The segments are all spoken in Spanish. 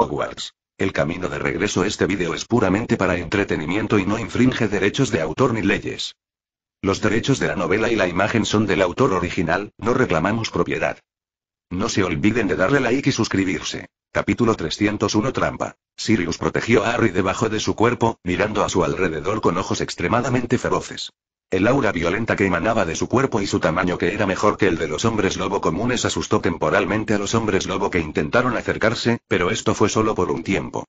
Hogwarts. El camino de regreso este vídeo es puramente para entretenimiento y no infringe derechos de autor ni leyes. Los derechos de la novela y la imagen son del autor original, no reclamamos propiedad. No se olviden de darle like y suscribirse. Capítulo 301 Trampa. Sirius protegió a Harry debajo de su cuerpo, mirando a su alrededor con ojos extremadamente feroces. El aura violenta que emanaba de su cuerpo y su tamaño que era mejor que el de los hombres lobo comunes asustó temporalmente a los hombres lobo que intentaron acercarse, pero esto fue solo por un tiempo.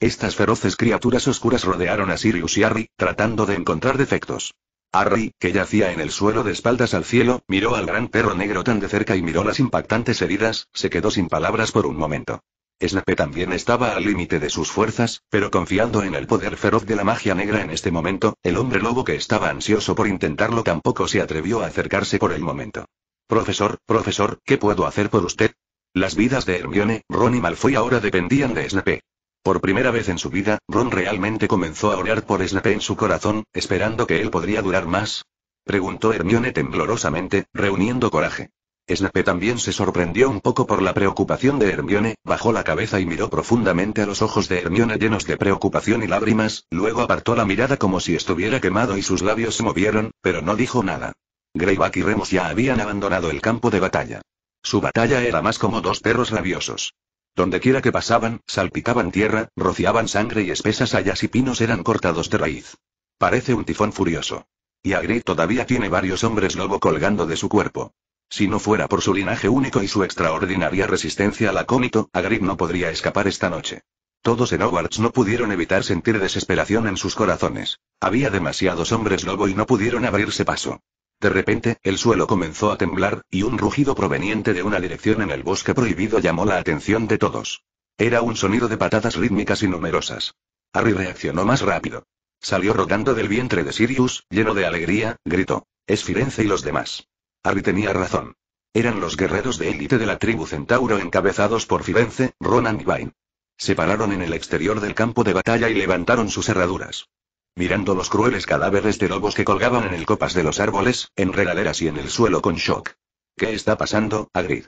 Estas feroces criaturas oscuras rodearon a Sirius y Harry, tratando de encontrar defectos. Harry, que yacía en el suelo de espaldas al cielo, miró al gran perro negro tan de cerca y miró las impactantes heridas, se quedó sin palabras por un momento. Snape también estaba al límite de sus fuerzas, pero confiando en el poder feroz de la magia negra en este momento, el hombre lobo que estaba ansioso por intentarlo tampoco se atrevió a acercarse por el momento. Profesor, profesor, ¿qué puedo hacer por usted? Las vidas de Hermione, Ron y Malfoy ahora dependían de Snape. Por primera vez en su vida, Ron realmente comenzó a orar por Snape en su corazón, esperando que él podría durar más. Preguntó Hermione temblorosamente, reuniendo coraje. Snape también se sorprendió un poco por la preocupación de Hermione, bajó la cabeza y miró profundamente a los ojos de Hermione llenos de preocupación y lágrimas, luego apartó la mirada como si estuviera quemado y sus labios se movieron, pero no dijo nada. Greyback y Remus ya habían abandonado el campo de batalla. Su batalla era más como dos perros rabiosos. Dondequiera que pasaban, salpicaban tierra, rociaban sangre y espesas hayas y pinos eran cortados de raíz. Parece un tifón furioso. Y Agri todavía tiene varios hombres lobo colgando de su cuerpo. Si no fuera por su linaje único y su extraordinaria resistencia al acómito, Agrip no podría escapar esta noche. Todos en Hogwarts no pudieron evitar sentir desesperación en sus corazones. Había demasiados hombres lobo y no pudieron abrirse paso. De repente, el suelo comenzó a temblar, y un rugido proveniente de una dirección en el bosque prohibido llamó la atención de todos. Era un sonido de patadas rítmicas y numerosas. Harry reaccionó más rápido. Salió rodando del vientre de Sirius, lleno de alegría, gritó. Es Firenze y los demás. Harry tenía razón. Eran los guerreros de élite de la tribu Centauro encabezados por Firenze, Ronan y Vine. Se pararon en el exterior del campo de batalla y levantaron sus herraduras. Mirando los crueles cadáveres de lobos que colgaban en el copas de los árboles, en regaleras y en el suelo con shock. ¿Qué está pasando, Agrid?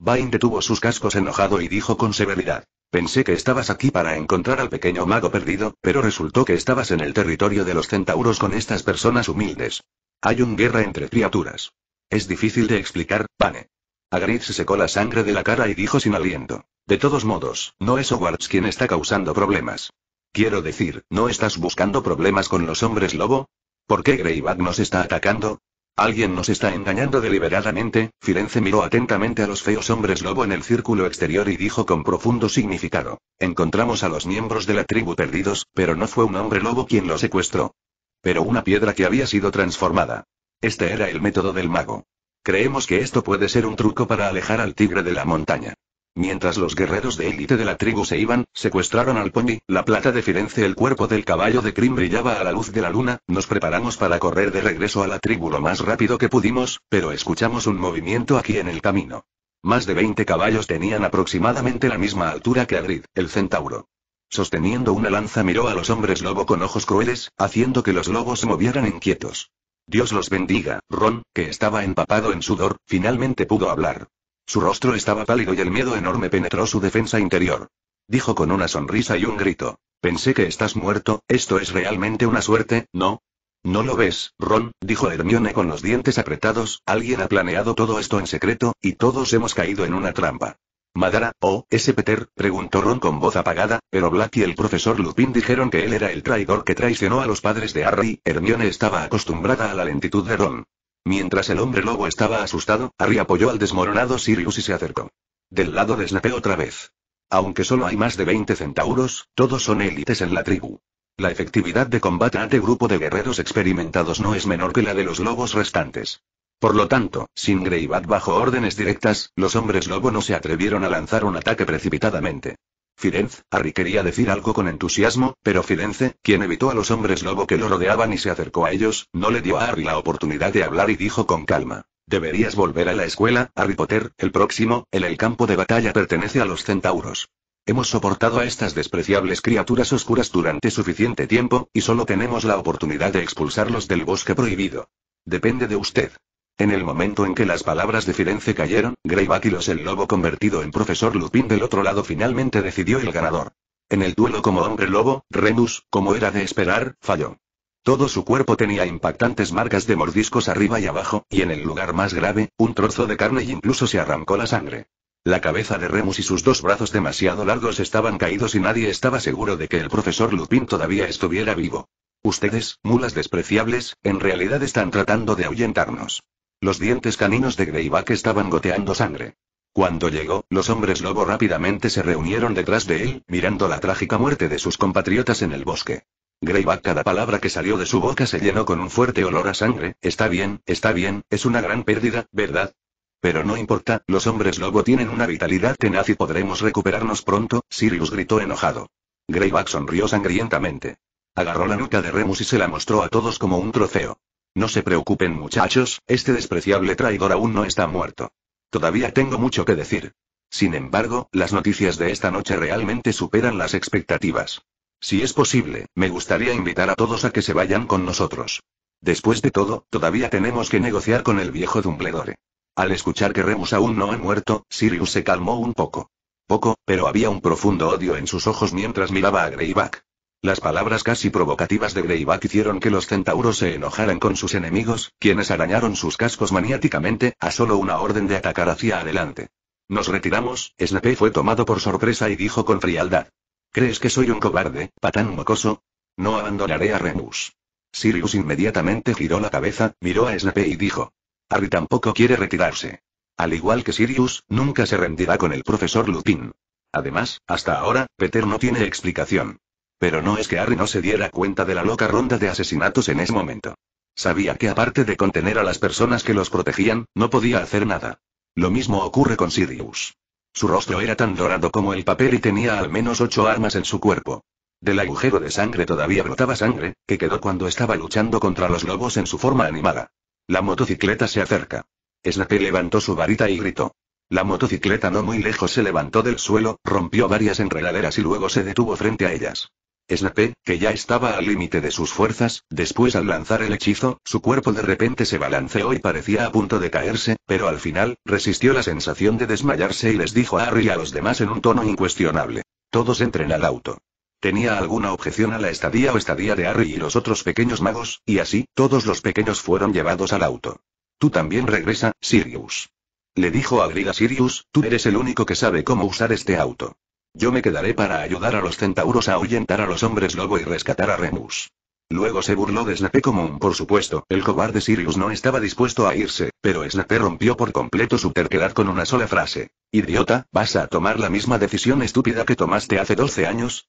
Vain detuvo sus cascos enojado y dijo con severidad. Pensé que estabas aquí para encontrar al pequeño mago perdido, pero resultó que estabas en el territorio de los centauros con estas personas humildes. Hay un guerra entre criaturas. Es difícil de explicar, Pane. Agrid se secó la sangre de la cara y dijo sin aliento. De todos modos, no es Hogwarts quien está causando problemas. Quiero decir, ¿no estás buscando problemas con los hombres lobo? ¿Por qué Greyback nos está atacando? Alguien nos está engañando deliberadamente. Firenze miró atentamente a los feos hombres lobo en el círculo exterior y dijo con profundo significado: Encontramos a los miembros de la tribu perdidos, pero no fue un hombre lobo quien los secuestró. Pero una piedra que había sido transformada. Este era el método del mago. Creemos que esto puede ser un truco para alejar al tigre de la montaña. Mientras los guerreros de élite de la tribu se iban, secuestraron al pony, la plata de Firenze, el cuerpo del caballo de Krim brillaba a la luz de la luna, nos preparamos para correr de regreso a la tribu lo más rápido que pudimos, pero escuchamos un movimiento aquí en el camino. Más de 20 caballos tenían aproximadamente la misma altura que Adrid, el centauro. Sosteniendo una lanza miró a los hombres lobo con ojos crueles, haciendo que los lobos se movieran inquietos. Dios los bendiga, Ron, que estaba empapado en sudor, finalmente pudo hablar. Su rostro estaba pálido y el miedo enorme penetró su defensa interior. Dijo con una sonrisa y un grito. Pensé que estás muerto, esto es realmente una suerte, ¿no? No lo ves, Ron, dijo Hermione con los dientes apretados, alguien ha planeado todo esto en secreto, y todos hemos caído en una trampa. ¿Madara, o, oh, Peter? preguntó Ron con voz apagada, pero Black y el profesor Lupin dijeron que él era el traidor que traicionó a los padres de Harry, Hermione estaba acostumbrada a la lentitud de Ron. Mientras el hombre lobo estaba asustado, Harry apoyó al desmoronado Sirius y se acercó. Del lado de Snape otra vez. Aunque solo hay más de 20 centauros, todos son élites en la tribu. La efectividad de combate ante grupo de guerreros experimentados no es menor que la de los lobos restantes. Por lo tanto, sin Greybat bajo órdenes directas, los hombres lobo no se atrevieron a lanzar un ataque precipitadamente. Firenze, Harry quería decir algo con entusiasmo, pero Firenze, quien evitó a los hombres lobo que lo rodeaban y se acercó a ellos, no le dio a Harry la oportunidad de hablar y dijo con calma. Deberías volver a la escuela, Harry Potter, el próximo, en el campo de batalla pertenece a los centauros. Hemos soportado a estas despreciables criaturas oscuras durante suficiente tiempo, y solo tenemos la oportunidad de expulsarlos del bosque prohibido. Depende de usted. En el momento en que las palabras de Firenze cayeron, Greyback y el lobo convertido en profesor Lupin del otro lado finalmente decidió el ganador. En el duelo como hombre lobo, Remus, como era de esperar, falló. Todo su cuerpo tenía impactantes marcas de mordiscos arriba y abajo, y en el lugar más grave, un trozo de carne y incluso se arrancó la sangre. La cabeza de Remus y sus dos brazos demasiado largos estaban caídos y nadie estaba seguro de que el profesor Lupin todavía estuviera vivo. Ustedes, mulas despreciables, en realidad están tratando de ahuyentarnos. Los dientes caninos de Greyback estaban goteando sangre. Cuando llegó, los hombres lobo rápidamente se reunieron detrás de él, mirando la trágica muerte de sus compatriotas en el bosque. Greyback cada palabra que salió de su boca se llenó con un fuerte olor a sangre, está bien, está bien, es una gran pérdida, ¿verdad? Pero no importa, los hombres lobo tienen una vitalidad tenaz y podremos recuperarnos pronto, Sirius gritó enojado. Greyback sonrió sangrientamente. Agarró la nuca de Remus y se la mostró a todos como un trofeo. No se preocupen muchachos, este despreciable traidor aún no está muerto. Todavía tengo mucho que decir. Sin embargo, las noticias de esta noche realmente superan las expectativas. Si es posible, me gustaría invitar a todos a que se vayan con nosotros. Después de todo, todavía tenemos que negociar con el viejo Dumbledore. Al escuchar que Remus aún no ha muerto, Sirius se calmó un poco. Poco, pero había un profundo odio en sus ojos mientras miraba a Greyback. Las palabras casi provocativas de Greyback hicieron que los centauros se enojaran con sus enemigos, quienes arañaron sus cascos maniáticamente, a solo una orden de atacar hacia adelante. Nos retiramos, Snape fue tomado por sorpresa y dijo con frialdad. ¿Crees que soy un cobarde, patán mocoso? No abandonaré a Remus. Sirius inmediatamente giró la cabeza, miró a Snape y dijo. Harry tampoco quiere retirarse. Al igual que Sirius, nunca se rendirá con el profesor Lupin. Además, hasta ahora, Peter no tiene explicación. Pero no es que Harry no se diera cuenta de la loca ronda de asesinatos en ese momento. Sabía que aparte de contener a las personas que los protegían, no podía hacer nada. Lo mismo ocurre con Sirius. Su rostro era tan dorado como el papel y tenía al menos ocho armas en su cuerpo. Del agujero de sangre todavía brotaba sangre, que quedó cuando estaba luchando contra los lobos en su forma animada. La motocicleta se acerca. Snape levantó su varita y gritó. La motocicleta no muy lejos se levantó del suelo, rompió varias enredaderas y luego se detuvo frente a ellas. Snape, que ya estaba al límite de sus fuerzas, después al lanzar el hechizo, su cuerpo de repente se balanceó y parecía a punto de caerse, pero al final, resistió la sensación de desmayarse y les dijo a Harry y a los demás en un tono incuestionable. Todos entren al auto. Tenía alguna objeción a la estadía o estadía de Harry y los otros pequeños magos, y así, todos los pequeños fueron llevados al auto. Tú también regresa, Sirius. Le dijo a Grida Sirius, tú eres el único que sabe cómo usar este auto. Yo me quedaré para ayudar a los centauros a ahuyentar a los hombres lobo y rescatar a Remus. Luego se burló de Snape como un por supuesto, el cobarde Sirius no estaba dispuesto a irse, pero Snape rompió por completo su terquedad con una sola frase. Idiota, ¿vas a tomar la misma decisión estúpida que tomaste hace 12 años?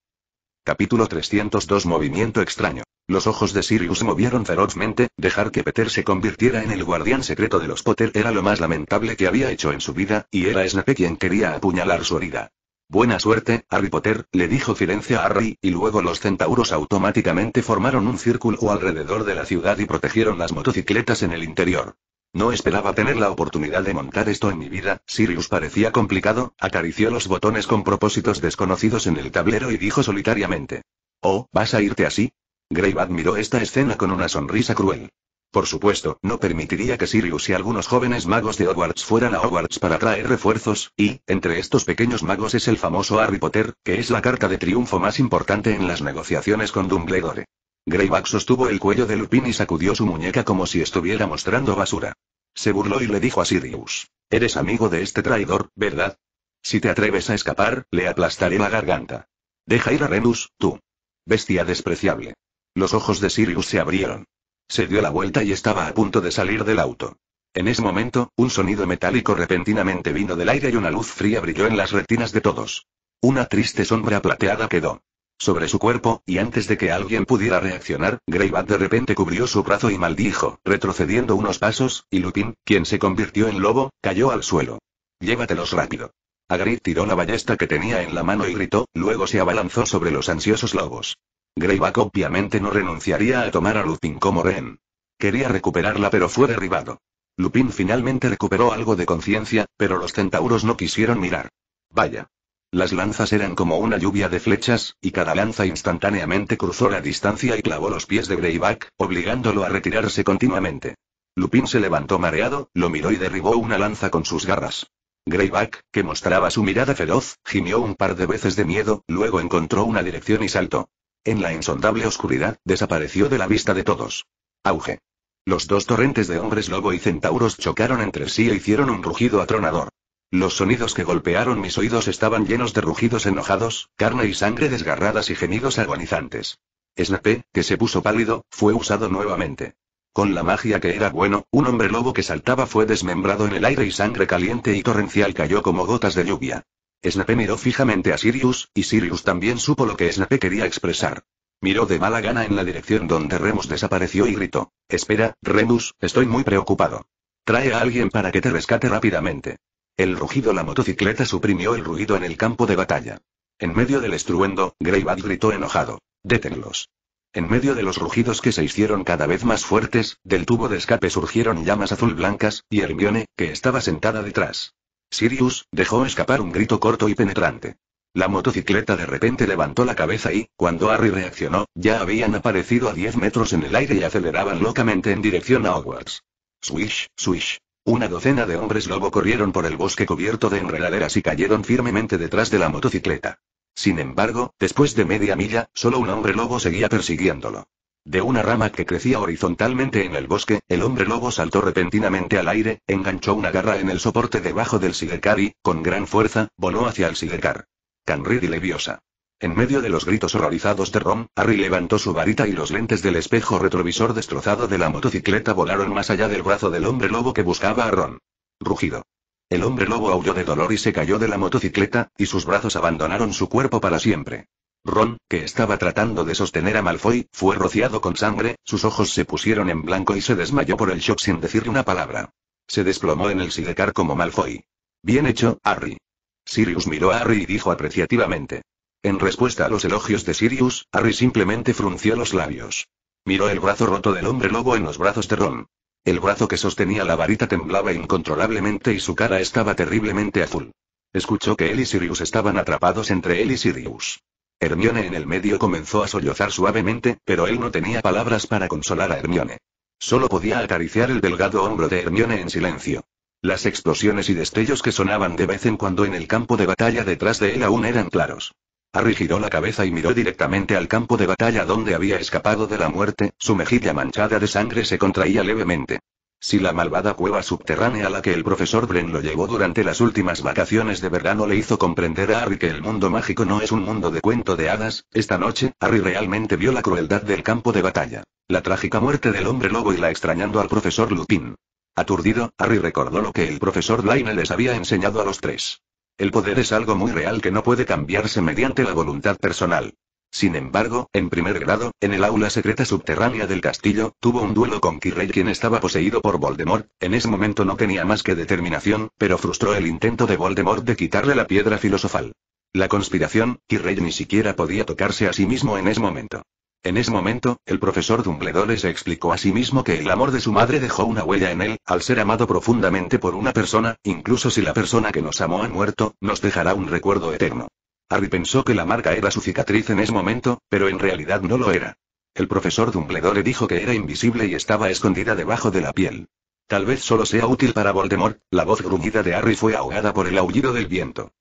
Capítulo 302 Movimiento extraño. Los ojos de Sirius movieron ferozmente, dejar que Peter se convirtiera en el guardián secreto de los Potter era lo más lamentable que había hecho en su vida, y era Snape quien quería apuñalar su herida. Buena suerte, Harry Potter, le dijo Firenze a Harry, y luego los centauros automáticamente formaron un círculo alrededor de la ciudad y protegieron las motocicletas en el interior. No esperaba tener la oportunidad de montar esto en mi vida, Sirius parecía complicado, acarició los botones con propósitos desconocidos en el tablero y dijo solitariamente. Oh, ¿vas a irte así? Grave admiró esta escena con una sonrisa cruel. Por supuesto, no permitiría que Sirius y algunos jóvenes magos de Hogwarts fueran a Hogwarts para traer refuerzos, y, entre estos pequeños magos es el famoso Harry Potter, que es la carta de triunfo más importante en las negociaciones con Dumbledore. Greyback sostuvo el cuello de Lupin y sacudió su muñeca como si estuviera mostrando basura. Se burló y le dijo a Sirius. Eres amigo de este traidor, ¿verdad? Si te atreves a escapar, le aplastaré la garganta. Deja ir a Renus, tú. Bestia despreciable. Los ojos de Sirius se abrieron. Se dio la vuelta y estaba a punto de salir del auto. En ese momento, un sonido metálico repentinamente vino del aire y una luz fría brilló en las retinas de todos. Una triste sombra plateada quedó sobre su cuerpo, y antes de que alguien pudiera reaccionar, Greybat de repente cubrió su brazo y maldijo, retrocediendo unos pasos, y Lupin, quien se convirtió en lobo, cayó al suelo. Llévatelos rápido. Agrid tiró la ballesta que tenía en la mano y gritó, luego se abalanzó sobre los ansiosos lobos. Greyback obviamente no renunciaría a tomar a Lupin como rehén. Quería recuperarla pero fue derribado. Lupin finalmente recuperó algo de conciencia, pero los centauros no quisieron mirar. Vaya. Las lanzas eran como una lluvia de flechas, y cada lanza instantáneamente cruzó la distancia y clavó los pies de Greyback, obligándolo a retirarse continuamente. Lupin se levantó mareado, lo miró y derribó una lanza con sus garras. Greyback, que mostraba su mirada feroz, gimió un par de veces de miedo, luego encontró una dirección y saltó en la insondable oscuridad, desapareció de la vista de todos. Auge. Los dos torrentes de hombres lobo y centauros chocaron entre sí e hicieron un rugido atronador. Los sonidos que golpearon mis oídos estaban llenos de rugidos enojados, carne y sangre desgarradas y gemidos agonizantes. Snape, que se puso pálido, fue usado nuevamente. Con la magia que era bueno, un hombre lobo que saltaba fue desmembrado en el aire y sangre caliente y torrencial cayó como gotas de lluvia. Snape miró fijamente a Sirius, y Sirius también supo lo que Snape quería expresar. Miró de mala gana en la dirección donde Remus desapareció y gritó. Espera, Remus, estoy muy preocupado. Trae a alguien para que te rescate rápidamente. El rugido de la motocicleta suprimió el ruido en el campo de batalla. En medio del estruendo, Greybat gritó enojado. Détenlos. En medio de los rugidos que se hicieron cada vez más fuertes, del tubo de escape surgieron llamas azul blancas, y Hermione, que estaba sentada detrás, Sirius, dejó escapar un grito corto y penetrante. La motocicleta de repente levantó la cabeza y, cuando Harry reaccionó, ya habían aparecido a 10 metros en el aire y aceleraban locamente en dirección a Hogwarts. Swish, swish. Una docena de hombres lobo corrieron por el bosque cubierto de enredaderas y cayeron firmemente detrás de la motocicleta. Sin embargo, después de media milla, solo un hombre lobo seguía persiguiéndolo. De una rama que crecía horizontalmente en el bosque, el hombre lobo saltó repentinamente al aire, enganchó una garra en el soporte debajo del sidecar y, con gran fuerza, voló hacia el sidecar. Canrid y Leviosa. En medio de los gritos horrorizados de Ron, Harry levantó su varita y los lentes del espejo retrovisor destrozado de la motocicleta volaron más allá del brazo del hombre lobo que buscaba a Ron. Rugido. El hombre lobo aulló de dolor y se cayó de la motocicleta, y sus brazos abandonaron su cuerpo para siempre. Ron, que estaba tratando de sostener a Malfoy, fue rociado con sangre, sus ojos se pusieron en blanco y se desmayó por el shock sin decir una palabra. Se desplomó en el sidecar como Malfoy. Bien hecho, Harry. Sirius miró a Harry y dijo apreciativamente. En respuesta a los elogios de Sirius, Harry simplemente frunció los labios. Miró el brazo roto del hombre lobo en los brazos de Ron. El brazo que sostenía la varita temblaba incontrolablemente y su cara estaba terriblemente azul. Escuchó que él y Sirius estaban atrapados entre él y Sirius. Hermione en el medio comenzó a sollozar suavemente, pero él no tenía palabras para consolar a Hermione. Solo podía acariciar el delgado hombro de Hermione en silencio. Las explosiones y destellos que sonaban de vez en cuando en el campo de batalla detrás de él aún eran claros. Harry la cabeza y miró directamente al campo de batalla donde había escapado de la muerte, su mejilla manchada de sangre se contraía levemente. Si la malvada cueva subterránea a la que el profesor Bren lo llevó durante las últimas vacaciones de verano le hizo comprender a Harry que el mundo mágico no es un mundo de cuento de hadas, esta noche, Harry realmente vio la crueldad del campo de batalla. La trágica muerte del hombre lobo y la extrañando al profesor Lupin. Aturdido, Harry recordó lo que el profesor Blaine les había enseñado a los tres. El poder es algo muy real que no puede cambiarse mediante la voluntad personal. Sin embargo, en primer grado, en el aula secreta subterránea del castillo, tuvo un duelo con Kirrey quien estaba poseído por Voldemort, en ese momento no tenía más que determinación, pero frustró el intento de Voldemort de quitarle la piedra filosofal. La conspiración, Kirrey ni siquiera podía tocarse a sí mismo en ese momento. En ese momento, el profesor Dumbledore se explicó a sí mismo que el amor de su madre dejó una huella en él, al ser amado profundamente por una persona, incluso si la persona que nos amó ha muerto, nos dejará un recuerdo eterno. Harry pensó que la marca era su cicatriz en ese momento, pero en realidad no lo era. El profesor Dumbledore dijo que era invisible y estaba escondida debajo de la piel. Tal vez solo sea útil para Voldemort, la voz gruñida de Harry fue ahogada por el aullido del viento.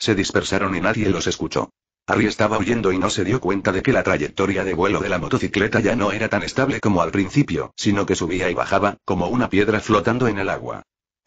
Se dispersaron y nadie los escuchó. Harry estaba huyendo y no se dio cuenta de que la trayectoria de vuelo de la motocicleta ya no era tan estable como al principio, sino que subía y bajaba, como una piedra flotando en el agua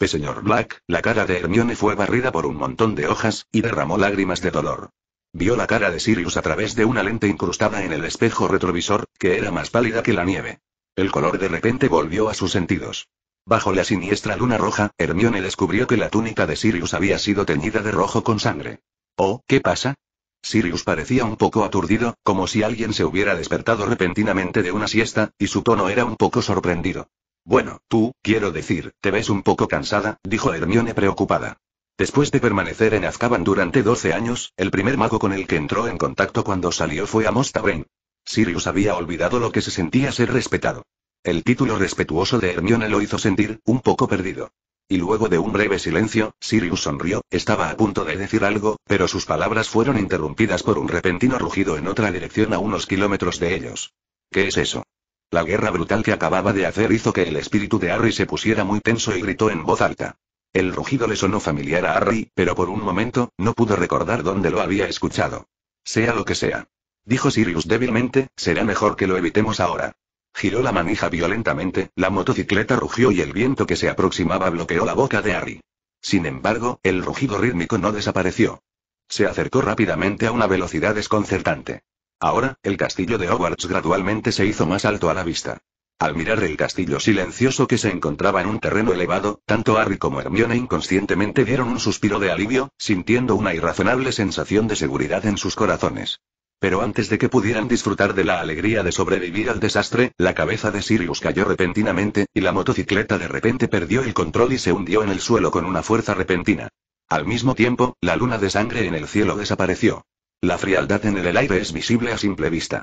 señor Black, la cara de Hermione fue barrida por un montón de hojas, y derramó lágrimas de dolor. Vio la cara de Sirius a través de una lente incrustada en el espejo retrovisor, que era más pálida que la nieve. El color de repente volvió a sus sentidos. Bajo la siniestra luna roja, Hermione descubrió que la túnica de Sirius había sido teñida de rojo con sangre. Oh, ¿qué pasa? Sirius parecía un poco aturdido, como si alguien se hubiera despertado repentinamente de una siesta, y su tono era un poco sorprendido. Bueno, tú, quiero decir, te ves un poco cansada, dijo Hermione preocupada. Después de permanecer en Azkaban durante 12 años, el primer mago con el que entró en contacto cuando salió fue Amos Brain. Sirius había olvidado lo que se sentía ser respetado. El título respetuoso de Hermione lo hizo sentir, un poco perdido. Y luego de un breve silencio, Sirius sonrió, estaba a punto de decir algo, pero sus palabras fueron interrumpidas por un repentino rugido en otra dirección a unos kilómetros de ellos. ¿Qué es eso? La guerra brutal que acababa de hacer hizo que el espíritu de Harry se pusiera muy tenso y gritó en voz alta. El rugido le sonó familiar a Harry, pero por un momento, no pudo recordar dónde lo había escuchado. Sea lo que sea. Dijo Sirius débilmente, será mejor que lo evitemos ahora. Giró la manija violentamente, la motocicleta rugió y el viento que se aproximaba bloqueó la boca de Harry. Sin embargo, el rugido rítmico no desapareció. Se acercó rápidamente a una velocidad desconcertante. Ahora, el castillo de Hogwarts gradualmente se hizo más alto a la vista. Al mirar el castillo silencioso que se encontraba en un terreno elevado, tanto Harry como Hermione inconscientemente dieron un suspiro de alivio, sintiendo una irrazonable sensación de seguridad en sus corazones. Pero antes de que pudieran disfrutar de la alegría de sobrevivir al desastre, la cabeza de Sirius cayó repentinamente, y la motocicleta de repente perdió el control y se hundió en el suelo con una fuerza repentina. Al mismo tiempo, la luna de sangre en el cielo desapareció. La frialdad en el aire es visible a simple vista.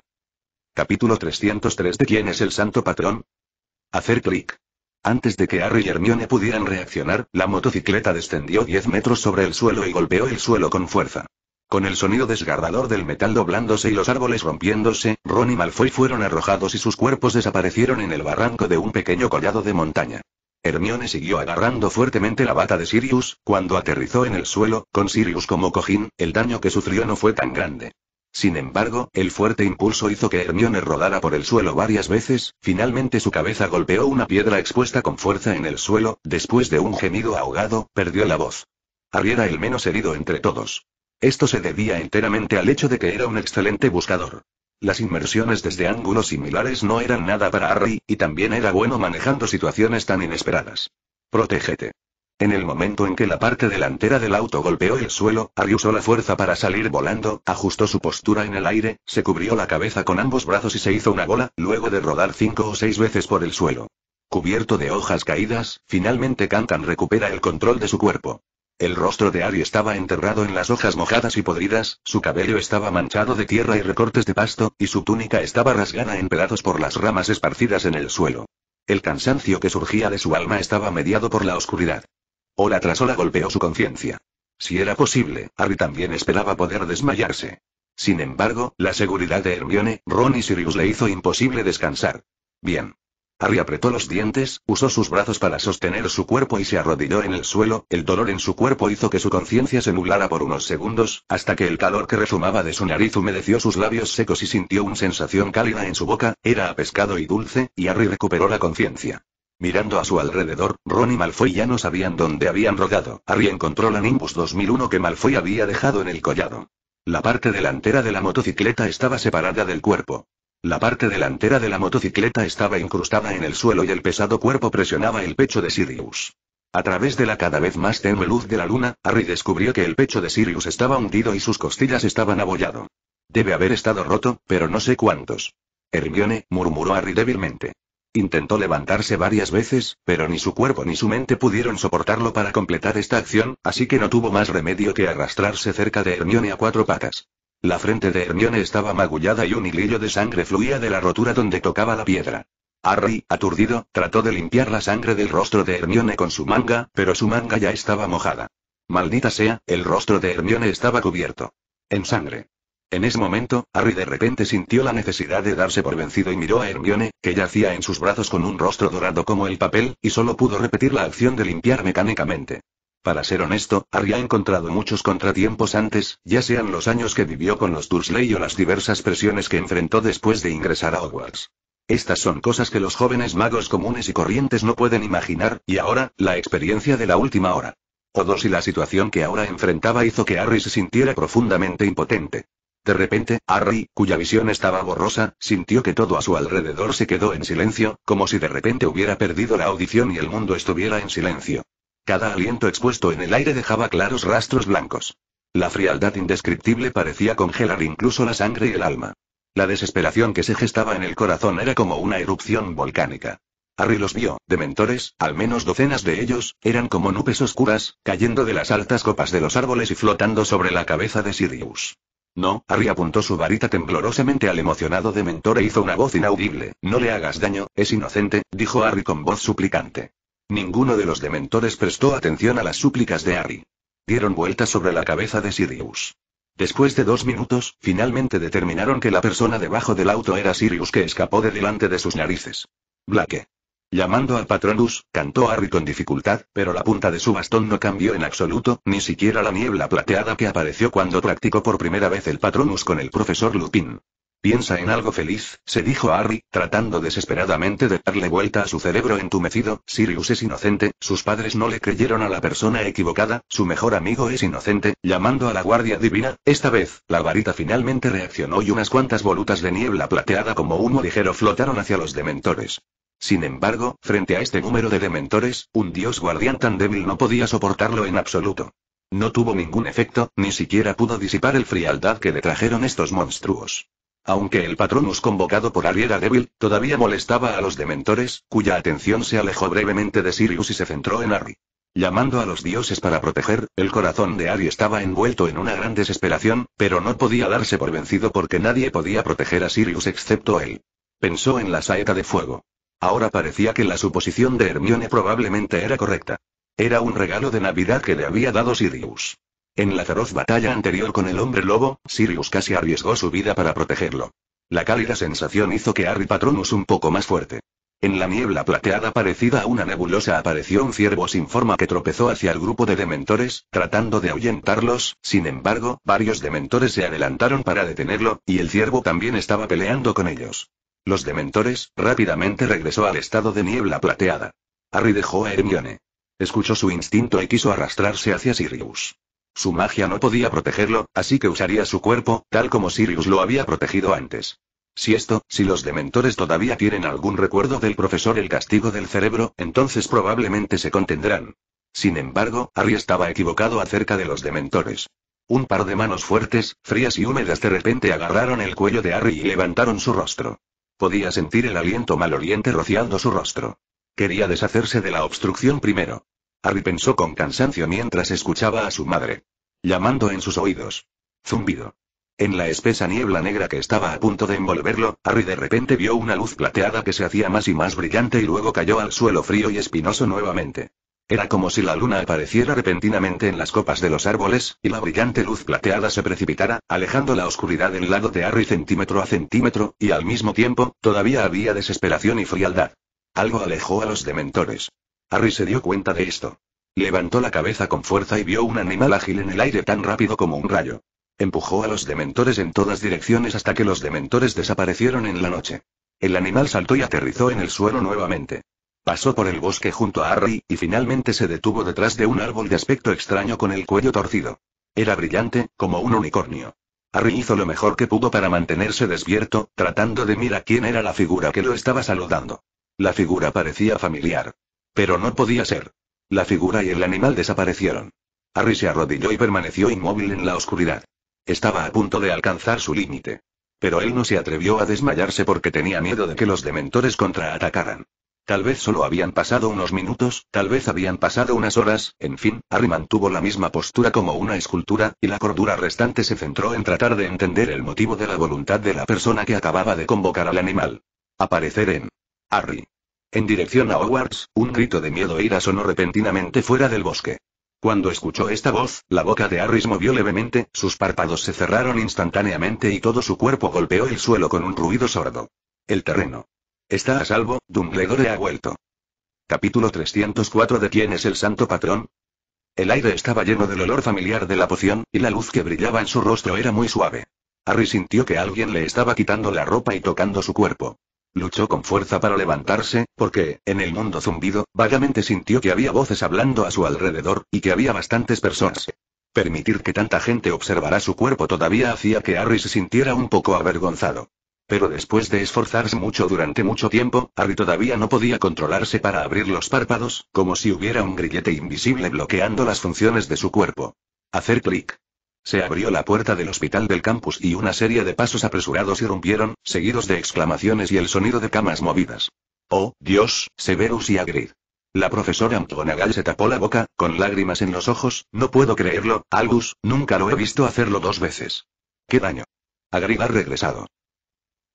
Capítulo 303 de ¿Quién es el santo patrón? Hacer clic. Antes de que Harry y Hermione pudieran reaccionar, la motocicleta descendió 10 metros sobre el suelo y golpeó el suelo con fuerza. Con el sonido desgarrador del metal doblándose y los árboles rompiéndose, Ron y Malfoy fueron arrojados y sus cuerpos desaparecieron en el barranco de un pequeño collado de montaña. Hermione siguió agarrando fuertemente la bata de Sirius, cuando aterrizó en el suelo, con Sirius como cojín, el daño que sufrió no fue tan grande. Sin embargo, el fuerte impulso hizo que Hermione rodara por el suelo varias veces, finalmente su cabeza golpeó una piedra expuesta con fuerza en el suelo, después de un gemido ahogado, perdió la voz. Harry era el menos herido entre todos. Esto se debía enteramente al hecho de que era un excelente buscador. Las inmersiones desde ángulos similares no eran nada para Harry, y también era bueno manejando situaciones tan inesperadas. Protégete. En el momento en que la parte delantera del auto golpeó el suelo, Harry usó la fuerza para salir volando, ajustó su postura en el aire, se cubrió la cabeza con ambos brazos y se hizo una bola, luego de rodar cinco o seis veces por el suelo. Cubierto de hojas caídas, finalmente Cantan recupera el control de su cuerpo. El rostro de Ari estaba enterrado en las hojas mojadas y podridas, su cabello estaba manchado de tierra y recortes de pasto, y su túnica estaba rasgada en pedazos por las ramas esparcidas en el suelo. El cansancio que surgía de su alma estaba mediado por la oscuridad. Ola tras ola golpeó su conciencia. Si era posible, Ari también esperaba poder desmayarse. Sin embargo, la seguridad de Hermione, Ron y Sirius le hizo imposible descansar. Bien. Harry apretó los dientes, usó sus brazos para sostener su cuerpo y se arrodilló en el suelo, el dolor en su cuerpo hizo que su conciencia se nublara por unos segundos, hasta que el calor que resumaba de su nariz humedeció sus labios secos y sintió una sensación cálida en su boca, era a pescado y dulce, y Harry recuperó la conciencia. Mirando a su alrededor, Ron y Malfoy ya no sabían dónde habían rodado. Harry encontró la Nimbus 2001 que Malfoy había dejado en el collado. La parte delantera de la motocicleta estaba separada del cuerpo. La parte delantera de la motocicleta estaba incrustada en el suelo y el pesado cuerpo presionaba el pecho de Sirius. A través de la cada vez más tenue luz de la luna, Harry descubrió que el pecho de Sirius estaba hundido y sus costillas estaban abollado. Debe haber estado roto, pero no sé cuántos. Hermione, murmuró Harry débilmente. Intentó levantarse varias veces, pero ni su cuerpo ni su mente pudieron soportarlo para completar esta acción, así que no tuvo más remedio que arrastrarse cerca de Hermione a cuatro patas. La frente de Hermione estaba magullada y un hilillo de sangre fluía de la rotura donde tocaba la piedra. Harry, aturdido, trató de limpiar la sangre del rostro de Hermione con su manga, pero su manga ya estaba mojada. Maldita sea, el rostro de Hermione estaba cubierto. En sangre. En ese momento, Harry de repente sintió la necesidad de darse por vencido y miró a Hermione, que yacía en sus brazos con un rostro dorado como el papel, y solo pudo repetir la acción de limpiar mecánicamente. Para ser honesto, Harry ha encontrado muchos contratiempos antes, ya sean los años que vivió con los Dursley o las diversas presiones que enfrentó después de ingresar a Hogwarts. Estas son cosas que los jóvenes magos comunes y corrientes no pueden imaginar, y ahora, la experiencia de la última hora. O dos y la situación que ahora enfrentaba hizo que Harry se sintiera profundamente impotente. De repente, Harry, cuya visión estaba borrosa, sintió que todo a su alrededor se quedó en silencio, como si de repente hubiera perdido la audición y el mundo estuviera en silencio. Cada aliento expuesto en el aire dejaba claros rastros blancos. La frialdad indescriptible parecía congelar incluso la sangre y el alma. La desesperación que se gestaba en el corazón era como una erupción volcánica. Harry los vio, dementores, al menos docenas de ellos, eran como nubes oscuras, cayendo de las altas copas de los árboles y flotando sobre la cabeza de Sirius. No, Harry apuntó su varita temblorosamente al emocionado dementor e hizo una voz inaudible. No le hagas daño, es inocente, dijo Harry con voz suplicante. Ninguno de los dementores prestó atención a las súplicas de Harry. Dieron vueltas sobre la cabeza de Sirius. Después de dos minutos, finalmente determinaron que la persona debajo del auto era Sirius que escapó de delante de sus narices. Blake. Llamando al Patronus, cantó Harry con dificultad, pero la punta de su bastón no cambió en absoluto, ni siquiera la niebla plateada que apareció cuando practicó por primera vez el Patronus con el profesor Lupin. Piensa en algo feliz, se dijo Harry, tratando desesperadamente de darle vuelta a su cerebro entumecido, Sirius es inocente, sus padres no le creyeron a la persona equivocada, su mejor amigo es inocente, llamando a la guardia divina, esta vez, la varita finalmente reaccionó y unas cuantas volutas de niebla plateada como humo ligero flotaron hacia los dementores. Sin embargo, frente a este número de dementores, un dios guardián tan débil no podía soportarlo en absoluto. No tuvo ningún efecto, ni siquiera pudo disipar el frialdad que le trajeron estos monstruos. Aunque el Patronus convocado por Ari era débil, todavía molestaba a los dementores, cuya atención se alejó brevemente de Sirius y se centró en Ari. Llamando a los dioses para proteger, el corazón de Ari estaba envuelto en una gran desesperación, pero no podía darse por vencido porque nadie podía proteger a Sirius excepto él. Pensó en la saeta de fuego. Ahora parecía que la suposición de Hermione probablemente era correcta. Era un regalo de Navidad que le había dado Sirius. En la feroz batalla anterior con el hombre lobo, Sirius casi arriesgó su vida para protegerlo. La cálida sensación hizo que Harry Patronus un poco más fuerte. En la niebla plateada parecida a una nebulosa apareció un ciervo sin forma que tropezó hacia el grupo de dementores, tratando de ahuyentarlos, sin embargo, varios dementores se adelantaron para detenerlo, y el ciervo también estaba peleando con ellos. Los dementores, rápidamente regresó al estado de niebla plateada. Harry dejó a Hermione. Escuchó su instinto y quiso arrastrarse hacia Sirius. Su magia no podía protegerlo, así que usaría su cuerpo, tal como Sirius lo había protegido antes. Si esto, si los dementores todavía tienen algún recuerdo del profesor el castigo del cerebro, entonces probablemente se contendrán. Sin embargo, Harry estaba equivocado acerca de los dementores. Un par de manos fuertes, frías y húmedas de repente agarraron el cuello de Harry y levantaron su rostro. Podía sentir el aliento maloliente rociando su rostro. Quería deshacerse de la obstrucción primero. Harry pensó con cansancio mientras escuchaba a su madre. Llamando en sus oídos. Zumbido. En la espesa niebla negra que estaba a punto de envolverlo, Harry de repente vio una luz plateada que se hacía más y más brillante y luego cayó al suelo frío y espinoso nuevamente. Era como si la luna apareciera repentinamente en las copas de los árboles, y la brillante luz plateada se precipitara, alejando la oscuridad del lado de Harry centímetro a centímetro, y al mismo tiempo, todavía había desesperación y frialdad. Algo alejó a los dementores. Harry se dio cuenta de esto. Levantó la cabeza con fuerza y vio un animal ágil en el aire tan rápido como un rayo. Empujó a los dementores en todas direcciones hasta que los dementores desaparecieron en la noche. El animal saltó y aterrizó en el suelo nuevamente. Pasó por el bosque junto a Harry, y finalmente se detuvo detrás de un árbol de aspecto extraño con el cuello torcido. Era brillante, como un unicornio. Harry hizo lo mejor que pudo para mantenerse despierto, tratando de mirar quién era la figura que lo estaba saludando. La figura parecía familiar. Pero no podía ser. La figura y el animal desaparecieron. Harry se arrodilló y permaneció inmóvil en la oscuridad. Estaba a punto de alcanzar su límite. Pero él no se atrevió a desmayarse porque tenía miedo de que los dementores contraatacaran. Tal vez solo habían pasado unos minutos, tal vez habían pasado unas horas, en fin, Harry mantuvo la misma postura como una escultura, y la cordura restante se centró en tratar de entender el motivo de la voluntad de la persona que acababa de convocar al animal. Aparecer en Harry. En dirección a Hogwarts, un grito de miedo e ira sonó repentinamente fuera del bosque. Cuando escuchó esta voz, la boca de Harris movió levemente, sus párpados se cerraron instantáneamente y todo su cuerpo golpeó el suelo con un ruido sordo. El terreno. Está a salvo, Dumbledore ha vuelto. Capítulo 304 de ¿Quién es el santo patrón? El aire estaba lleno del olor familiar de la poción, y la luz que brillaba en su rostro era muy suave. Harry sintió que alguien le estaba quitando la ropa y tocando su cuerpo. Luchó con fuerza para levantarse, porque, en el mundo zumbido, vagamente sintió que había voces hablando a su alrededor, y que había bastantes personas. Permitir que tanta gente observara su cuerpo todavía hacía que Harry se sintiera un poco avergonzado. Pero después de esforzarse mucho durante mucho tiempo, Harry todavía no podía controlarse para abrir los párpados, como si hubiera un grillete invisible bloqueando las funciones de su cuerpo. Hacer clic. Se abrió la puerta del hospital del campus y una serie de pasos apresurados irrumpieron, seguidos de exclamaciones y el sonido de camas movidas. Oh, Dios, Severus y Agrid. La profesora McGonagall se tapó la boca, con lágrimas en los ojos, no puedo creerlo, Albus, nunca lo he visto hacerlo dos veces. ¡Qué daño! Agrid ha regresado.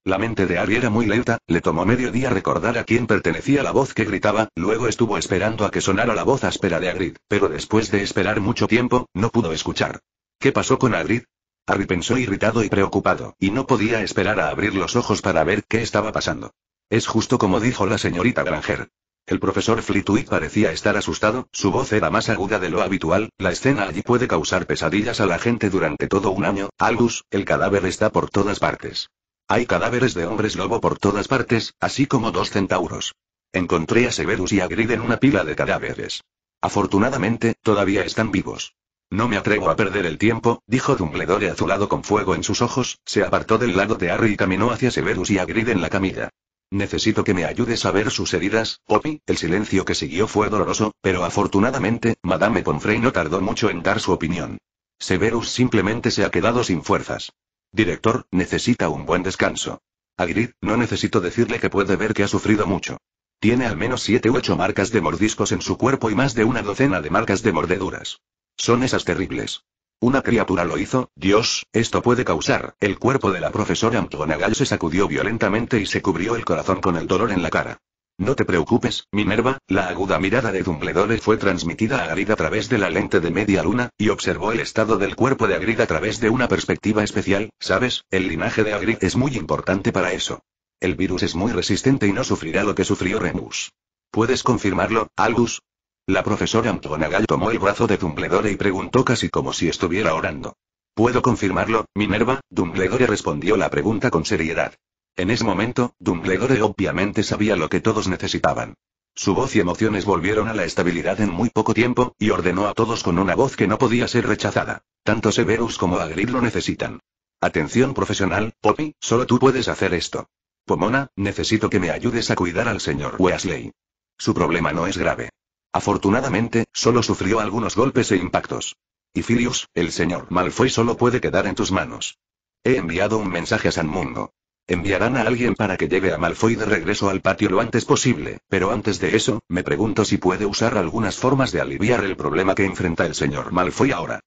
La mente de Ari era muy lenta, le tomó medio día recordar a quién pertenecía la voz que gritaba, luego estuvo esperando a que sonara la voz áspera de Agrid, pero después de esperar mucho tiempo, no pudo escuchar. ¿Qué pasó con agrid Harry pensó irritado y preocupado, y no podía esperar a abrir los ojos para ver qué estaba pasando. Es justo como dijo la señorita Granger. El profesor Flitwick parecía estar asustado, su voz era más aguda de lo habitual, la escena allí puede causar pesadillas a la gente durante todo un año, Algus, el cadáver está por todas partes. Hay cadáveres de hombres lobo por todas partes, así como dos centauros. Encontré a Severus y a en una pila de cadáveres. Afortunadamente, todavía están vivos. No me atrevo a perder el tiempo, dijo Dumbledore azulado con fuego en sus ojos, se apartó del lado de Harry y caminó hacia Severus y Agrid en la camilla. Necesito que me ayudes a ver sus heridas, Opi. El silencio que siguió fue doloroso, pero afortunadamente, Madame Pomfrey no tardó mucho en dar su opinión. Severus simplemente se ha quedado sin fuerzas. Director, necesita un buen descanso. Agrid, no necesito decirle que puede ver que ha sufrido mucho. Tiene al menos siete u ocho marcas de mordiscos en su cuerpo y más de una docena de marcas de mordeduras. Son esas terribles. Una criatura lo hizo, Dios, esto puede causar. El cuerpo de la profesora McGonagall se sacudió violentamente y se cubrió el corazón con el dolor en la cara. No te preocupes, Minerva, la aguda mirada de Dumbledore fue transmitida a Agrid a través de la lente de media luna, y observó el estado del cuerpo de Agrid a través de una perspectiva especial, ¿sabes? El linaje de Agrid es muy importante para eso. El virus es muy resistente y no sufrirá lo que sufrió Remus. ¿Puedes confirmarlo, Algus. La profesora Antonagall tomó el brazo de Dumbledore y preguntó casi como si estuviera orando. ¿Puedo confirmarlo, Minerva? Dumbledore respondió la pregunta con seriedad. En ese momento, Dumbledore obviamente sabía lo que todos necesitaban. Su voz y emociones volvieron a la estabilidad en muy poco tiempo, y ordenó a todos con una voz que no podía ser rechazada. Tanto Severus como Hagrid lo necesitan. Atención profesional, Poppy, solo tú puedes hacer esto. Pomona, necesito que me ayudes a cuidar al señor Weasley. Su problema no es grave. Afortunadamente, solo sufrió algunos golpes e impactos. Y Filius, el señor Malfoy solo puede quedar en tus manos. He enviado un mensaje a San Mundo. Enviarán a alguien para que lleve a Malfoy de regreso al patio lo antes posible, pero antes de eso, me pregunto si puede usar algunas formas de aliviar el problema que enfrenta el señor Malfoy ahora.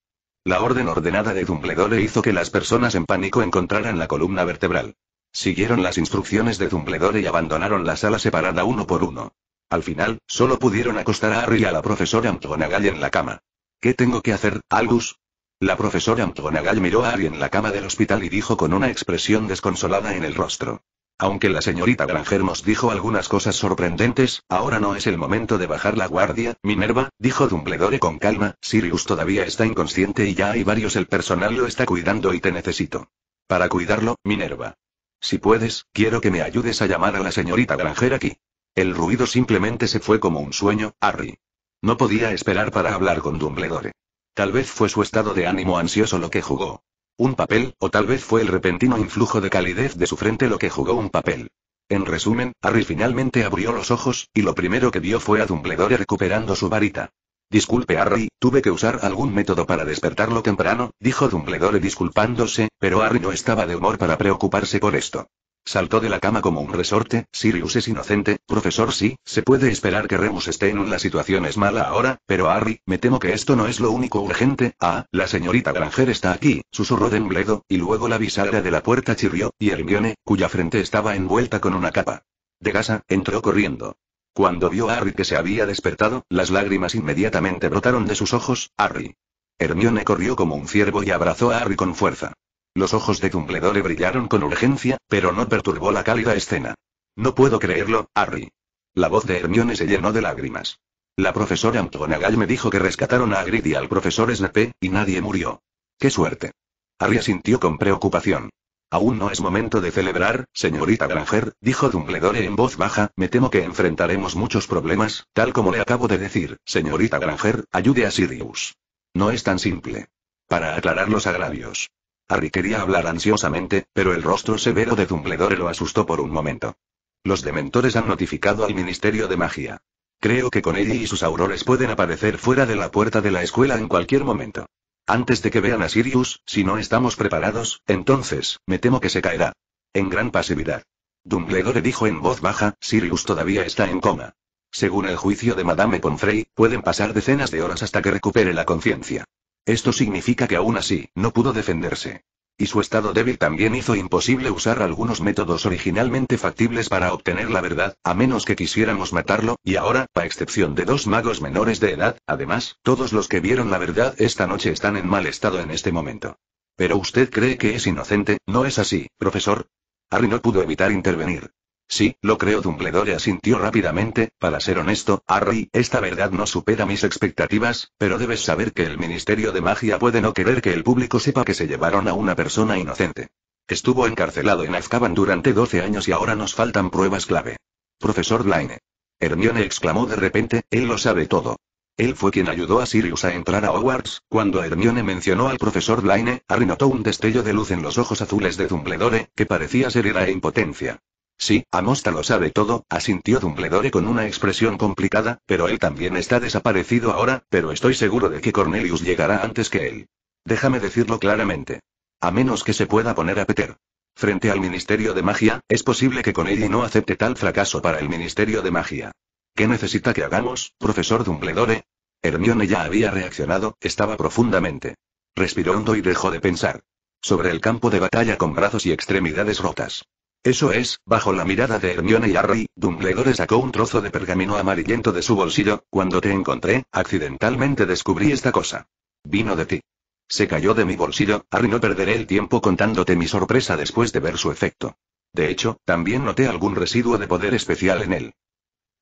La orden ordenada de Dumbledore hizo que las personas en pánico encontraran la columna vertebral. Siguieron las instrucciones de Dumbledore y abandonaron la sala separada uno por uno. Al final, solo pudieron acostar a Harry y a la profesora McGonagall en la cama. ¿Qué tengo que hacer, Algus? La profesora McGonagall miró a Harry en la cama del hospital y dijo con una expresión desconsolada en el rostro. Aunque la señorita Granger nos dijo algunas cosas sorprendentes, ahora no es el momento de bajar la guardia, Minerva, dijo Dumbledore con calma, Sirius todavía está inconsciente y ya hay varios el personal lo está cuidando y te necesito. Para cuidarlo, Minerva. Si puedes, quiero que me ayudes a llamar a la señorita Granger aquí. El ruido simplemente se fue como un sueño, Harry. No podía esperar para hablar con Dumbledore. Tal vez fue su estado de ánimo ansioso lo que jugó. Un papel, o tal vez fue el repentino influjo de calidez de su frente lo que jugó un papel. En resumen, Harry finalmente abrió los ojos, y lo primero que vio fue a Dumbledore recuperando su varita. Disculpe Harry, tuve que usar algún método para despertarlo temprano, dijo Dumbledore disculpándose, pero Harry no estaba de humor para preocuparse por esto. Saltó de la cama como un resorte, Sirius es inocente, profesor sí, se puede esperar que Remus esté en una situación es mala ahora, pero Harry, me temo que esto no es lo único urgente, ah, la señorita Granger está aquí, susurró bledo, y luego la bisagra de la puerta chirrió, y Hermione, cuya frente estaba envuelta con una capa. De gasa, entró corriendo. Cuando vio a Harry que se había despertado, las lágrimas inmediatamente brotaron de sus ojos, Harry. Hermione corrió como un ciervo y abrazó a Harry con fuerza. Los ojos de Dumbledore brillaron con urgencia, pero no perturbó la cálida escena. No puedo creerlo, Harry. La voz de Hermione se llenó de lágrimas. La profesora McGonagall me dijo que rescataron a Hagrid y al profesor Snape, y nadie murió. ¡Qué suerte! Harry asintió con preocupación. Aún no es momento de celebrar, señorita Granger, dijo Dumbledore en voz baja, me temo que enfrentaremos muchos problemas, tal como le acabo de decir, señorita Granger, ayude a Sirius. No es tan simple. Para aclarar los agravios. Harry quería hablar ansiosamente, pero el rostro severo de Dumbledore lo asustó por un momento. Los dementores han notificado al Ministerio de Magia. Creo que con ella y sus aurores pueden aparecer fuera de la puerta de la escuela en cualquier momento. Antes de que vean a Sirius, si no estamos preparados, entonces, me temo que se caerá. En gran pasividad. Dumbledore dijo en voz baja, Sirius todavía está en coma. Según el juicio de Madame Pomfrey, pueden pasar decenas de horas hasta que recupere la conciencia. Esto significa que aún así, no pudo defenderse. Y su estado débil también hizo imposible usar algunos métodos originalmente factibles para obtener la verdad, a menos que quisiéramos matarlo, y ahora, a excepción de dos magos menores de edad, además, todos los que vieron la verdad esta noche están en mal estado en este momento. Pero usted cree que es inocente, ¿no es así, profesor? Harry no pudo evitar intervenir. Sí, lo creo. Dumbledore asintió rápidamente. Para ser honesto, Harry, esta verdad no supera mis expectativas, pero debes saber que el Ministerio de Magia puede no querer que el público sepa que se llevaron a una persona inocente. Estuvo encarcelado en Azkaban durante 12 años y ahora nos faltan pruebas clave. Profesor Blaine. Hermione exclamó de repente, él lo sabe todo. Él fue quien ayudó a Sirius a entrar a Hogwarts. Cuando Hermione mencionó al profesor Blaine, Harry notó un destello de luz en los ojos azules de Dumbledore, que parecía ser era e impotencia. Sí, Amosta lo sabe todo, asintió Dumbledore con una expresión complicada, pero él también está desaparecido ahora, pero estoy seguro de que Cornelius llegará antes que él. Déjame decirlo claramente. A menos que se pueda poner a Peter. Frente al Ministerio de Magia, es posible que con no acepte tal fracaso para el Ministerio de Magia. ¿Qué necesita que hagamos, profesor Dumbledore? Hermione ya había reaccionado, estaba profundamente. Respiró hondo y dejó de pensar. Sobre el campo de batalla con brazos y extremidades rotas. Eso es, bajo la mirada de Hermione y Harry, Dumbledore sacó un trozo de pergamino amarillento de su bolsillo, cuando te encontré, accidentalmente descubrí esta cosa. Vino de ti. Se cayó de mi bolsillo, Harry no perderé el tiempo contándote mi sorpresa después de ver su efecto. De hecho, también noté algún residuo de poder especial en él.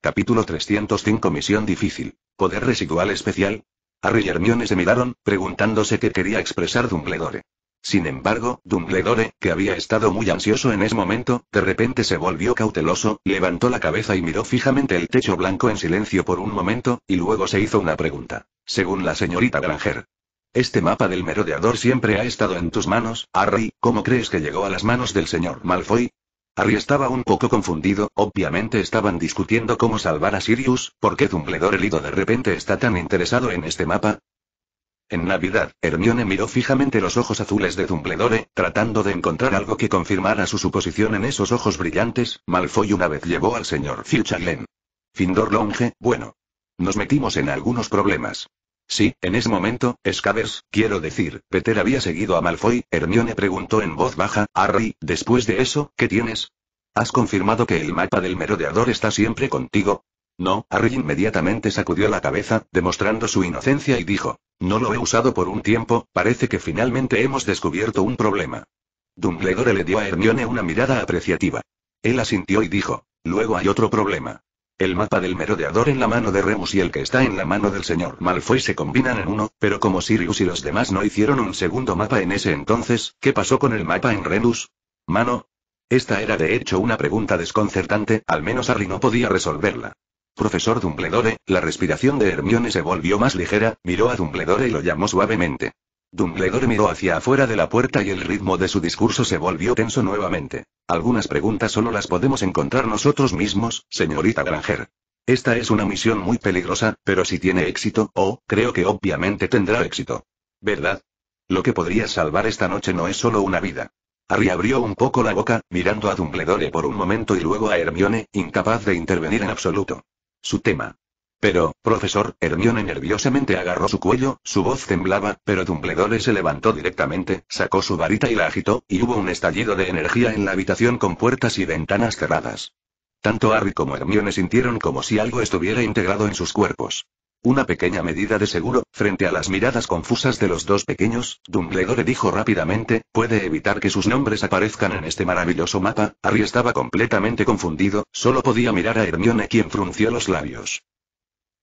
Capítulo 305 Misión difícil. ¿Poder residual especial? Harry y Hermione se miraron, preguntándose qué quería expresar Dumbledore. Sin embargo, Dumbledore, que había estado muy ansioso en ese momento, de repente se volvió cauteloso, levantó la cabeza y miró fijamente el techo blanco en silencio por un momento, y luego se hizo una pregunta. Según la señorita Granger. Este mapa del merodeador siempre ha estado en tus manos, Harry, ¿cómo crees que llegó a las manos del señor Malfoy? Harry estaba un poco confundido, obviamente estaban discutiendo cómo salvar a Sirius, ¿por qué Dumbledore Lido de repente está tan interesado en este mapa? En Navidad, Hermione miró fijamente los ojos azules de Dumbledore, tratando de encontrar algo que confirmara su suposición en esos ojos brillantes. Malfoy una vez llevó al señor Filchaglen. Findor Longe, bueno. Nos metimos en algunos problemas. Sí, en ese momento, Scavers, quiero decir, Peter había seguido a Malfoy, Hermione preguntó en voz baja, Harry, después de eso, ¿qué tienes? ¿Has confirmado que el mapa del merodeador está siempre contigo? No, Harry inmediatamente sacudió la cabeza, demostrando su inocencia y dijo, no lo he usado por un tiempo, parece que finalmente hemos descubierto un problema. Dumbledore le dio a Hermione una mirada apreciativa. Él asintió y dijo, luego hay otro problema. El mapa del merodeador en la mano de Remus y el que está en la mano del señor Malfoy se combinan en uno, pero como Sirius y los demás no hicieron un segundo mapa en ese entonces, ¿qué pasó con el mapa en Remus? ¿Mano? Esta era de hecho una pregunta desconcertante, al menos Harry no podía resolverla. Profesor Dumbledore, la respiración de Hermione se volvió más ligera, miró a Dumbledore y lo llamó suavemente. Dumbledore miró hacia afuera de la puerta y el ritmo de su discurso se volvió tenso nuevamente. Algunas preguntas solo las podemos encontrar nosotros mismos, señorita Granger. Esta es una misión muy peligrosa, pero si tiene éxito, oh, creo que obviamente tendrá éxito. ¿Verdad? Lo que podría salvar esta noche no es solo una vida. Harry abrió un poco la boca, mirando a Dumbledore por un momento y luego a Hermione, incapaz de intervenir en absoluto. Su tema. Pero, profesor, Hermione nerviosamente agarró su cuello, su voz temblaba, pero Dumbledore se levantó directamente, sacó su varita y la agitó, y hubo un estallido de energía en la habitación con puertas y ventanas cerradas. Tanto Harry como Hermione sintieron como si algo estuviera integrado en sus cuerpos. Una pequeña medida de seguro, frente a las miradas confusas de los dos pequeños, Dumbledore dijo rápidamente, puede evitar que sus nombres aparezcan en este maravilloso mapa, Harry estaba completamente confundido, solo podía mirar a Hermione quien frunció los labios.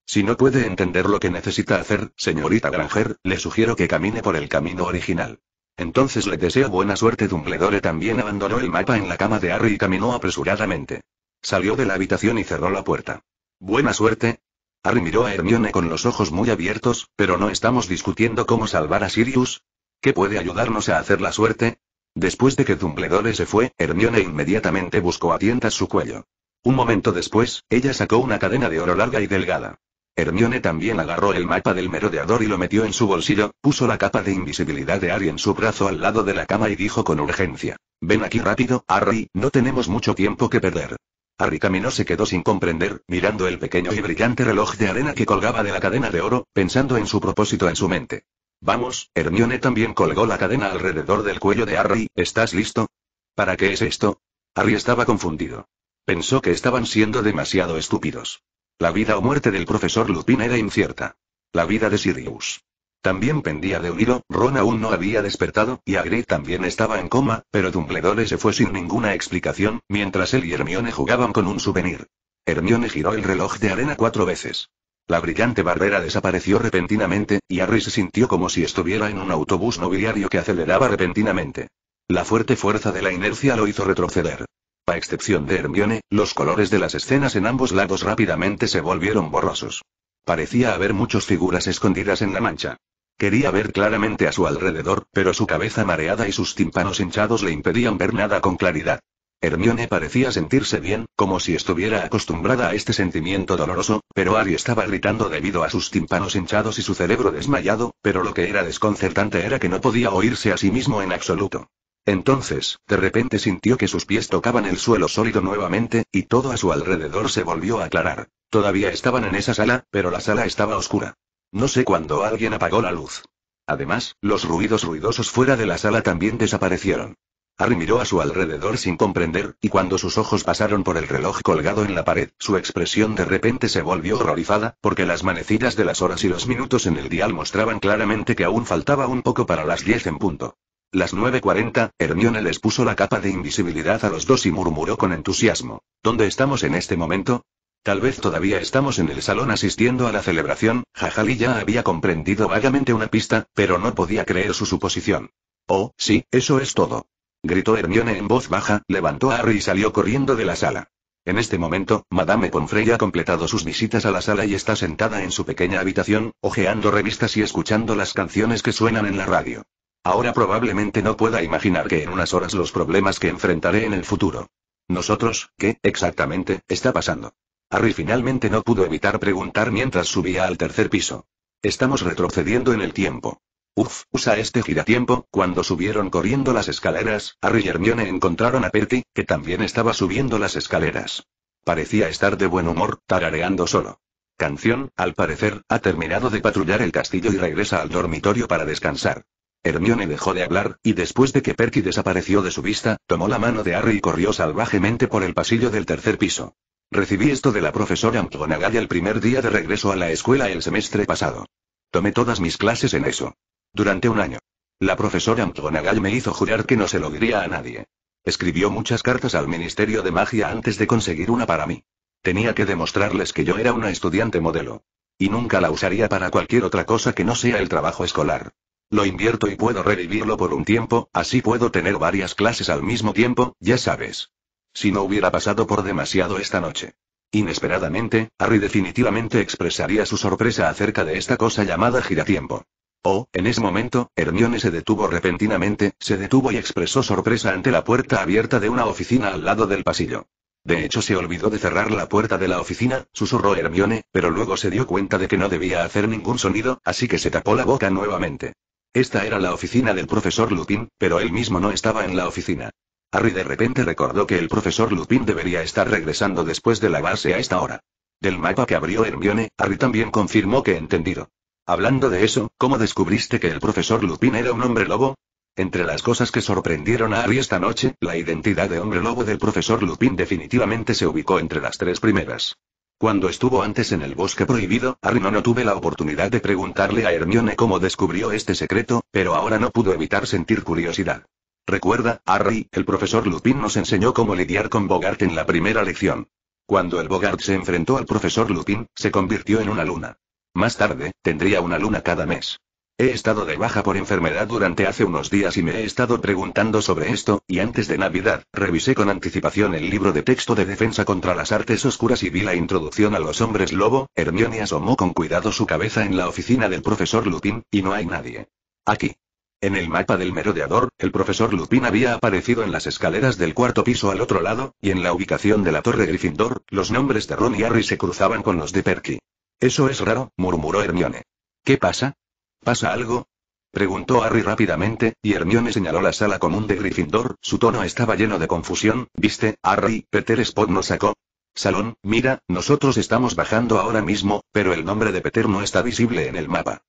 Si no puede entender lo que necesita hacer, señorita Granger, le sugiero que camine por el camino original. Entonces le deseo buena suerte Dumbledore también abandonó el mapa en la cama de Harry y caminó apresuradamente. Salió de la habitación y cerró la puerta. Buena suerte, Harry miró a Hermione con los ojos muy abiertos, pero no estamos discutiendo cómo salvar a Sirius. ¿Qué puede ayudarnos a hacer la suerte? Después de que Dumbledore se fue, Hermione inmediatamente buscó a tientas su cuello. Un momento después, ella sacó una cadena de oro larga y delgada. Hermione también agarró el mapa del merodeador y lo metió en su bolsillo, puso la capa de invisibilidad de Harry en su brazo al lado de la cama y dijo con urgencia. Ven aquí rápido, Harry, no tenemos mucho tiempo que perder. Harry Camino se quedó sin comprender, mirando el pequeño y brillante reloj de arena que colgaba de la cadena de oro, pensando en su propósito en su mente. Vamos, Hermione también colgó la cadena alrededor del cuello de Harry, ¿estás listo? ¿Para qué es esto? Harry estaba confundido. Pensó que estaban siendo demasiado estúpidos. La vida o muerte del profesor Lupin era incierta. La vida de Sirius. También pendía de un hilo, Ron aún no había despertado, y Agri también estaba en coma, pero Dumbledore se fue sin ninguna explicación, mientras él y Hermione jugaban con un souvenir. Hermione giró el reloj de arena cuatro veces. La brillante barrera desapareció repentinamente, y Harry se sintió como si estuviera en un autobús nobiliario que aceleraba repentinamente. La fuerte fuerza de la inercia lo hizo retroceder. A excepción de Hermione, los colores de las escenas en ambos lados rápidamente se volvieron borrosos. Parecía haber muchas figuras escondidas en la mancha. Quería ver claramente a su alrededor, pero su cabeza mareada y sus tímpanos hinchados le impedían ver nada con claridad. Hermione parecía sentirse bien, como si estuviera acostumbrada a este sentimiento doloroso, pero Ari estaba gritando debido a sus tímpanos hinchados y su cerebro desmayado, pero lo que era desconcertante era que no podía oírse a sí mismo en absoluto. Entonces, de repente sintió que sus pies tocaban el suelo sólido nuevamente, y todo a su alrededor se volvió a aclarar. Todavía estaban en esa sala, pero la sala estaba oscura. No sé cuándo alguien apagó la luz. Además, los ruidos ruidosos fuera de la sala también desaparecieron. Harry miró a su alrededor sin comprender, y cuando sus ojos pasaron por el reloj colgado en la pared, su expresión de repente se volvió horrorizada, porque las manecillas de las horas y los minutos en el dial mostraban claramente que aún faltaba un poco para las diez en punto. Las 9.40, Hermione les puso la capa de invisibilidad a los dos y murmuró con entusiasmo. ¿Dónde estamos en este momento? Tal vez todavía estamos en el salón asistiendo a la celebración, Jajali ya había comprendido vagamente una pista, pero no podía creer su suposición. Oh, sí, eso es todo. Gritó Hermione en voz baja, levantó a Harry y salió corriendo de la sala. En este momento, Madame Pomfrey ha completado sus visitas a la sala y está sentada en su pequeña habitación, hojeando revistas y escuchando las canciones que suenan en la radio. Ahora probablemente no pueda imaginar que en unas horas los problemas que enfrentaré en el futuro. Nosotros, ¿qué, exactamente, está pasando? Harry finalmente no pudo evitar preguntar mientras subía al tercer piso. Estamos retrocediendo en el tiempo. Uf, usa este giratiempo. Cuando subieron corriendo las escaleras, Harry y Hermione encontraron a Percy, que también estaba subiendo las escaleras. Parecía estar de buen humor, tarareando solo. Canción, al parecer, ha terminado de patrullar el castillo y regresa al dormitorio para descansar. Hermione dejó de hablar, y después de que Perky desapareció de su vista, tomó la mano de Harry y corrió salvajemente por el pasillo del tercer piso. Recibí esto de la profesora McGonagall el primer día de regreso a la escuela el semestre pasado. Tomé todas mis clases en eso. Durante un año. La profesora McGonagall me hizo jurar que no se lo diría a nadie. Escribió muchas cartas al Ministerio de Magia antes de conseguir una para mí. Tenía que demostrarles que yo era una estudiante modelo. Y nunca la usaría para cualquier otra cosa que no sea el trabajo escolar. Lo invierto y puedo revivirlo por un tiempo, así puedo tener varias clases al mismo tiempo, ya sabes. Si no hubiera pasado por demasiado esta noche. Inesperadamente, Harry definitivamente expresaría su sorpresa acerca de esta cosa llamada giratiempo. Oh, en ese momento, Hermione se detuvo repentinamente, se detuvo y expresó sorpresa ante la puerta abierta de una oficina al lado del pasillo. De hecho, se olvidó de cerrar la puerta de la oficina, susurró Hermione, pero luego se dio cuenta de que no debía hacer ningún sonido, así que se tapó la boca nuevamente. Esta era la oficina del profesor Lupin, pero él mismo no estaba en la oficina. Harry de repente recordó que el profesor Lupin debería estar regresando después de la base a esta hora. Del mapa que abrió Hermione, Harry también confirmó que entendido. Hablando de eso, ¿cómo descubriste que el profesor Lupin era un hombre lobo? Entre las cosas que sorprendieron a Harry esta noche, la identidad de hombre lobo del profesor Lupin definitivamente se ubicó entre las tres primeras. Cuando estuvo antes en el bosque prohibido, Harry no tuve la oportunidad de preguntarle a Hermione cómo descubrió este secreto, pero ahora no pudo evitar sentir curiosidad. Recuerda, Harry, el profesor Lupin nos enseñó cómo lidiar con Bogart en la primera lección. Cuando el Bogart se enfrentó al profesor Lupin, se convirtió en una luna. Más tarde, tendría una luna cada mes. He estado de baja por enfermedad durante hace unos días y me he estado preguntando sobre esto, y antes de Navidad, revisé con anticipación el libro de texto de defensa contra las artes oscuras y vi la introducción a los hombres lobo, Hermione asomó con cuidado su cabeza en la oficina del profesor Lupin, y no hay nadie. Aquí. En el mapa del merodeador, el profesor Lupin había aparecido en las escaleras del cuarto piso al otro lado, y en la ubicación de la torre Gryffindor, los nombres de Ron y Harry se cruzaban con los de Perky. Eso es raro, murmuró Hermione. ¿Qué pasa? ¿Pasa algo? Preguntó Harry rápidamente, y Hermione señaló la sala común de Gryffindor, su tono estaba lleno de confusión, ¿viste, Harry, Peter Spot nos sacó? Salón, mira, nosotros estamos bajando ahora mismo, pero el nombre de Peter no está visible en el mapa.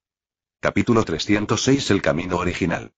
Capítulo 306 El camino original.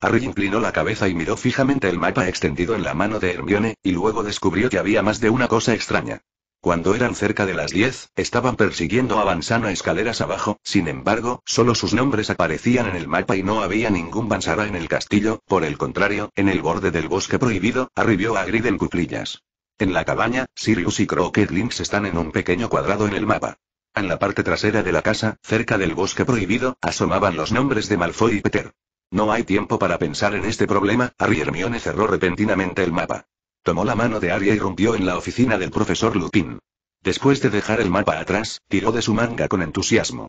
Harry inclinó la cabeza y miró fijamente el mapa extendido en la mano de Hermione, y luego descubrió que había más de una cosa extraña. Cuando eran cerca de las 10, estaban persiguiendo a Bansana escaleras abajo, sin embargo, solo sus nombres aparecían en el mapa y no había ningún Bansara en el castillo, por el contrario, en el borde del bosque prohibido, arribió a Grid en cuclillas. En la cabaña, Sirius y Crooked Links están en un pequeño cuadrado en el mapa. En la parte trasera de la casa, cerca del bosque prohibido, asomaban los nombres de Malfoy y Peter. No hay tiempo para pensar en este problema, Harry Hermione cerró repentinamente el mapa. Tomó la mano de Aria y rompió en la oficina del profesor Lupin. Después de dejar el mapa atrás, tiró de su manga con entusiasmo.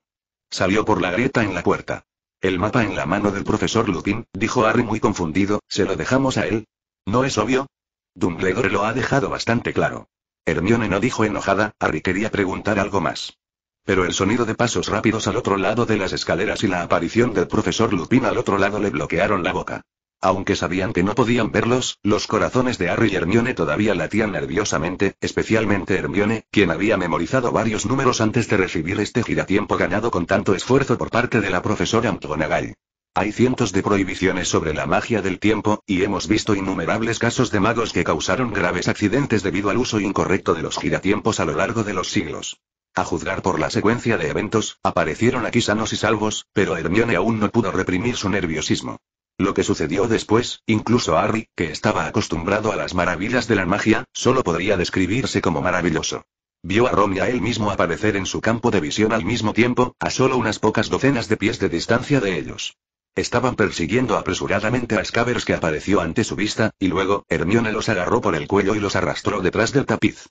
Salió por la grieta en la puerta. El mapa en la mano del profesor Lupin, dijo Harry muy confundido, ¿se lo dejamos a él? ¿No es obvio? Dumbledore lo ha dejado bastante claro. Hermione no dijo enojada, Harry quería preguntar algo más. Pero el sonido de pasos rápidos al otro lado de las escaleras y la aparición del profesor Lupin al otro lado le bloquearon la boca. Aunque sabían que no podían verlos, los corazones de Harry y Hermione todavía latían nerviosamente, especialmente Hermione, quien había memorizado varios números antes de recibir este giratiempo ganado con tanto esfuerzo por parte de la profesora McGonagall. Hay cientos de prohibiciones sobre la magia del tiempo, y hemos visto innumerables casos de magos que causaron graves accidentes debido al uso incorrecto de los giratiempos a lo largo de los siglos. A juzgar por la secuencia de eventos, aparecieron aquí sanos y salvos, pero Hermione aún no pudo reprimir su nerviosismo. Lo que sucedió después, incluso Harry, que estaba acostumbrado a las maravillas de la magia, solo podría describirse como maravilloso. Vio a Ron y a él mismo aparecer en su campo de visión al mismo tiempo, a solo unas pocas docenas de pies de distancia de ellos. Estaban persiguiendo apresuradamente a Scabbers que apareció ante su vista, y luego, Hermione los agarró por el cuello y los arrastró detrás del tapiz.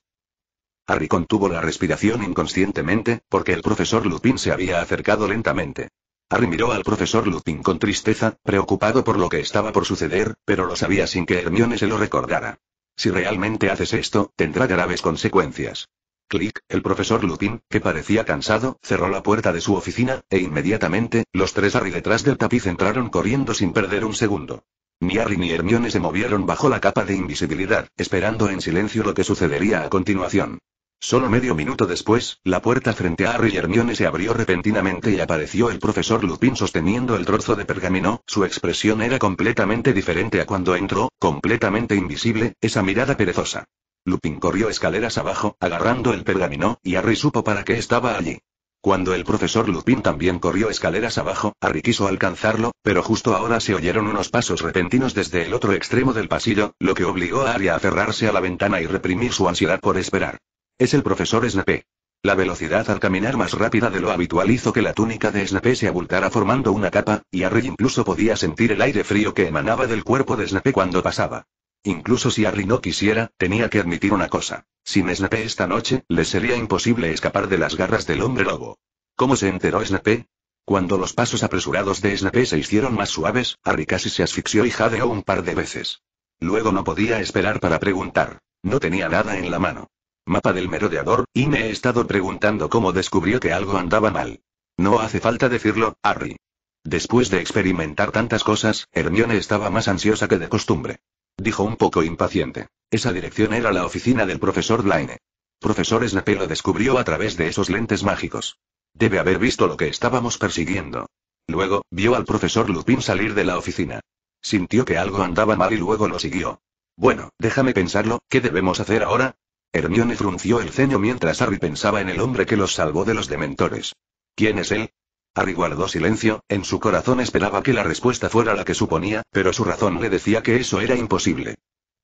Harry contuvo la respiración inconscientemente, porque el profesor Lupin se había acercado lentamente. Harry miró al profesor Lupin con tristeza, preocupado por lo que estaba por suceder, pero lo sabía sin que Hermione se lo recordara. Si realmente haces esto, tendrá graves consecuencias. Click, el profesor Lupin, que parecía cansado, cerró la puerta de su oficina, e inmediatamente, los tres Harry detrás del tapiz entraron corriendo sin perder un segundo. Ni Harry ni Hermione se movieron bajo la capa de invisibilidad, esperando en silencio lo que sucedería a continuación. Solo medio minuto después, la puerta frente a Harry y Hermione se abrió repentinamente y apareció el profesor Lupin sosteniendo el trozo de pergamino, su expresión era completamente diferente a cuando entró, completamente invisible, esa mirada perezosa. Lupin corrió escaleras abajo, agarrando el pergamino, y Harry supo para qué estaba allí. Cuando el profesor Lupin también corrió escaleras abajo, Harry quiso alcanzarlo, pero justo ahora se oyeron unos pasos repentinos desde el otro extremo del pasillo, lo que obligó a Harry a aferrarse a la ventana y reprimir su ansiedad por esperar. Es el profesor Snape. La velocidad al caminar más rápida de lo habitual hizo que la túnica de Snape se abultara formando una capa, y Harry incluso podía sentir el aire frío que emanaba del cuerpo de Snape cuando pasaba. Incluso si Harry no quisiera, tenía que admitir una cosa. Sin Snape esta noche, le sería imposible escapar de las garras del hombre lobo. ¿Cómo se enteró Snape? Cuando los pasos apresurados de Snape se hicieron más suaves, Harry casi se asfixió y jadeó un par de veces. Luego no podía esperar para preguntar. No tenía nada en la mano. Mapa del merodeador, y me he estado preguntando cómo descubrió que algo andaba mal. No hace falta decirlo, Harry. Después de experimentar tantas cosas, Hermione estaba más ansiosa que de costumbre. Dijo un poco impaciente. Esa dirección era la oficina del profesor Blaine. Profesor Snape lo descubrió a través de esos lentes mágicos. Debe haber visto lo que estábamos persiguiendo. Luego, vio al profesor Lupin salir de la oficina. Sintió que algo andaba mal y luego lo siguió. Bueno, déjame pensarlo, ¿qué debemos hacer ahora? Hermione frunció el ceño mientras Harry pensaba en el hombre que los salvó de los dementores. ¿Quién es él? Harry guardó silencio, en su corazón esperaba que la respuesta fuera la que suponía, pero su razón le decía que eso era imposible.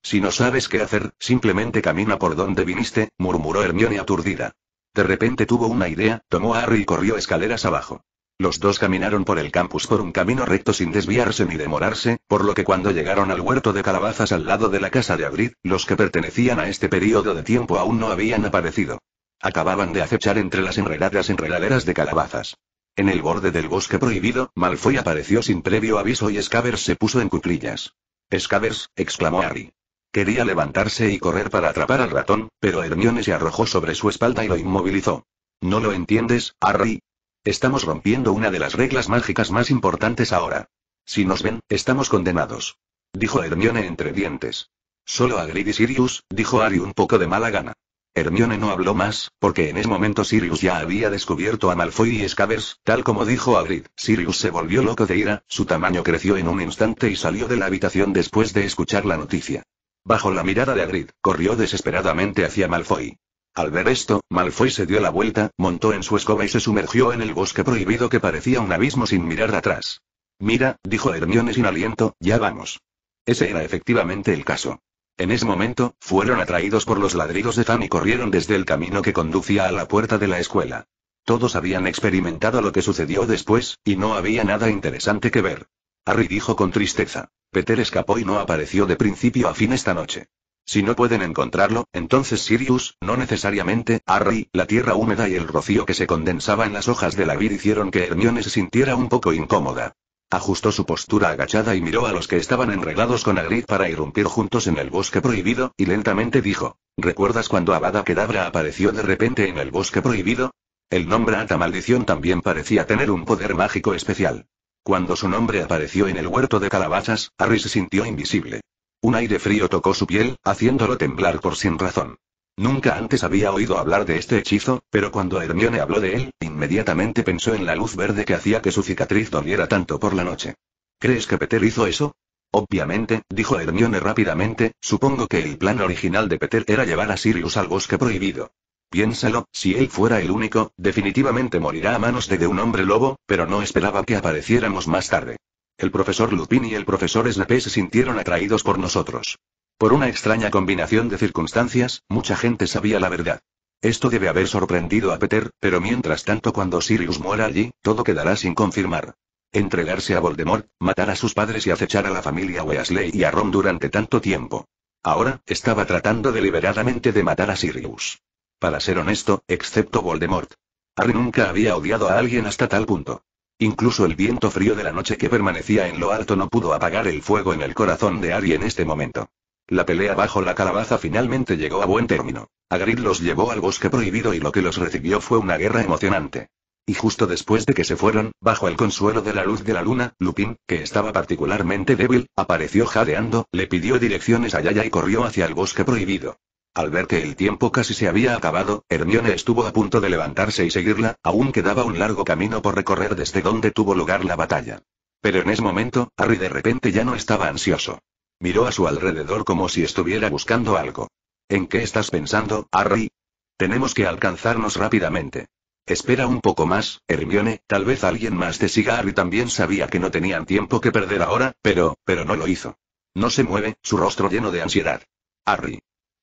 Si no sabes qué hacer, simplemente camina por donde viniste, murmuró Hermione aturdida. De repente tuvo una idea, tomó a Harry y corrió escaleras abajo. Los dos caminaron por el campus por un camino recto sin desviarse ni demorarse, por lo que cuando llegaron al huerto de calabazas al lado de la casa de Abrid, los que pertenecían a este periodo de tiempo aún no habían aparecido. Acababan de acechar entre las enredadas enredaderas de calabazas. En el borde del bosque prohibido, Malfoy apareció sin previo aviso y Scavers se puso en cuclillas. «¡Scavers!» exclamó Harry. Quería levantarse y correr para atrapar al ratón, pero Hermione se arrojó sobre su espalda y lo inmovilizó. No lo entiendes, Harry, Estamos rompiendo una de las reglas mágicas más importantes ahora. Si nos ven, estamos condenados. Dijo Hermione entre dientes. Solo a y Sirius, dijo Ari un poco de mala gana. Hermione no habló más, porque en ese momento Sirius ya había descubierto a Malfoy y Scabbers, tal como dijo Agrid. Sirius se volvió loco de ira, su tamaño creció en un instante y salió de la habitación después de escuchar la noticia. Bajo la mirada de Agrid, corrió desesperadamente hacia Malfoy. Al ver esto, Malfoy se dio la vuelta, montó en su escoba y se sumergió en el bosque prohibido que parecía un abismo sin mirar atrás. Mira, dijo Hermione sin aliento, ya vamos. Ese era efectivamente el caso. En ese momento, fueron atraídos por los ladridos de Fan y corrieron desde el camino que conducía a la puerta de la escuela. Todos habían experimentado lo que sucedió después, y no había nada interesante que ver. Harry dijo con tristeza. Peter escapó y no apareció de principio a fin esta noche. Si no pueden encontrarlo, entonces Sirius, no necesariamente, Harry, la tierra húmeda y el rocío que se condensaba en las hojas de la vid hicieron que Hermione se sintiera un poco incómoda. Ajustó su postura agachada y miró a los que estaban enredados con Hagrid para irrumpir juntos en el bosque prohibido, y lentamente dijo, ¿recuerdas cuando Abada Kedabra apareció de repente en el bosque prohibido? El nombre Ata Maldición también parecía tener un poder mágico especial. Cuando su nombre apareció en el huerto de calabazas, Harry se sintió invisible. Un aire frío tocó su piel, haciéndolo temblar por sin razón. Nunca antes había oído hablar de este hechizo, pero cuando Hermione habló de él, inmediatamente pensó en la luz verde que hacía que su cicatriz doliera tanto por la noche. ¿Crees que Peter hizo eso? Obviamente, dijo Hermione rápidamente, supongo que el plan original de Peter era llevar a Sirius al bosque prohibido. Piénsalo, si él fuera el único, definitivamente morirá a manos de, de un hombre lobo, pero no esperaba que apareciéramos más tarde. El profesor Lupin y el profesor Snape se sintieron atraídos por nosotros. Por una extraña combinación de circunstancias, mucha gente sabía la verdad. Esto debe haber sorprendido a Peter, pero mientras tanto cuando Sirius muera allí, todo quedará sin confirmar. Entregarse a Voldemort, matar a sus padres y acechar a la familia Weasley y a Ron durante tanto tiempo. Ahora, estaba tratando deliberadamente de matar a Sirius. Para ser honesto, excepto Voldemort. Harry nunca había odiado a alguien hasta tal punto. Incluso el viento frío de la noche que permanecía en lo alto no pudo apagar el fuego en el corazón de Ari en este momento. La pelea bajo la calabaza finalmente llegó a buen término. Agrid los llevó al bosque prohibido y lo que los recibió fue una guerra emocionante. Y justo después de que se fueron, bajo el consuelo de la luz de la luna, Lupin, que estaba particularmente débil, apareció jadeando, le pidió direcciones a Yaya y corrió hacia el bosque prohibido. Al ver que el tiempo casi se había acabado, Hermione estuvo a punto de levantarse y seguirla, aún quedaba un largo camino por recorrer desde donde tuvo lugar la batalla. Pero en ese momento, Harry de repente ya no estaba ansioso. Miró a su alrededor como si estuviera buscando algo. ¿En qué estás pensando, Harry? Tenemos que alcanzarnos rápidamente. Espera un poco más, Hermione, tal vez alguien más te siga. Harry también sabía que no tenían tiempo que perder ahora, pero, pero no lo hizo. No se mueve, su rostro lleno de ansiedad. Harry.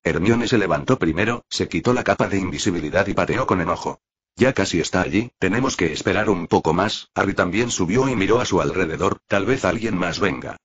Hermione se levantó primero, se quitó la capa de invisibilidad y pateó con enojo. Ya casi está allí, tenemos que esperar un poco más. Harry también subió y miró a su alrededor, tal vez alguien más venga.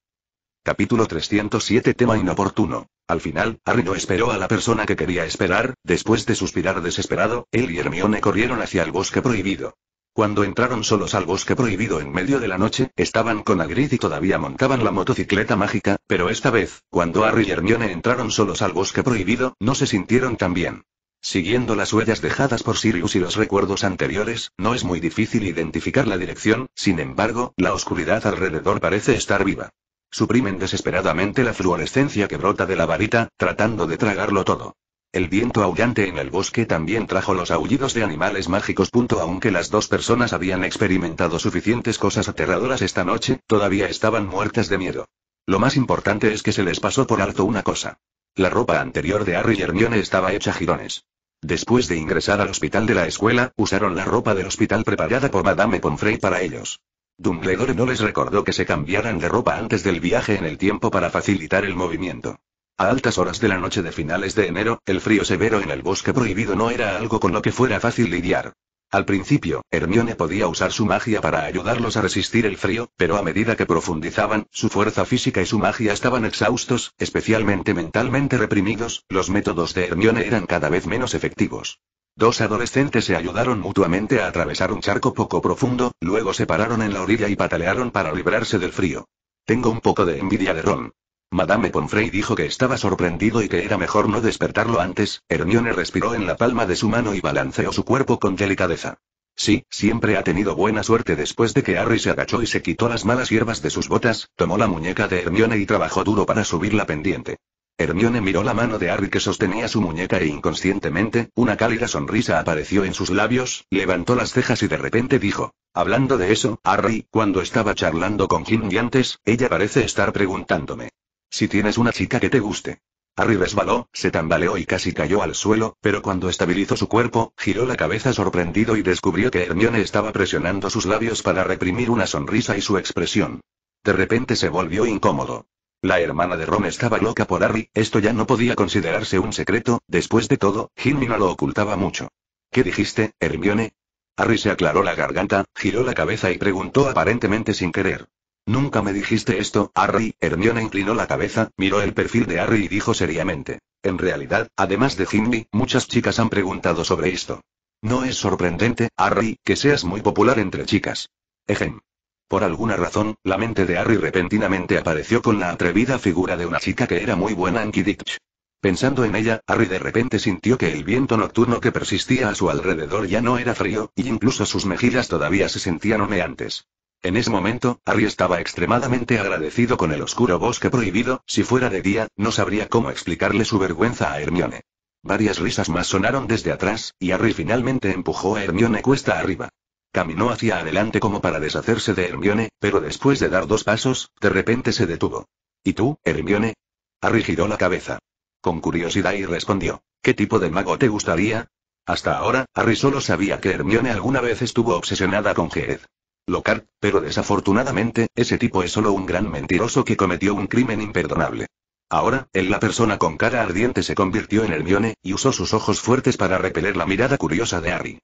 Capítulo 307 Tema inoportuno. Al final, Harry no esperó a la persona que quería esperar, después de suspirar desesperado, él y Hermione corrieron hacia el bosque prohibido. Cuando entraron solos al bosque prohibido en medio de la noche, estaban con agrid y todavía montaban la motocicleta mágica, pero esta vez, cuando Harry y Hermione entraron solos al bosque prohibido, no se sintieron tan bien. Siguiendo las huellas dejadas por Sirius y los recuerdos anteriores, no es muy difícil identificar la dirección, sin embargo, la oscuridad alrededor parece estar viva. Suprimen desesperadamente la fluorescencia que brota de la varita, tratando de tragarlo todo. El viento aullante en el bosque también trajo los aullidos de animales mágicos. Aunque las dos personas habían experimentado suficientes cosas aterradoras esta noche, todavía estaban muertas de miedo. Lo más importante es que se les pasó por alto una cosa. La ropa anterior de Harry y Hermione estaba hecha jirones. Después de ingresar al hospital de la escuela, usaron la ropa del hospital preparada por Madame Pomfrey para ellos. Dumbledore no les recordó que se cambiaran de ropa antes del viaje en el tiempo para facilitar el movimiento. A altas horas de la noche de finales de enero, el frío severo en el bosque prohibido no era algo con lo que fuera fácil lidiar. Al principio, Hermione podía usar su magia para ayudarlos a resistir el frío, pero a medida que profundizaban, su fuerza física y su magia estaban exhaustos, especialmente mentalmente reprimidos, los métodos de Hermione eran cada vez menos efectivos. Dos adolescentes se ayudaron mutuamente a atravesar un charco poco profundo, luego se pararon en la orilla y patalearon para librarse del frío. Tengo un poco de envidia de Ron. Madame Pomfrey dijo que estaba sorprendido y que era mejor no despertarlo antes, Hermione respiró en la palma de su mano y balanceó su cuerpo con delicadeza. Sí, siempre ha tenido buena suerte después de que Harry se agachó y se quitó las malas hierbas de sus botas, tomó la muñeca de Hermione y trabajó duro para subir la pendiente. Hermione miró la mano de Harry que sostenía su muñeca e inconscientemente, una cálida sonrisa apareció en sus labios, levantó las cejas y de repente dijo. Hablando de eso, Harry, cuando estaba charlando con Ginny antes, ella parece estar preguntándome. Si tienes una chica que te guste. Harry resbaló, se tambaleó y casi cayó al suelo, pero cuando estabilizó su cuerpo, giró la cabeza sorprendido y descubrió que Hermione estaba presionando sus labios para reprimir una sonrisa y su expresión. De repente se volvió incómodo. La hermana de Ron estaba loca por Harry, esto ya no podía considerarse un secreto, después de todo, Ginny no lo ocultaba mucho. ¿Qué dijiste, Hermione? Harry se aclaró la garganta, giró la cabeza y preguntó aparentemente sin querer. Nunca me dijiste esto, Harry. Hermione inclinó la cabeza, miró el perfil de Harry y dijo seriamente. En realidad, además de Ginny, muchas chicas han preguntado sobre esto. No es sorprendente, Harry, que seas muy popular entre chicas. Ejem. Por alguna razón, la mente de Harry repentinamente apareció con la atrevida figura de una chica que era muy buena en Quidditch. Pensando en ella, Harry de repente sintió que el viento nocturno que persistía a su alrededor ya no era frío, y incluso sus mejillas todavía se sentían humeantes. En ese momento, Harry estaba extremadamente agradecido con el oscuro bosque prohibido, si fuera de día, no sabría cómo explicarle su vergüenza a Hermione. Varias risas más sonaron desde atrás, y Harry finalmente empujó a Hermione cuesta arriba. Caminó hacia adelante como para deshacerse de Hermione, pero después de dar dos pasos, de repente se detuvo. ¿Y tú, Hermione? Harry giró la cabeza. Con curiosidad y respondió. ¿Qué tipo de mago te gustaría? Hasta ahora, Harry solo sabía que Hermione alguna vez estuvo obsesionada con Jerez locar, pero desafortunadamente, ese tipo es solo un gran mentiroso que cometió un crimen imperdonable. Ahora, él la persona con cara ardiente se convirtió en Hermione, y usó sus ojos fuertes para repeler la mirada curiosa de Harry.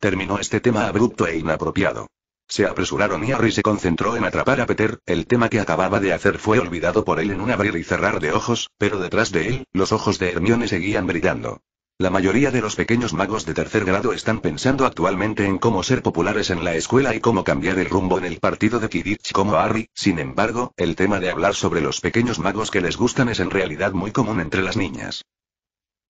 Terminó este tema abrupto e inapropiado. Se apresuraron y Harry se concentró en atrapar a Peter, el tema que acababa de hacer fue olvidado por él en un abrir y cerrar de ojos, pero detrás de él, los ojos de Hermione seguían brillando. La mayoría de los pequeños magos de tercer grado están pensando actualmente en cómo ser populares en la escuela y cómo cambiar el rumbo en el partido de Quidditch como Harry, sin embargo, el tema de hablar sobre los pequeños magos que les gustan es en realidad muy común entre las niñas.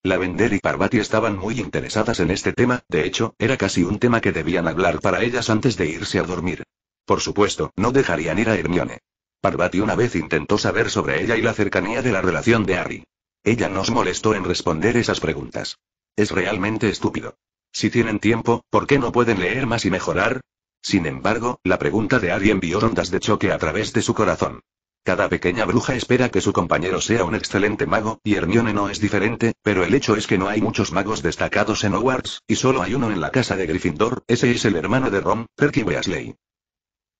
Lavender y Parvati estaban muy interesadas en este tema, de hecho, era casi un tema que debían hablar para ellas antes de irse a dormir. Por supuesto, no dejarían ir a Hermione. Parvati una vez intentó saber sobre ella y la cercanía de la relación de Harry. Ella nos molestó en responder esas preguntas. Es realmente estúpido. Si tienen tiempo, ¿por qué no pueden leer más y mejorar? Sin embargo, la pregunta de Ari envió ondas de choque a través de su corazón. Cada pequeña bruja espera que su compañero sea un excelente mago, y Hermione no es diferente, pero el hecho es que no hay muchos magos destacados en Hogwarts, y solo hay uno en la casa de Gryffindor, ese es el hermano de Ron, Perky Weasley.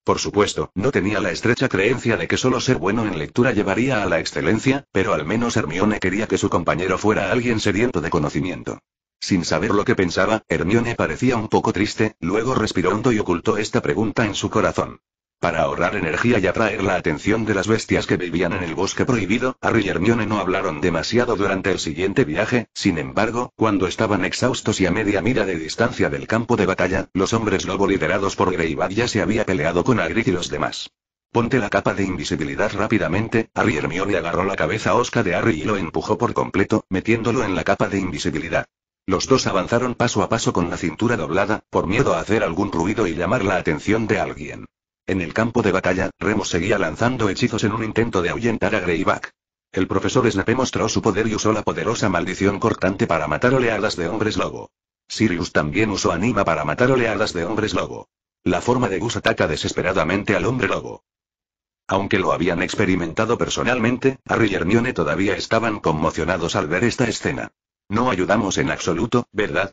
Por supuesto, no tenía la estrecha creencia de que solo ser bueno en lectura llevaría a la excelencia, pero al menos Hermione quería que su compañero fuera alguien sediento de conocimiento. Sin saber lo que pensaba, Hermione parecía un poco triste, luego respiró hondo y ocultó esta pregunta en su corazón. Para ahorrar energía y atraer la atención de las bestias que vivían en el bosque prohibido, Harry y Hermione no hablaron demasiado durante el siguiente viaje, sin embargo, cuando estaban exhaustos y a media mira de distancia del campo de batalla, los hombres lobo liderados por Greyback ya se había peleado con agri y los demás. Ponte la capa de invisibilidad rápidamente, Harry Hermione agarró la cabeza osca de Harry y lo empujó por completo, metiéndolo en la capa de invisibilidad. Los dos avanzaron paso a paso con la cintura doblada, por miedo a hacer algún ruido y llamar la atención de alguien. En el campo de batalla, Remo seguía lanzando hechizos en un intento de ahuyentar a Greyback. El profesor Snape mostró su poder y usó la poderosa maldición cortante para matar oleadas de hombres lobo. Sirius también usó anima para matar oleadas de hombres lobo. La forma de Gus ataca desesperadamente al hombre lobo. Aunque lo habían experimentado personalmente, Harry y Hermione todavía estaban conmocionados al ver esta escena. No ayudamos en absoluto, ¿verdad?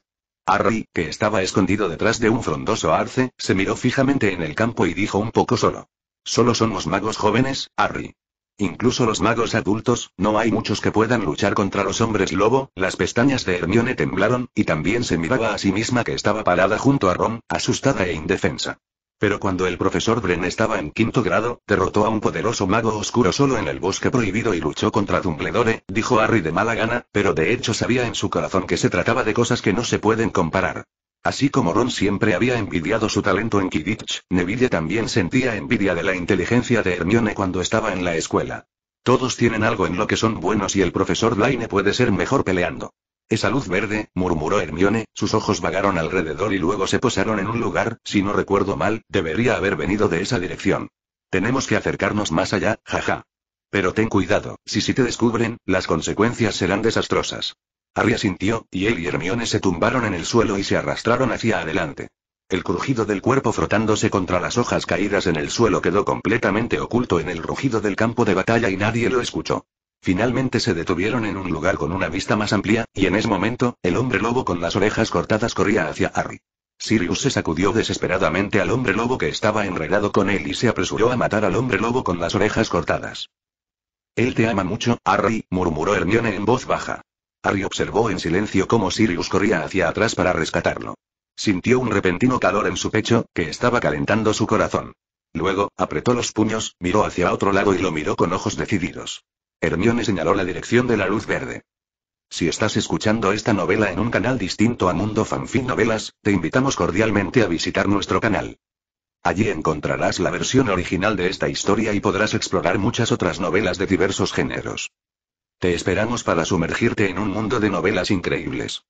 Harry, que estaba escondido detrás de un frondoso arce, se miró fijamente en el campo y dijo un poco solo. Solo somos magos jóvenes, Harry. Incluso los magos adultos, no hay muchos que puedan luchar contra los hombres lobo, las pestañas de Hermione temblaron, y también se miraba a sí misma que estaba parada junto a Ron, asustada e indefensa. Pero cuando el profesor Bren estaba en quinto grado, derrotó a un poderoso mago oscuro solo en el bosque prohibido y luchó contra Dumbledore, dijo Harry de mala gana, pero de hecho sabía en su corazón que se trataba de cosas que no se pueden comparar. Así como Ron siempre había envidiado su talento en Kidditch, Neville también sentía envidia de la inteligencia de Hermione cuando estaba en la escuela. Todos tienen algo en lo que son buenos y el profesor Blaine puede ser mejor peleando. Esa luz verde, murmuró Hermione, sus ojos vagaron alrededor y luego se posaron en un lugar, si no recuerdo mal, debería haber venido de esa dirección. Tenemos que acercarnos más allá, jaja. Pero ten cuidado, si si te descubren, las consecuencias serán desastrosas. Harry sintió y él y Hermione se tumbaron en el suelo y se arrastraron hacia adelante. El crujido del cuerpo frotándose contra las hojas caídas en el suelo quedó completamente oculto en el rugido del campo de batalla y nadie lo escuchó. Finalmente se detuvieron en un lugar con una vista más amplia, y en ese momento, el hombre lobo con las orejas cortadas corría hacia Harry. Sirius se sacudió desesperadamente al hombre lobo que estaba enredado con él y se apresuró a matar al hombre lobo con las orejas cortadas. Él te ama mucho, Harry, murmuró Hermione en voz baja. Harry observó en silencio cómo Sirius corría hacia atrás para rescatarlo. Sintió un repentino calor en su pecho, que estaba calentando su corazón. Luego, apretó los puños, miró hacia otro lado y lo miró con ojos decididos. Hermione señaló la dirección de la luz verde. Si estás escuchando esta novela en un canal distinto a Mundo Fanfic Novelas, te invitamos cordialmente a visitar nuestro canal. Allí encontrarás la versión original de esta historia y podrás explorar muchas otras novelas de diversos géneros. Te esperamos para sumergirte en un mundo de novelas increíbles.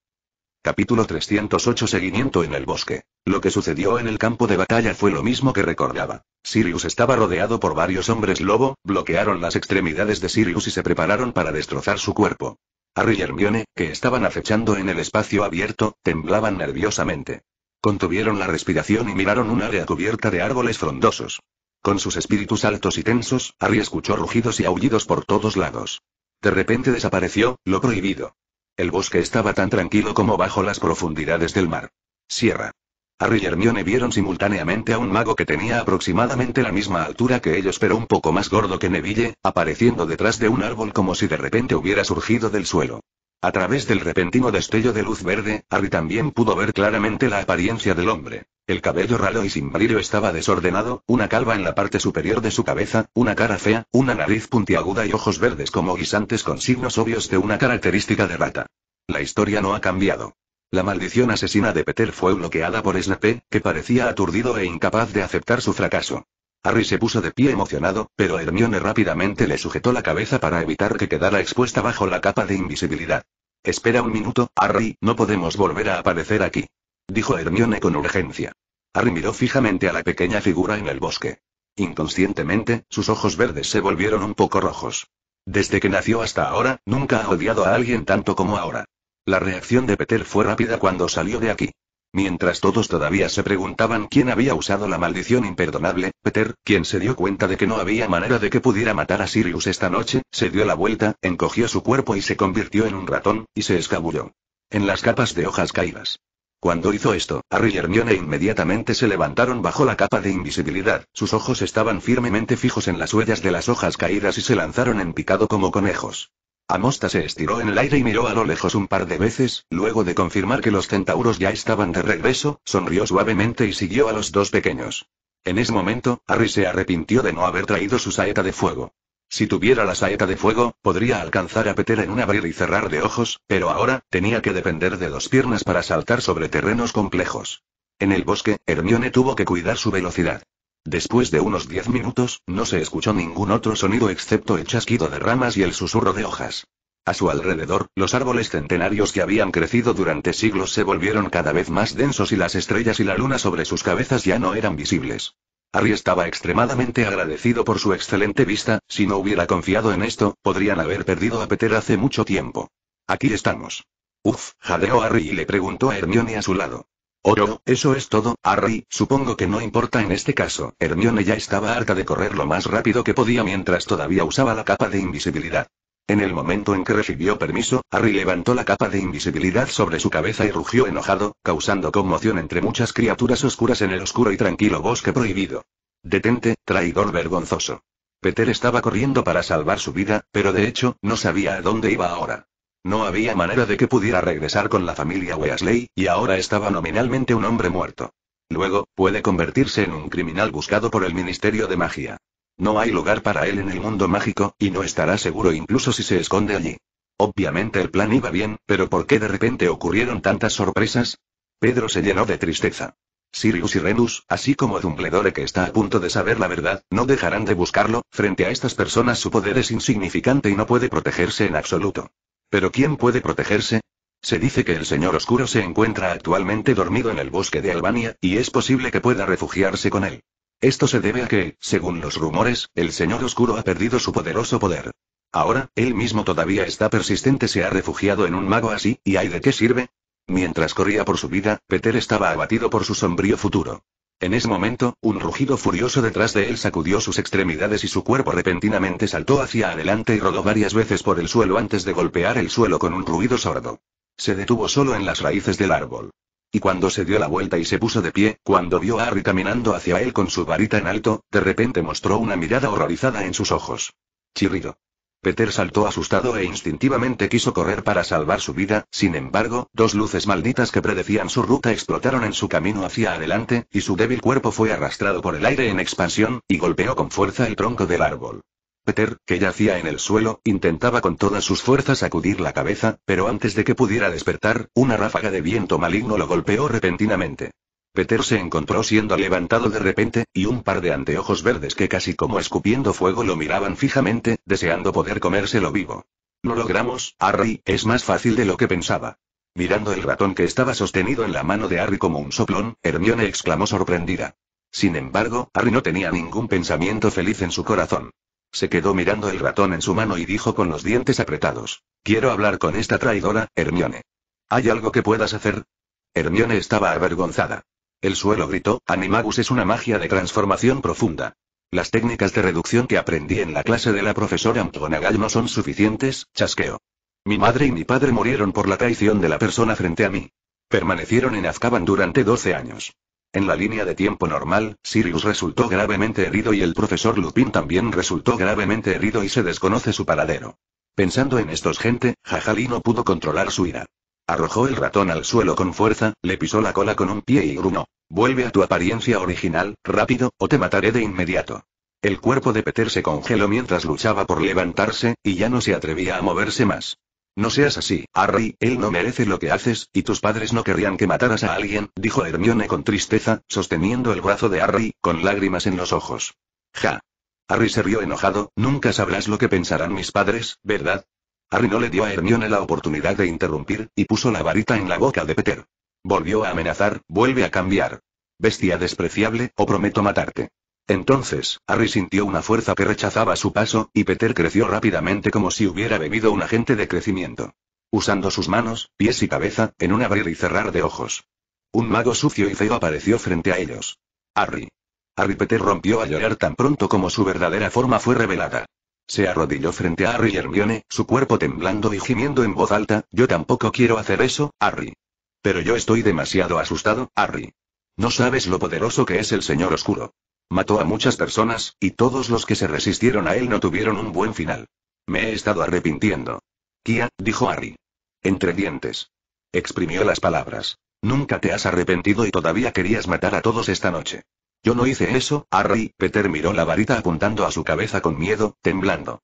Capítulo 308 Seguimiento en el bosque. Lo que sucedió en el campo de batalla fue lo mismo que recordaba. Sirius estaba rodeado por varios hombres lobo, bloquearon las extremidades de Sirius y se prepararon para destrozar su cuerpo. Harry y Hermione, que estaban acechando en el espacio abierto, temblaban nerviosamente. Contuvieron la respiración y miraron un área cubierta de árboles frondosos. Con sus espíritus altos y tensos, Harry escuchó rugidos y aullidos por todos lados. De repente desapareció, lo prohibido. El bosque estaba tan tranquilo como bajo las profundidades del mar. Sierra. Harry y Hermione vieron simultáneamente a un mago que tenía aproximadamente la misma altura que ellos pero un poco más gordo que Neville, apareciendo detrás de un árbol como si de repente hubiera surgido del suelo. A través del repentino destello de luz verde, Harry también pudo ver claramente la apariencia del hombre. El cabello ralo y sin brillo estaba desordenado, una calva en la parte superior de su cabeza, una cara fea, una nariz puntiaguda y ojos verdes como guisantes con signos obvios de una característica de rata. La historia no ha cambiado. La maldición asesina de Peter fue bloqueada por Snape, que parecía aturdido e incapaz de aceptar su fracaso. Harry se puso de pie emocionado, pero Hermione rápidamente le sujetó la cabeza para evitar que quedara expuesta bajo la capa de invisibilidad. Espera un minuto, Harry, no podemos volver a aparecer aquí. Dijo Hermione con urgencia. Harry miró fijamente a la pequeña figura en el bosque. Inconscientemente, sus ojos verdes se volvieron un poco rojos. Desde que nació hasta ahora, nunca ha odiado a alguien tanto como ahora. La reacción de Peter fue rápida cuando salió de aquí. Mientras todos todavía se preguntaban quién había usado la maldición imperdonable, Peter, quien se dio cuenta de que no había manera de que pudiera matar a Sirius esta noche, se dio la vuelta, encogió su cuerpo y se convirtió en un ratón, y se escabulló. En las capas de hojas caídas. Cuando hizo esto, Harry y Hermione inmediatamente se levantaron bajo la capa de invisibilidad, sus ojos estaban firmemente fijos en las huellas de las hojas caídas y se lanzaron en picado como conejos. Amosta se estiró en el aire y miró a lo lejos un par de veces, luego de confirmar que los centauros ya estaban de regreso, sonrió suavemente y siguió a los dos pequeños. En ese momento, Harry se arrepintió de no haber traído su saeta de fuego. Si tuviera la saeta de fuego, podría alcanzar a Peter en un abrir y cerrar de ojos, pero ahora, tenía que depender de dos piernas para saltar sobre terrenos complejos. En el bosque, Hermione tuvo que cuidar su velocidad. Después de unos diez minutos, no se escuchó ningún otro sonido excepto el chasquido de ramas y el susurro de hojas. A su alrededor, los árboles centenarios que habían crecido durante siglos se volvieron cada vez más densos y las estrellas y la luna sobre sus cabezas ya no eran visibles. Harry estaba extremadamente agradecido por su excelente vista, si no hubiera confiado en esto, podrían haber perdido a Peter hace mucho tiempo. Aquí estamos. Uf, jadeó Harry y le preguntó a Hermione a su lado. Oro, eso es todo, Harry, supongo que no importa en este caso. Hermione ya estaba harta de correr lo más rápido que podía mientras todavía usaba la capa de invisibilidad. En el momento en que recibió permiso, Harry levantó la capa de invisibilidad sobre su cabeza y rugió enojado, causando conmoción entre muchas criaturas oscuras en el oscuro y tranquilo bosque prohibido. Detente, traidor vergonzoso. Peter estaba corriendo para salvar su vida, pero de hecho, no sabía a dónde iba ahora. No había manera de que pudiera regresar con la familia Weasley, y ahora estaba nominalmente un hombre muerto. Luego, puede convertirse en un criminal buscado por el Ministerio de Magia. No hay lugar para él en el mundo mágico, y no estará seguro incluso si se esconde allí. Obviamente el plan iba bien, pero ¿por qué de repente ocurrieron tantas sorpresas? Pedro se llenó de tristeza. Sirius y Renus, así como Dumbledore que está a punto de saber la verdad, no dejarán de buscarlo, frente a estas personas su poder es insignificante y no puede protegerse en absoluto. Pero ¿quién puede protegerse? Se dice que el señor oscuro se encuentra actualmente dormido en el bosque de Albania, y es posible que pueda refugiarse con él. Esto se debe a que, según los rumores, el señor oscuro ha perdido su poderoso poder. Ahora, él mismo todavía está persistente, se ha refugiado en un mago así, ¿y hay de qué sirve? Mientras corría por su vida, Peter estaba abatido por su sombrío futuro. En ese momento, un rugido furioso detrás de él sacudió sus extremidades y su cuerpo repentinamente saltó hacia adelante y rodó varias veces por el suelo antes de golpear el suelo con un ruido sordo. Se detuvo solo en las raíces del árbol. Y cuando se dio la vuelta y se puso de pie, cuando vio a Harry caminando hacia él con su varita en alto, de repente mostró una mirada horrorizada en sus ojos. Chirrido. Peter saltó asustado e instintivamente quiso correr para salvar su vida, sin embargo, dos luces malditas que predecían su ruta explotaron en su camino hacia adelante, y su débil cuerpo fue arrastrado por el aire en expansión, y golpeó con fuerza el tronco del árbol. Peter, que yacía en el suelo, intentaba con todas sus fuerzas sacudir la cabeza, pero antes de que pudiera despertar, una ráfaga de viento maligno lo golpeó repentinamente. Peter se encontró siendo levantado de repente, y un par de anteojos verdes que casi como escupiendo fuego lo miraban fijamente, deseando poder comérselo vivo. No logramos, Harry, es más fácil de lo que pensaba. Mirando el ratón que estaba sostenido en la mano de Harry como un soplón, Hermione exclamó sorprendida. Sin embargo, Harry no tenía ningún pensamiento feliz en su corazón. Se quedó mirando el ratón en su mano y dijo con los dientes apretados. Quiero hablar con esta traidora, Hermione. ¿Hay algo que puedas hacer? Hermione estaba avergonzada. El suelo gritó, Animagus es una magia de transformación profunda. Las técnicas de reducción que aprendí en la clase de la profesora McGonagall no son suficientes, chasqueo. Mi madre y mi padre murieron por la traición de la persona frente a mí. Permanecieron en Azkaban durante 12 años. En la línea de tiempo normal, Sirius resultó gravemente herido y el profesor Lupin también resultó gravemente herido y se desconoce su paradero. Pensando en estos gente, Jajali no pudo controlar su ira. Arrojó el ratón al suelo con fuerza, le pisó la cola con un pie y grunó. Vuelve a tu apariencia original, rápido, o te mataré de inmediato. El cuerpo de Peter se congeló mientras luchaba por levantarse, y ya no se atrevía a moverse más. No seas así, Harry, él no merece lo que haces, y tus padres no querrían que mataras a alguien, dijo Hermione con tristeza, sosteniendo el brazo de Harry, con lágrimas en los ojos. Ja. Harry se rió enojado, nunca sabrás lo que pensarán mis padres, ¿verdad? Harry no le dio a Hermione la oportunidad de interrumpir, y puso la varita en la boca de Peter. Volvió a amenazar, vuelve a cambiar. Bestia despreciable, o oh, prometo matarte. Entonces, Harry sintió una fuerza que rechazaba su paso, y Peter creció rápidamente como si hubiera bebido un agente de crecimiento. Usando sus manos, pies y cabeza, en un abrir y cerrar de ojos. Un mago sucio y feo apareció frente a ellos. Harry. Harry Peter rompió a llorar tan pronto como su verdadera forma fue revelada. Se arrodilló frente a Harry y Hermione, su cuerpo temblando y gimiendo en voz alta, yo tampoco quiero hacer eso, Harry. Pero yo estoy demasiado asustado, Harry. No sabes lo poderoso que es el Señor Oscuro. Mató a muchas personas, y todos los que se resistieron a él no tuvieron un buen final. Me he estado arrepintiendo. Kia, dijo Harry. Entre dientes. Exprimió las palabras. Nunca te has arrepentido y todavía querías matar a todos esta noche. Yo no hice eso, Harry, Peter miró la varita apuntando a su cabeza con miedo, temblando.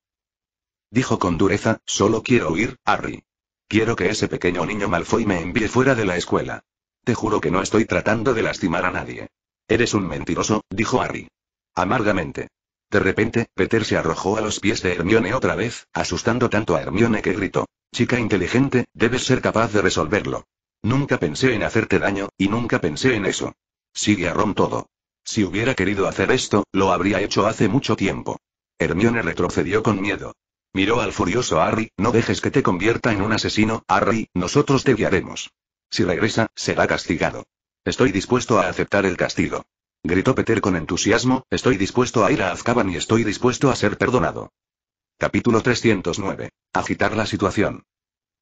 Dijo con dureza, solo quiero huir, Harry. Quiero que ese pequeño niño Malfoy me envíe fuera de la escuela. Te juro que no estoy tratando de lastimar a nadie. Eres un mentiroso, dijo Harry. Amargamente. De repente, Peter se arrojó a los pies de Hermione otra vez, asustando tanto a Hermione que gritó. Chica inteligente, debes ser capaz de resolverlo. Nunca pensé en hacerte daño, y nunca pensé en eso. Sigue a Ron todo. Si hubiera querido hacer esto, lo habría hecho hace mucho tiempo. Hermione retrocedió con miedo. Miró al furioso Harry, no dejes que te convierta en un asesino, Harry, nosotros te guiaremos. Si regresa, será castigado. Estoy dispuesto a aceptar el castigo. Gritó Peter con entusiasmo, estoy dispuesto a ir a Azkaban y estoy dispuesto a ser perdonado. Capítulo 309. Agitar la situación.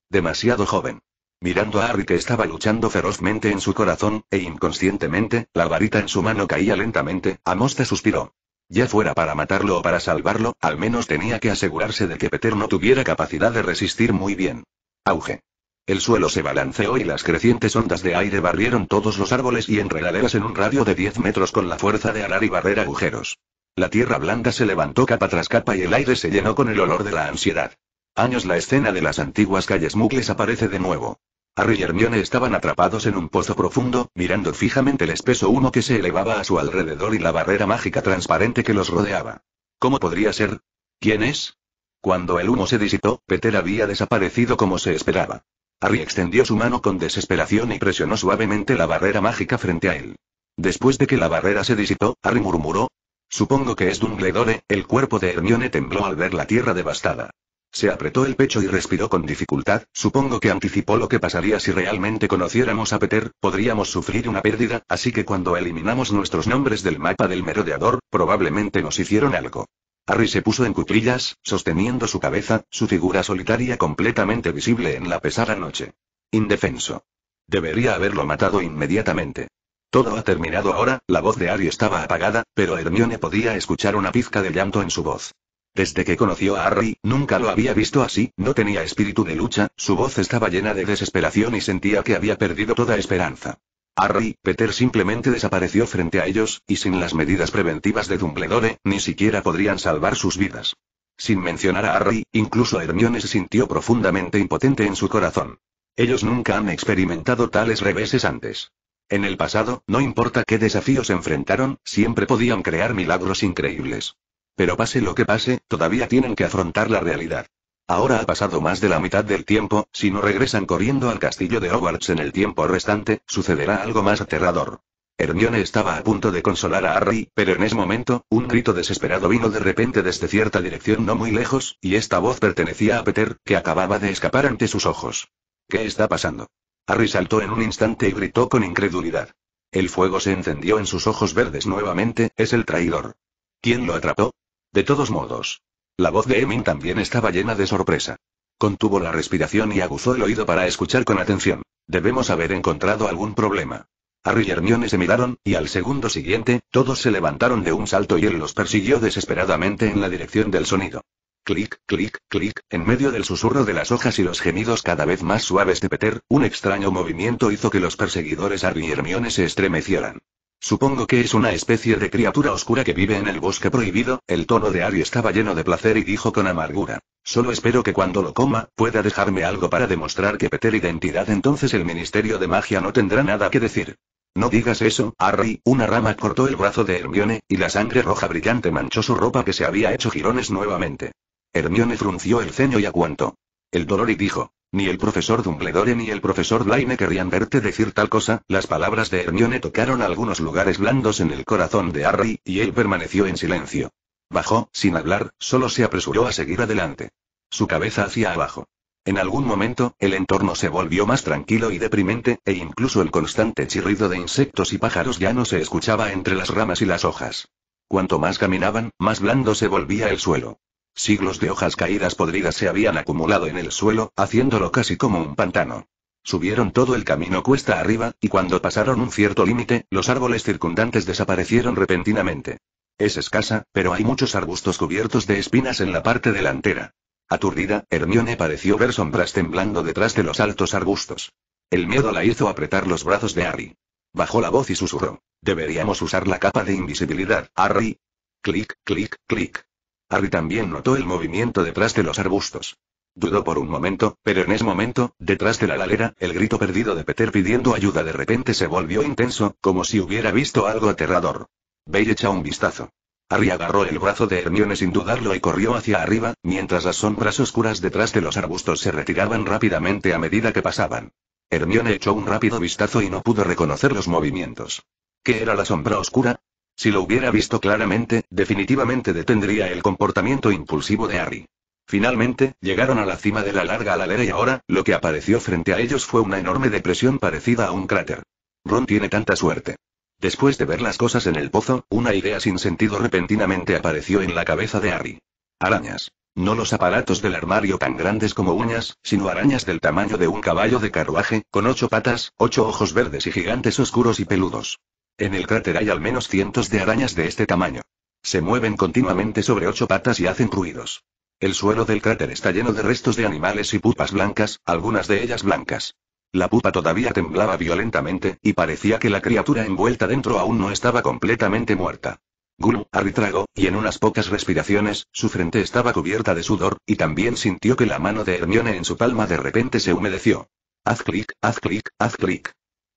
Demasiado joven. Mirando a Harry que estaba luchando ferozmente en su corazón, e inconscientemente, la varita en su mano caía lentamente, Amosta suspiró. Ya fuera para matarlo o para salvarlo, al menos tenía que asegurarse de que Peter no tuviera capacidad de resistir muy bien. Auge. El suelo se balanceó y las crecientes ondas de aire barrieron todos los árboles y enredaderas en un radio de 10 metros con la fuerza de arar y barrer agujeros. La tierra blanda se levantó capa tras capa y el aire se llenó con el olor de la ansiedad. Años la escena de las antiguas calles mugles aparece de nuevo. Harry y Hermione estaban atrapados en un pozo profundo, mirando fijamente el espeso humo que se elevaba a su alrededor y la barrera mágica transparente que los rodeaba. ¿Cómo podría ser? ¿Quién es? Cuando el humo se disipó, Peter había desaparecido como se esperaba. Harry extendió su mano con desesperación y presionó suavemente la barrera mágica frente a él. Después de que la barrera se disipó, Harry murmuró. Supongo que es Dumbledore, el cuerpo de Hermione tembló al ver la tierra devastada. Se apretó el pecho y respiró con dificultad, supongo que anticipó lo que pasaría si realmente conociéramos a Peter, podríamos sufrir una pérdida, así que cuando eliminamos nuestros nombres del mapa del merodeador, probablemente nos hicieron algo. Harry se puso en cuclillas, sosteniendo su cabeza, su figura solitaria completamente visible en la pesada noche. Indefenso. Debería haberlo matado inmediatamente. Todo ha terminado ahora, la voz de Harry estaba apagada, pero Hermione podía escuchar una pizca de llanto en su voz. Desde que conoció a Harry, nunca lo había visto así, no tenía espíritu de lucha, su voz estaba llena de desesperación y sentía que había perdido toda esperanza. Harry, Peter simplemente desapareció frente a ellos, y sin las medidas preventivas de Dumbledore, ni siquiera podrían salvar sus vidas. Sin mencionar a Harry, incluso Hermione se sintió profundamente impotente en su corazón. Ellos nunca han experimentado tales reveses antes. En el pasado, no importa qué desafíos enfrentaron, siempre podían crear milagros increíbles. Pero pase lo que pase, todavía tienen que afrontar la realidad. Ahora ha pasado más de la mitad del tiempo, si no regresan corriendo al castillo de Hogwarts en el tiempo restante, sucederá algo más aterrador. Hermione estaba a punto de consolar a Harry, pero en ese momento, un grito desesperado vino de repente desde cierta dirección no muy lejos, y esta voz pertenecía a Peter, que acababa de escapar ante sus ojos. ¿Qué está pasando? Harry saltó en un instante y gritó con incredulidad. El fuego se encendió en sus ojos verdes nuevamente, es el traidor. ¿Quién lo atrapó? De todos modos. La voz de Emin también estaba llena de sorpresa. Contuvo la respiración y aguzó el oído para escuchar con atención. Debemos haber encontrado algún problema. Harry y Hermione se miraron, y al segundo siguiente, todos se levantaron de un salto y él los persiguió desesperadamente en la dirección del sonido. Clic, clic, clic, en medio del susurro de las hojas y los gemidos cada vez más suaves de Peter, un extraño movimiento hizo que los perseguidores Harry y Hermione se estremecieran. Supongo que es una especie de criatura oscura que vive en el bosque prohibido, el tono de Ari estaba lleno de placer y dijo con amargura. Solo espero que cuando lo coma, pueda dejarme algo para demostrar que peter identidad entonces el Ministerio de Magia no tendrá nada que decir. No digas eso, Harry, una rama cortó el brazo de Hermione, y la sangre roja brillante manchó su ropa que se había hecho jirones nuevamente. Hermione frunció el ceño y aguantó. El dolor y dijo. Ni el profesor Dumbledore ni el profesor Blaine querían verte decir tal cosa, las palabras de Hermione tocaron algunos lugares blandos en el corazón de Harry, y él permaneció en silencio. Bajó, sin hablar, solo se apresuró a seguir adelante. Su cabeza hacia abajo. En algún momento, el entorno se volvió más tranquilo y deprimente, e incluso el constante chirrido de insectos y pájaros ya no se escuchaba entre las ramas y las hojas. Cuanto más caminaban, más blando se volvía el suelo. Siglos de hojas caídas podridas se habían acumulado en el suelo, haciéndolo casi como un pantano. Subieron todo el camino cuesta arriba, y cuando pasaron un cierto límite, los árboles circundantes desaparecieron repentinamente. Es escasa, pero hay muchos arbustos cubiertos de espinas en la parte delantera. Aturdida, Hermione pareció ver sombras temblando detrás de los altos arbustos. El miedo la hizo apretar los brazos de Harry. Bajó la voz y susurró. Deberíamos usar la capa de invisibilidad, Harry. Clic, clic, clic. Harry también notó el movimiento detrás de los arbustos. Dudó por un momento, pero en ese momento, detrás de la galera, el grito perdido de Peter pidiendo ayuda de repente se volvió intenso, como si hubiera visto algo aterrador. Bey echa un vistazo. Harry agarró el brazo de Hermione sin dudarlo y corrió hacia arriba, mientras las sombras oscuras detrás de los arbustos se retiraban rápidamente a medida que pasaban. Hermione echó un rápido vistazo y no pudo reconocer los movimientos. ¿Qué era la sombra oscura? Si lo hubiera visto claramente, definitivamente detendría el comportamiento impulsivo de Harry. Finalmente, llegaron a la cima de la larga alera y ahora, lo que apareció frente a ellos fue una enorme depresión parecida a un cráter. Ron tiene tanta suerte. Después de ver las cosas en el pozo, una idea sin sentido repentinamente apareció en la cabeza de Harry. Arañas. No los aparatos del armario tan grandes como uñas, sino arañas del tamaño de un caballo de carruaje, con ocho patas, ocho ojos verdes y gigantes oscuros y peludos. En el cráter hay al menos cientos de arañas de este tamaño. Se mueven continuamente sobre ocho patas y hacen ruidos. El suelo del cráter está lleno de restos de animales y pupas blancas, algunas de ellas blancas. La pupa todavía temblaba violentamente, y parecía que la criatura envuelta dentro aún no estaba completamente muerta. Gulu, arritrago, y en unas pocas respiraciones, su frente estaba cubierta de sudor, y también sintió que la mano de Hermione en su palma de repente se humedeció. Haz clic, haz clic, haz clic.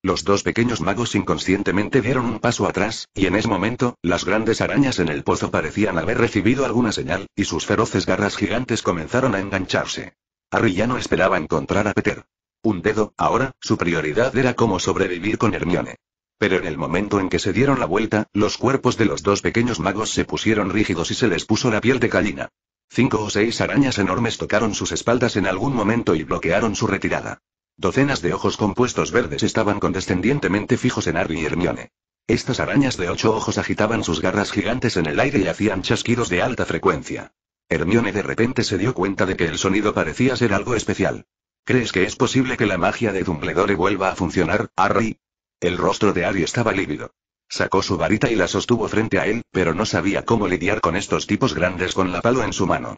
Los dos pequeños magos inconscientemente dieron un paso atrás, y en ese momento, las grandes arañas en el pozo parecían haber recibido alguna señal, y sus feroces garras gigantes comenzaron a engancharse. Harry ya no esperaba encontrar a Peter. Un dedo, ahora, su prioridad era cómo sobrevivir con Hermione. Pero en el momento en que se dieron la vuelta, los cuerpos de los dos pequeños magos se pusieron rígidos y se les puso la piel de gallina. Cinco o seis arañas enormes tocaron sus espaldas en algún momento y bloquearon su retirada. Docenas de ojos compuestos verdes estaban condescendientemente fijos en Harry y Hermione. Estas arañas de ocho ojos agitaban sus garras gigantes en el aire y hacían chasquidos de alta frecuencia. Hermione de repente se dio cuenta de que el sonido parecía ser algo especial. ¿Crees que es posible que la magia de Dumbledore vuelva a funcionar, Harry? El rostro de Ari estaba lívido. Sacó su varita y la sostuvo frente a él, pero no sabía cómo lidiar con estos tipos grandes con la palo en su mano.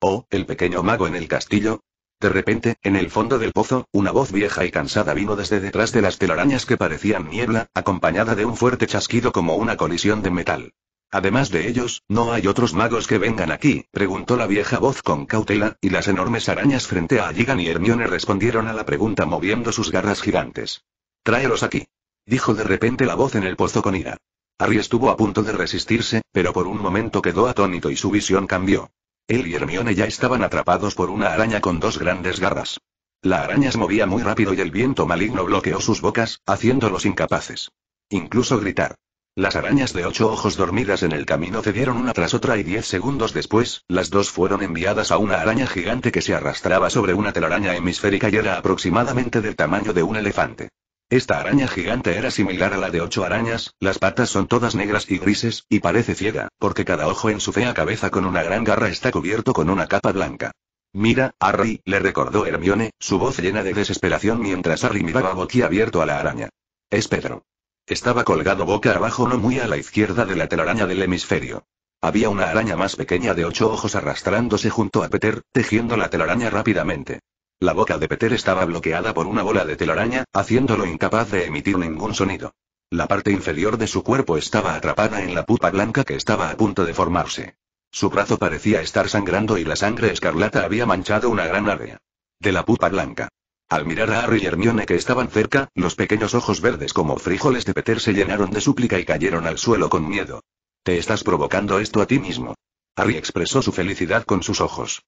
Oh, el pequeño mago en el castillo, de repente, en el fondo del pozo, una voz vieja y cansada vino desde detrás de las telarañas que parecían niebla, acompañada de un fuerte chasquido como una colisión de metal. Además de ellos, ¿no hay otros magos que vengan aquí? preguntó la vieja voz con cautela, y las enormes arañas frente a Alligan y Hermione respondieron a la pregunta moviendo sus garras gigantes. Tráelos aquí. Dijo de repente la voz en el pozo con ira. Harry estuvo a punto de resistirse, pero por un momento quedó atónito y su visión cambió. Él y Hermione ya estaban atrapados por una araña con dos grandes garras. La araña se movía muy rápido y el viento maligno bloqueó sus bocas, haciéndolos incapaces. Incluso gritar. Las arañas de ocho ojos dormidas en el camino cedieron una tras otra y diez segundos después, las dos fueron enviadas a una araña gigante que se arrastraba sobre una telaraña hemisférica y era aproximadamente del tamaño de un elefante. Esta araña gigante era similar a la de ocho arañas, las patas son todas negras y grises, y parece ciega, porque cada ojo en su fea cabeza con una gran garra está cubierto con una capa blanca. Mira, Harry, le recordó Hermione, su voz llena de desesperación mientras Harry miraba boquiabierto a la araña. Es Pedro. Estaba colgado boca abajo no muy a la izquierda de la telaraña del hemisferio. Había una araña más pequeña de ocho ojos arrastrándose junto a Peter, tejiendo la telaraña rápidamente. La boca de Peter estaba bloqueada por una bola de telaraña, haciéndolo incapaz de emitir ningún sonido. La parte inferior de su cuerpo estaba atrapada en la pupa blanca que estaba a punto de formarse. Su brazo parecía estar sangrando y la sangre escarlata había manchado una gran área. De la pupa blanca. Al mirar a Harry y Hermione que estaban cerca, los pequeños ojos verdes como frijoles de Peter se llenaron de súplica y cayeron al suelo con miedo. Te estás provocando esto a ti mismo. Harry expresó su felicidad con sus ojos.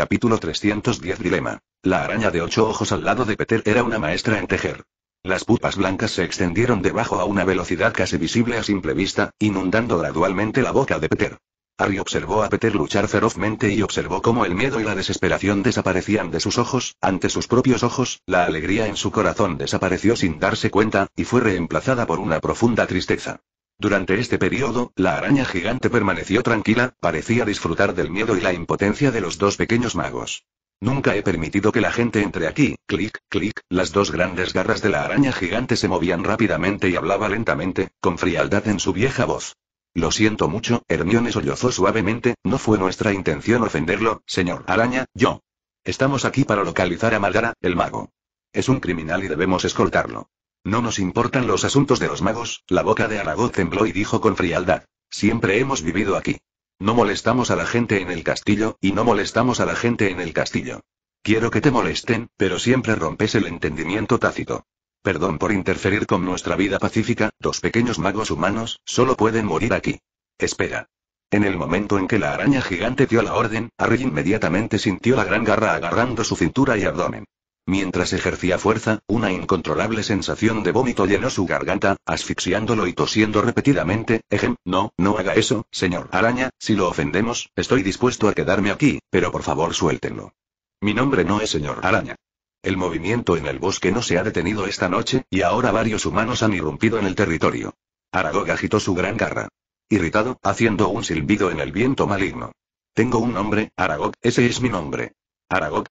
Capítulo 310 Dilema. La araña de ocho ojos al lado de Peter era una maestra en tejer. Las pupas blancas se extendieron debajo a una velocidad casi visible a simple vista, inundando gradualmente la boca de Peter. Harry observó a Peter luchar ferozmente y observó cómo el miedo y la desesperación desaparecían de sus ojos, ante sus propios ojos, la alegría en su corazón desapareció sin darse cuenta, y fue reemplazada por una profunda tristeza. Durante este periodo, la araña gigante permaneció tranquila, parecía disfrutar del miedo y la impotencia de los dos pequeños magos. Nunca he permitido que la gente entre aquí, clic, clic, las dos grandes garras de la araña gigante se movían rápidamente y hablaba lentamente, con frialdad en su vieja voz. Lo siento mucho, Hermione sollozó suavemente, no fue nuestra intención ofenderlo, señor araña, yo. Estamos aquí para localizar a Malgara, el mago. Es un criminal y debemos escoltarlo. No nos importan los asuntos de los magos, la boca de Aragón tembló y dijo con frialdad. Siempre hemos vivido aquí. No molestamos a la gente en el castillo, y no molestamos a la gente en el castillo. Quiero que te molesten, pero siempre rompes el entendimiento tácito. Perdón por interferir con nuestra vida pacífica, dos pequeños magos humanos, solo pueden morir aquí. Espera. En el momento en que la araña gigante dio la orden, Harry inmediatamente sintió la gran garra agarrando su cintura y abdomen. Mientras ejercía fuerza, una incontrolable sensación de vómito llenó su garganta, asfixiándolo y tosiendo repetidamente. Ejem, no, no haga eso, señor araña, si lo ofendemos, estoy dispuesto a quedarme aquí, pero por favor suéltenlo. Mi nombre no es señor araña. El movimiento en el bosque no se ha detenido esta noche, y ahora varios humanos han irrumpido en el territorio. Aragog agitó su gran garra. Irritado, haciendo un silbido en el viento maligno. Tengo un nombre, Aragog, ese es mi nombre. Aragog,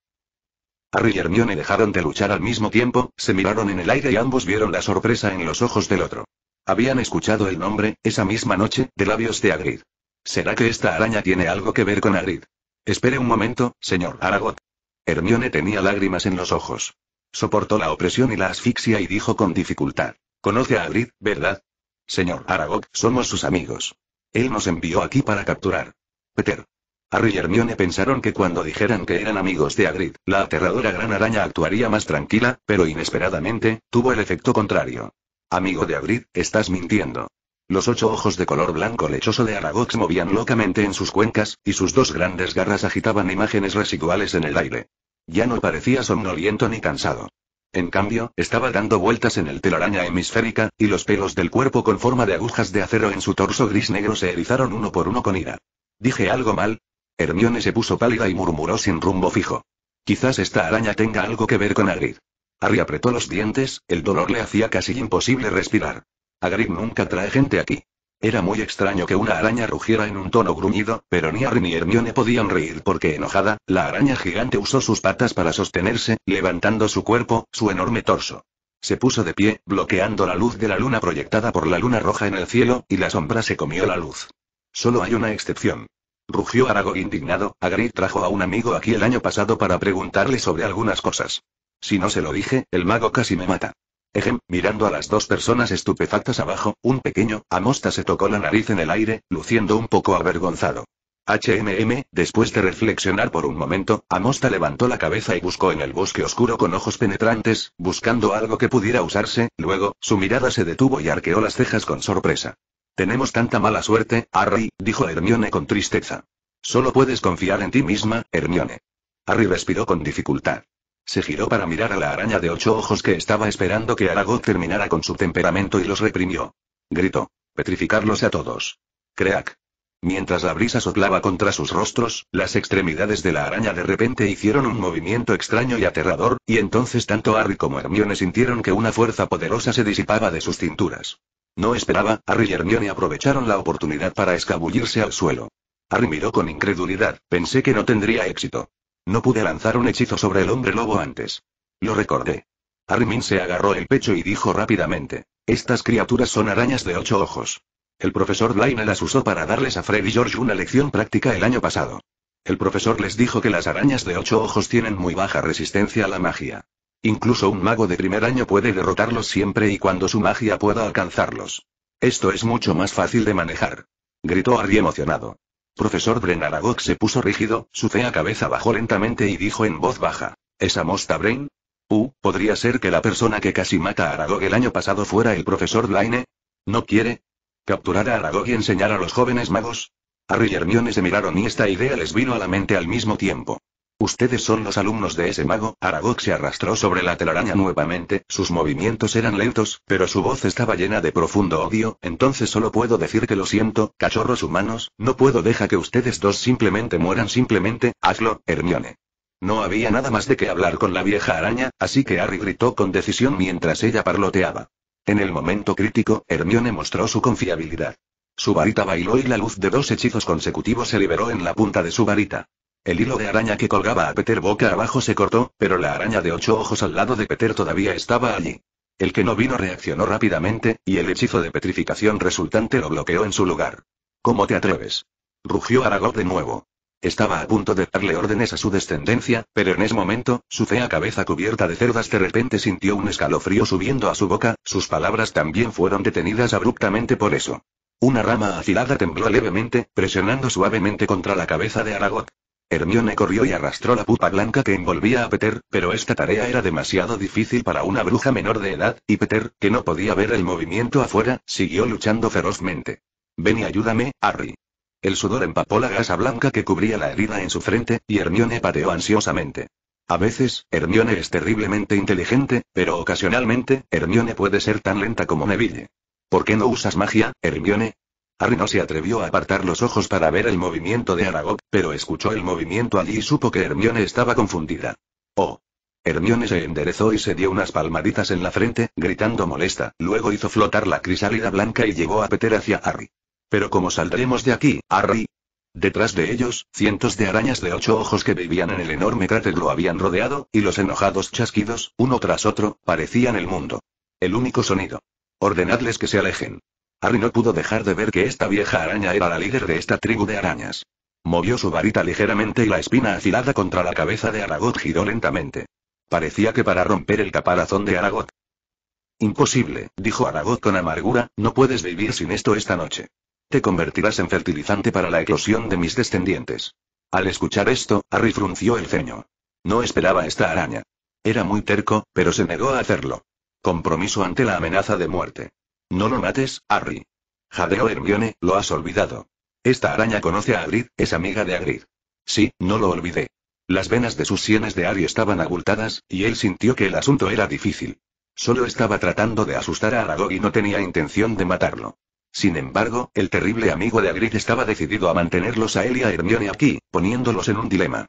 Harry y Hermione dejaron de luchar al mismo tiempo, se miraron en el aire y ambos vieron la sorpresa en los ojos del otro. Habían escuchado el nombre, esa misma noche, de labios de Agrid. ¿Será que esta araña tiene algo que ver con Agrid? Espere un momento, señor Aragot. Hermione tenía lágrimas en los ojos. Soportó la opresión y la asfixia y dijo con dificultad. Conoce a Agrid, ¿verdad? Señor Aragog, somos sus amigos. Él nos envió aquí para capturar. Peter. Harry y Hermione pensaron que cuando dijeran que eran amigos de Hagrid, la aterradora gran araña actuaría más tranquila, pero inesperadamente, tuvo el efecto contrario. Amigo de Hagrid, estás mintiendo. Los ocho ojos de color blanco lechoso de Aragox movían locamente en sus cuencas, y sus dos grandes garras agitaban imágenes residuales en el aire. Ya no parecía somnoliento ni cansado. En cambio, estaba dando vueltas en el telaraña hemisférica, y los pelos del cuerpo con forma de agujas de acero en su torso gris negro se erizaron uno por uno con ira. ¿Dije algo mal? Hermione se puso pálida y murmuró sin rumbo fijo. Quizás esta araña tenga algo que ver con Hagrid. Harry apretó los dientes, el dolor le hacía casi imposible respirar. Hagrid nunca trae gente aquí. Era muy extraño que una araña rugiera en un tono gruñido, pero ni Harry ni Hermione podían reír porque enojada, la araña gigante usó sus patas para sostenerse, levantando su cuerpo, su enorme torso. Se puso de pie, bloqueando la luz de la luna proyectada por la luna roja en el cielo, y la sombra se comió la luz. Solo hay una excepción rugió Arago indignado, Agri trajo a un amigo aquí el año pasado para preguntarle sobre algunas cosas. Si no se lo dije, el mago casi me mata. Ejem, mirando a las dos personas estupefactas abajo, un pequeño, Amosta se tocó la nariz en el aire, luciendo un poco avergonzado. HMM, después de reflexionar por un momento, Amosta levantó la cabeza y buscó en el bosque oscuro con ojos penetrantes, buscando algo que pudiera usarse, luego, su mirada se detuvo y arqueó las cejas con sorpresa. Tenemos tanta mala suerte, Harry, dijo Hermione con tristeza. Solo puedes confiar en ti misma, Hermione. Harry respiró con dificultad. Se giró para mirar a la araña de ocho ojos que estaba esperando que Aragog terminara con su temperamento y los reprimió. Gritó. Petrificarlos a todos. Creak». Mientras la brisa soplaba contra sus rostros, las extremidades de la araña de repente hicieron un movimiento extraño y aterrador, y entonces tanto Harry como Hermione sintieron que una fuerza poderosa se disipaba de sus cinturas. No esperaba, Harry y Hermione aprovecharon la oportunidad para escabullirse al suelo. Harry miró con incredulidad, pensé que no tendría éxito. No pude lanzar un hechizo sobre el hombre lobo antes. Lo recordé. Harry se agarró el pecho y dijo rápidamente. Estas criaturas son arañas de ocho ojos. El profesor Blaine las usó para darles a Fred y George una lección práctica el año pasado. El profesor les dijo que las arañas de ocho ojos tienen muy baja resistencia a la magia. Incluso un mago de primer año puede derrotarlos siempre y cuando su magia pueda alcanzarlos. Esto es mucho más fácil de manejar. Gritó Harry emocionado. Profesor Aragog se puso rígido, su fea cabeza bajó lentamente y dijo en voz baja. ¿Esa mosta Brain? Uh, podría ser que la persona que casi mata a Aragog el año pasado fuera el profesor Blaine. ¿No quiere? ¿Capturar a Aragog y enseñar a los jóvenes magos? Harry y Hermione se miraron y esta idea les vino a la mente al mismo tiempo. Ustedes son los alumnos de ese mago, Aragog se arrastró sobre la telaraña nuevamente, sus movimientos eran lentos, pero su voz estaba llena de profundo odio, entonces solo puedo decir que lo siento, cachorros humanos, no puedo dejar que ustedes dos simplemente mueran simplemente, hazlo, Hermione. No había nada más de qué hablar con la vieja araña, así que Harry gritó con decisión mientras ella parloteaba. En el momento crítico, Hermione mostró su confiabilidad. Su varita bailó y la luz de dos hechizos consecutivos se liberó en la punta de su varita. El hilo de araña que colgaba a Peter boca abajo se cortó, pero la araña de ocho ojos al lado de Peter todavía estaba allí. El que no vino reaccionó rápidamente, y el hechizo de petrificación resultante lo bloqueó en su lugar. ¿Cómo te atreves? Rugió Aragorn de nuevo. Estaba a punto de darle órdenes a su descendencia, pero en ese momento, su fea cabeza cubierta de cerdas de repente sintió un escalofrío subiendo a su boca, sus palabras también fueron detenidas abruptamente por eso. Una rama afilada tembló levemente, presionando suavemente contra la cabeza de Aragot. Hermione corrió y arrastró la pupa blanca que envolvía a Peter, pero esta tarea era demasiado difícil para una bruja menor de edad, y Peter, que no podía ver el movimiento afuera, siguió luchando ferozmente. Ven y ayúdame, Harry. El sudor empapó la gasa blanca que cubría la herida en su frente, y Hermione pateó ansiosamente. A veces, Hermione es terriblemente inteligente, pero ocasionalmente, Hermione puede ser tan lenta como Neville. ¿Por qué no usas magia, Hermione? Harry no se atrevió a apartar los ojos para ver el movimiento de Aragog, pero escuchó el movimiento allí y supo que Hermione estaba confundida. Oh. Hermione se enderezó y se dio unas palmaditas en la frente, gritando molesta, luego hizo flotar la crisálida blanca y llegó a Peter hacia Harry. Pero ¿cómo saldremos de aquí, Harry? Detrás de ellos, cientos de arañas de ocho ojos que vivían en el enorme cráter lo habían rodeado, y los enojados chasquidos, uno tras otro, parecían el mundo. El único sonido. Ordenadles que se alejen. Harry no pudo dejar de ver que esta vieja araña era la líder de esta tribu de arañas. Movió su varita ligeramente y la espina afilada contra la cabeza de Aragot giró lentamente. Parecía que para romper el caparazón de Aragot. Imposible, dijo Aragot con amargura, no puedes vivir sin esto esta noche. Te convertirás en fertilizante para la eclosión de mis descendientes. Al escuchar esto, Harry frunció el ceño. No esperaba esta araña. Era muy terco, pero se negó a hacerlo. Compromiso ante la amenaza de muerte. No lo mates, Harry. Jadeo Hermione, lo has olvidado. Esta araña conoce a Agrid, es amiga de Agrid. Sí, no lo olvidé. Las venas de sus sienes de Harry estaban abultadas, y él sintió que el asunto era difícil. Solo estaba tratando de asustar a Aragog y no tenía intención de matarlo. Sin embargo, el terrible amigo de Hagrid estaba decidido a mantenerlos a él y a Hermione aquí, poniéndolos en un dilema.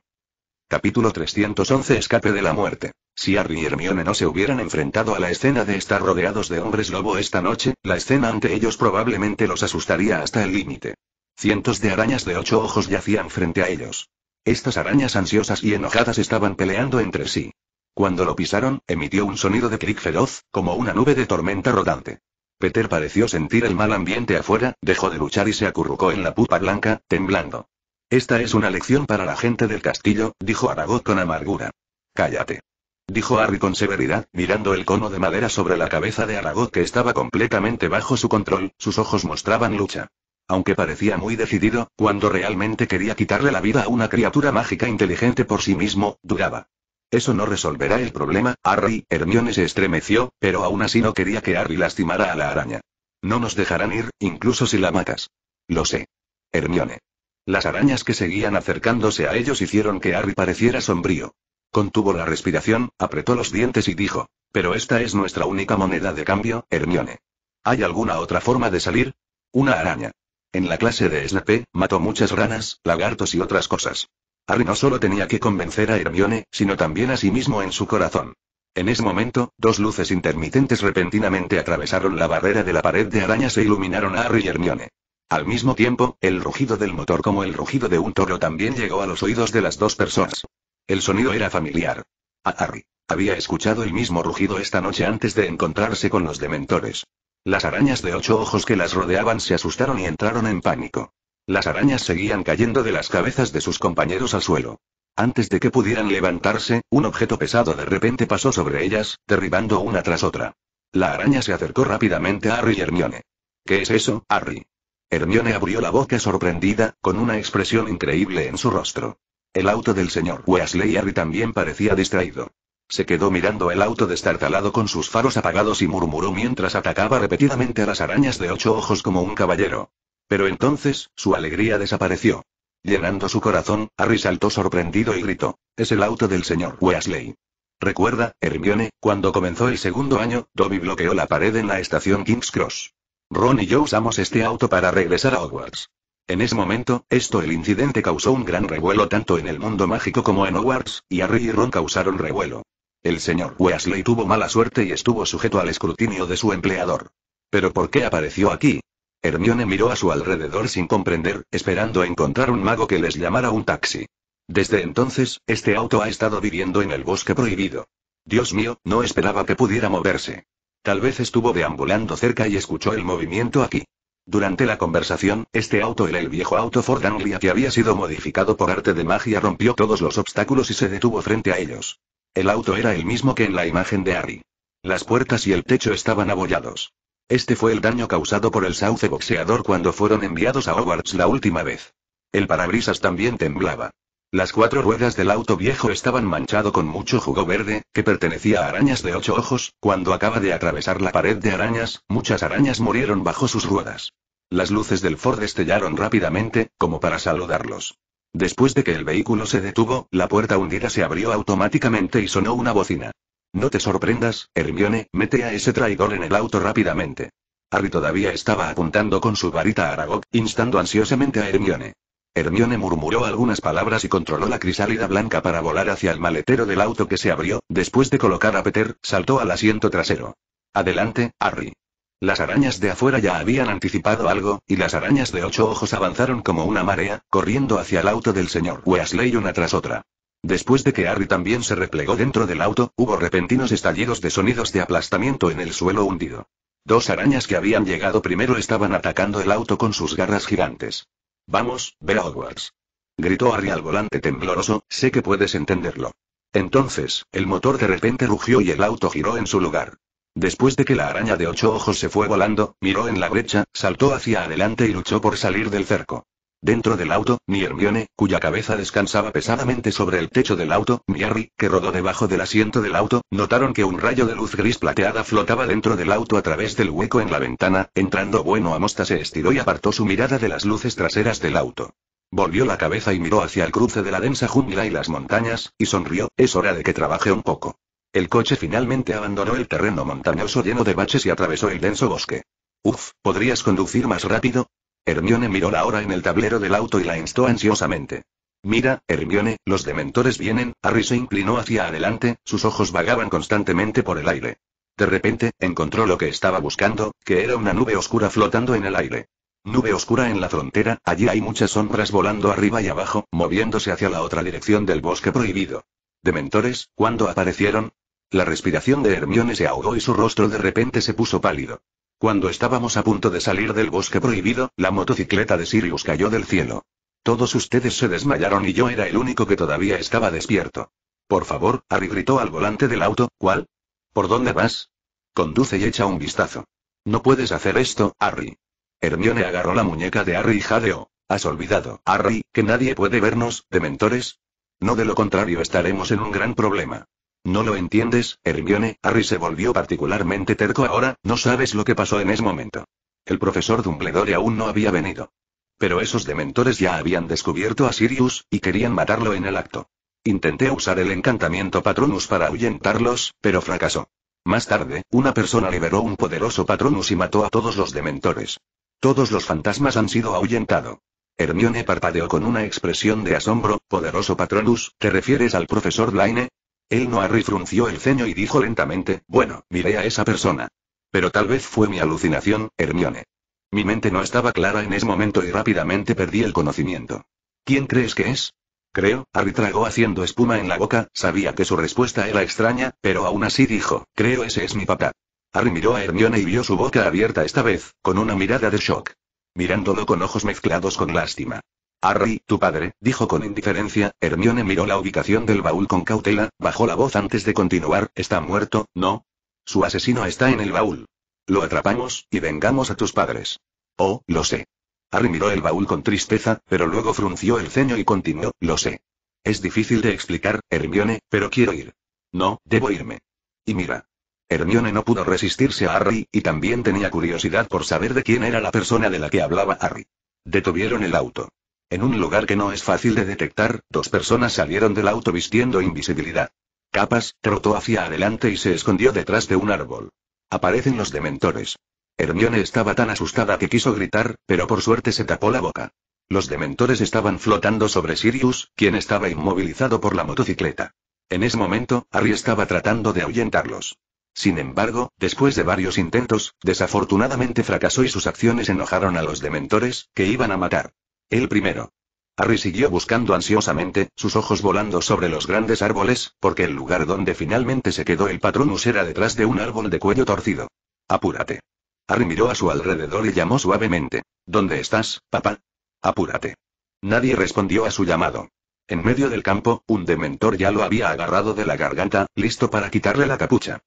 Capítulo 311 Escape de la muerte. Si Harry y Hermione no se hubieran enfrentado a la escena de estar rodeados de hombres lobo esta noche, la escena ante ellos probablemente los asustaría hasta el límite. Cientos de arañas de ocho ojos yacían frente a ellos. Estas arañas ansiosas y enojadas estaban peleando entre sí. Cuando lo pisaron, emitió un sonido de clic feroz, como una nube de tormenta rodante. Peter pareció sentir el mal ambiente afuera, dejó de luchar y se acurrucó en la pupa blanca, temblando. Esta es una lección para la gente del castillo, dijo Aragot con amargura. Cállate. Dijo Harry con severidad, mirando el cono de madera sobre la cabeza de Aragot que estaba completamente bajo su control, sus ojos mostraban lucha. Aunque parecía muy decidido, cuando realmente quería quitarle la vida a una criatura mágica inteligente por sí mismo, dudaba. Eso no resolverá el problema, Harry. Hermione se estremeció, pero aún así no quería que Harry lastimara a la araña. No nos dejarán ir, incluso si la matas. Lo sé. Hermione. Las arañas que seguían acercándose a ellos hicieron que Harry pareciera sombrío. Contuvo la respiración, apretó los dientes y dijo, pero esta es nuestra única moneda de cambio, Hermione. ¿Hay alguna otra forma de salir? Una araña. En la clase de Snape, mató muchas ranas, lagartos y otras cosas. Harry no solo tenía que convencer a Hermione, sino también a sí mismo en su corazón. En ese momento, dos luces intermitentes repentinamente atravesaron la barrera de la pared de arañas e iluminaron a Harry y Hermione. Al mismo tiempo, el rugido del motor como el rugido de un toro también llegó a los oídos de las dos personas. El sonido era familiar. A Harry. Había escuchado el mismo rugido esta noche antes de encontrarse con los dementores. Las arañas de ocho ojos que las rodeaban se asustaron y entraron en pánico. Las arañas seguían cayendo de las cabezas de sus compañeros al suelo. Antes de que pudieran levantarse, un objeto pesado de repente pasó sobre ellas, derribando una tras otra. La araña se acercó rápidamente a Harry y Hermione. ¿Qué es eso, Harry? Hermione abrió la boca sorprendida, con una expresión increíble en su rostro. El auto del señor Weasley y Harry también parecía distraído. Se quedó mirando el auto destartalado con sus faros apagados y murmuró mientras atacaba repetidamente a las arañas de ocho ojos como un caballero. Pero entonces, su alegría desapareció. Llenando su corazón, Harry saltó sorprendido y gritó. Es el auto del señor Weasley. Recuerda, Hermione, cuando comenzó el segundo año, Dobby bloqueó la pared en la estación King's Cross. Ron y yo usamos este auto para regresar a Hogwarts. En ese momento, esto el incidente causó un gran revuelo tanto en el mundo mágico como en Hogwarts, y Harry y Ron causaron revuelo. El señor Weasley tuvo mala suerte y estuvo sujeto al escrutinio de su empleador. ¿Pero por qué apareció aquí? Hermione miró a su alrededor sin comprender, esperando encontrar un mago que les llamara un taxi. Desde entonces, este auto ha estado viviendo en el bosque prohibido. Dios mío, no esperaba que pudiera moverse. Tal vez estuvo deambulando cerca y escuchó el movimiento aquí. Durante la conversación, este auto era el viejo auto Ford Anglia que había sido modificado por arte de magia, rompió todos los obstáculos y se detuvo frente a ellos. El auto era el mismo que en la imagen de Harry. Las puertas y el techo estaban abollados. Este fue el daño causado por el sauce boxeador cuando fueron enviados a Hogwarts la última vez. El parabrisas también temblaba. Las cuatro ruedas del auto viejo estaban manchado con mucho jugo verde, que pertenecía a arañas de ocho ojos, cuando acaba de atravesar la pared de arañas, muchas arañas murieron bajo sus ruedas. Las luces del Ford destellaron rápidamente, como para saludarlos. Después de que el vehículo se detuvo, la puerta hundida se abrió automáticamente y sonó una bocina. No te sorprendas, Hermione, mete a ese traidor en el auto rápidamente. Harry todavía estaba apuntando con su varita a Aragog, instando ansiosamente a Hermione. Hermione murmuró algunas palabras y controló la crisálida blanca para volar hacia el maletero del auto que se abrió, después de colocar a Peter, saltó al asiento trasero. Adelante, Harry. Las arañas de afuera ya habían anticipado algo, y las arañas de ocho ojos avanzaron como una marea, corriendo hacia el auto del señor Wesley una tras otra. Después de que Harry también se replegó dentro del auto, hubo repentinos estallidos de sonidos de aplastamiento en el suelo hundido. Dos arañas que habían llegado primero estaban atacando el auto con sus garras gigantes. Vamos, ve a Hogwarts. Gritó Harry al volante tembloroso, sé que puedes entenderlo. Entonces, el motor de repente rugió y el auto giró en su lugar. Después de que la araña de ocho ojos se fue volando, miró en la brecha, saltó hacia adelante y luchó por salir del cerco. Dentro del auto, ni Hermione, cuya cabeza descansaba pesadamente sobre el techo del auto, ni Harry, que rodó debajo del asiento del auto, notaron que un rayo de luz gris plateada flotaba dentro del auto a través del hueco en la ventana, entrando bueno a Mosta se estiró y apartó su mirada de las luces traseras del auto. Volvió la cabeza y miró hacia el cruce de la densa jungla y las montañas, y sonrió, es hora de que trabaje un poco. El coche finalmente abandonó el terreno montañoso lleno de baches y atravesó el denso bosque. Uf, ¿podrías conducir más rápido? Hermione miró la hora en el tablero del auto y la instó ansiosamente. Mira, Hermione, los dementores vienen, Harry se inclinó hacia adelante, sus ojos vagaban constantemente por el aire. De repente, encontró lo que estaba buscando, que era una nube oscura flotando en el aire. Nube oscura en la frontera, allí hay muchas sombras volando arriba y abajo, moviéndose hacia la otra dirección del bosque prohibido. Dementores, ¿cuándo aparecieron? La respiración de Hermione se ahogó y su rostro de repente se puso pálido. Cuando estábamos a punto de salir del bosque prohibido, la motocicleta de Sirius cayó del cielo. Todos ustedes se desmayaron y yo era el único que todavía estaba despierto. Por favor, Harry gritó al volante del auto, ¿cuál? ¿Por dónde vas? Conduce y echa un vistazo. No puedes hacer esto, Harry. Hermione agarró la muñeca de Harry y jadeó. Has olvidado, Harry, que nadie puede vernos, dementores. No de lo contrario estaremos en un gran problema. No lo entiendes, Hermione, Harry se volvió particularmente terco ahora, no sabes lo que pasó en ese momento. El profesor Dumbledore aún no había venido. Pero esos dementores ya habían descubierto a Sirius, y querían matarlo en el acto. Intenté usar el encantamiento Patronus para ahuyentarlos, pero fracasó. Más tarde, una persona liberó un poderoso Patronus y mató a todos los dementores. Todos los fantasmas han sido ahuyentados. Hermione parpadeó con una expresión de asombro, poderoso Patronus, ¿te refieres al profesor Blaine? El no frunció el ceño y dijo lentamente, bueno, miré a esa persona. Pero tal vez fue mi alucinación, Hermione. Mi mente no estaba clara en ese momento y rápidamente perdí el conocimiento. ¿Quién crees que es? Creo, Harry tragó haciendo espuma en la boca, sabía que su respuesta era extraña, pero aún así dijo, creo ese es mi papá. Harry miró a Hermione y vio su boca abierta esta vez, con una mirada de shock. Mirándolo con ojos mezclados con lástima. Harry, tu padre, dijo con indiferencia, Hermione miró la ubicación del baúl con cautela, bajó la voz antes de continuar, está muerto, ¿no? Su asesino está en el baúl. Lo atrapamos, y vengamos a tus padres. Oh, lo sé. Harry miró el baúl con tristeza, pero luego frunció el ceño y continuó, lo sé. Es difícil de explicar, Hermione, pero quiero ir. No, debo irme. Y mira. Hermione no pudo resistirse a Harry, y también tenía curiosidad por saber de quién era la persona de la que hablaba Harry. Detuvieron el auto. En un lugar que no es fácil de detectar, dos personas salieron del auto vistiendo invisibilidad. Capas, trotó hacia adelante y se escondió detrás de un árbol. Aparecen los dementores. Hermione estaba tan asustada que quiso gritar, pero por suerte se tapó la boca. Los dementores estaban flotando sobre Sirius, quien estaba inmovilizado por la motocicleta. En ese momento, Harry estaba tratando de ahuyentarlos. Sin embargo, después de varios intentos, desafortunadamente fracasó y sus acciones enojaron a los dementores, que iban a matar. El primero. Harry siguió buscando ansiosamente, sus ojos volando sobre los grandes árboles, porque el lugar donde finalmente se quedó el Patronus era detrás de un árbol de cuello torcido. Apúrate. Harry miró a su alrededor y llamó suavemente. ¿Dónde estás, papá? Apúrate. Nadie respondió a su llamado. En medio del campo, un dementor ya lo había agarrado de la garganta, listo para quitarle la capucha.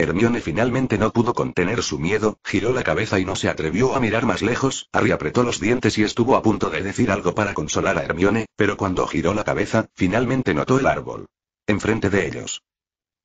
Hermione finalmente no pudo contener su miedo, giró la cabeza y no se atrevió a mirar más lejos, Harry apretó los dientes y estuvo a punto de decir algo para consolar a Hermione, pero cuando giró la cabeza, finalmente notó el árbol. Enfrente de ellos.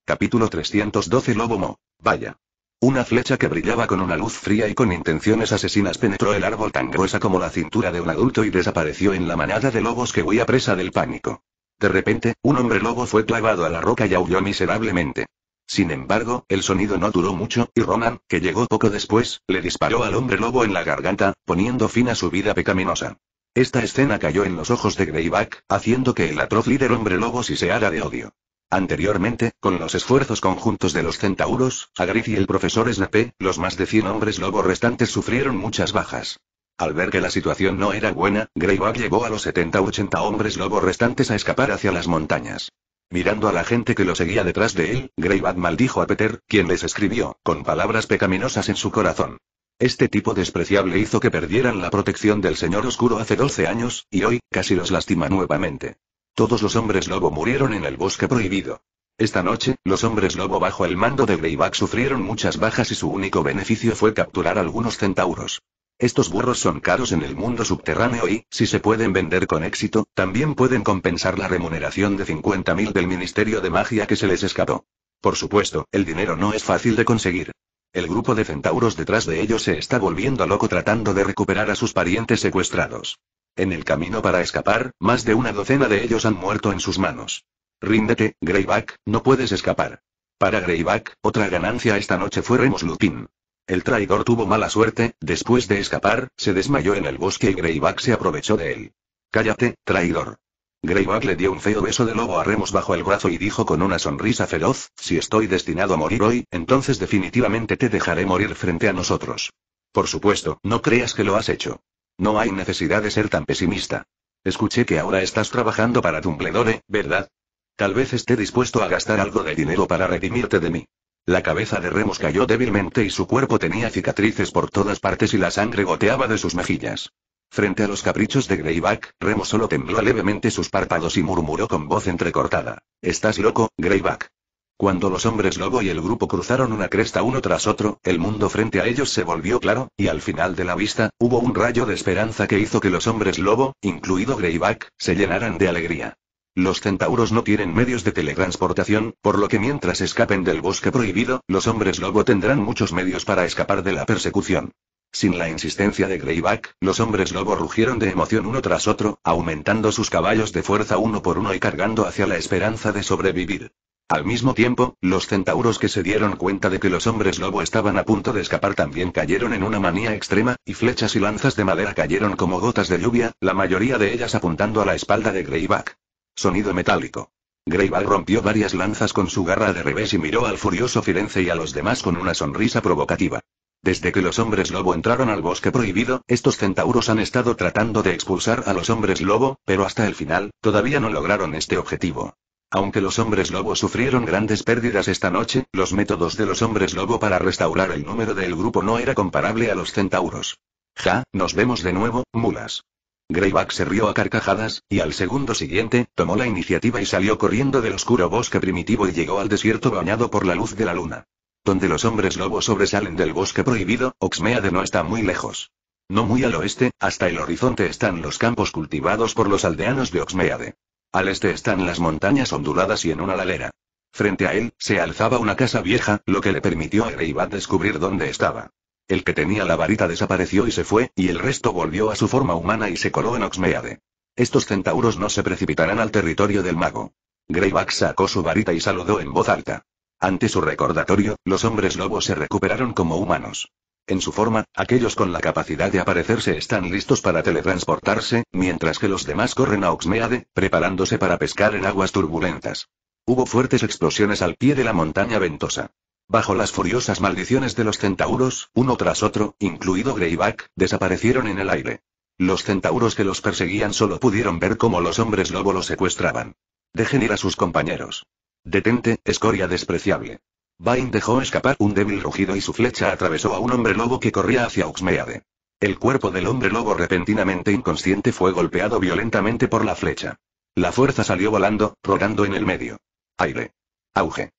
Capítulo 312 Lobo Mo. Vaya. Una flecha que brillaba con una luz fría y con intenciones asesinas penetró el árbol tan gruesa como la cintura de un adulto y desapareció en la manada de lobos que huía presa del pánico. De repente, un hombre lobo fue clavado a la roca y aulló miserablemente. Sin embargo, el sonido no duró mucho, y Roman, que llegó poco después, le disparó al hombre lobo en la garganta, poniendo fin a su vida pecaminosa. Esta escena cayó en los ojos de Greyback, haciendo que el atroz líder hombre lobo se haga de odio. Anteriormente, con los esfuerzos conjuntos de los centauros, Agriz y el profesor Snape, los más de 100 hombres lobo restantes sufrieron muchas bajas. Al ver que la situación no era buena, Greyback llevó a los 70-80 hombres lobo restantes a escapar hacia las montañas. Mirando a la gente que lo seguía detrás de él, Greyback maldijo a Peter, quien les escribió, con palabras pecaminosas en su corazón. Este tipo despreciable hizo que perdieran la protección del Señor Oscuro hace 12 años, y hoy, casi los lastima nuevamente. Todos los hombres lobo murieron en el bosque prohibido. Esta noche, los hombres lobo bajo el mando de Greyback sufrieron muchas bajas y su único beneficio fue capturar algunos centauros. Estos burros son caros en el mundo subterráneo y, si se pueden vender con éxito, también pueden compensar la remuneración de 50.000 del Ministerio de Magia que se les escapó. Por supuesto, el dinero no es fácil de conseguir. El grupo de centauros detrás de ellos se está volviendo loco tratando de recuperar a sus parientes secuestrados. En el camino para escapar, más de una docena de ellos han muerto en sus manos. Ríndete, Greyback, no puedes escapar. Para Greyback, otra ganancia esta noche fue Remus Lupin. El traidor tuvo mala suerte, después de escapar, se desmayó en el bosque y Greyback se aprovechó de él. Cállate, traidor. Greyback le dio un feo beso de lobo a Remus bajo el brazo y dijo con una sonrisa feroz, si estoy destinado a morir hoy, entonces definitivamente te dejaré morir frente a nosotros. Por supuesto, no creas que lo has hecho. No hay necesidad de ser tan pesimista. Escuché que ahora estás trabajando para Dumbledore, ¿verdad? Tal vez esté dispuesto a gastar algo de dinero para redimirte de mí. La cabeza de Remus cayó débilmente y su cuerpo tenía cicatrices por todas partes y la sangre goteaba de sus mejillas. Frente a los caprichos de Greyback, Remus solo tembló levemente sus párpados y murmuró con voz entrecortada. Estás loco, Greyback. Cuando los hombres lobo y el grupo cruzaron una cresta uno tras otro, el mundo frente a ellos se volvió claro, y al final de la vista, hubo un rayo de esperanza que hizo que los hombres lobo, incluido Greyback, se llenaran de alegría. Los centauros no tienen medios de teletransportación, por lo que mientras escapen del bosque prohibido, los hombres lobo tendrán muchos medios para escapar de la persecución. Sin la insistencia de Greyback, los hombres lobo rugieron de emoción uno tras otro, aumentando sus caballos de fuerza uno por uno y cargando hacia la esperanza de sobrevivir. Al mismo tiempo, los centauros que se dieron cuenta de que los hombres lobo estaban a punto de escapar también cayeron en una manía extrema, y flechas y lanzas de madera cayeron como gotas de lluvia, la mayoría de ellas apuntando a la espalda de Greyback. Sonido metálico. Greyval rompió varias lanzas con su garra de revés y miró al furioso Firenze y a los demás con una sonrisa provocativa. Desde que los hombres lobo entraron al bosque prohibido, estos centauros han estado tratando de expulsar a los hombres lobo, pero hasta el final, todavía no lograron este objetivo. Aunque los hombres lobo sufrieron grandes pérdidas esta noche, los métodos de los hombres lobo para restaurar el número del grupo no era comparable a los centauros. Ja, nos vemos de nuevo, mulas. Greyback se rió a carcajadas, y al segundo siguiente, tomó la iniciativa y salió corriendo del oscuro bosque primitivo y llegó al desierto bañado por la luz de la luna. Donde los hombres lobos sobresalen del bosque prohibido, Oxmeade no está muy lejos. No muy al oeste, hasta el horizonte están los campos cultivados por los aldeanos de Oxmeade. Al este están las montañas onduladas y en una ladera. Frente a él, se alzaba una casa vieja, lo que le permitió a Greyback descubrir dónde estaba. El que tenía la varita desapareció y se fue, y el resto volvió a su forma humana y se coló en Oxmeade. Estos centauros no se precipitarán al territorio del mago. Greyback sacó su varita y saludó en voz alta. Ante su recordatorio, los hombres lobos se recuperaron como humanos. En su forma, aquellos con la capacidad de aparecerse están listos para teletransportarse, mientras que los demás corren a Oxmeade, preparándose para pescar en aguas turbulentas. Hubo fuertes explosiones al pie de la montaña ventosa. Bajo las furiosas maldiciones de los centauros, uno tras otro, incluido Greyback, desaparecieron en el aire. Los centauros que los perseguían solo pudieron ver cómo los hombres lobo los secuestraban. Dejen ir a sus compañeros. Detente, escoria despreciable. Bain dejó escapar un débil rugido y su flecha atravesó a un hombre lobo que corría hacia Uxmeade. El cuerpo del hombre lobo repentinamente inconsciente fue golpeado violentamente por la flecha. La fuerza salió volando, rodando en el medio. Aire. Auge.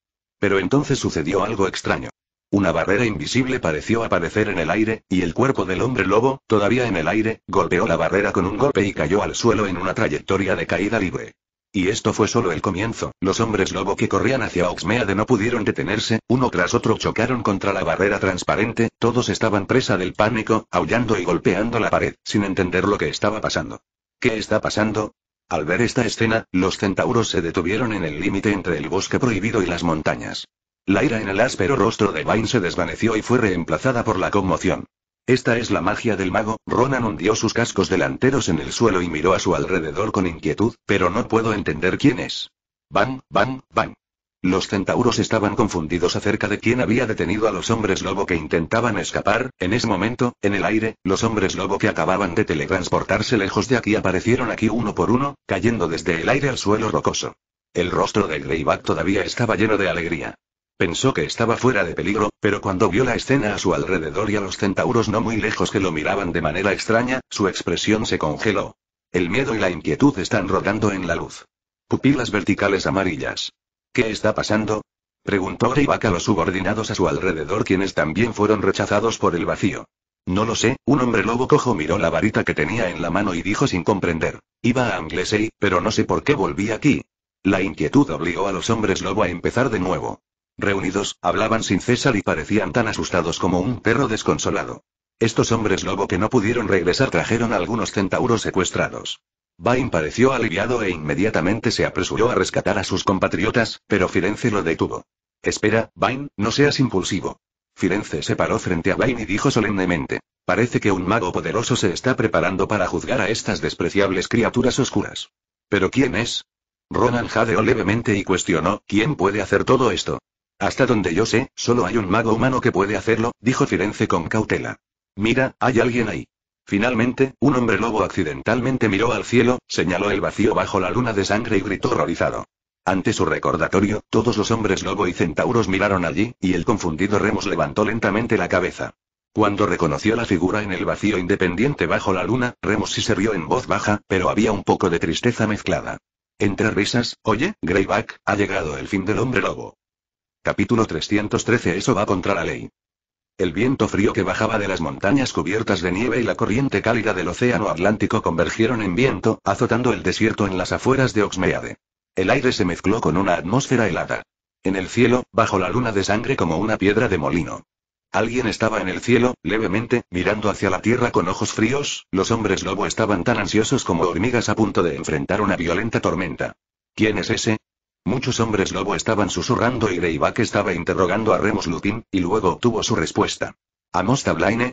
Pero entonces sucedió algo extraño. Una barrera invisible pareció aparecer en el aire, y el cuerpo del hombre lobo, todavía en el aire, golpeó la barrera con un golpe y cayó al suelo en una trayectoria de caída libre. Y esto fue solo el comienzo, los hombres lobo que corrían hacia Oxmeade no pudieron detenerse, uno tras otro chocaron contra la barrera transparente, todos estaban presa del pánico, aullando y golpeando la pared, sin entender lo que estaba pasando. ¿Qué está pasando? Al ver esta escena, los centauros se detuvieron en el límite entre el bosque prohibido y las montañas. La ira en el áspero rostro de Vine se desvaneció y fue reemplazada por la conmoción. Esta es la magia del mago, Ronan hundió sus cascos delanteros en el suelo y miró a su alrededor con inquietud, pero no puedo entender quién es. Bang, bang, bang. Los centauros estaban confundidos acerca de quién había detenido a los hombres lobo que intentaban escapar, en ese momento, en el aire, los hombres lobo que acababan de teletransportarse lejos de aquí aparecieron aquí uno por uno, cayendo desde el aire al suelo rocoso. El rostro de Greyback todavía estaba lleno de alegría. Pensó que estaba fuera de peligro, pero cuando vio la escena a su alrededor y a los centauros no muy lejos que lo miraban de manera extraña, su expresión se congeló. El miedo y la inquietud están rodando en la luz. Pupilas verticales amarillas. ¿Qué está pasando? Preguntó Grivak a los subordinados a su alrededor quienes también fueron rechazados por el vacío. No lo sé, un hombre lobo cojo miró la varita que tenía en la mano y dijo sin comprender. Iba a Anglesey, pero no sé por qué volví aquí. La inquietud obligó a los hombres lobo a empezar de nuevo. Reunidos, hablaban sin cesar y parecían tan asustados como un perro desconsolado. Estos hombres lobo que no pudieron regresar trajeron algunos centauros secuestrados. Bain pareció aliviado e inmediatamente se apresuró a rescatar a sus compatriotas, pero Firenze lo detuvo. Espera, Bain, no seas impulsivo. Firenze se paró frente a Bain y dijo solemnemente. Parece que un mago poderoso se está preparando para juzgar a estas despreciables criaturas oscuras. ¿Pero quién es? Ronan jadeó levemente y cuestionó, ¿quién puede hacer todo esto? Hasta donde yo sé, solo hay un mago humano que puede hacerlo, dijo Firenze con cautela. Mira, hay alguien ahí. Finalmente, un hombre lobo accidentalmente miró al cielo, señaló el vacío bajo la luna de sangre y gritó horrorizado. Ante su recordatorio, todos los hombres lobo y centauros miraron allí, y el confundido Remus levantó lentamente la cabeza. Cuando reconoció la figura en el vacío independiente bajo la luna, Remus sí se rió en voz baja, pero había un poco de tristeza mezclada. Entre risas, oye, Greyback, ha llegado el fin del hombre lobo. Capítulo 313 Eso va contra la ley. El viento frío que bajaba de las montañas cubiertas de nieve y la corriente cálida del océano Atlántico convergieron en viento, azotando el desierto en las afueras de Oxmeade. El aire se mezcló con una atmósfera helada. En el cielo, bajo la luna de sangre como una piedra de molino. Alguien estaba en el cielo, levemente, mirando hacia la tierra con ojos fríos, los hombres lobo estaban tan ansiosos como hormigas a punto de enfrentar una violenta tormenta. ¿Quién es ese? Muchos hombres lobo estaban susurrando y Greyback estaba interrogando a Remus Lupin, y luego obtuvo su respuesta. ¿Amos Tablaine?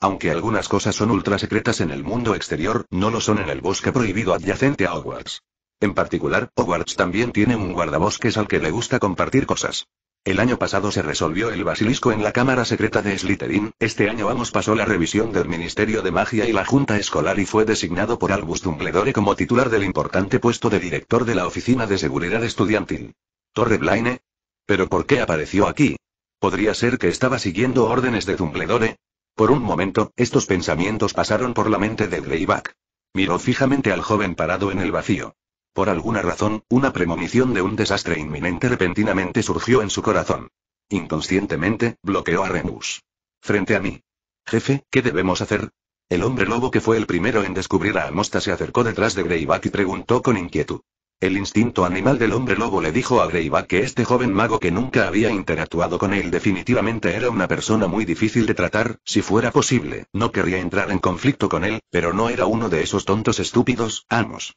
Aunque algunas cosas son secretas en el mundo exterior, no lo son en el bosque prohibido adyacente a Hogwarts. En particular, Hogwarts también tiene un guardabosques al que le gusta compartir cosas. El año pasado se resolvió el basilisco en la Cámara Secreta de Slytherin, este año vamos pasó la revisión del Ministerio de Magia y la Junta Escolar y fue designado por Albus Dumbledore como titular del importante puesto de director de la Oficina de Seguridad Estudiantil. ¿Torre Blaine? ¿Pero por qué apareció aquí? ¿Podría ser que estaba siguiendo órdenes de Dumbledore? Por un momento, estos pensamientos pasaron por la mente de Greyback. Miró fijamente al joven parado en el vacío. Por alguna razón, una premonición de un desastre inminente repentinamente surgió en su corazón. Inconscientemente, bloqueó a Remus. Frente a mí. Jefe, ¿qué debemos hacer? El hombre lobo que fue el primero en descubrir a Amosta se acercó detrás de Greyback y preguntó con inquietud. El instinto animal del hombre lobo le dijo a Greyback que este joven mago que nunca había interactuado con él definitivamente era una persona muy difícil de tratar, si fuera posible, no querría entrar en conflicto con él, pero no era uno de esos tontos estúpidos, amos.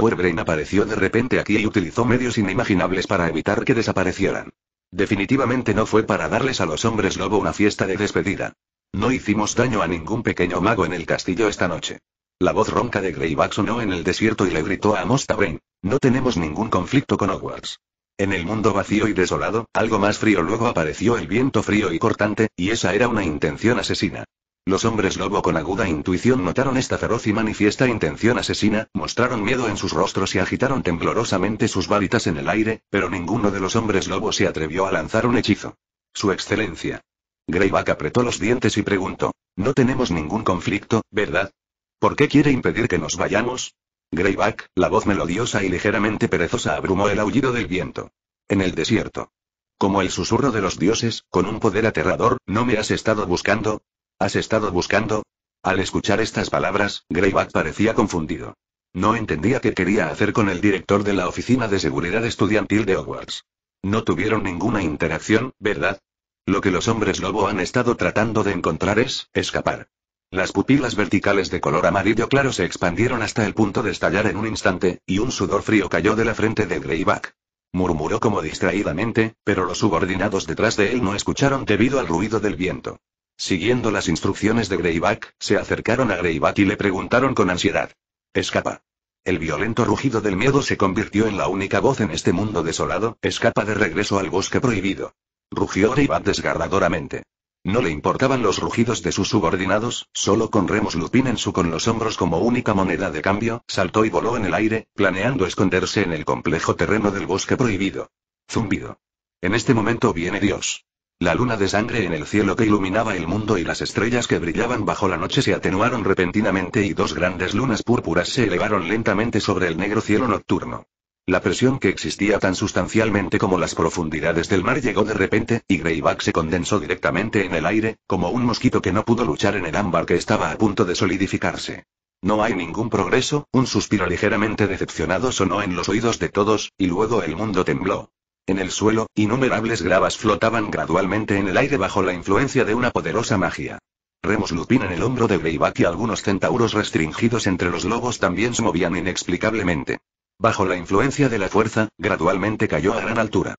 Brain apareció de repente aquí y utilizó medios inimaginables para evitar que desaparecieran. Definitivamente no fue para darles a los hombres lobo una fiesta de despedida. No hicimos daño a ningún pequeño mago en el castillo esta noche. La voz ronca de Greyback sonó en el desierto y le gritó a Mosta Brain. No tenemos ningún conflicto con Hogwarts. En el mundo vacío y desolado, algo más frío luego apareció el viento frío y cortante, y esa era una intención asesina. Los hombres lobo con aguda intuición notaron esta feroz y manifiesta intención asesina, mostraron miedo en sus rostros y agitaron temblorosamente sus varitas en el aire, pero ninguno de los hombres lobo se atrevió a lanzar un hechizo. Su excelencia. Greyback apretó los dientes y preguntó. No tenemos ningún conflicto, ¿verdad? ¿Por qué quiere impedir que nos vayamos? Greyback, la voz melodiosa y ligeramente perezosa abrumó el aullido del viento. En el desierto. Como el susurro de los dioses, con un poder aterrador, ¿no me has estado buscando? ¿Has estado buscando? Al escuchar estas palabras, Greyback parecía confundido. No entendía qué quería hacer con el director de la Oficina de Seguridad Estudiantil de Hogwarts. No tuvieron ninguna interacción, ¿verdad? Lo que los hombres lobo han estado tratando de encontrar es, escapar. Las pupilas verticales de color amarillo claro se expandieron hasta el punto de estallar en un instante, y un sudor frío cayó de la frente de Greyback. Murmuró como distraídamente, pero los subordinados detrás de él no escucharon debido al ruido del viento. Siguiendo las instrucciones de Greyback, se acercaron a Greyback y le preguntaron con ansiedad. Escapa. El violento rugido del miedo se convirtió en la única voz en este mundo desolado, escapa de regreso al bosque prohibido. Rugió Greyback desgarradoramente. No le importaban los rugidos de sus subordinados, solo con Remus Lupin en su con los hombros como única moneda de cambio, saltó y voló en el aire, planeando esconderse en el complejo terreno del bosque prohibido. Zumbido. En este momento viene Dios. La luna de sangre en el cielo que iluminaba el mundo y las estrellas que brillaban bajo la noche se atenuaron repentinamente y dos grandes lunas púrpuras se elevaron lentamente sobre el negro cielo nocturno. La presión que existía tan sustancialmente como las profundidades del mar llegó de repente, y Greyback se condensó directamente en el aire, como un mosquito que no pudo luchar en el ámbar que estaba a punto de solidificarse. No hay ningún progreso, un suspiro ligeramente decepcionado sonó en los oídos de todos, y luego el mundo tembló. En el suelo, innumerables gravas flotaban gradualmente en el aire bajo la influencia de una poderosa magia. Remus Lupin en el hombro de Greyback y algunos centauros restringidos entre los lobos también se movían inexplicablemente. Bajo la influencia de la fuerza, gradualmente cayó a gran altura.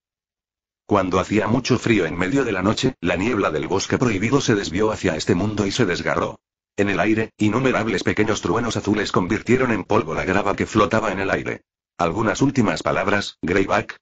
Cuando hacía mucho frío en medio de la noche, la niebla del bosque prohibido se desvió hacia este mundo y se desgarró. En el aire, innumerables pequeños truenos azules convirtieron en polvo la grava que flotaba en el aire. Algunas últimas palabras, Greyback,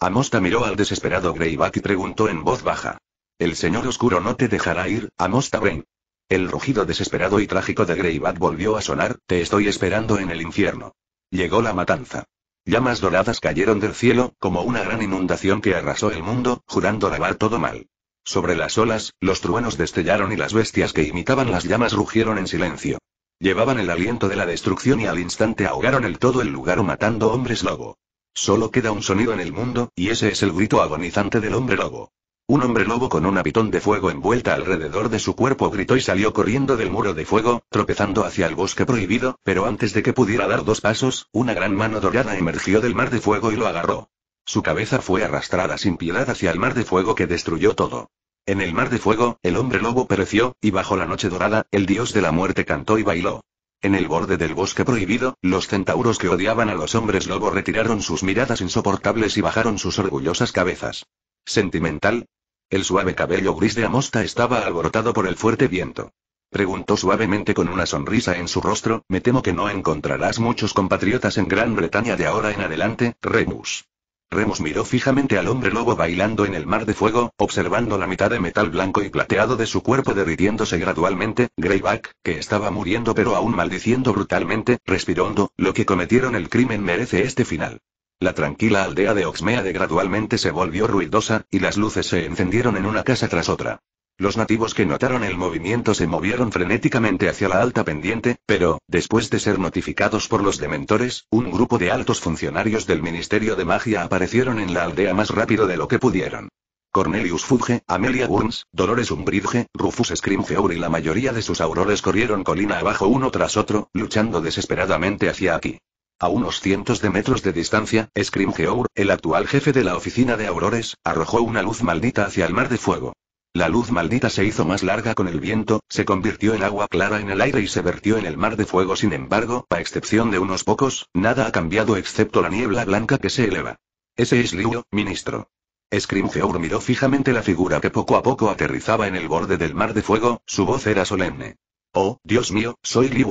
Amosta miró al desesperado Greyback y preguntó en voz baja. El señor oscuro no te dejará ir, Amosta Brain. El rugido desesperado y trágico de Greyback volvió a sonar, te estoy esperando en el infierno. Llegó la matanza. Llamas doradas cayeron del cielo, como una gran inundación que arrasó el mundo, jurando lavar todo mal. Sobre las olas, los truenos destellaron y las bestias que imitaban las llamas rugieron en silencio. Llevaban el aliento de la destrucción y al instante ahogaron el todo el lugar matando hombres lobo. Solo queda un sonido en el mundo, y ese es el grito agonizante del hombre lobo. Un hombre lobo con un habitón de fuego envuelta alrededor de su cuerpo gritó y salió corriendo del muro de fuego, tropezando hacia el bosque prohibido, pero antes de que pudiera dar dos pasos, una gran mano dorada emergió del mar de fuego y lo agarró. Su cabeza fue arrastrada sin piedad hacia el mar de fuego que destruyó todo. En el mar de fuego, el hombre lobo pereció, y bajo la noche dorada, el dios de la muerte cantó y bailó. En el borde del bosque prohibido, los centauros que odiaban a los hombres lobo retiraron sus miradas insoportables y bajaron sus orgullosas cabezas. ¿Sentimental? El suave cabello gris de Amosta estaba alborotado por el fuerte viento. Preguntó suavemente con una sonrisa en su rostro, me temo que no encontrarás muchos compatriotas en Gran Bretaña de ahora en adelante, Remus. Remus miró fijamente al hombre lobo bailando en el mar de fuego, observando la mitad de metal blanco y plateado de su cuerpo derritiéndose gradualmente, Greyback, que estaba muriendo pero aún maldiciendo brutalmente, respirando, lo que cometieron el crimen merece este final. La tranquila aldea de Oxmeade gradualmente se volvió ruidosa, y las luces se encendieron en una casa tras otra. Los nativos que notaron el movimiento se movieron frenéticamente hacia la alta pendiente, pero, después de ser notificados por los dementores, un grupo de altos funcionarios del Ministerio de Magia aparecieron en la aldea más rápido de lo que pudieron. Cornelius Fudge, Amelia Burns, Dolores Umbridge, Rufus Scrimgeour y la mayoría de sus aurores corrieron colina abajo uno tras otro, luchando desesperadamente hacia aquí. A unos cientos de metros de distancia, Scrimgeour, el actual jefe de la oficina de aurores, arrojó una luz maldita hacia el mar de fuego. La luz maldita se hizo más larga con el viento, se convirtió en agua clara en el aire y se vertió en el mar de fuego. Sin embargo, a excepción de unos pocos, nada ha cambiado excepto la niebla blanca que se eleva. Ese es Liu, ministro. Scrimgeour miró fijamente la figura que poco a poco aterrizaba en el borde del mar de fuego, su voz era solemne. Oh, Dios mío, soy Liu.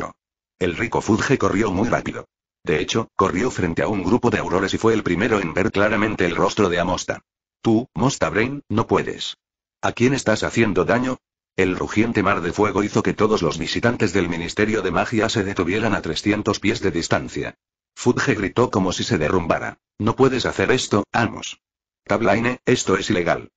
El rico Fudge corrió muy rápido. De hecho, corrió frente a un grupo de aurores y fue el primero en ver claramente el rostro de Amosta. Tú, Mosta Brain, no puedes. ¿A quién estás haciendo daño? El rugiente mar de fuego hizo que todos los visitantes del Ministerio de Magia se detuvieran a 300 pies de distancia. Fudge gritó como si se derrumbara. No puedes hacer esto, Amos. Tablaine, esto es ilegal.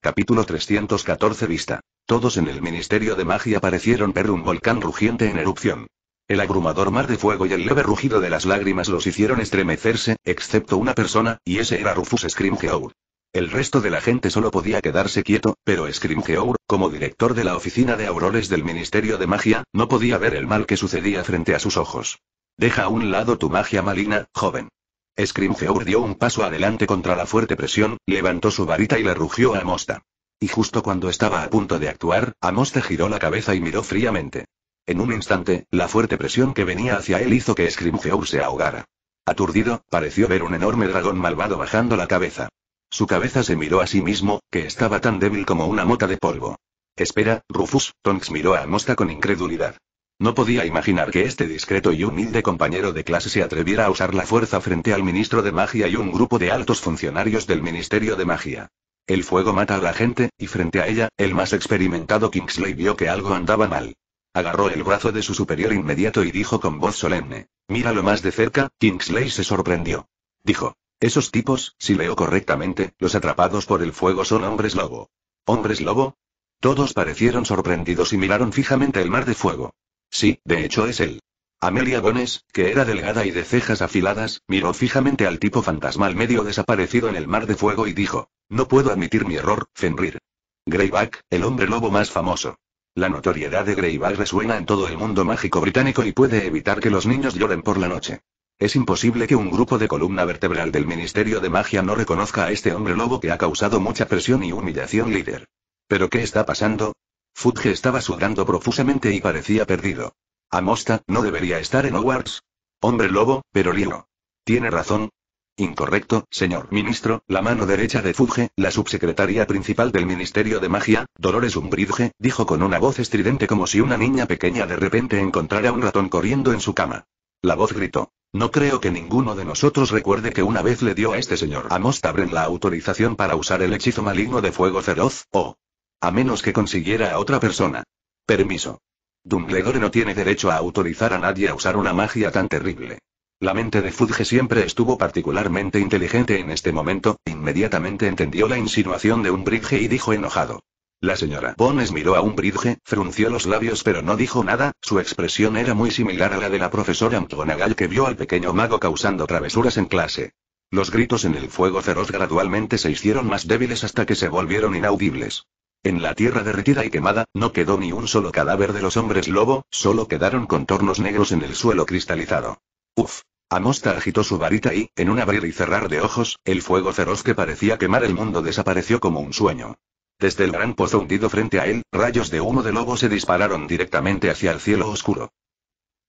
Capítulo 314 Vista. Todos en el Ministerio de Magia parecieron ver un volcán rugiente en erupción. El abrumador mar de fuego y el leve rugido de las lágrimas los hicieron estremecerse, excepto una persona, y ese era Rufus Scrimgeour. El resto de la gente solo podía quedarse quieto, pero Scrimgeour, como director de la oficina de aurores del Ministerio de Magia, no podía ver el mal que sucedía frente a sus ojos. Deja a un lado tu magia malina, joven. Scrimgeour dio un paso adelante contra la fuerte presión, levantó su varita y le rugió a Amosta. Y justo cuando estaba a punto de actuar, Amosta giró la cabeza y miró fríamente. En un instante, la fuerte presión que venía hacia él hizo que Scrimgeour se ahogara. Aturdido, pareció ver un enorme dragón malvado bajando la cabeza. Su cabeza se miró a sí mismo, que estaba tan débil como una mota de polvo. Espera, Rufus, Tonks miró a Mosta con incredulidad. No podía imaginar que este discreto y humilde compañero de clase se atreviera a usar la fuerza frente al ministro de magia y un grupo de altos funcionarios del Ministerio de Magia. El fuego mata a la gente, y frente a ella, el más experimentado Kingsley vio que algo andaba mal. Agarró el brazo de su superior inmediato y dijo con voz solemne. Míralo más de cerca, Kingsley se sorprendió. Dijo. Esos tipos, si leo correctamente, los atrapados por el fuego son hombres lobo. ¿Hombres lobo? Todos parecieron sorprendidos y miraron fijamente el mar de fuego. Sí, de hecho es él. Amelia Gómez, que era delgada y de cejas afiladas, miró fijamente al tipo fantasmal medio desaparecido en el mar de fuego y dijo, No puedo admitir mi error, Fenrir. Greyback, el hombre lobo más famoso. La notoriedad de Greyback resuena en todo el mundo mágico británico y puede evitar que los niños lloren por la noche. Es imposible que un grupo de columna vertebral del Ministerio de Magia no reconozca a este hombre lobo que ha causado mucha presión y humillación líder. ¿Pero qué está pasando? Fudge estaba sudando profusamente y parecía perdido. Amosta, no debería estar en Hogwarts. Hombre lobo, pero lío. Tiene razón. Incorrecto, señor ministro, la mano derecha de Fudge, la subsecretaria principal del Ministerio de Magia, Dolores Umbridge, dijo con una voz estridente como si una niña pequeña de repente encontrara un ratón corriendo en su cama. La voz gritó. No creo que ninguno de nosotros recuerde que una vez le dio a este señor a Mostabren la autorización para usar el hechizo maligno de fuego feroz, o... A menos que consiguiera a otra persona. Permiso. Dumbledore no tiene derecho a autorizar a nadie a usar una magia tan terrible. La mente de Fudge siempre estuvo particularmente inteligente en este momento, inmediatamente entendió la insinuación de un bridge y dijo enojado. La señora Bones miró a un bridge frunció los labios pero no dijo nada, su expresión era muy similar a la de la profesora McGonagall que vio al pequeño mago causando travesuras en clase. Los gritos en el fuego feroz gradualmente se hicieron más débiles hasta que se volvieron inaudibles. En la tierra derretida y quemada, no quedó ni un solo cadáver de los hombres lobo, solo quedaron contornos negros en el suelo cristalizado. Uf. Amosta agitó su varita y, en un abrir y cerrar de ojos, el fuego feroz que parecía quemar el mundo desapareció como un sueño. Desde el gran pozo hundido frente a él, rayos de humo de lobo se dispararon directamente hacia el cielo oscuro.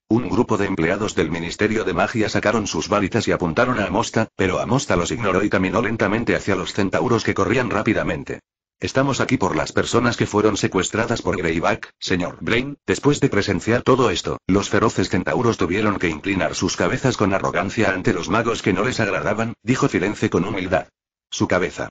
Un grupo de empleados del Ministerio de Magia sacaron sus varitas y apuntaron a Amosta, pero Amosta los ignoró y caminó lentamente hacia los centauros que corrían rápidamente. Estamos aquí por las personas que fueron secuestradas por Greyback, señor Brain. Después de presenciar todo esto, los feroces centauros tuvieron que inclinar sus cabezas con arrogancia ante los magos que no les agradaban, dijo Firenze con humildad. Su cabeza,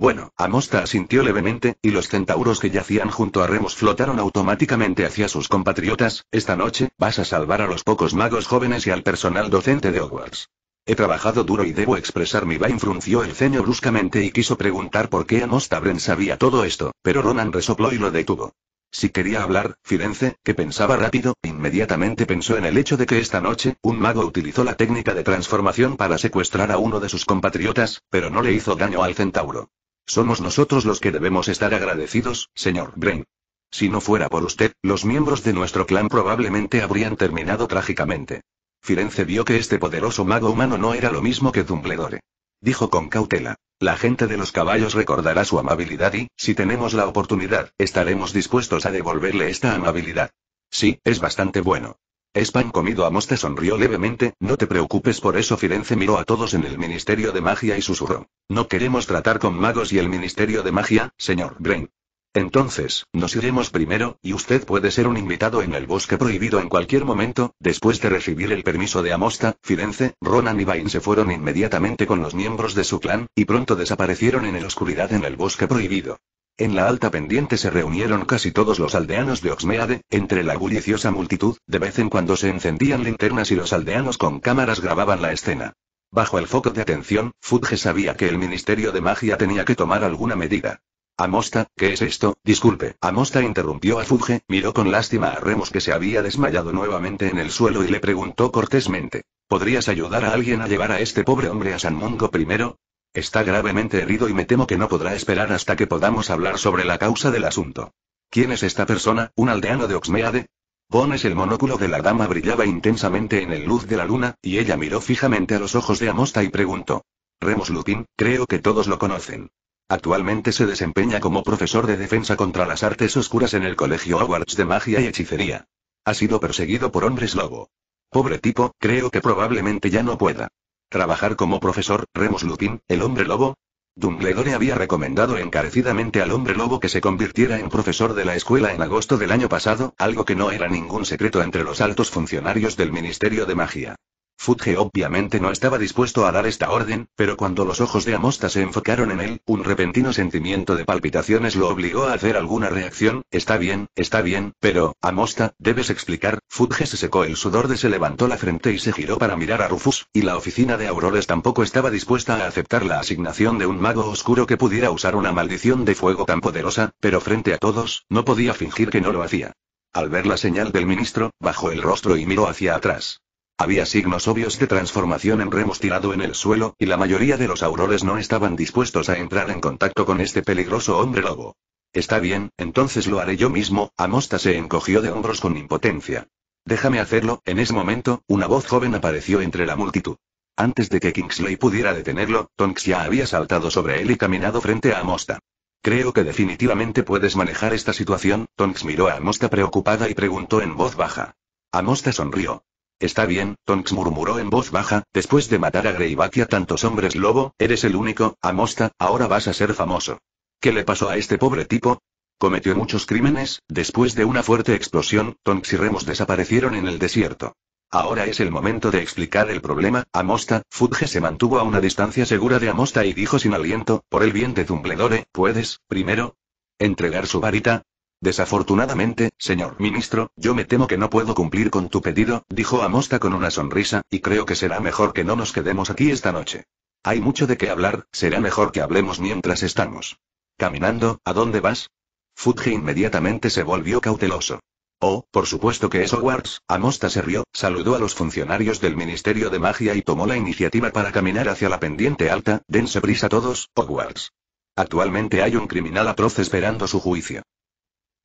bueno, Amosta asintió levemente, y los centauros que yacían junto a Remus flotaron automáticamente hacia sus compatriotas. Esta noche, vas a salvar a los pocos magos jóvenes y al personal docente de Hogwarts. He trabajado duro y debo expresar mi vain frunció el ceño bruscamente y quiso preguntar por qué Amosta Bren sabía todo esto, pero Ronan resopló y lo detuvo. Si quería hablar, Firenze, que pensaba rápido, inmediatamente pensó en el hecho de que esta noche, un mago utilizó la técnica de transformación para secuestrar a uno de sus compatriotas, pero no le hizo daño al centauro. Somos nosotros los que debemos estar agradecidos, señor Brain. Si no fuera por usted, los miembros de nuestro clan probablemente habrían terminado trágicamente. Firenze vio que este poderoso mago humano no era lo mismo que Dumbledore. Dijo con cautela. La gente de los caballos recordará su amabilidad y, si tenemos la oportunidad, estaremos dispuestos a devolverle esta amabilidad. Sí, es bastante bueno. Es pan comido. Amosta sonrió levemente, no te preocupes por eso. Firenze miró a todos en el Ministerio de Magia y susurró. No queremos tratar con magos y el Ministerio de Magia, señor Bren. Entonces, nos iremos primero, y usted puede ser un invitado en el bosque prohibido en cualquier momento, después de recibir el permiso de Amosta, Firenze, Ronan y Bain se fueron inmediatamente con los miembros de su clan, y pronto desaparecieron en la oscuridad en el bosque prohibido. En la alta pendiente se reunieron casi todos los aldeanos de Oxmeade, entre la bulliciosa multitud, de vez en cuando se encendían linternas y los aldeanos con cámaras grababan la escena. Bajo el foco de atención, Fudge sabía que el Ministerio de Magia tenía que tomar alguna medida. Amosta, ¿qué es esto? Disculpe. Amosta interrumpió a Fudge, miró con lástima a Remus que se había desmayado nuevamente en el suelo y le preguntó cortésmente. ¿Podrías ayudar a alguien a llevar a este pobre hombre a San Mungo primero? Está gravemente herido y me temo que no podrá esperar hasta que podamos hablar sobre la causa del asunto. ¿Quién es esta persona, un aldeano de Oxmeade? Pones el monóculo de la dama brillaba intensamente en el luz de la luna, y ella miró fijamente a los ojos de Amosta y preguntó. Remus Lupin, creo que todos lo conocen. Actualmente se desempeña como profesor de defensa contra las artes oscuras en el Colegio Hogwarts de Magia y Hechicería. Ha sido perseguido por hombres lobo. Pobre tipo, creo que probablemente ya no pueda. Trabajar como profesor, Remus Lupin, el hombre lobo. Dumbledore había recomendado encarecidamente al hombre lobo que se convirtiera en profesor de la escuela en agosto del año pasado, algo que no era ningún secreto entre los altos funcionarios del Ministerio de Magia. Fudge obviamente no estaba dispuesto a dar esta orden, pero cuando los ojos de Amosta se enfocaron en él, un repentino sentimiento de palpitaciones lo obligó a hacer alguna reacción. Está bien, está bien, pero, Amosta, debes explicar. Fudge se secó el sudor de se levantó la frente y se giró para mirar a Rufus, y la oficina de Aurores tampoco estaba dispuesta a aceptar la asignación de un mago oscuro que pudiera usar una maldición de fuego tan poderosa, pero frente a todos, no podía fingir que no lo hacía. Al ver la señal del ministro, bajó el rostro y miró hacia atrás. Había signos obvios de transformación en remos tirado en el suelo, y la mayoría de los aurores no estaban dispuestos a entrar en contacto con este peligroso hombre lobo. Está bien, entonces lo haré yo mismo, Amosta se encogió de hombros con impotencia. Déjame hacerlo, en ese momento, una voz joven apareció entre la multitud. Antes de que Kingsley pudiera detenerlo, Tonks ya había saltado sobre él y caminado frente a Amosta. Creo que definitivamente puedes manejar esta situación, Tonks miró a Amosta preocupada y preguntó en voz baja. Amosta sonrió. Está bien, Tonks murmuró en voz baja, después de matar a Greyback y a tantos hombres lobo, eres el único, Amosta, ahora vas a ser famoso. ¿Qué le pasó a este pobre tipo? Cometió muchos crímenes, después de una fuerte explosión, Tonks y Remus desaparecieron en el desierto. Ahora es el momento de explicar el problema, Amosta, Fudge se mantuvo a una distancia segura de Amosta y dijo sin aliento, por el bien de Zumbledore, ¿puedes, primero? Entregar su varita, Desafortunadamente, señor ministro, yo me temo que no puedo cumplir con tu pedido, dijo Amosta con una sonrisa, y creo que será mejor que no nos quedemos aquí esta noche. Hay mucho de qué hablar, será mejor que hablemos mientras estamos. Caminando, ¿a dónde vas? Fudge inmediatamente se volvió cauteloso. Oh, por supuesto que es Hogwarts, Amosta se rió, saludó a los funcionarios del Ministerio de Magia y tomó la iniciativa para caminar hacia la pendiente alta, dense prisa todos, Hogwarts. Actualmente hay un criminal atroz esperando su juicio.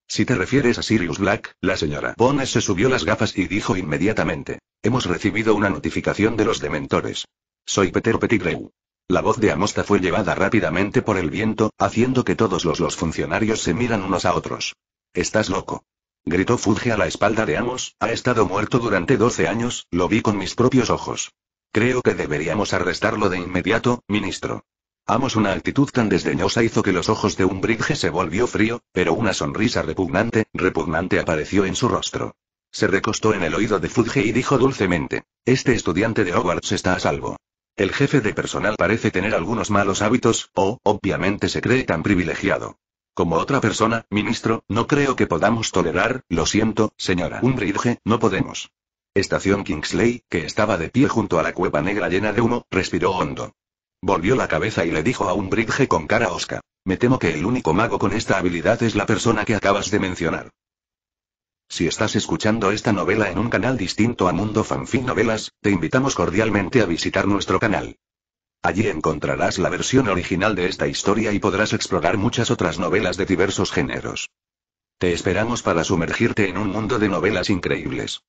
Si te refieres a Sirius Black, la señora Bones se subió las gafas y dijo inmediatamente. Hemos recibido una notificación de los dementores. Soy Peter Pettigrew. La voz de Amosta fue llevada rápidamente por el viento, haciendo que todos los, funcionarios se miran unos a otros. Estás loco. Gritó Fudge a la espalda de Amos, ha estado muerto durante 12 años, lo vi con mis propios ojos. Creo que deberíamos arrestarlo de inmediato, ministro. Amos una actitud tan desdeñosa hizo que los ojos de Umbridge se volvió frío, pero una sonrisa repugnante, repugnante apareció en su rostro. Se recostó en el oído de Fudge y dijo dulcemente, Este estudiante de Hogwarts está a salvo. El jefe de personal parece tener algunos malos hábitos, o, obviamente se cree tan privilegiado. Como otra persona, ministro, no creo que podamos tolerar, lo siento, señora Umbridge, no podemos. Estación Kingsley, que estaba de pie junto a la cueva negra llena de humo, respiró hondo. Volvió la cabeza y le dijo a un bridge con cara osca. Me temo que el único mago con esta habilidad es la persona que acabas de mencionar. Si estás escuchando esta novela en un canal distinto a Mundo Fanfic Novelas, te invitamos cordialmente a visitar nuestro canal. Allí encontrarás la versión original de esta historia y podrás explorar muchas otras novelas de diversos géneros. Te esperamos para sumergirte en un mundo de novelas increíbles.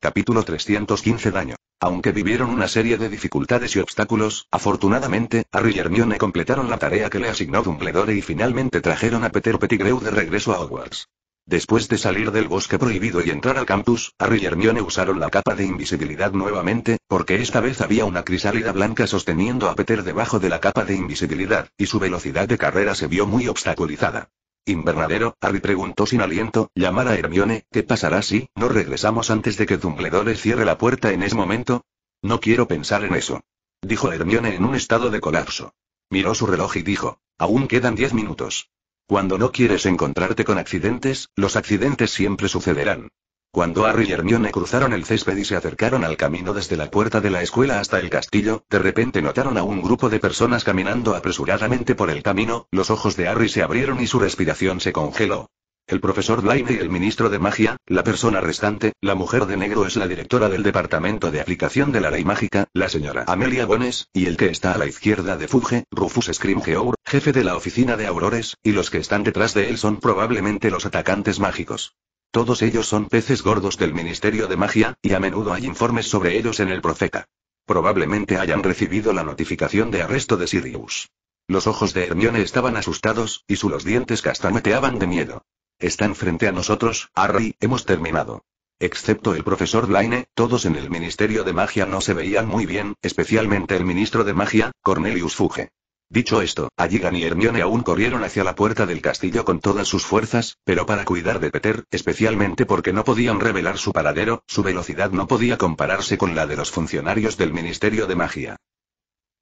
Capítulo 315 Daño. Aunque vivieron una serie de dificultades y obstáculos, afortunadamente, Harry y Hermione completaron la tarea que le asignó Dumbledore y finalmente trajeron a Peter Pettigrew de regreso a Hogwarts. Después de salir del bosque prohibido y entrar al campus, Harry y Hermione usaron la capa de invisibilidad nuevamente, porque esta vez había una crisálida blanca sosteniendo a Peter debajo de la capa de invisibilidad, y su velocidad de carrera se vio muy obstaculizada. ¿Invernadero? Harry preguntó sin aliento, llamar a Hermione, ¿qué pasará si no regresamos antes de que Dumbledore cierre la puerta en ese momento? No quiero pensar en eso. Dijo Hermione en un estado de colapso. Miró su reloj y dijo, aún quedan diez minutos. Cuando no quieres encontrarte con accidentes, los accidentes siempre sucederán. Cuando Harry y Hermione cruzaron el césped y se acercaron al camino desde la puerta de la escuela hasta el castillo, de repente notaron a un grupo de personas caminando apresuradamente por el camino, los ojos de Harry se abrieron y su respiración se congeló. El profesor Blaine y el ministro de magia, la persona restante, la mujer de negro es la directora del departamento de aplicación de la ley mágica, la señora Amelia Bones, y el que está a la izquierda de Fudge, Rufus Scrimgeour, jefe de la oficina de aurores, y los que están detrás de él son probablemente los atacantes mágicos. Todos ellos son peces gordos del Ministerio de Magia, y a menudo hay informes sobre ellos en el Profeta. Probablemente hayan recibido la notificación de arresto de Sirius. Los ojos de Hermione estaban asustados, y sus dientes castañeteaban de miedo. Están frente a nosotros, Harry, hemos terminado. Excepto el profesor Blaine, todos en el Ministerio de Magia no se veían muy bien, especialmente el ministro de Magia, Cornelius Fuge. Dicho esto, Alligan y Hermione aún corrieron hacia la puerta del castillo con todas sus fuerzas, pero para cuidar de Peter, especialmente porque no podían revelar su paradero, su velocidad no podía compararse con la de los funcionarios del Ministerio de Magia.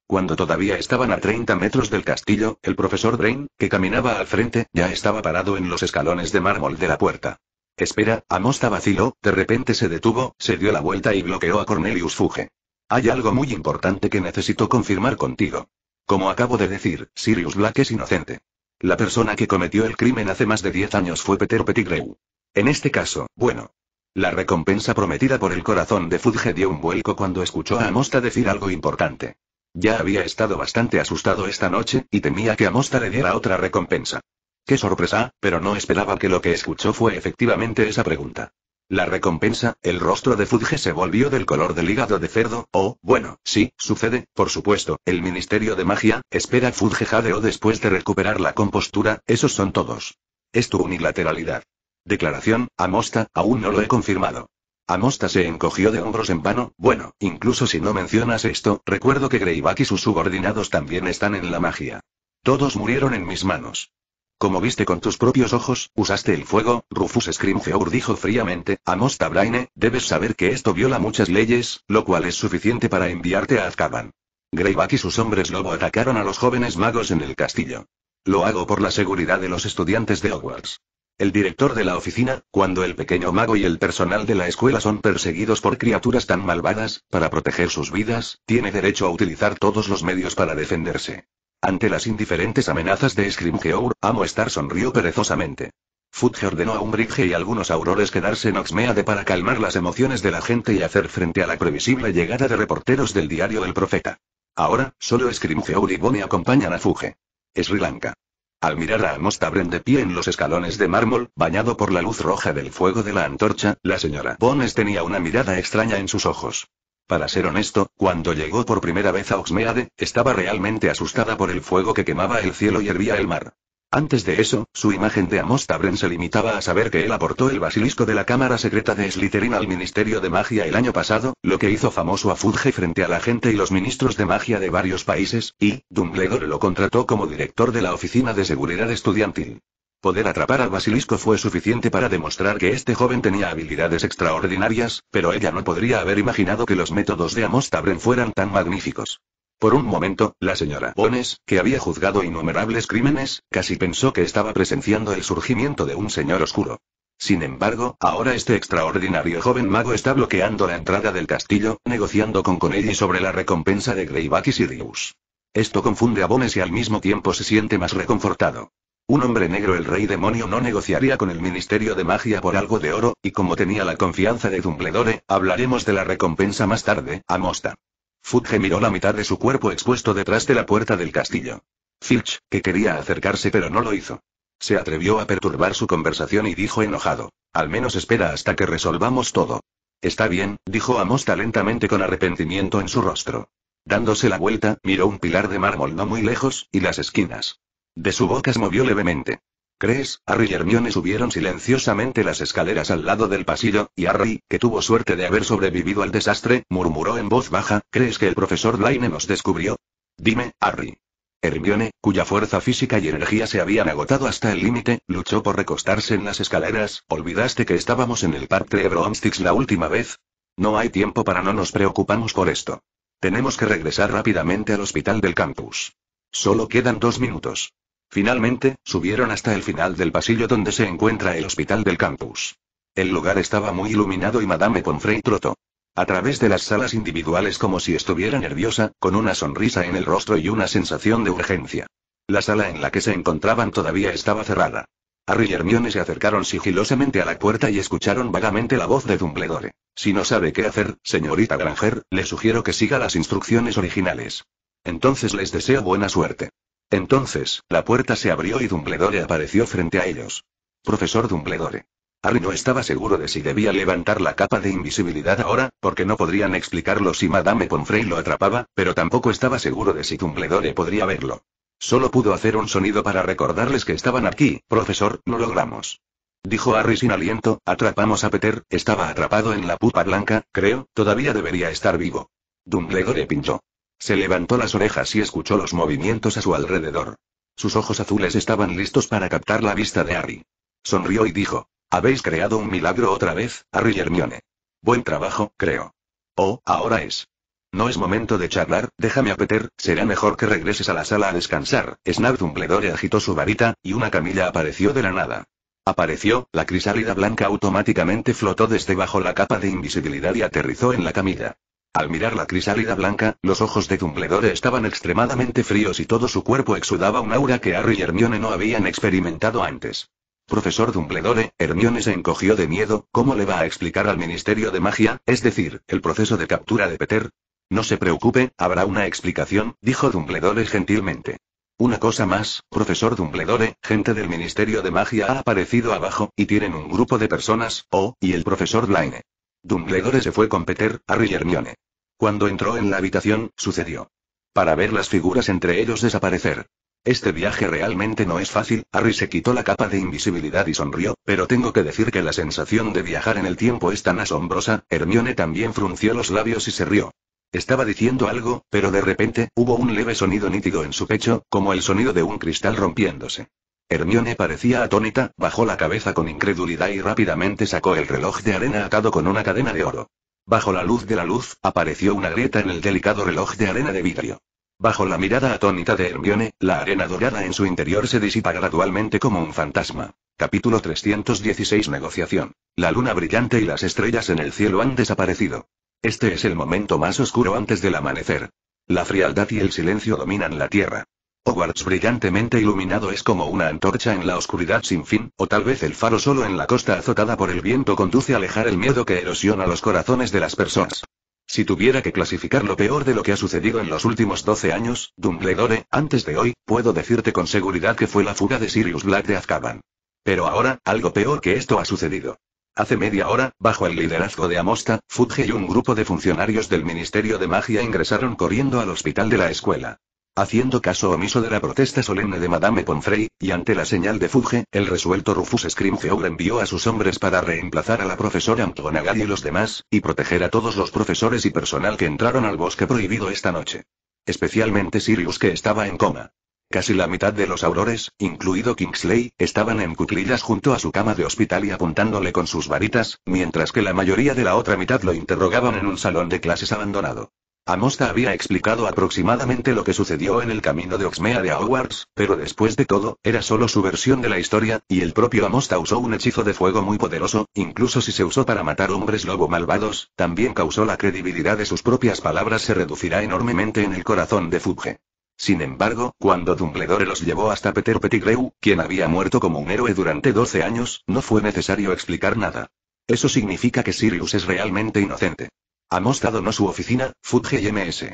Cuando todavía estaban a 30 metros del castillo, el profesor Drain, que caminaba al frente, ya estaba parado en los escalones de mármol de la puerta. Espera, Amosta vaciló, de repente se detuvo, se dio la vuelta y bloqueó a Cornelius Fuge. Hay algo muy importante que necesito confirmar contigo. Como acabo de decir, Sirius Black es inocente. La persona que cometió el crimen hace más de 10 años fue Peter Pettigrew. En este caso, bueno. La recompensa prometida por el corazón de Fudge dio un vuelco cuando escuchó a Amosta decir algo importante. Ya había estado bastante asustado esta noche, y temía que Amosta le diera otra recompensa. Qué sorpresa, pero no esperaba que lo que escuchó fue efectivamente esa pregunta. La recompensa, el rostro de Fudge se volvió del color del hígado de cerdo, oh, bueno, sí, sucede, por supuesto, el Ministerio de Magia, espera Fudge Jadeo después de recuperar la compostura, esos son todos. Es tu unilateralidad. Declaración, Amosta, aún no lo he confirmado. Amosta se encogió de hombros en vano, bueno, incluso si no mencionas esto, recuerdo que Greyback y sus subordinados también están en la magia. Todos murieron en mis manos. Como viste con tus propios ojos, usaste el fuego, Rufus Scrimgeour dijo fríamente, Amos Tablaine, debes saber que esto viola muchas leyes, lo cual es suficiente para enviarte a Azkaban. Greyback y sus hombres lobo atacaron a los jóvenes magos en el castillo. Lo hago por la seguridad de los estudiantes de Hogwarts. El director de la oficina, cuando el pequeño mago y el personal de la escuela son perseguidos por criaturas tan malvadas, para proteger sus vidas, tiene derecho a utilizar todos los medios para defenderse. Ante las indiferentes amenazas de Scrimgeour, Amo Star sonrió perezosamente. Fudge ordenó a Umbridge y algunos aurores quedarse en Oxmeade para calmar las emociones de la gente y hacer frente a la previsible llegada de reporteros del diario El Profeta. Ahora, solo Scrimgeour y Bonnie acompañan a Fuge. Sri Lanka. Al mirar a Amos Tabren de pie en los escalones de mármol, bañado por la luz roja del fuego de la antorcha, la señora Bones tenía una mirada extraña en sus ojos. Para ser honesto, cuando llegó por primera vez a Oxmeade, estaba realmente asustada por el fuego que quemaba el cielo y hervía el mar. Antes de eso, su imagen de Amos se limitaba a saber que él aportó el basilisco de la Cámara Secreta de Slytherin al Ministerio de Magia el año pasado, lo que hizo famoso a Fudge frente a la gente y los ministros de magia de varios países, y, Dumbledore lo contrató como director de la Oficina de Seguridad Estudiantil. Poder atrapar al basilisco fue suficiente para demostrar que este joven tenía habilidades extraordinarias, pero ella no podría haber imaginado que los métodos de Amostabren fueran tan magníficos. Por un momento, la señora Bones, que había juzgado innumerables crímenes, casi pensó que estaba presenciando el surgimiento de un señor oscuro. Sin embargo, ahora este extraordinario joven mago está bloqueando la entrada del castillo, negociando con Conelli sobre la recompensa de Greyback y Sirius. Esto confunde a Bones y al mismo tiempo se siente más reconfortado. Un hombre negro, el rey demonio, no negociaría con el Ministerio de Magia por algo de oro, y como tenía la confianza de Dumbledore, hablaremos de la recompensa más tarde, Amosta. Fudge miró la mitad de su cuerpo expuesto detrás de la puerta del castillo. Filch, que quería acercarse pero no lo hizo. Se atrevió a perturbar su conversación y dijo enojado. Al menos espera hasta que resolvamos todo. Está bien, dijo Amosta lentamente con arrepentimiento en su rostro. Dándose la vuelta, miró un pilar de mármol no muy lejos, y las esquinas. De su boca se movió levemente. ¿Crees, Harry y Hermione subieron silenciosamente las escaleras al lado del pasillo, y Harry, que tuvo suerte de haber sobrevivido al desastre, murmuró en voz baja, ¿crees que el profesor Blaine nos descubrió? Dime, Harry. Hermione, cuya fuerza física y energía se habían agotado hasta el límite, luchó por recostarse en las escaleras, ¿olvidaste que estábamos en el parque de la última vez? No hay tiempo para no nos preocupamos por esto. Tenemos que regresar rápidamente al hospital del campus. Solo quedan dos minutos. Finalmente, subieron hasta el final del pasillo donde se encuentra el hospital del campus. El lugar estaba muy iluminado y Madame Pomfrey trotó. A través de las salas individuales como si estuviera nerviosa, con una sonrisa en el rostro y una sensación de urgencia. La sala en la que se encontraban todavía estaba cerrada. Harry y Hermione se acercaron sigilosamente a la puerta y escucharon vagamente la voz de Dumbledore. Si no sabe qué hacer, señorita Granger, le sugiero que siga las instrucciones originales. Entonces les deseo buena suerte. Entonces, la puerta se abrió y Dumbledore apareció frente a ellos. Profesor Dumbledore. Harry no estaba seguro de si debía levantar la capa de invisibilidad ahora, porque no podrían explicarlo si Madame Pomfrey lo atrapaba, pero tampoco estaba seguro de si Dumbledore podría verlo. Solo pudo hacer un sonido para recordarles que estaban aquí, profesor, no logramos. Dijo Harry sin aliento, atrapamos a Peter, estaba atrapado en la pupa blanca, creo, todavía debería estar vivo. Dumbledore pinchó. Se levantó las orejas y escuchó los movimientos a su alrededor. Sus ojos azules estaban listos para captar la vista de Harry. Sonrió y dijo: Habéis creado un milagro otra vez, Harry y Hermione. Buen trabajo, creo. Oh, ahora es. No es momento de charlar, déjame apeter, será mejor que regreses a la sala a descansar. Snap Dumbledore agitó su varita, y una camilla apareció de la nada. Apareció, la crisálida blanca automáticamente flotó desde bajo la capa de invisibilidad y aterrizó en la camilla. Al mirar la crisálida blanca, los ojos de Dumbledore estaban extremadamente fríos y todo su cuerpo exudaba un aura que Harry y Hermione no habían experimentado antes. Profesor Dumbledore, Hermione se encogió de miedo, ¿cómo le va a explicar al Ministerio de Magia, es decir, el proceso de captura de Peter? No se preocupe, habrá una explicación, dijo Dumbledore gentilmente. Una cosa más, profesor Dumbledore, gente del Ministerio de Magia ha aparecido abajo, y tienen un grupo de personas, oh, y el profesor Blaine. Dumbledore se fue con Peter, Harry y Hermione. Cuando entró en la habitación, sucedió. Para ver las figuras entre ellos desaparecer. Este viaje realmente no es fácil, Harry se quitó la capa de invisibilidad y sonrió, pero tengo que decir que la sensación de viajar en el tiempo es tan asombrosa, Hermione también frunció los labios y se rió. Estaba diciendo algo, pero de repente, hubo un leve sonido nítido en su pecho, como el sonido de un cristal rompiéndose. Hermione parecía atónita, bajó la cabeza con incredulidad y rápidamente sacó el reloj de arena atado con una cadena de oro. Bajo la luz de la luz, apareció una grieta en el delicado reloj de arena de vidrio. Bajo la mirada atónita de Hermione, la arena dorada en su interior se disipa gradualmente como un fantasma. Capítulo 316 Negociación. La luna brillante y las estrellas en el cielo han desaparecido. Este es el momento más oscuro antes del amanecer. La frialdad y el silencio dominan la tierra. Hogwarts brillantemente iluminado es como una antorcha en la oscuridad sin fin, o tal vez el faro solo en la costa azotada por el viento conduce a alejar el miedo que erosiona los corazones de las personas. Si tuviera que clasificar lo peor de lo que ha sucedido en los últimos 12 años, Dumbledore, antes de hoy, puedo decirte con seguridad que fue la fuga de Sirius Black de Azkaban. Pero ahora, algo peor que esto ha sucedido. Hace media hora, bajo el liderazgo de Amosta, Fudge y un grupo de funcionarios del Ministerio de Magia ingresaron corriendo al hospital de la escuela. Haciendo caso omiso de la protesta solemne de Madame Pomfrey, y ante la señal de fuge, el resuelto Rufus Scrimgeour envió a sus hombres para reemplazar a la profesora Antonagal y los demás, y proteger a todos los profesores y personal que entraron al bosque prohibido esta noche. Especialmente Sirius que estaba en coma. Casi la mitad de los aurores, incluido Kingsley, estaban en cuclillas junto a su cama de hospital y apuntándole con sus varitas, mientras que la mayoría de la otra mitad lo interrogaban en un salón de clases abandonado. Amosta había explicado aproximadamente lo que sucedió en el camino de Oxmea de Hogwarts, pero después de todo, era solo su versión de la historia, y el propio Amosta usó un hechizo de fuego muy poderoso, incluso si se usó para matar hombres lobo malvados, también causó la credibilidad de sus propias palabras se reducirá enormemente en el corazón de Fudge. Sin embargo, cuando Dumbledore los llevó hasta Peter Pettigrew, quien había muerto como un héroe durante 12 años, no fue necesario explicar nada. Eso significa que Sirius es realmente inocente. Amosta no su oficina, Fudge y MS.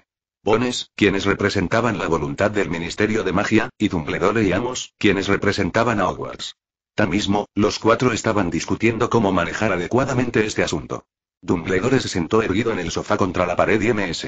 Bones, quienes representaban la voluntad del Ministerio de Magia, y Dumbledore y Amos, quienes representaban a Hogwarts. Tan mismo, los cuatro estaban discutiendo cómo manejar adecuadamente este asunto. Dumbledore se sentó erguido en el sofá contra la pared y MS.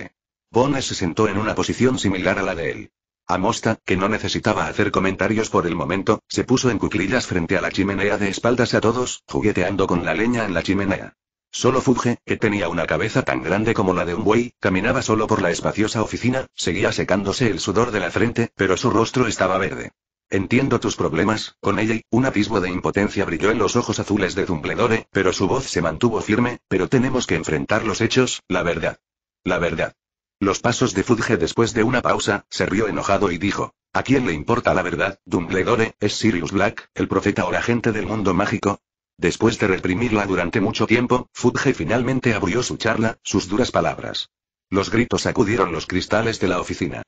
Bones se sentó en una posición similar a la de él. Amosta, que no necesitaba hacer comentarios por el momento, se puso en cuclillas frente a la chimenea de espaldas a todos, jugueteando con la leña en la chimenea. Solo Fudge, que tenía una cabeza tan grande como la de un buey, caminaba solo por la espaciosa oficina, seguía secándose el sudor de la frente, pero su rostro estaba verde. Entiendo tus problemas, con ella, un atisbo de impotencia brilló en los ojos azules de Dumbledore, pero su voz se mantuvo firme, pero tenemos que enfrentar los hechos, la verdad. La verdad. Los pasos de Fudge después de una pausa, se rió enojado y dijo, ¿A quién le importa la verdad, Dumbledore, es Sirius Black, el profeta o la gente del mundo mágico? Después de reprimirla durante mucho tiempo, Fudge finalmente abrió su charla, sus duras palabras. Los gritos sacudieron los cristales de la oficina.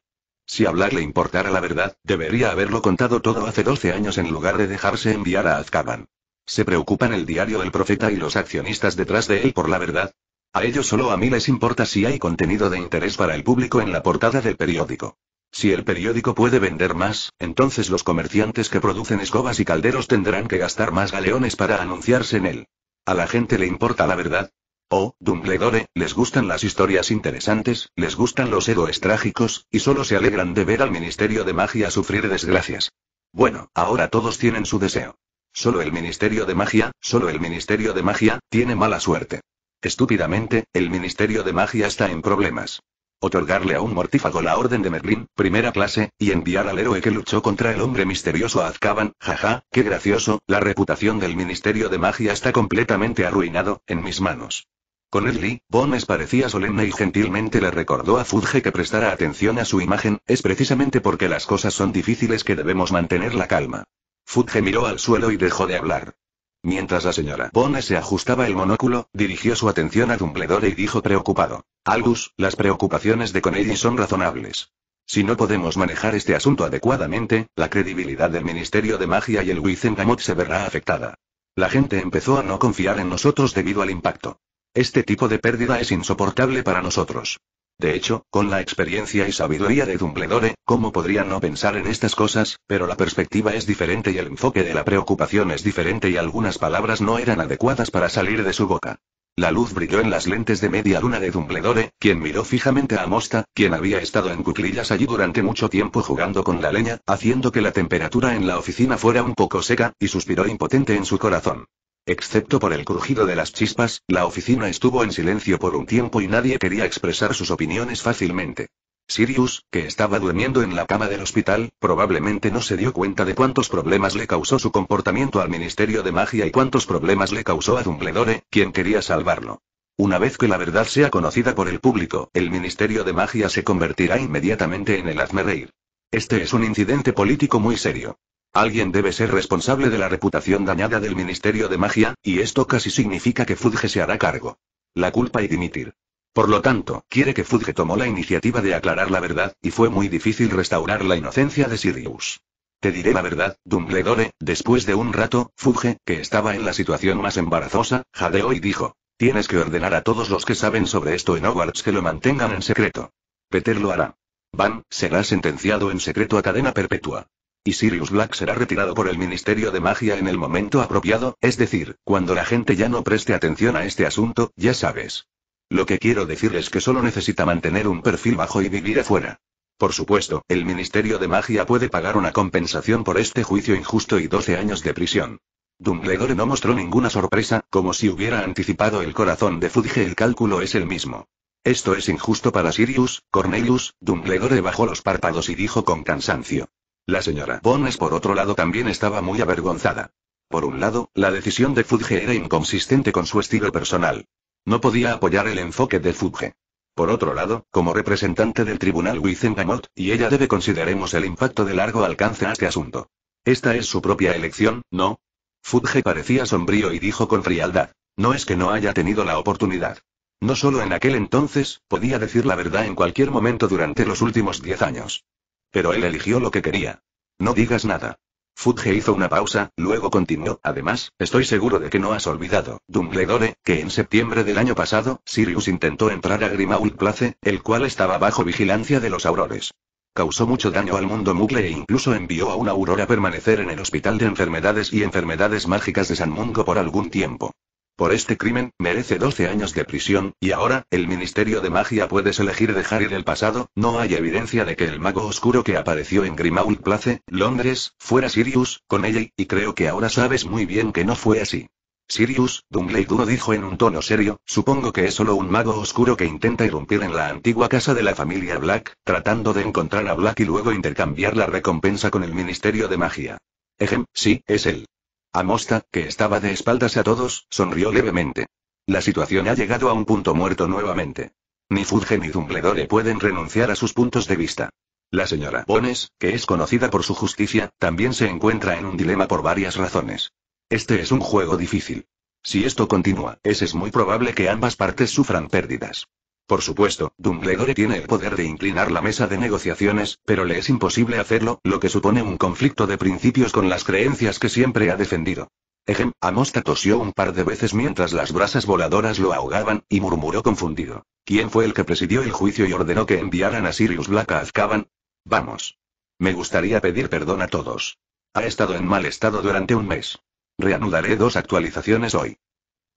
Si hablar le importara la verdad, debería haberlo contado todo hace 12 años en lugar de dejarse enviar a Azkaban. ¿Se preocupan el diario El profeta y los accionistas detrás de él por la verdad? A ellos solo a mí les importa si hay contenido de interés para el público en la portada del periódico. Si el periódico puede vender más, entonces los comerciantes que producen escobas y calderos tendrán que gastar más galeones para anunciarse en él. A la gente le importa la verdad. Oh, Dumbledore, les gustan las historias interesantes, les gustan los héroes trágicos, y solo se alegran de ver al Ministerio de Magia sufrir desgracias. Bueno, ahora todos tienen su deseo. Solo el Ministerio de Magia, solo el Ministerio de Magia, tiene mala suerte. Estúpidamente, el Ministerio de Magia está en problemas otorgarle a un mortífago la Orden de Merlín, primera clase, y enviar al héroe que luchó contra el hombre misterioso a Azkaban, jaja, qué gracioso, la reputación del Ministerio de Magia está completamente arruinado, en mis manos. Con el Bones parecía solemne y gentilmente le recordó a Fudge que prestara atención a su imagen, es precisamente porque las cosas son difíciles que debemos mantener la calma. Fudge miró al suelo y dejó de hablar. Mientras la señora Bone se ajustaba el monóculo, dirigió su atención a Dumbledore y dijo preocupado. Albus, las preocupaciones de Connelly son razonables. Si no podemos manejar este asunto adecuadamente, la credibilidad del Ministerio de Magia y el Wizengamot se verá afectada. La gente empezó a no confiar en nosotros debido al impacto. Este tipo de pérdida es insoportable para nosotros. De hecho, con la experiencia y sabiduría de Dumbledore, ¿cómo podría no pensar en estas cosas? Pero la perspectiva es diferente y el enfoque de la preocupación es diferente y algunas palabras no eran adecuadas para salir de su boca. La luz brilló en las lentes de media luna de Dumbledore, quien miró fijamente a Mosta, quien había estado en cuclillas allí durante mucho tiempo jugando con la leña, haciendo que la temperatura en la oficina fuera un poco seca, y suspiró impotente en su corazón. Excepto por el crujido de las chispas, la oficina estuvo en silencio por un tiempo y nadie quería expresar sus opiniones fácilmente. Sirius, que estaba durmiendo en la cama del hospital, probablemente no se dio cuenta de cuántos problemas le causó su comportamiento al Ministerio de Magia y cuántos problemas le causó a Dumbledore, quien quería salvarlo. Una vez que la verdad sea conocida por el público, el Ministerio de Magia se convertirá inmediatamente en el hazmerreír. Este es un incidente político muy serio. Alguien debe ser responsable de la reputación dañada del Ministerio de Magia, y esto casi significa que Fudge se hará cargo. La culpa y dimitir. Por lo tanto, quiere que Fudge tomó la iniciativa de aclarar la verdad, y fue muy difícil restaurar la inocencia de Sirius. Te diré la verdad, Dumbledore, después de un rato, Fudge, que estaba en la situación más embarazosa, jadeó y dijo. Tienes que ordenar a todos los que saben sobre esto en Hogwarts que lo mantengan en secreto. Peter lo hará. Van, será sentenciado en secreto a cadena perpetua. Y Sirius Black será retirado por el Ministerio de Magia en el momento apropiado, es decir, cuando la gente ya no preste atención a este asunto, ya sabes. Lo que quiero decir es que solo necesita mantener un perfil bajo y vivir afuera. Por supuesto, el Ministerio de Magia puede pagar una compensación por este juicio injusto y 12 años de prisión. Dumbledore no mostró ninguna sorpresa, como si hubiera anticipado el corazón de Fudge el cálculo es el mismo. Esto es injusto para Sirius, Cornelius, Dumbledore bajó los párpados y dijo con cansancio. La señora Bones por otro lado también estaba muy avergonzada. Por un lado, la decisión de Fudge era inconsistente con su estilo personal. No podía apoyar el enfoque de Fudge. Por otro lado, como representante del tribunal Wizengamot, y ella debe consideremos el impacto de largo alcance a este asunto. Esta es su propia elección, ¿no? Fudge parecía sombrío y dijo con frialdad. No es que no haya tenido la oportunidad. No solo en aquel entonces, podía decir la verdad en cualquier momento durante los últimos diez años. Pero él eligió lo que quería. No digas nada. Fudge hizo una pausa, luego continuó. Además, estoy seguro de que no has olvidado, Dumbledore, que en septiembre del año pasado, Sirius intentó entrar a Grimaul Place, el cual estaba bajo vigilancia de los aurores. Causó mucho daño al mundo mugle e incluso envió a una aurora a permanecer en el Hospital de Enfermedades y Enfermedades Mágicas de San Mungo por algún tiempo. Por este crimen, merece 12 años de prisión, y ahora, el Ministerio de Magia puedes elegir dejar ir el pasado, no hay evidencia de que el mago oscuro que apareció en Grimauld Place, Londres, fuera Sirius, con ella, y creo que ahora sabes muy bien que no fue así. Sirius, Dumbledore dijo en un tono serio, supongo que es solo un mago oscuro que intenta irrumpir en la antigua casa de la familia Black, tratando de encontrar a Black y luego intercambiar la recompensa con el Ministerio de Magia. Ejem, sí, es él. Amosta, que estaba de espaldas a todos, sonrió levemente. La situación ha llegado a un punto muerto nuevamente. Ni Fudge ni Dumbledore pueden renunciar a sus puntos de vista. La señora Bones, que es conocida por su justicia, también se encuentra en un dilema por varias razones. Este es un juego difícil. Si esto continúa, es, es muy probable que ambas partes sufran pérdidas. Por supuesto, Dumbledore tiene el poder de inclinar la mesa de negociaciones, pero le es imposible hacerlo, lo que supone un conflicto de principios con las creencias que siempre ha defendido. Ejem, Amosta tosió un par de veces mientras las brasas voladoras lo ahogaban, y murmuró confundido. ¿Quién fue el que presidió el juicio y ordenó que enviaran a Sirius Black a Azkaban? Vamos. Me gustaría pedir perdón a todos. Ha estado en mal estado durante un mes. Reanudaré dos actualizaciones hoy.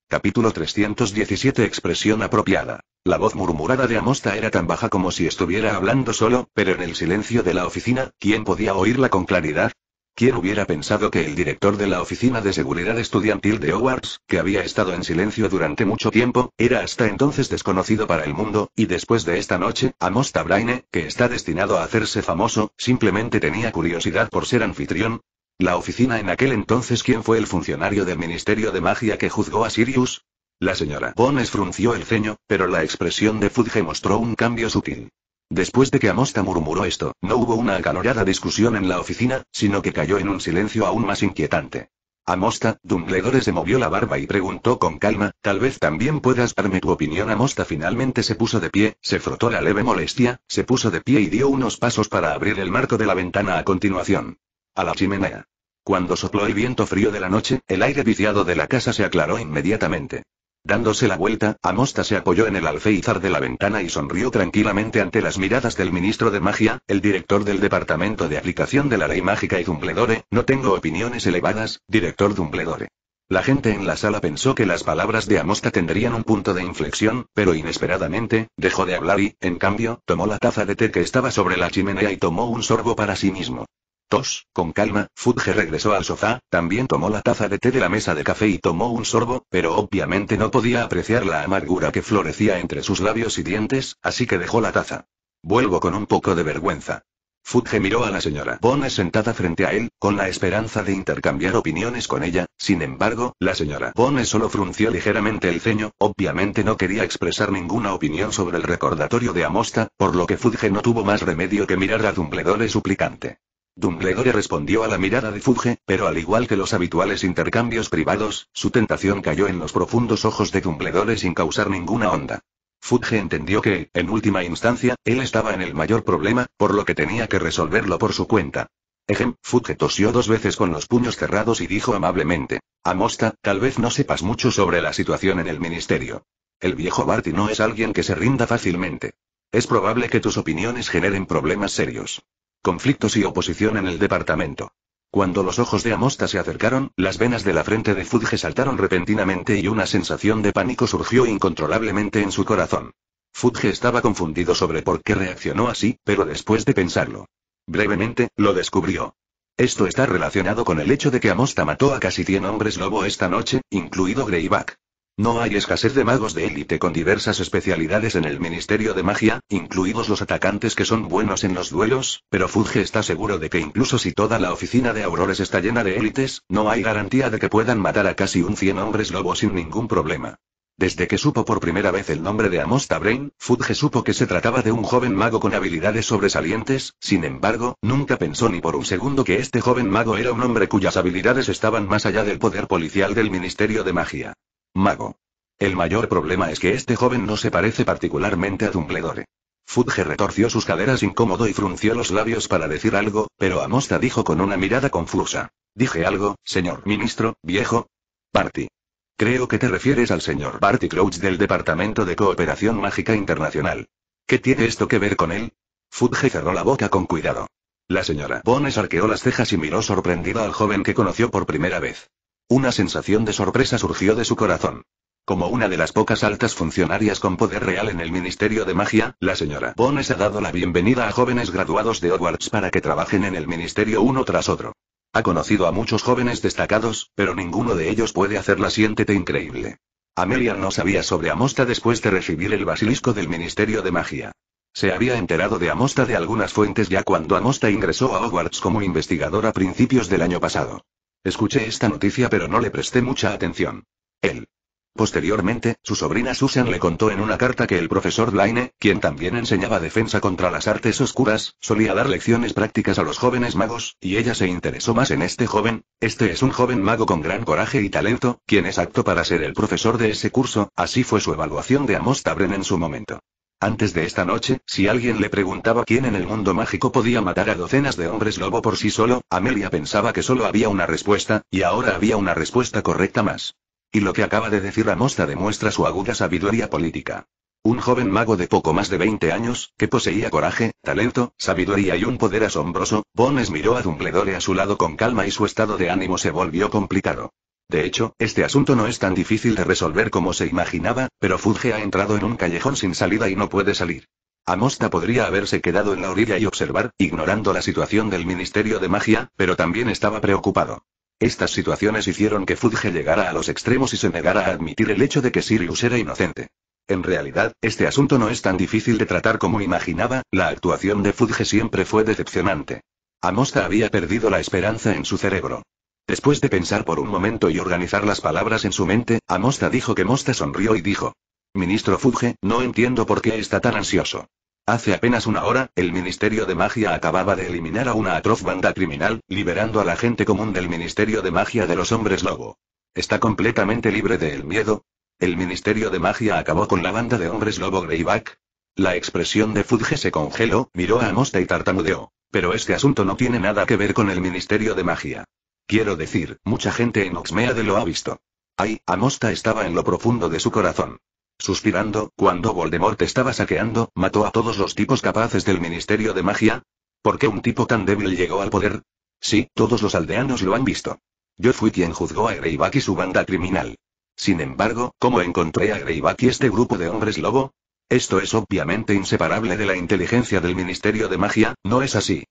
Capítulo 317 Expresión apropiada. La voz murmurada de Amosta era tan baja como si estuviera hablando solo, pero en el silencio de la oficina, ¿quién podía oírla con claridad? ¿Quién hubiera pensado que el director de la Oficina de Seguridad Estudiantil de Hogwarts, que había estado en silencio durante mucho tiempo, era hasta entonces desconocido para el mundo, y después de esta noche, Amosta Braine, que está destinado a hacerse famoso, simplemente tenía curiosidad por ser anfitrión? La oficina en aquel entonces, ¿quién fue el funcionario del Ministerio de Magia que juzgó a Sirius? La señora Bones frunció el ceño, pero la expresión de Fudge mostró un cambio sutil. Después de que Amosta murmuró esto, no hubo una acalorada discusión en la oficina, sino que cayó en un silencio aún más inquietante. Amosta, Dumbledore se movió la barba y preguntó con calma, tal vez también puedas darme tu opinión. Amosta finalmente se puso de pie, se frotó la leve molestia, se puso de pie y dio unos pasos para abrir el marco de la ventana a continuación a la chimenea. Cuando sopló el viento frío de la noche, el aire viciado de la casa se aclaró inmediatamente. Dándose la vuelta, Amosta se apoyó en el alféizar de la ventana y sonrió tranquilamente ante las miradas del ministro de magia, el director del departamento de aplicación de la ley mágica y Dumbledore, no tengo opiniones elevadas, director Dumbledore. La gente en la sala pensó que las palabras de Amosta tendrían un punto de inflexión, pero inesperadamente, dejó de hablar y, en cambio, tomó la taza de té que estaba sobre la chimenea y tomó un sorbo para sí mismo. Tos, con calma, Fudge regresó al sofá, también tomó la taza de té de la mesa de café y tomó un sorbo, pero obviamente no podía apreciar la amargura que florecía entre sus labios y dientes, así que dejó la taza. Vuelvo con un poco de vergüenza. Fudge miró a la señora Bone sentada frente a él, con la esperanza de intercambiar opiniones con ella, sin embargo, la señora Bone solo frunció ligeramente el ceño, obviamente no quería expresar ninguna opinión sobre el recordatorio de Amosta, por lo que Fudge no tuvo más remedio que mirar a Dumbledore suplicante. Dumbledore respondió a la mirada de Fudge, pero al igual que los habituales intercambios privados, su tentación cayó en los profundos ojos de Dumbledore sin causar ninguna onda. Fudge entendió que, en última instancia, él estaba en el mayor problema, por lo que tenía que resolverlo por su cuenta. Ejem, Fudge tosió dos veces con los puños cerrados y dijo amablemente. Amosta, tal vez no sepas mucho sobre la situación en el ministerio. El viejo Barty no es alguien que se rinda fácilmente. Es probable que tus opiniones generen problemas serios. Conflictos y oposición en el departamento. Cuando los ojos de Amosta se acercaron, las venas de la frente de Fudge saltaron repentinamente y una sensación de pánico surgió incontrolablemente en su corazón. Fudge estaba confundido sobre por qué reaccionó así, pero después de pensarlo brevemente, lo descubrió. Esto está relacionado con el hecho de que Amosta mató a casi 100 hombres lobo esta noche, incluido Greyback. No hay escasez de magos de élite con diversas especialidades en el Ministerio de Magia, incluidos los atacantes que son buenos en los duelos, pero Fudge está seguro de que incluso si toda la oficina de aurores está llena de élites, no hay garantía de que puedan matar a casi un cien hombres lobo sin ningún problema. Desde que supo por primera vez el nombre de Amos Brain, Fudge supo que se trataba de un joven mago con habilidades sobresalientes, sin embargo, nunca pensó ni por un segundo que este joven mago era un hombre cuyas habilidades estaban más allá del poder policial del Ministerio de Magia. Mago. El mayor problema es que este joven no se parece particularmente a Dumbledore. Fudge retorció sus caderas incómodo y frunció los labios para decir algo, pero Amosta dijo con una mirada confusa. Dije algo, señor ministro, viejo. Party. Creo que te refieres al señor Barty Crouch del Departamento de Cooperación Mágica Internacional. ¿Qué tiene esto que ver con él? Fudge cerró la boca con cuidado. La señora Bones arqueó las cejas y miró sorprendida al joven que conoció por primera vez. Una sensación de sorpresa surgió de su corazón. Como una de las pocas altas funcionarias con poder real en el Ministerio de Magia, la señora Bones ha dado la bienvenida a jóvenes graduados de Hogwarts para que trabajen en el Ministerio uno tras otro. Ha conocido a muchos jóvenes destacados, pero ninguno de ellos puede hacerla siéntete increíble. Amelia no sabía sobre Amosta después de recibir el basilisco del Ministerio de Magia. Se había enterado de Amosta de algunas fuentes ya cuando Amosta ingresó a Hogwarts como investigador a principios del año pasado. Escuché esta noticia pero no le presté mucha atención. Él. Posteriormente, su sobrina Susan le contó en una carta que el profesor Blaine, quien también enseñaba defensa contra las artes oscuras, solía dar lecciones prácticas a los jóvenes magos, y ella se interesó más en este joven. Este es un joven mago con gran coraje y talento, quien es apto para ser el profesor de ese curso, así fue su evaluación de Amos Tabren en su momento. Antes de esta noche, si alguien le preguntaba quién en el mundo mágico podía matar a docenas de hombres lobo por sí solo, Amelia pensaba que solo había una respuesta, y ahora había una respuesta correcta más. Y lo que acaba de decir Amosta demuestra su aguda sabiduría política. Un joven mago de poco más de 20 años, que poseía coraje, talento, sabiduría y un poder asombroso, Bones miró a Dumbledore a su lado con calma y su estado de ánimo se volvió complicado. De hecho, este asunto no es tan difícil de resolver como se imaginaba, pero Fudge ha entrado en un callejón sin salida y no puede salir. Amosta podría haberse quedado en la orilla y observar, ignorando la situación del Ministerio de Magia, pero también estaba preocupado. Estas situaciones hicieron que Fudge llegara a los extremos y se negara a admitir el hecho de que Sirius era inocente. En realidad, este asunto no es tan difícil de tratar como imaginaba, la actuación de Fudge siempre fue decepcionante. Amosta había perdido la esperanza en su cerebro. Después de pensar por un momento y organizar las palabras en su mente, Amosta dijo que Mosta sonrió y dijo. Ministro Fuge, no entiendo por qué está tan ansioso. Hace apenas una hora, el Ministerio de Magia acababa de eliminar a una atroz banda criminal, liberando a la gente común del Ministerio de Magia de los Hombres Lobo. ¿Está completamente libre del miedo? ¿El Ministerio de Magia acabó con la banda de Hombres Lobo Greyback? La expresión de Fudge se congeló, miró a Amosta y tartamudeó. Pero este asunto no tiene nada que ver con el Ministerio de Magia. Quiero decir, mucha gente en Oxmeade lo ha visto. Ay, Amosta estaba en lo profundo de su corazón. Suspirando, cuando Voldemort estaba saqueando, mató a todos los tipos capaces del Ministerio de Magia. ¿Por qué un tipo tan débil llegó al poder? Sí, todos los aldeanos lo han visto. Yo fui quien juzgó a Greyback y su banda criminal. Sin embargo, ¿cómo encontré a Greyback y este grupo de hombres lobo? Esto es obviamente inseparable de la inteligencia del Ministerio de Magia, ¿no es así?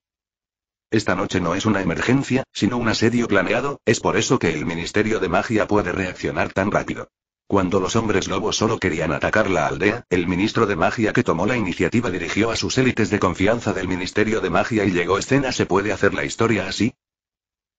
Esta noche no es una emergencia, sino un asedio planeado, es por eso que el Ministerio de Magia puede reaccionar tan rápido. Cuando los hombres lobos solo querían atacar la aldea, el ministro de magia que tomó la iniciativa dirigió a sus élites de confianza del Ministerio de Magia y llegó escena. ¿Se puede hacer la historia así?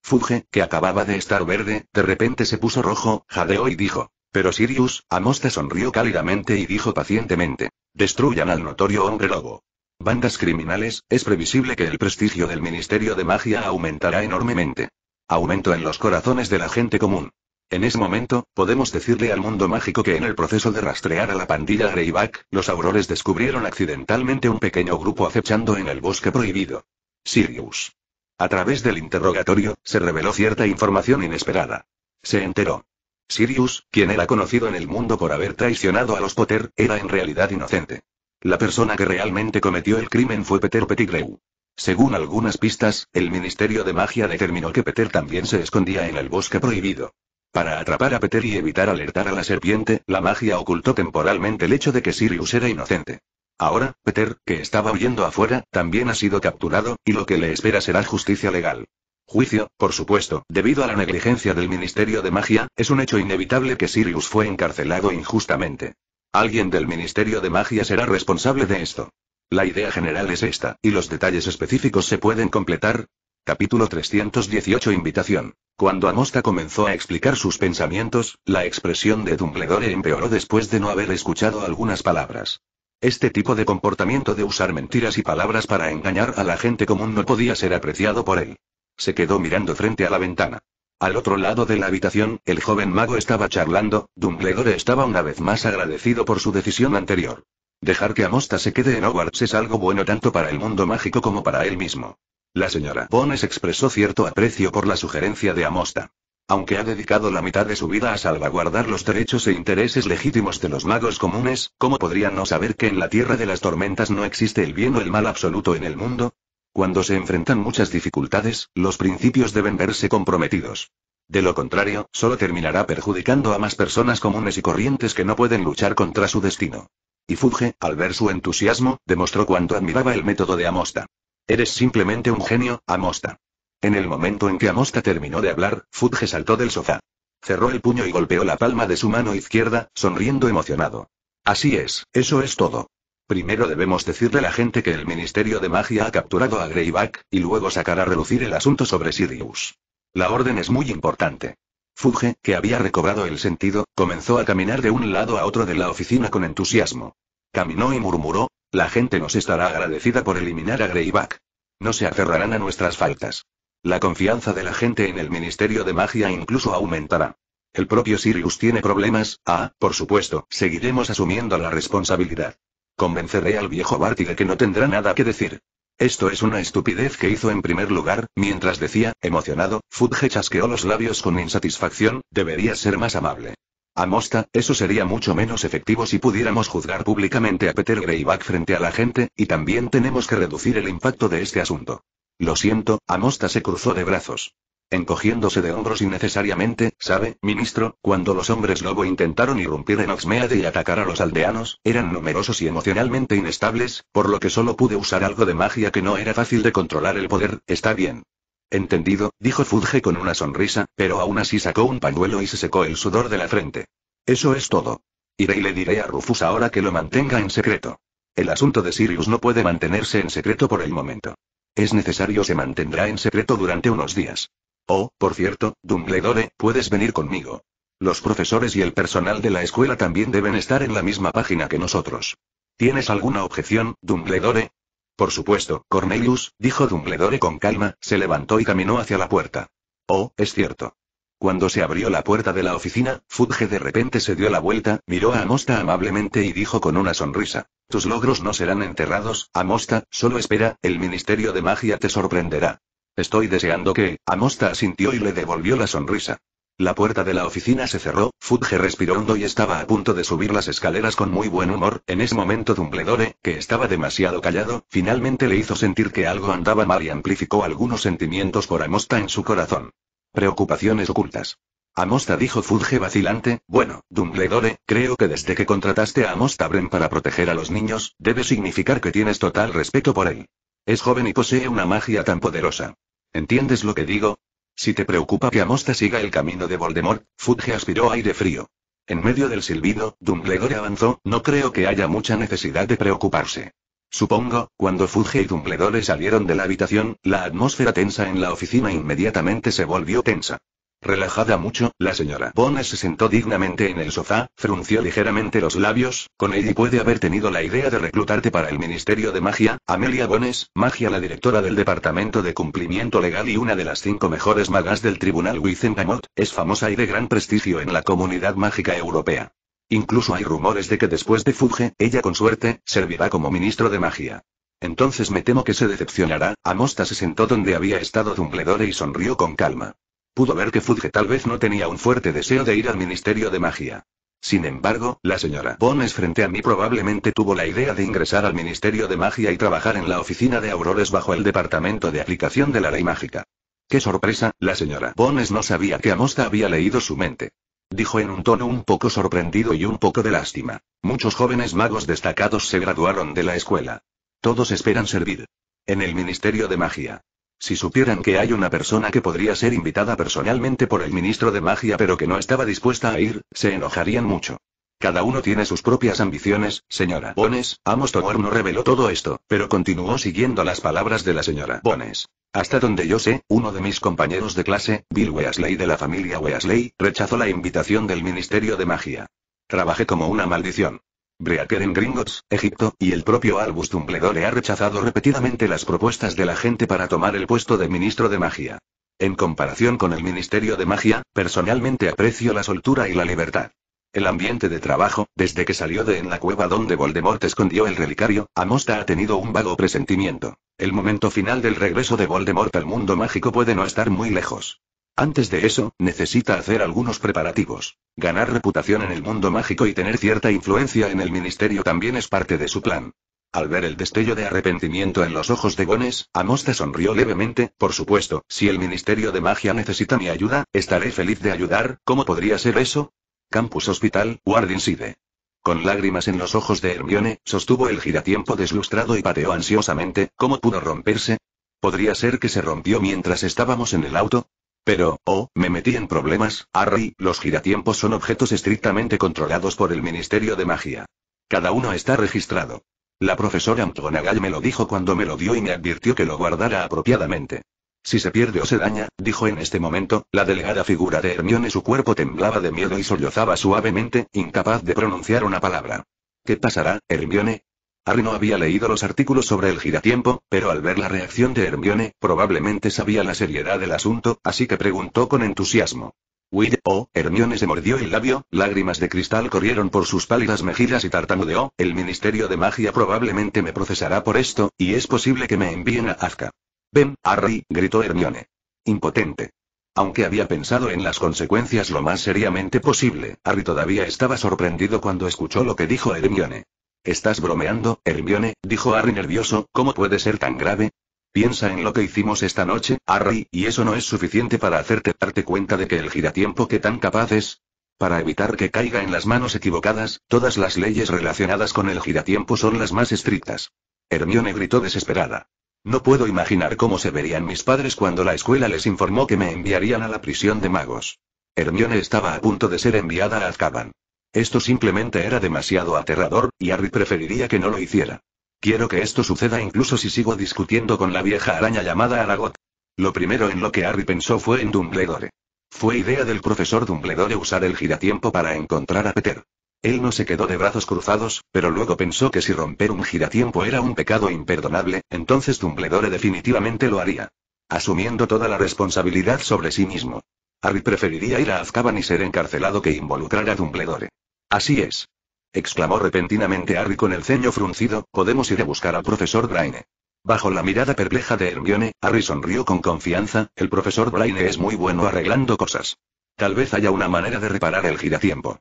Fuge, que acababa de estar verde, de repente se puso rojo, jadeó y dijo. Pero Sirius, Amosta sonrió cálidamente y dijo pacientemente. Destruyan al notorio hombre lobo bandas criminales, es previsible que el prestigio del Ministerio de Magia aumentará enormemente. Aumento en los corazones de la gente común. En ese momento, podemos decirle al mundo mágico que en el proceso de rastrear a la pandilla Greyback, los aurores descubrieron accidentalmente un pequeño grupo acechando en el bosque prohibido. Sirius. A través del interrogatorio, se reveló cierta información inesperada. Se enteró. Sirius, quien era conocido en el mundo por haber traicionado a los Potter, era en realidad inocente. La persona que realmente cometió el crimen fue Peter Pettigrew. Según algunas pistas, el Ministerio de Magia determinó que Peter también se escondía en el bosque prohibido. Para atrapar a Peter y evitar alertar a la serpiente, la magia ocultó temporalmente el hecho de que Sirius era inocente. Ahora, Peter, que estaba huyendo afuera, también ha sido capturado, y lo que le espera será justicia legal. Juicio, por supuesto, debido a la negligencia del Ministerio de Magia, es un hecho inevitable que Sirius fue encarcelado injustamente. Alguien del Ministerio de Magia será responsable de esto. La idea general es esta, y los detalles específicos se pueden completar. Capítulo 318 Invitación. Cuando Amosta comenzó a explicar sus pensamientos, la expresión de Dumbledore empeoró después de no haber escuchado algunas palabras. Este tipo de comportamiento de usar mentiras y palabras para engañar a la gente común no podía ser apreciado por él. Se quedó mirando frente a la ventana. Al otro lado de la habitación, el joven mago estaba charlando, Dumbledore estaba una vez más agradecido por su decisión anterior. Dejar que Amosta se quede en Hogwarts es algo bueno tanto para el mundo mágico como para él mismo. La señora Bones expresó cierto aprecio por la sugerencia de Amosta. Aunque ha dedicado la mitad de su vida a salvaguardar los derechos e intereses legítimos de los magos comunes, ¿cómo podrían no saber que en la Tierra de las Tormentas no existe el bien o el mal absoluto en el mundo? Cuando se enfrentan muchas dificultades, los principios deben verse comprometidos. De lo contrario, solo terminará perjudicando a más personas comunes y corrientes que no pueden luchar contra su destino. Y Fudge, al ver su entusiasmo, demostró cuánto admiraba el método de Amosta. Eres simplemente un genio, Amosta. En el momento en que Amosta terminó de hablar, Fudge saltó del sofá. Cerró el puño y golpeó la palma de su mano izquierda, sonriendo emocionado. Así es, eso es todo. Primero debemos decirle a la gente que el Ministerio de Magia ha capturado a Greyback, y luego sacará a relucir el asunto sobre Sirius. La orden es muy importante. Fuge, que había recobrado el sentido, comenzó a caminar de un lado a otro de la oficina con entusiasmo. Caminó y murmuró, la gente nos estará agradecida por eliminar a Greyback. No se aferrarán a nuestras faltas. La confianza de la gente en el Ministerio de Magia incluso aumentará. El propio Sirius tiene problemas, ah, por supuesto, seguiremos asumiendo la responsabilidad. Convenceré al viejo Barty de que no tendrá nada que decir. Esto es una estupidez que hizo en primer lugar, mientras decía, emocionado, Fudge chasqueó los labios con insatisfacción, debería ser más amable. Amosta, eso sería mucho menos efectivo si pudiéramos juzgar públicamente a Peter Greyback frente a la gente, y también tenemos que reducir el impacto de este asunto. Lo siento, Amosta se cruzó de brazos encogiéndose de hombros innecesariamente, sabe, ministro, cuando los hombres lobo intentaron irrumpir en Oxmeade y atacar a los aldeanos, eran numerosos y emocionalmente inestables, por lo que solo pude usar algo de magia que no era fácil de controlar el poder, está bien. Entendido, dijo Fudge con una sonrisa, pero aún así sacó un pañuelo y se secó el sudor de la frente. Eso es todo. Iré y le diré a Rufus ahora que lo mantenga en secreto. El asunto de Sirius no puede mantenerse en secreto por el momento. Es necesario se mantendrá en secreto durante unos días. Oh, por cierto, Dumbledore, puedes venir conmigo. Los profesores y el personal de la escuela también deben estar en la misma página que nosotros. ¿Tienes alguna objeción, Dumbledore? Por supuesto, Cornelius, dijo Dumbledore con calma, se levantó y caminó hacia la puerta. Oh, es cierto. Cuando se abrió la puerta de la oficina, Fudge de repente se dio la vuelta, miró a Amosta amablemente y dijo con una sonrisa. Tus logros no serán enterrados, Amosta, solo espera, el Ministerio de Magia te sorprenderá. Estoy deseando que, Amosta asintió y le devolvió la sonrisa. La puerta de la oficina se cerró, Fudge respiró hondo y estaba a punto de subir las escaleras con muy buen humor, en ese momento Dumbledore, que estaba demasiado callado, finalmente le hizo sentir que algo andaba mal y amplificó algunos sentimientos por Amosta en su corazón. Preocupaciones ocultas. Amosta dijo Fudge vacilante, bueno, Dumbledore, creo que desde que contrataste a Amosta Bren para proteger a los niños, debe significar que tienes total respeto por él. Es joven y posee una magia tan poderosa. ¿Entiendes lo que digo? Si te preocupa que Amosta siga el camino de Voldemort, Fudge aspiró aire frío. En medio del silbido, Dumbledore avanzó, no creo que haya mucha necesidad de preocuparse. Supongo, cuando Fudge y Dumbledore salieron de la habitación, la atmósfera tensa en la oficina inmediatamente se volvió tensa. Relajada mucho, la señora Bones se sentó dignamente en el sofá, frunció ligeramente los labios, con ella puede haber tenido la idea de reclutarte para el Ministerio de Magia, Amelia Bones, Magia la directora del Departamento de Cumplimiento Legal y una de las cinco mejores magas del Tribunal Wizengamot, es famosa y de gran prestigio en la comunidad mágica europea. Incluso hay rumores de que después de Fuge, ella con suerte, servirá como ministro de magia. Entonces me temo que se decepcionará, Amosta se sentó donde había estado Dumbledore y sonrió con calma. Pudo ver que Fudge tal vez no tenía un fuerte deseo de ir al Ministerio de Magia. Sin embargo, la señora Bones frente a mí probablemente tuvo la idea de ingresar al Ministerio de Magia y trabajar en la oficina de Aurores bajo el Departamento de Aplicación de la Ley Mágica. Qué sorpresa, la señora Bones no sabía que Amosta había leído su mente. Dijo en un tono un poco sorprendido y un poco de lástima. Muchos jóvenes magos destacados se graduaron de la escuela. Todos esperan servir. En el Ministerio de Magia. Si supieran que hay una persona que podría ser invitada personalmente por el ministro de magia pero que no estaba dispuesta a ir, se enojarían mucho. Cada uno tiene sus propias ambiciones, señora Bones. Amos Togor no reveló todo esto, pero continuó siguiendo las palabras de la señora Bones. Hasta donde yo sé, uno de mis compañeros de clase, Bill Weasley de la familia Weasley, rechazó la invitación del Ministerio de Magia. Trabajé como una maldición. Breaker en Gringotts, Egipto, y el propio Albus Dumbledore ha rechazado repetidamente las propuestas de la gente para tomar el puesto de ministro de magia. En comparación con el Ministerio de Magia, personalmente aprecio la soltura y la libertad. El ambiente de trabajo, desde que salió de en la cueva donde Voldemort escondió el relicario, Amosta ha tenido un vago presentimiento. El momento final del regreso de Voldemort al mundo mágico puede no estar muy lejos. Antes de eso, necesita hacer algunos preparativos. Ganar reputación en el mundo mágico y tener cierta influencia en el ministerio también es parte de su plan. Al ver el destello de arrepentimiento en los ojos de Gones, Amosta sonrió levemente, por supuesto, si el Ministerio de Magia necesita mi ayuda, estaré feliz de ayudar, ¿cómo podría ser eso? Campus Hospital, Wardenside. Con lágrimas en los ojos de Hermione, sostuvo el giratiempo deslustrado y pateó ansiosamente, ¿cómo pudo romperse? ¿Podría ser que se rompió mientras estábamos en el auto? Pero, oh, me metí en problemas, Harry, los giratiempos son objetos estrictamente controlados por el Ministerio de Magia. Cada uno está registrado. La profesora McGonagall me lo dijo cuando me lo dio y me advirtió que lo guardara apropiadamente. Si se pierde o se daña, dijo en este momento, la delegada figura de Hermione su cuerpo temblaba de miedo y sollozaba suavemente, incapaz de pronunciar una palabra. ¿Qué pasará, Hermione? Harry no había leído los artículos sobre el giratiempo, pero al ver la reacción de Hermione, probablemente sabía la seriedad del asunto, así que preguntó con entusiasmo. Will, oh, Hermione se mordió el labio, lágrimas de cristal corrieron por sus pálidas mejillas y tartamudeó, el Ministerio de Magia probablemente me procesará por esto, y es posible que me envíen a Azka. Ven, Harry, gritó Hermione. Impotente. Aunque había pensado en las consecuencias lo más seriamente posible, Harry todavía estaba sorprendido cuando escuchó lo que dijo Hermione. Estás bromeando, Hermione, dijo Harry nervioso, ¿cómo puede ser tan grave? Piensa en lo que hicimos esta noche, Harry, y eso no es suficiente para hacerte darte cuenta de que el giratiempo que tan capaz es. Para evitar que caiga en las manos equivocadas, todas las leyes relacionadas con el giratiempo son las más estrictas. Hermione gritó desesperada. No puedo imaginar cómo se verían mis padres cuando la escuela les informó que me enviarían a la prisión de magos. Hermione estaba a punto de ser enviada a Azkaban. Esto simplemente era demasiado aterrador, y Harry preferiría que no lo hiciera. Quiero que esto suceda incluso si sigo discutiendo con la vieja araña llamada Aragot. Lo primero en lo que Harry pensó fue en Dumbledore. Fue idea del profesor Dumbledore usar el giratiempo para encontrar a Peter. Él no se quedó de brazos cruzados, pero luego pensó que si romper un giratiempo era un pecado imperdonable, entonces Dumbledore definitivamente lo haría. Asumiendo toda la responsabilidad sobre sí mismo. Harry preferiría ir a Azkaban y ser encarcelado que involucrar a Dumbledore. Así es. Exclamó repentinamente Harry con el ceño fruncido, podemos ir a buscar al profesor Braine. Bajo la mirada perpleja de Hermione, Harry sonrió con confianza, el profesor Braine es muy bueno arreglando cosas. Tal vez haya una manera de reparar el giratiempo.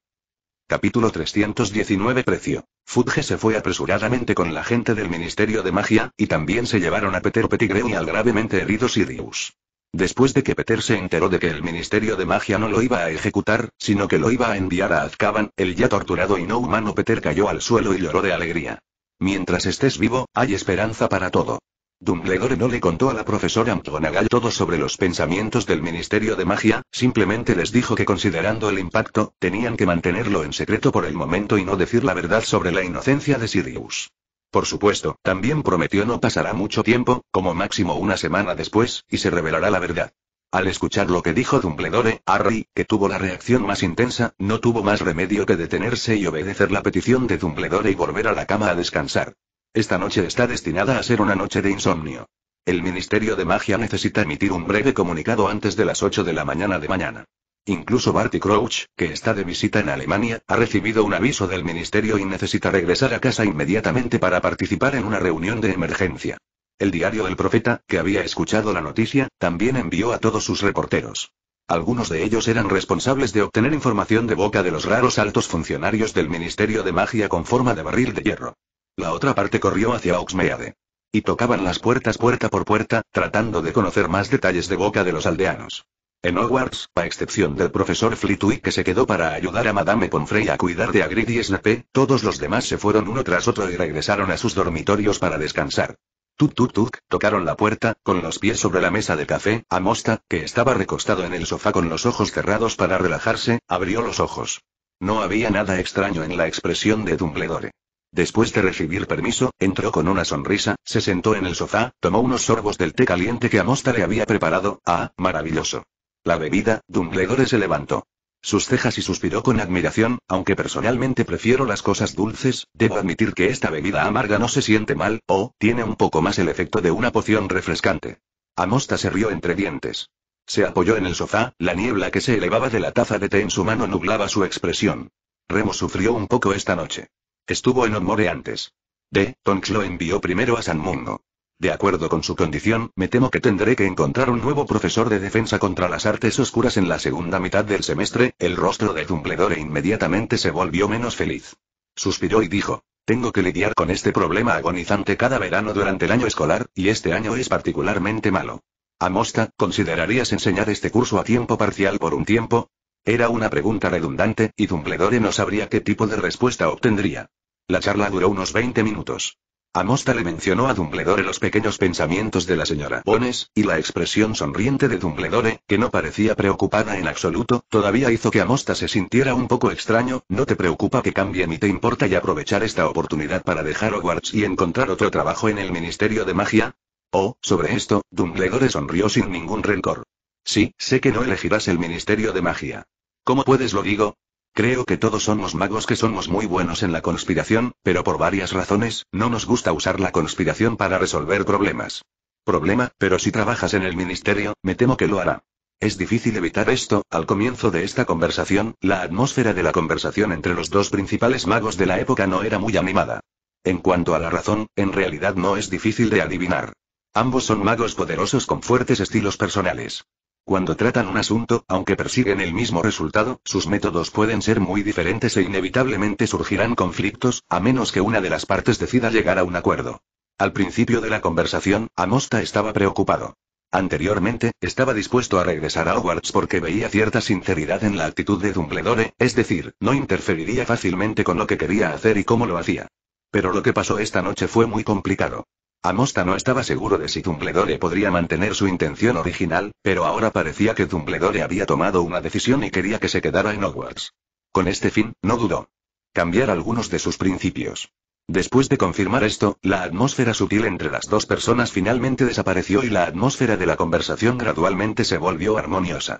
Capítulo 319 Precio. Fudge se fue apresuradamente con la gente del Ministerio de Magia, y también se llevaron a Peter Pettigrew y al gravemente herido Sirius. Después de que Peter se enteró de que el Ministerio de Magia no lo iba a ejecutar, sino que lo iba a enviar a Azkaban, el ya torturado y no humano Peter cayó al suelo y lloró de alegría. Mientras estés vivo, hay esperanza para todo. Dumbledore no le contó a la profesora McGonagall todo sobre los pensamientos del Ministerio de Magia, simplemente les dijo que considerando el impacto, tenían que mantenerlo en secreto por el momento y no decir la verdad sobre la inocencia de Sirius. Por supuesto, también prometió no pasará mucho tiempo, como máximo una semana después, y se revelará la verdad. Al escuchar lo que dijo Dumbledore, Harry, que tuvo la reacción más intensa, no tuvo más remedio que detenerse y obedecer la petición de Dumbledore y volver a la cama a descansar. Esta noche está destinada a ser una noche de insomnio. El Ministerio de Magia necesita emitir un breve comunicado antes de las 8 de la mañana de mañana. Incluso Barty Crouch, que está de visita en Alemania, ha recibido un aviso del ministerio y necesita regresar a casa inmediatamente para participar en una reunión de emergencia. El diario El Profeta, que había escuchado la noticia, también envió a todos sus reporteros. Algunos de ellos eran responsables de obtener información de boca de los raros altos funcionarios del Ministerio de Magia con forma de barril de hierro. La otra parte corrió hacia Oxmeade. Y tocaban las puertas puerta por puerta, tratando de conocer más detalles de boca de los aldeanos. En Hogwarts, a excepción del profesor Flitwick que se quedó para ayudar a Madame Pomfrey a cuidar de Agrid y Snape, todos los demás se fueron uno tras otro y regresaron a sus dormitorios para descansar. Tuk tuk tuk, tocaron la puerta, con los pies sobre la mesa de café, Amosta, que estaba recostado en el sofá con los ojos cerrados para relajarse, abrió los ojos. No había nada extraño en la expresión de Dumbledore. Después de recibir permiso, entró con una sonrisa, se sentó en el sofá, tomó unos sorbos del té caliente que Amosta le había preparado, ah, maravilloso. La bebida, Dumbledore se levantó. Sus cejas y suspiró con admiración, aunque personalmente prefiero las cosas dulces, debo admitir que esta bebida amarga no se siente mal, o, tiene un poco más el efecto de una poción refrescante. Amosta se rió entre dientes. Se apoyó en el sofá, la niebla que se elevaba de la taza de té en su mano nublaba su expresión. Remo sufrió un poco esta noche. Estuvo en Onmore antes. De, Tonks lo envió primero a San Mundo. De acuerdo con su condición, me temo que tendré que encontrar un nuevo profesor de defensa contra las artes oscuras en la segunda mitad del semestre, el rostro de Dumbledore inmediatamente se volvió menos feliz. Suspiró y dijo, tengo que lidiar con este problema agonizante cada verano durante el año escolar, y este año es particularmente malo. Amosta, ¿considerarías enseñar este curso a tiempo parcial por un tiempo? Era una pregunta redundante, y Dumbledore no sabría qué tipo de respuesta obtendría. La charla duró unos 20 minutos. Amosta le mencionó a Dumbledore los pequeños pensamientos de la señora Bones, y la expresión sonriente de Dumbledore, que no parecía preocupada en absoluto, todavía hizo que Amosta se sintiera un poco extraño, no te preocupa que cambie ni te importa y aprovechar esta oportunidad para dejar Hogwarts y encontrar otro trabajo en el Ministerio de Magia? Oh, sobre esto, Dumbledore sonrió sin ningún rencor. Sí, sé que no elegirás el Ministerio de Magia. ¿Cómo puedes lo digo? Creo que todos somos magos que somos muy buenos en la conspiración, pero por varias razones, no nos gusta usar la conspiración para resolver problemas. Problema, pero si trabajas en el ministerio, me temo que lo hará. Es difícil evitar esto, al comienzo de esta conversación, la atmósfera de la conversación entre los dos principales magos de la época no era muy animada. En cuanto a la razón, en realidad no es difícil de adivinar. Ambos son magos poderosos con fuertes estilos personales. Cuando tratan un asunto, aunque persiguen el mismo resultado, sus métodos pueden ser muy diferentes e inevitablemente surgirán conflictos, a menos que una de las partes decida llegar a un acuerdo. Al principio de la conversación, Amosta estaba preocupado. Anteriormente, estaba dispuesto a regresar a Hogwarts porque veía cierta sinceridad en la actitud de Dumbledore, es decir, no interferiría fácilmente con lo que quería hacer y cómo lo hacía. Pero lo que pasó esta noche fue muy complicado. Amosta no estaba seguro de si Dumbledore podría mantener su intención original, pero ahora parecía que Dumbledore había tomado una decisión y quería que se quedara en Hogwarts. Con este fin, no dudó. Cambiar algunos de sus principios. Después de confirmar esto, la atmósfera sutil entre las dos personas finalmente desapareció y la atmósfera de la conversación gradualmente se volvió armoniosa.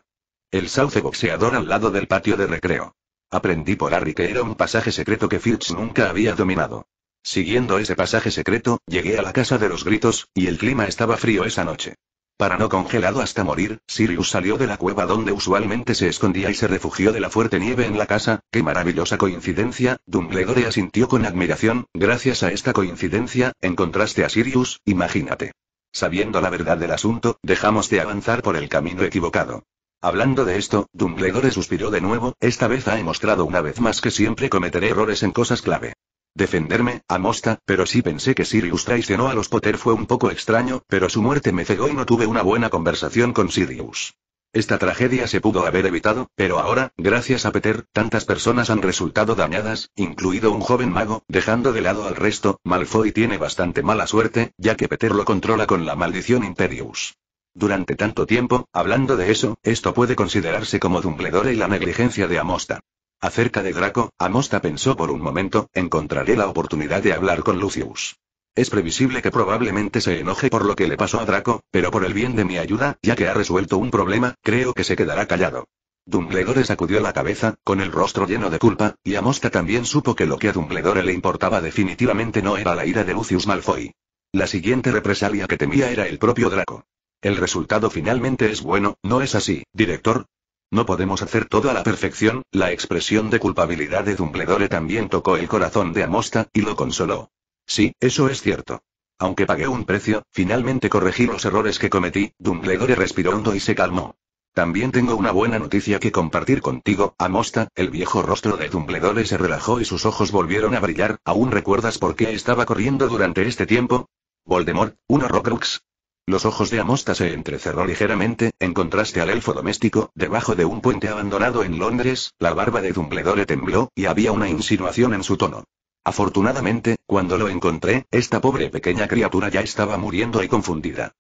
El sauce boxeador al lado del patio de recreo. Aprendí por Harry que era un pasaje secreto que Filch nunca había dominado. Siguiendo ese pasaje secreto, llegué a la casa de los gritos, y el clima estaba frío esa noche. Para no congelado hasta morir, Sirius salió de la cueva donde usualmente se escondía y se refugió de la fuerte nieve en la casa, qué maravillosa coincidencia, Dumbledore asintió con admiración, gracias a esta coincidencia, encontraste a Sirius, imagínate. Sabiendo la verdad del asunto, dejamos de avanzar por el camino equivocado. Hablando de esto, Dumbledore suspiró de nuevo, esta vez ha demostrado una vez más que siempre cometeré errores en cosas clave defenderme, a pero sí pensé que Sirius traicionó a los Potter fue un poco extraño, pero su muerte me cegó y no tuve una buena conversación con Sirius. Esta tragedia se pudo haber evitado, pero ahora, gracias a Peter, tantas personas han resultado dañadas, incluido un joven mago, dejando de lado al resto, Malfoy tiene bastante mala suerte, ya que Peter lo controla con la maldición Imperius. Durante tanto tiempo, hablando de eso, esto puede considerarse como Dumbledore y la negligencia de Amosta. Acerca de Draco, Amosta pensó por un momento, encontraré la oportunidad de hablar con Lucius. Es previsible que probablemente se enoje por lo que le pasó a Draco, pero por el bien de mi ayuda, ya que ha resuelto un problema, creo que se quedará callado. Dumbledore sacudió la cabeza, con el rostro lleno de culpa, y Amosta también supo que lo que a Dumbledore le importaba definitivamente no era la ira de Lucius Malfoy. La siguiente represalia que temía era el propio Draco. El resultado finalmente es bueno, ¿no es así, director? No podemos hacer todo a la perfección, la expresión de culpabilidad de Dumbledore también tocó el corazón de Amosta, y lo consoló. Sí, eso es cierto. Aunque pagué un precio, finalmente corregí los errores que cometí, Dumbledore respiró hondo y se calmó. También tengo una buena noticia que compartir contigo, Amosta, el viejo rostro de Dumbledore se relajó y sus ojos volvieron a brillar, ¿aún recuerdas por qué estaba corriendo durante este tiempo? Voldemort, un Rockrux. Los ojos de Amosta se entrecerró ligeramente, en contraste al elfo doméstico, debajo de un puente abandonado en Londres, la barba de Dumbledore tembló, y había una insinuación en su tono. Afortunadamente, cuando lo encontré, esta pobre pequeña criatura ya estaba muriendo y confundida.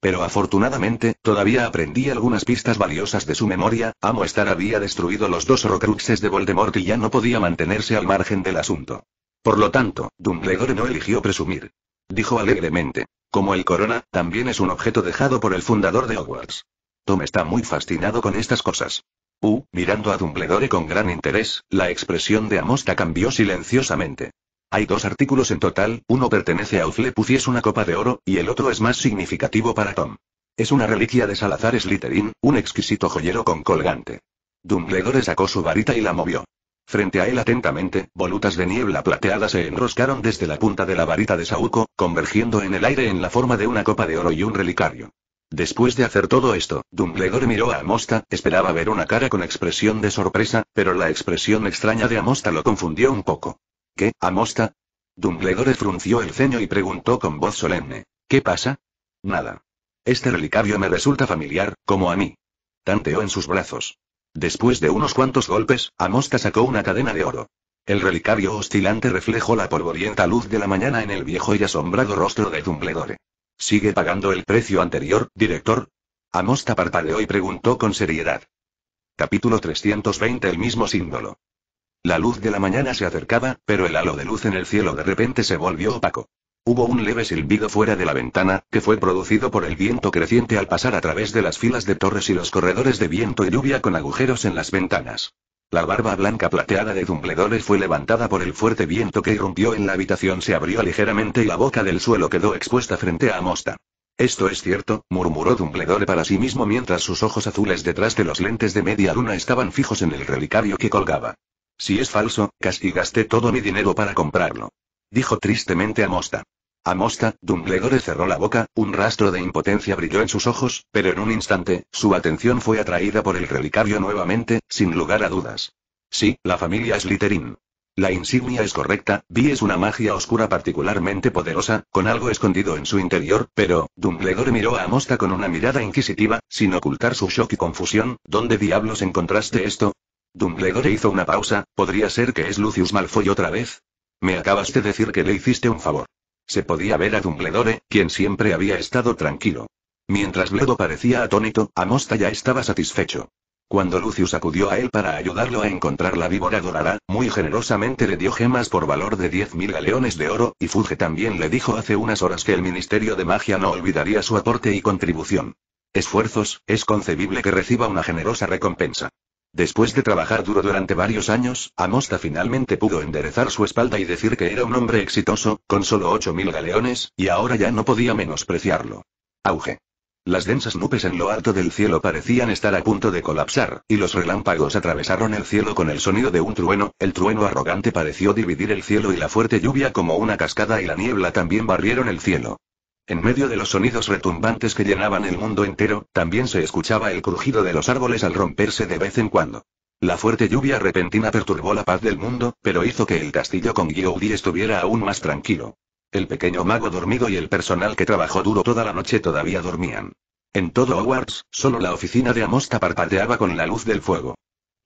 Pero afortunadamente, todavía aprendí algunas pistas valiosas de su memoria, Amostar había destruido los dos Horcruxes de Voldemort y ya no podía mantenerse al margen del asunto. Por lo tanto, Dumbledore no eligió presumir. Dijo alegremente. Como el corona, también es un objeto dejado por el fundador de Hogwarts. Tom está muy fascinado con estas cosas. U, mirando a Dumbledore con gran interés, la expresión de Amosta cambió silenciosamente. Hay dos artículos en total, uno pertenece a Uflepus y es una copa de oro, y el otro es más significativo para Tom. Es una reliquia de Salazar Slytherin, un exquisito joyero con colgante. Dumbledore sacó su varita y la movió. Frente a él atentamente, volutas de niebla plateada se enroscaron desde la punta de la varita de Saúco, convergiendo en el aire en la forma de una copa de oro y un relicario. Después de hacer todo esto, Dumbledore miró a Amosta, esperaba ver una cara con expresión de sorpresa, pero la expresión extraña de Amosta lo confundió un poco. ¿Qué, Amosta? Dumbledore frunció el ceño y preguntó con voz solemne. ¿Qué pasa? Nada. Este relicario me resulta familiar, como a mí. Tanteó en sus brazos. Después de unos cuantos golpes, Amosta sacó una cadena de oro. El relicario oscilante reflejó la polvorienta luz de la mañana en el viejo y asombrado rostro de Dumbledore. ¿Sigue pagando el precio anterior, director? Amosta parpadeó y preguntó con seriedad. Capítulo 320 El mismo símbolo. La luz de la mañana se acercaba, pero el halo de luz en el cielo de repente se volvió opaco. Hubo un leve silbido fuera de la ventana, que fue producido por el viento creciente al pasar a través de las filas de torres y los corredores de viento y lluvia con agujeros en las ventanas. La barba blanca plateada de Dumbledore fue levantada por el fuerte viento que irrumpió en la habitación, se abrió ligeramente y la boca del suelo quedó expuesta frente a Amosta. Esto es cierto, murmuró Dumbledore para sí mismo mientras sus ojos azules detrás de los lentes de media luna estaban fijos en el relicario que colgaba. Si es falso, casi gasté todo mi dinero para comprarlo dijo tristemente a Mosta. A Mosta, Dumbledore cerró la boca, un rastro de impotencia brilló en sus ojos, pero en un instante, su atención fue atraída por el relicario nuevamente, sin lugar a dudas. Sí, la familia es Slytherin. La insignia es correcta, Vi es una magia oscura particularmente poderosa, con algo escondido en su interior, pero, Dumbledore miró a Mosta con una mirada inquisitiva, sin ocultar su shock y confusión, ¿dónde diablos encontraste esto? Dumbledore hizo una pausa, ¿podría ser que es Lucius Malfoy otra vez? Me acabaste de decir que le hiciste un favor. Se podía ver a Dumbledore, quien siempre había estado tranquilo. Mientras Bledo parecía atónito, Amosta ya estaba satisfecho. Cuando Lucius acudió a él para ayudarlo a encontrar la víbora dorada, muy generosamente le dio gemas por valor de 10.000 galeones de oro, y Fuge también le dijo hace unas horas que el Ministerio de Magia no olvidaría su aporte y contribución. Esfuerzos, es concebible que reciba una generosa recompensa. Después de trabajar duro durante varios años, Amosta finalmente pudo enderezar su espalda y decir que era un hombre exitoso, con solo 8.000 galeones, y ahora ya no podía menospreciarlo. Auge. Las densas nubes en lo alto del cielo parecían estar a punto de colapsar, y los relámpagos atravesaron el cielo con el sonido de un trueno, el trueno arrogante pareció dividir el cielo y la fuerte lluvia como una cascada y la niebla también barrieron el cielo. En medio de los sonidos retumbantes que llenaban el mundo entero, también se escuchaba el crujido de los árboles al romperse de vez en cuando. La fuerte lluvia repentina perturbó la paz del mundo, pero hizo que el castillo con Guiaudi estuviera aún más tranquilo. El pequeño mago dormido y el personal que trabajó duro toda la noche todavía dormían. En todo Hogwarts, solo la oficina de Amosta parpadeaba con la luz del fuego.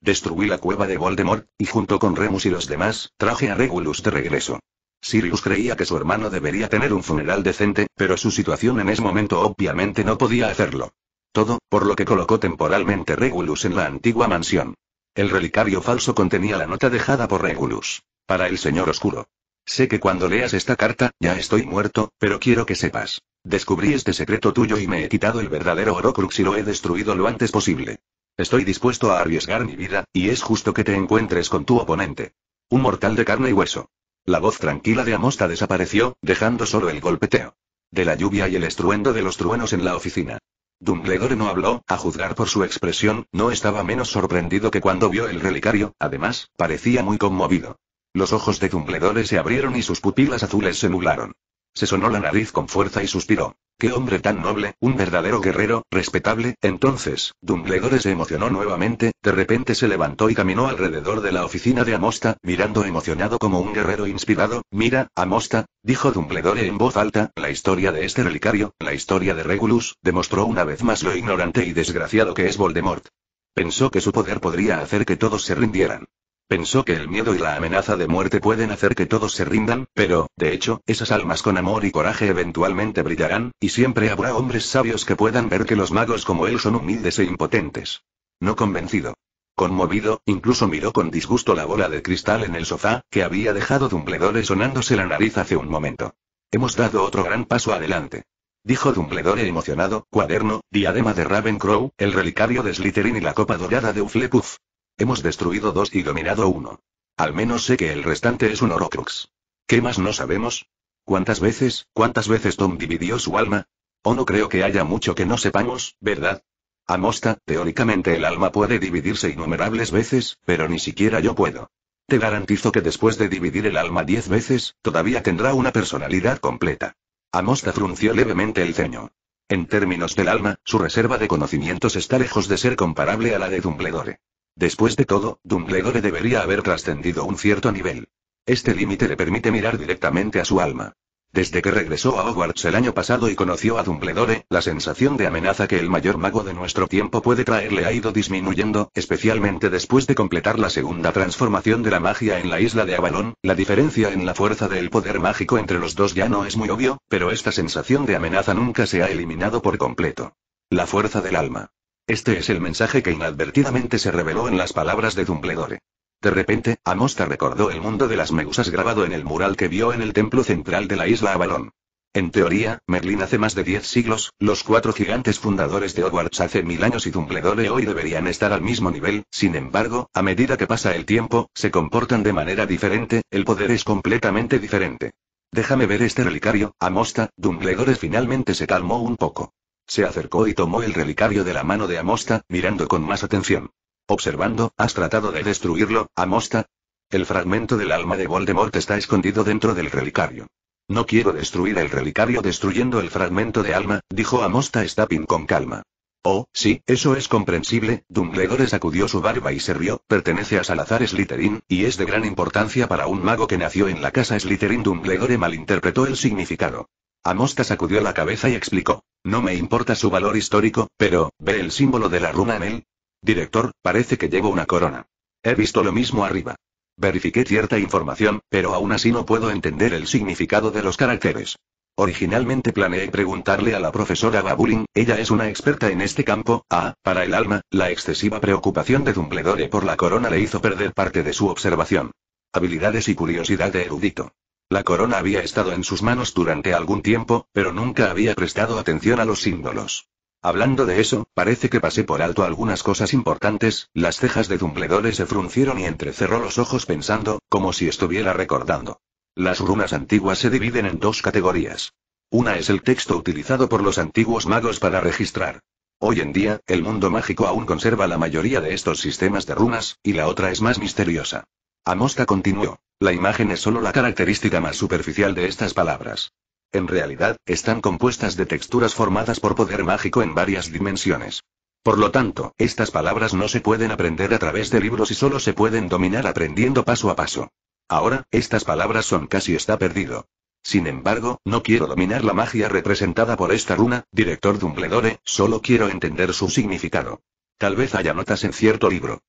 Destruí la cueva de Voldemort, y junto con Remus y los demás, traje a Regulus de regreso. Sirius creía que su hermano debería tener un funeral decente, pero su situación en ese momento obviamente no podía hacerlo. Todo, por lo que colocó temporalmente Regulus en la antigua mansión. El relicario falso contenía la nota dejada por Regulus. Para el Señor Oscuro. Sé que cuando leas esta carta, ya estoy muerto, pero quiero que sepas. Descubrí este secreto tuyo y me he quitado el verdadero Orocrux y lo he destruido lo antes posible. Estoy dispuesto a arriesgar mi vida, y es justo que te encuentres con tu oponente. Un mortal de carne y hueso. La voz tranquila de Amosta desapareció, dejando solo el golpeteo. De la lluvia y el estruendo de los truenos en la oficina. Dumbledore no habló, a juzgar por su expresión, no estaba menos sorprendido que cuando vio el relicario, además, parecía muy conmovido. Los ojos de Dumbledore se abrieron y sus pupilas azules se nublaron. Se sonó la nariz con fuerza y suspiró. ¡Qué hombre tan noble, un verdadero guerrero, respetable! Entonces, Dumbledore se emocionó nuevamente, de repente se levantó y caminó alrededor de la oficina de Amosta, mirando emocionado como un guerrero inspirado. Mira, Amosta, dijo Dumbledore en voz alta, la historia de este relicario, la historia de Regulus, demostró una vez más lo ignorante y desgraciado que es Voldemort. Pensó que su poder podría hacer que todos se rindieran. Pensó que el miedo y la amenaza de muerte pueden hacer que todos se rindan, pero, de hecho, esas almas con amor y coraje eventualmente brillarán, y siempre habrá hombres sabios que puedan ver que los magos como él son humildes e impotentes. No convencido. Conmovido, incluso miró con disgusto la bola de cristal en el sofá, que había dejado Dumbledore sonándose la nariz hace un momento. Hemos dado otro gran paso adelante. Dijo Dumbledore emocionado, cuaderno, diadema de Ravencrow, el relicario de Slytherin y la copa dorada de Uflepuff. Hemos destruido dos y dominado uno. Al menos sé que el restante es un Orocrux. ¿Qué más no sabemos? ¿Cuántas veces, cuántas veces Tom dividió su alma? O oh, no creo que haya mucho que no sepamos, ¿verdad? Amosta, teóricamente el alma puede dividirse innumerables veces, pero ni siquiera yo puedo. Te garantizo que después de dividir el alma diez veces, todavía tendrá una personalidad completa. Amosta frunció levemente el ceño. En términos del alma, su reserva de conocimientos está lejos de ser comparable a la de Dumbledore. Después de todo, Dumbledore debería haber trascendido un cierto nivel. Este límite le permite mirar directamente a su alma. Desde que regresó a Hogwarts el año pasado y conoció a Dumbledore, la sensación de amenaza que el mayor mago de nuestro tiempo puede traerle ha ido disminuyendo, especialmente después de completar la segunda transformación de la magia en la isla de Avalon. La diferencia en la fuerza del poder mágico entre los dos ya no es muy obvio, pero esta sensación de amenaza nunca se ha eliminado por completo. La fuerza del alma. Este es el mensaje que inadvertidamente se reveló en las palabras de Dumbledore. De repente, Amosta recordó el mundo de las medusas grabado en el mural que vio en el templo central de la isla Avalon. En teoría, Merlin hace más de diez siglos, los cuatro gigantes fundadores de Hogwarts hace mil años y Dumbledore hoy deberían estar al mismo nivel, sin embargo, a medida que pasa el tiempo, se comportan de manera diferente, el poder es completamente diferente. Déjame ver este relicario, Amosta, Dumbledore finalmente se calmó un poco. Se acercó y tomó el relicario de la mano de Amosta, mirando con más atención. Observando, ¿has tratado de destruirlo, Amosta? El fragmento del alma de Voldemort está escondido dentro del relicario. No quiero destruir el relicario destruyendo el fragmento de alma, dijo Amosta Stapping con calma. Oh, sí, eso es comprensible, Dumbledore sacudió su barba y se rió, pertenece a Salazar Slytherin, y es de gran importancia para un mago que nació en la casa Slytherin. Dumbledore malinterpretó el significado. Amosta sacudió la cabeza y explicó. No me importa su valor histórico, pero, ¿ve el símbolo de la runa en él? Director, parece que llevo una corona. He visto lo mismo arriba. Verifiqué cierta información, pero aún así no puedo entender el significado de los caracteres. Originalmente planeé preguntarle a la profesora Babulin, ella es una experta en este campo, ah, para el alma, la excesiva preocupación de Dumbledore por la corona le hizo perder parte de su observación. Habilidades y curiosidad de erudito. La corona había estado en sus manos durante algún tiempo, pero nunca había prestado atención a los símbolos. Hablando de eso, parece que pasé por alto algunas cosas importantes, las cejas de Dumbledore se fruncieron y entrecerró los ojos pensando, como si estuviera recordando. Las runas antiguas se dividen en dos categorías. Una es el texto utilizado por los antiguos magos para registrar. Hoy en día, el mundo mágico aún conserva la mayoría de estos sistemas de runas, y la otra es más misteriosa. Amosta continuó. La imagen es solo la característica más superficial de estas palabras. En realidad, están compuestas de texturas formadas por poder mágico en varias dimensiones. Por lo tanto, estas palabras no se pueden aprender a través de libros y solo se pueden dominar aprendiendo paso a paso. Ahora, estas palabras son casi está perdido. Sin embargo, no quiero dominar la magia representada por esta runa, director Dumbledore, solo quiero entender su significado. Tal vez haya notas en cierto libro.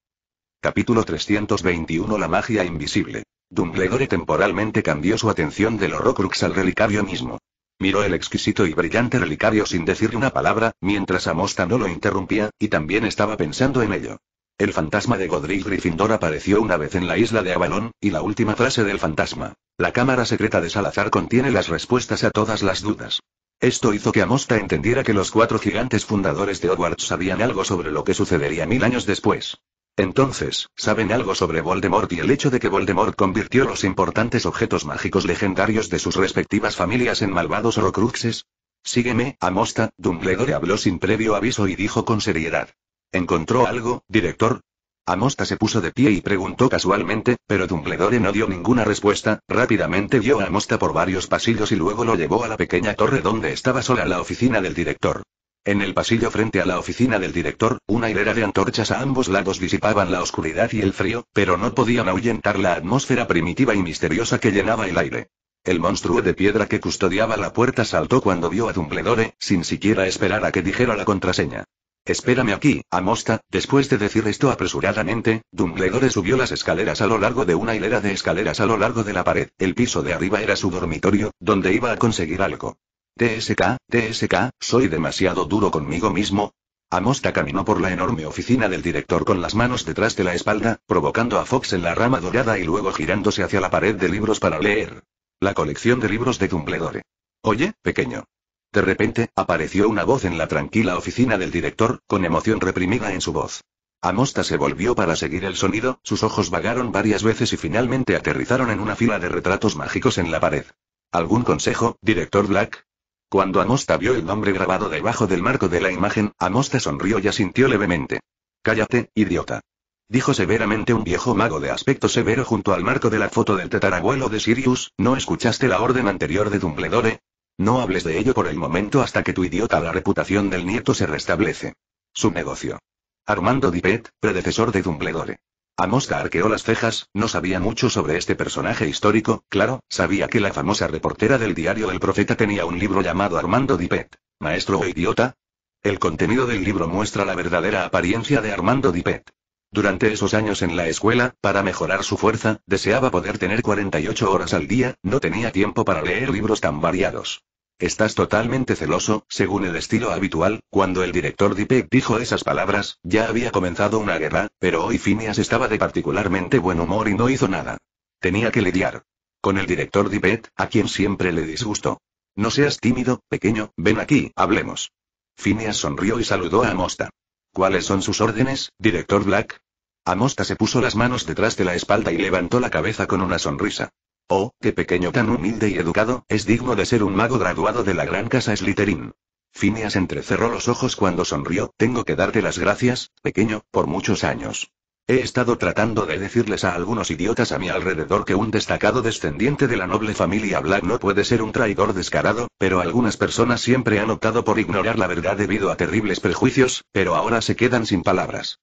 Capítulo 321 La magia invisible. Dumbledore temporalmente cambió su atención del Horrocrux al relicario mismo. Miró el exquisito y brillante relicario sin decir una palabra, mientras Amosta no lo interrumpía, y también estaba pensando en ello. El fantasma de Godric Gryffindor apareció una vez en la isla de Avalon, y la última frase del fantasma. La cámara secreta de Salazar contiene las respuestas a todas las dudas. Esto hizo que Amosta entendiera que los cuatro gigantes fundadores de Hogwarts sabían algo sobre lo que sucedería mil años después. Entonces, ¿saben algo sobre Voldemort y el hecho de que Voldemort convirtió los importantes objetos mágicos legendarios de sus respectivas familias en malvados orcruxes? Sígueme, Amosta, Dumbledore habló sin previo aviso y dijo con seriedad. ¿Encontró algo, director? Amosta se puso de pie y preguntó casualmente, pero Dumbledore no dio ninguna respuesta, rápidamente vio a Amosta por varios pasillos y luego lo llevó a la pequeña torre donde estaba sola la oficina del director. En el pasillo frente a la oficina del director, una hilera de antorchas a ambos lados disipaban la oscuridad y el frío, pero no podían ahuyentar la atmósfera primitiva y misteriosa que llenaba el aire. El monstruo de piedra que custodiaba la puerta saltó cuando vio a Dumbledore, sin siquiera esperar a que dijera la contraseña. Espérame aquí, Amosta. Después de decir esto apresuradamente, Dumbledore subió las escaleras a lo largo de una hilera de escaleras a lo largo de la pared. El piso de arriba era su dormitorio, donde iba a conseguir algo. TSK, TSK, soy demasiado duro conmigo mismo. Amosta caminó por la enorme oficina del director con las manos detrás de la espalda, provocando a Fox en la rama dorada y luego girándose hacia la pared de libros para leer. La colección de libros de Dumbledore. Oye, pequeño. De repente, apareció una voz en la tranquila oficina del director, con emoción reprimida en su voz. Amosta se volvió para seguir el sonido, sus ojos vagaron varias veces y finalmente aterrizaron en una fila de retratos mágicos en la pared. ¿Algún consejo, director Black? Cuando Amosta vio el nombre grabado debajo del marco de la imagen, Amosta sonrió y asintió levemente. Cállate, idiota. Dijo severamente un viejo mago de aspecto severo junto al marco de la foto del tetarabuelo de Sirius, ¿no escuchaste la orden anterior de Dumbledore? No hables de ello por el momento hasta que tu idiota la reputación del nieto se restablece. Su negocio. Armando Dippet, predecesor de Dumbledore. Amosca arqueó las cejas, no sabía mucho sobre este personaje histórico, claro, sabía que la famosa reportera del diario El Profeta tenía un libro llamado Armando Dipet. ¿Maestro o idiota? El contenido del libro muestra la verdadera apariencia de Armando Dipet. Durante esos años en la escuela, para mejorar su fuerza, deseaba poder tener 48 horas al día, no tenía tiempo para leer libros tan variados. Estás totalmente celoso, según el estilo habitual, cuando el director Dipek dijo esas palabras, ya había comenzado una guerra, pero hoy Phineas estaba de particularmente buen humor y no hizo nada. Tenía que lidiar. Con el director Dipet, a quien siempre le disgustó. No seas tímido, pequeño, ven aquí, hablemos. Phineas sonrió y saludó a Amosta. ¿Cuáles son sus órdenes, director Black? Amosta se puso las manos detrás de la espalda y levantó la cabeza con una sonrisa. Oh, qué pequeño tan humilde y educado, es digno de ser un mago graduado de la gran casa Slytherin. Phineas entrecerró los ojos cuando sonrió, tengo que darte las gracias, pequeño, por muchos años. He estado tratando de decirles a algunos idiotas a mi alrededor que un destacado descendiente de la noble familia Black no puede ser un traidor descarado, pero algunas personas siempre han optado por ignorar la verdad debido a terribles prejuicios, pero ahora se quedan sin palabras.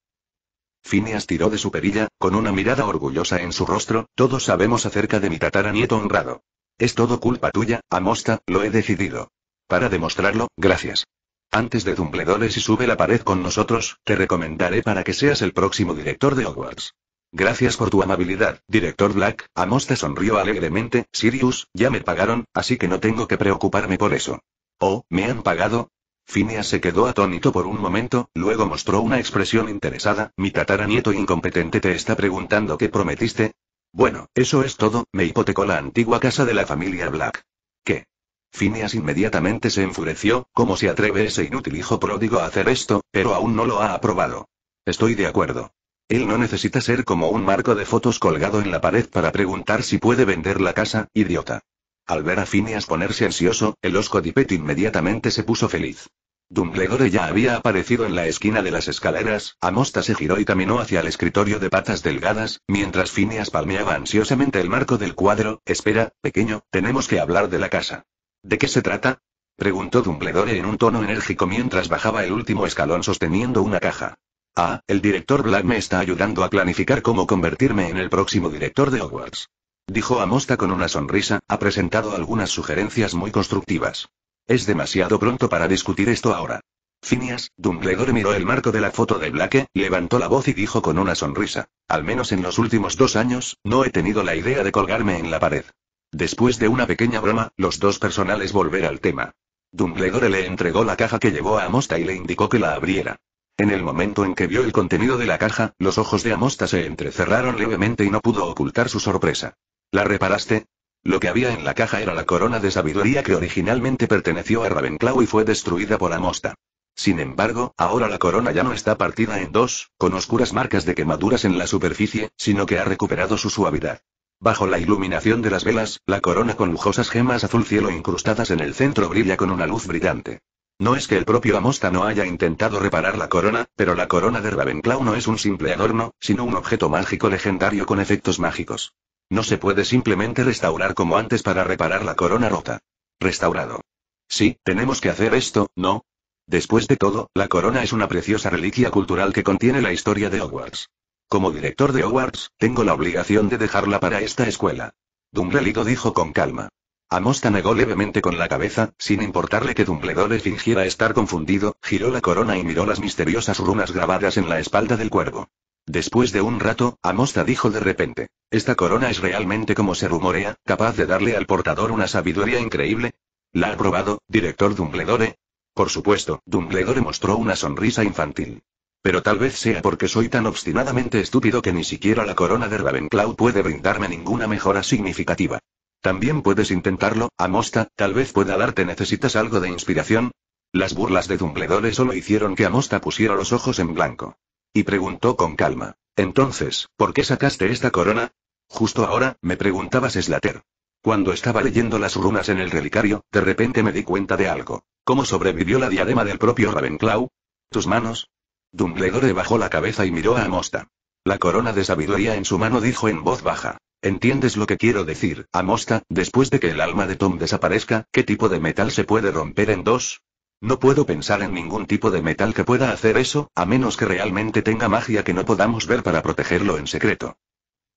Phineas tiró de su perilla, con una mirada orgullosa en su rostro, todos sabemos acerca de mi tataranieto honrado. Es todo culpa tuya, Amosta, lo he decidido. Para demostrarlo, gracias. Antes de Dumbledore y sube la pared con nosotros, te recomendaré para que seas el próximo director de Hogwarts. Gracias por tu amabilidad, director Black, Amosta sonrió alegremente, Sirius, ya me pagaron, así que no tengo que preocuparme por eso. Oh, ¿me han pagado? Phineas se quedó atónito por un momento, luego mostró una expresión interesada, mi tataranieto incompetente te está preguntando qué prometiste. Bueno, eso es todo, me hipotecó la antigua casa de la familia Black. ¿Qué? Phineas inmediatamente se enfureció, ¿cómo se atreve ese inútil hijo pródigo a hacer esto, pero aún no lo ha aprobado? Estoy de acuerdo. Él no necesita ser como un marco de fotos colgado en la pared para preguntar si puede vender la casa, idiota. Al ver a Phineas ponerse ansioso, el osco Dipet inmediatamente se puso feliz. Dumbledore ya había aparecido en la esquina de las escaleras, Amosta se giró y caminó hacia el escritorio de patas delgadas, mientras Phineas palmeaba ansiosamente el marco del cuadro. Espera, pequeño, tenemos que hablar de la casa. ¿De qué se trata? preguntó Dumbledore en un tono enérgico mientras bajaba el último escalón sosteniendo una caja. Ah, el director Black me está ayudando a planificar cómo convertirme en el próximo director de Hogwarts. Dijo Amosta con una sonrisa, ha presentado algunas sugerencias muy constructivas. Es demasiado pronto para discutir esto ahora. Phineas, Dumbledore miró el marco de la foto de Blake, levantó la voz y dijo con una sonrisa. Al menos en los últimos dos años, no he tenido la idea de colgarme en la pared. Después de una pequeña broma, los dos personales volver al tema. Dumbledore le entregó la caja que llevó a Amosta y le indicó que la abriera. En el momento en que vio el contenido de la caja, los ojos de Amosta se entrecerraron levemente y no pudo ocultar su sorpresa. ¿La reparaste? Lo que había en la caja era la corona de sabiduría que originalmente perteneció a Ravenclaw y fue destruida por Amosta. Sin embargo, ahora la corona ya no está partida en dos, con oscuras marcas de quemaduras en la superficie, sino que ha recuperado su suavidad. Bajo la iluminación de las velas, la corona con lujosas gemas azul cielo incrustadas en el centro brilla con una luz brillante. No es que el propio Amosta no haya intentado reparar la corona, pero la corona de Ravenclaw no es un simple adorno, sino un objeto mágico legendario con efectos mágicos. No se puede simplemente restaurar como antes para reparar la corona rota. Restaurado. Sí, tenemos que hacer esto, ¿no? Después de todo, la corona es una preciosa reliquia cultural que contiene la historia de Hogwarts. Como director de Hogwarts, tengo la obligación de dejarla para esta escuela. Dumbledore dijo con calma. Amosta negó levemente con la cabeza, sin importarle que Dumbledore fingiera estar confundido, giró la corona y miró las misteriosas runas grabadas en la espalda del cuervo. Después de un rato, Amosta dijo de repente, ¿esta corona es realmente como se rumorea, capaz de darle al portador una sabiduría increíble? ¿La ha probado, director Dumbledore? Por supuesto, Dumbledore mostró una sonrisa infantil. Pero tal vez sea porque soy tan obstinadamente estúpido que ni siquiera la corona de Ravenclaw puede brindarme ninguna mejora significativa. También puedes intentarlo, Amosta, tal vez pueda darte necesitas algo de inspiración. Las burlas de Dumbledore solo hicieron que Amosta pusiera los ojos en blanco. Y preguntó con calma. Entonces, ¿por qué sacaste esta corona? Justo ahora, me preguntabas Slater. Cuando estaba leyendo las runas en el relicario, de repente me di cuenta de algo. ¿Cómo sobrevivió la diadema del propio Ravenclaw? ¿Tus manos? Dumbledore bajó la cabeza y miró a Amosta. La corona de sabiduría en su mano dijo en voz baja. ¿Entiendes lo que quiero decir, Amosta? Después de que el alma de Tom desaparezca, ¿qué tipo de metal se puede romper en dos? No puedo pensar en ningún tipo de metal que pueda hacer eso, a menos que realmente tenga magia que no podamos ver para protegerlo en secreto.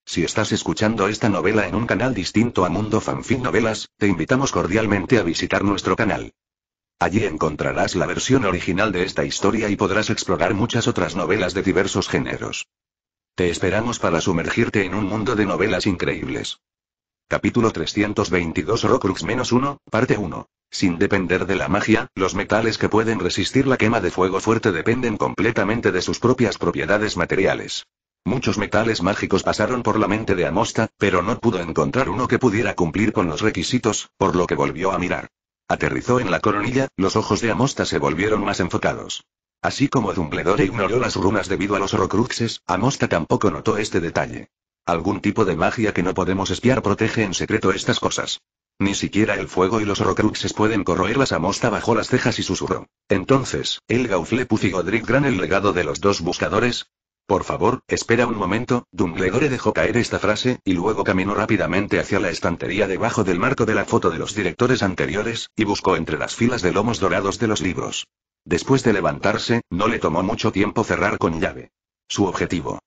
Si estás escuchando esta novela en un canal distinto a Mundo Fanfic Novelas, te invitamos cordialmente a visitar nuestro canal. Allí encontrarás la versión original de esta historia y podrás explorar muchas otras novelas de diversos géneros. Te esperamos para sumergirte en un mundo de novelas increíbles. Capítulo 322 Orocrux 1, parte 1. Sin depender de la magia, los metales que pueden resistir la quema de fuego fuerte dependen completamente de sus propias propiedades materiales. Muchos metales mágicos pasaron por la mente de Amosta, pero no pudo encontrar uno que pudiera cumplir con los requisitos, por lo que volvió a mirar. Aterrizó en la coronilla, los ojos de Amosta se volvieron más enfocados. Así como Dumbledore ignoró las runas debido a los Horrocruxes, Amosta tampoco notó este detalle. Algún tipo de magia que no podemos espiar protege en secreto estas cosas. Ni siquiera el fuego y los horrocruxes pueden corroerlas. mosta bajo las cejas y susurró. Entonces, el Gauflepuz y Godric Gran el legado de los dos buscadores. Por favor, espera un momento, Dumbledore dejó caer esta frase, y luego caminó rápidamente hacia la estantería debajo del marco de la foto de los directores anteriores, y buscó entre las filas de lomos dorados de los libros. Después de levantarse, no le tomó mucho tiempo cerrar con llave. Su objetivo.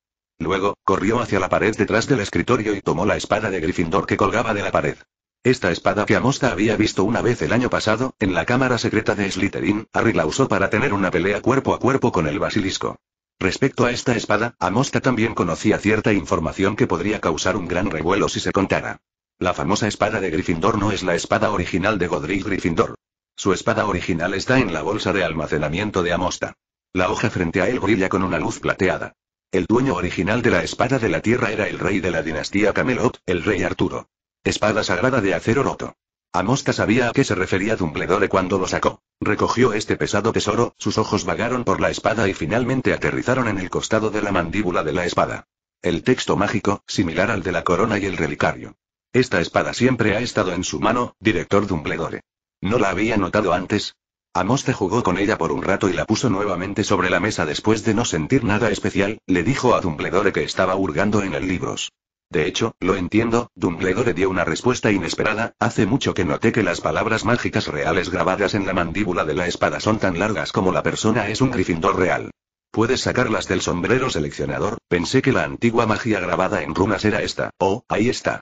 Luego, corrió hacia la pared detrás del escritorio y tomó la espada de Gryffindor que colgaba de la pared. Esta espada que Amosta había visto una vez el año pasado, en la cámara secreta de Slytherin, Harry la usó para tener una pelea cuerpo a cuerpo con el basilisco. Respecto a esta espada, Amosta también conocía cierta información que podría causar un gran revuelo si se contara. La famosa espada de Gryffindor no es la espada original de Godric Gryffindor. Su espada original está en la bolsa de almacenamiento de Amosta. La hoja frente a él brilla con una luz plateada. El dueño original de la espada de la tierra era el rey de la dinastía Camelot, el rey Arturo. Espada sagrada de acero roto. Amosca sabía a qué se refería Dumbledore cuando lo sacó. Recogió este pesado tesoro, sus ojos vagaron por la espada y finalmente aterrizaron en el costado de la mandíbula de la espada. El texto mágico, similar al de la corona y el relicario. Esta espada siempre ha estado en su mano, director Dumbledore. No la había notado antes, Amoste jugó con ella por un rato y la puso nuevamente sobre la mesa después de no sentir nada especial, le dijo a Dumbledore que estaba hurgando en el libros. De hecho, lo entiendo, Dumbledore dio una respuesta inesperada, hace mucho que noté que las palabras mágicas reales grabadas en la mandíbula de la espada son tan largas como la persona es un grifindor real. Puedes sacarlas del sombrero seleccionador, pensé que la antigua magia grabada en runas era esta, oh, ahí está.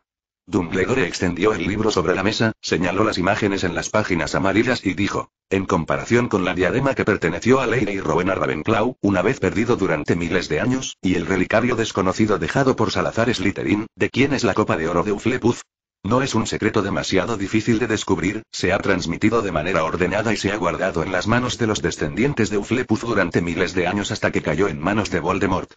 Dumbledore extendió el libro sobre la mesa, señaló las imágenes en las páginas amarillas y dijo, en comparación con la diadema que perteneció a Lady Rowena Ravenclaw, una vez perdido durante miles de años, y el relicario desconocido dejado por Salazar Slytherin, ¿de quién es la copa de oro de Uflepuz? No es un secreto demasiado difícil de descubrir, se ha transmitido de manera ordenada y se ha guardado en las manos de los descendientes de Uflepuz durante miles de años hasta que cayó en manos de Voldemort.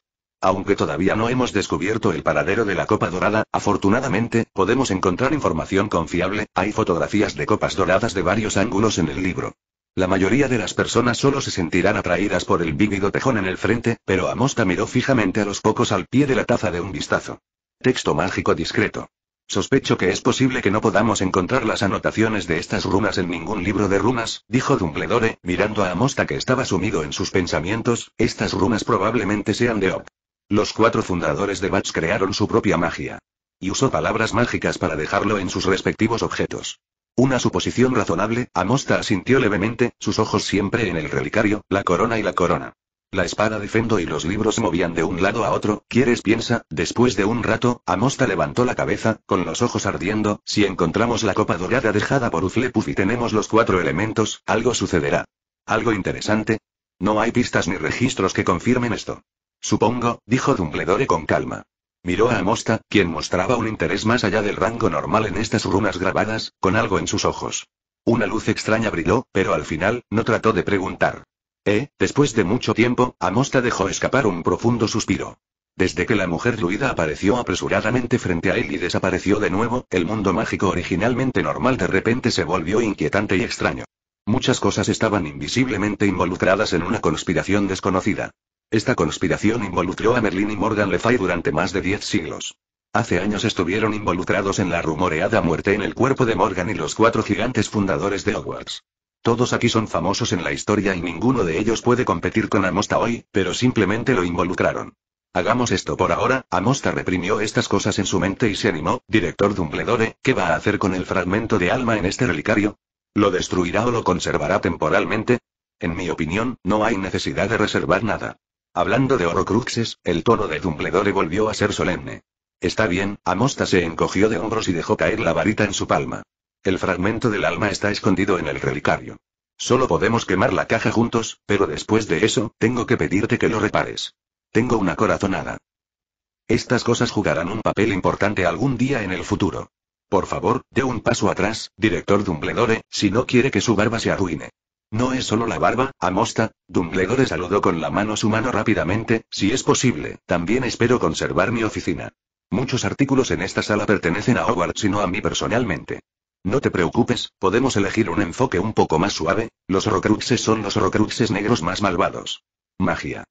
Aunque todavía no hemos descubierto el paradero de la copa dorada, afortunadamente, podemos encontrar información confiable, hay fotografías de copas doradas de varios ángulos en el libro. La mayoría de las personas solo se sentirán atraídas por el vívido tejón en el frente, pero Amosta miró fijamente a los pocos al pie de la taza de un vistazo. Texto mágico discreto. Sospecho que es posible que no podamos encontrar las anotaciones de estas runas en ningún libro de runas, dijo Dumbledore, mirando a Amosta que estaba sumido en sus pensamientos, estas runas probablemente sean de Op. Los cuatro fundadores de Bats crearon su propia magia. Y usó palabras mágicas para dejarlo en sus respectivos objetos. Una suposición razonable, Amosta asintió levemente, sus ojos siempre en el relicario, la corona y la corona. La espada de Fendo y los libros movían de un lado a otro, ¿quieres piensa? Después de un rato, Amosta levantó la cabeza, con los ojos ardiendo, si encontramos la copa dorada dejada por Uflepuf y tenemos los cuatro elementos, algo sucederá. ¿Algo interesante? No hay pistas ni registros que confirmen esto. Supongo, dijo Dumbledore con calma. Miró a Amosta, quien mostraba un interés más allá del rango normal en estas runas grabadas, con algo en sus ojos. Una luz extraña brilló, pero al final, no trató de preguntar. Eh, después de mucho tiempo, Amosta dejó escapar un profundo suspiro. Desde que la mujer ruida apareció apresuradamente frente a él y desapareció de nuevo, el mundo mágico originalmente normal de repente se volvió inquietante y extraño. Muchas cosas estaban invisiblemente involucradas en una conspiración desconocida. Esta conspiración involucró a Merlin y Morgan Le Fay durante más de 10 siglos. Hace años estuvieron involucrados en la rumoreada muerte en el cuerpo de Morgan y los cuatro gigantes fundadores de Hogwarts. Todos aquí son famosos en la historia y ninguno de ellos puede competir con Amosta hoy, pero simplemente lo involucraron. Hagamos esto por ahora, Amosta reprimió estas cosas en su mente y se animó, director Dumbledore, ¿qué va a hacer con el fragmento de alma en este relicario? ¿Lo destruirá o lo conservará temporalmente? En mi opinión, no hay necesidad de reservar nada. Hablando de Horrocruxes, el tono de Dumbledore volvió a ser solemne. Está bien, Amosta se encogió de hombros y dejó caer la varita en su palma. El fragmento del alma está escondido en el relicario. Solo podemos quemar la caja juntos, pero después de eso, tengo que pedirte que lo repares. Tengo una corazonada. Estas cosas jugarán un papel importante algún día en el futuro. Por favor, dé un paso atrás, director Dumbledore, si no quiere que su barba se arruine. No es solo la barba, Amosta, Dumbledore saludó con la mano su mano rápidamente, si es posible, también espero conservar mi oficina. Muchos artículos en esta sala pertenecen a Howard sino a mí personalmente. No te preocupes, podemos elegir un enfoque un poco más suave, los Rocruxes son los Rocruxes negros más malvados. Magia.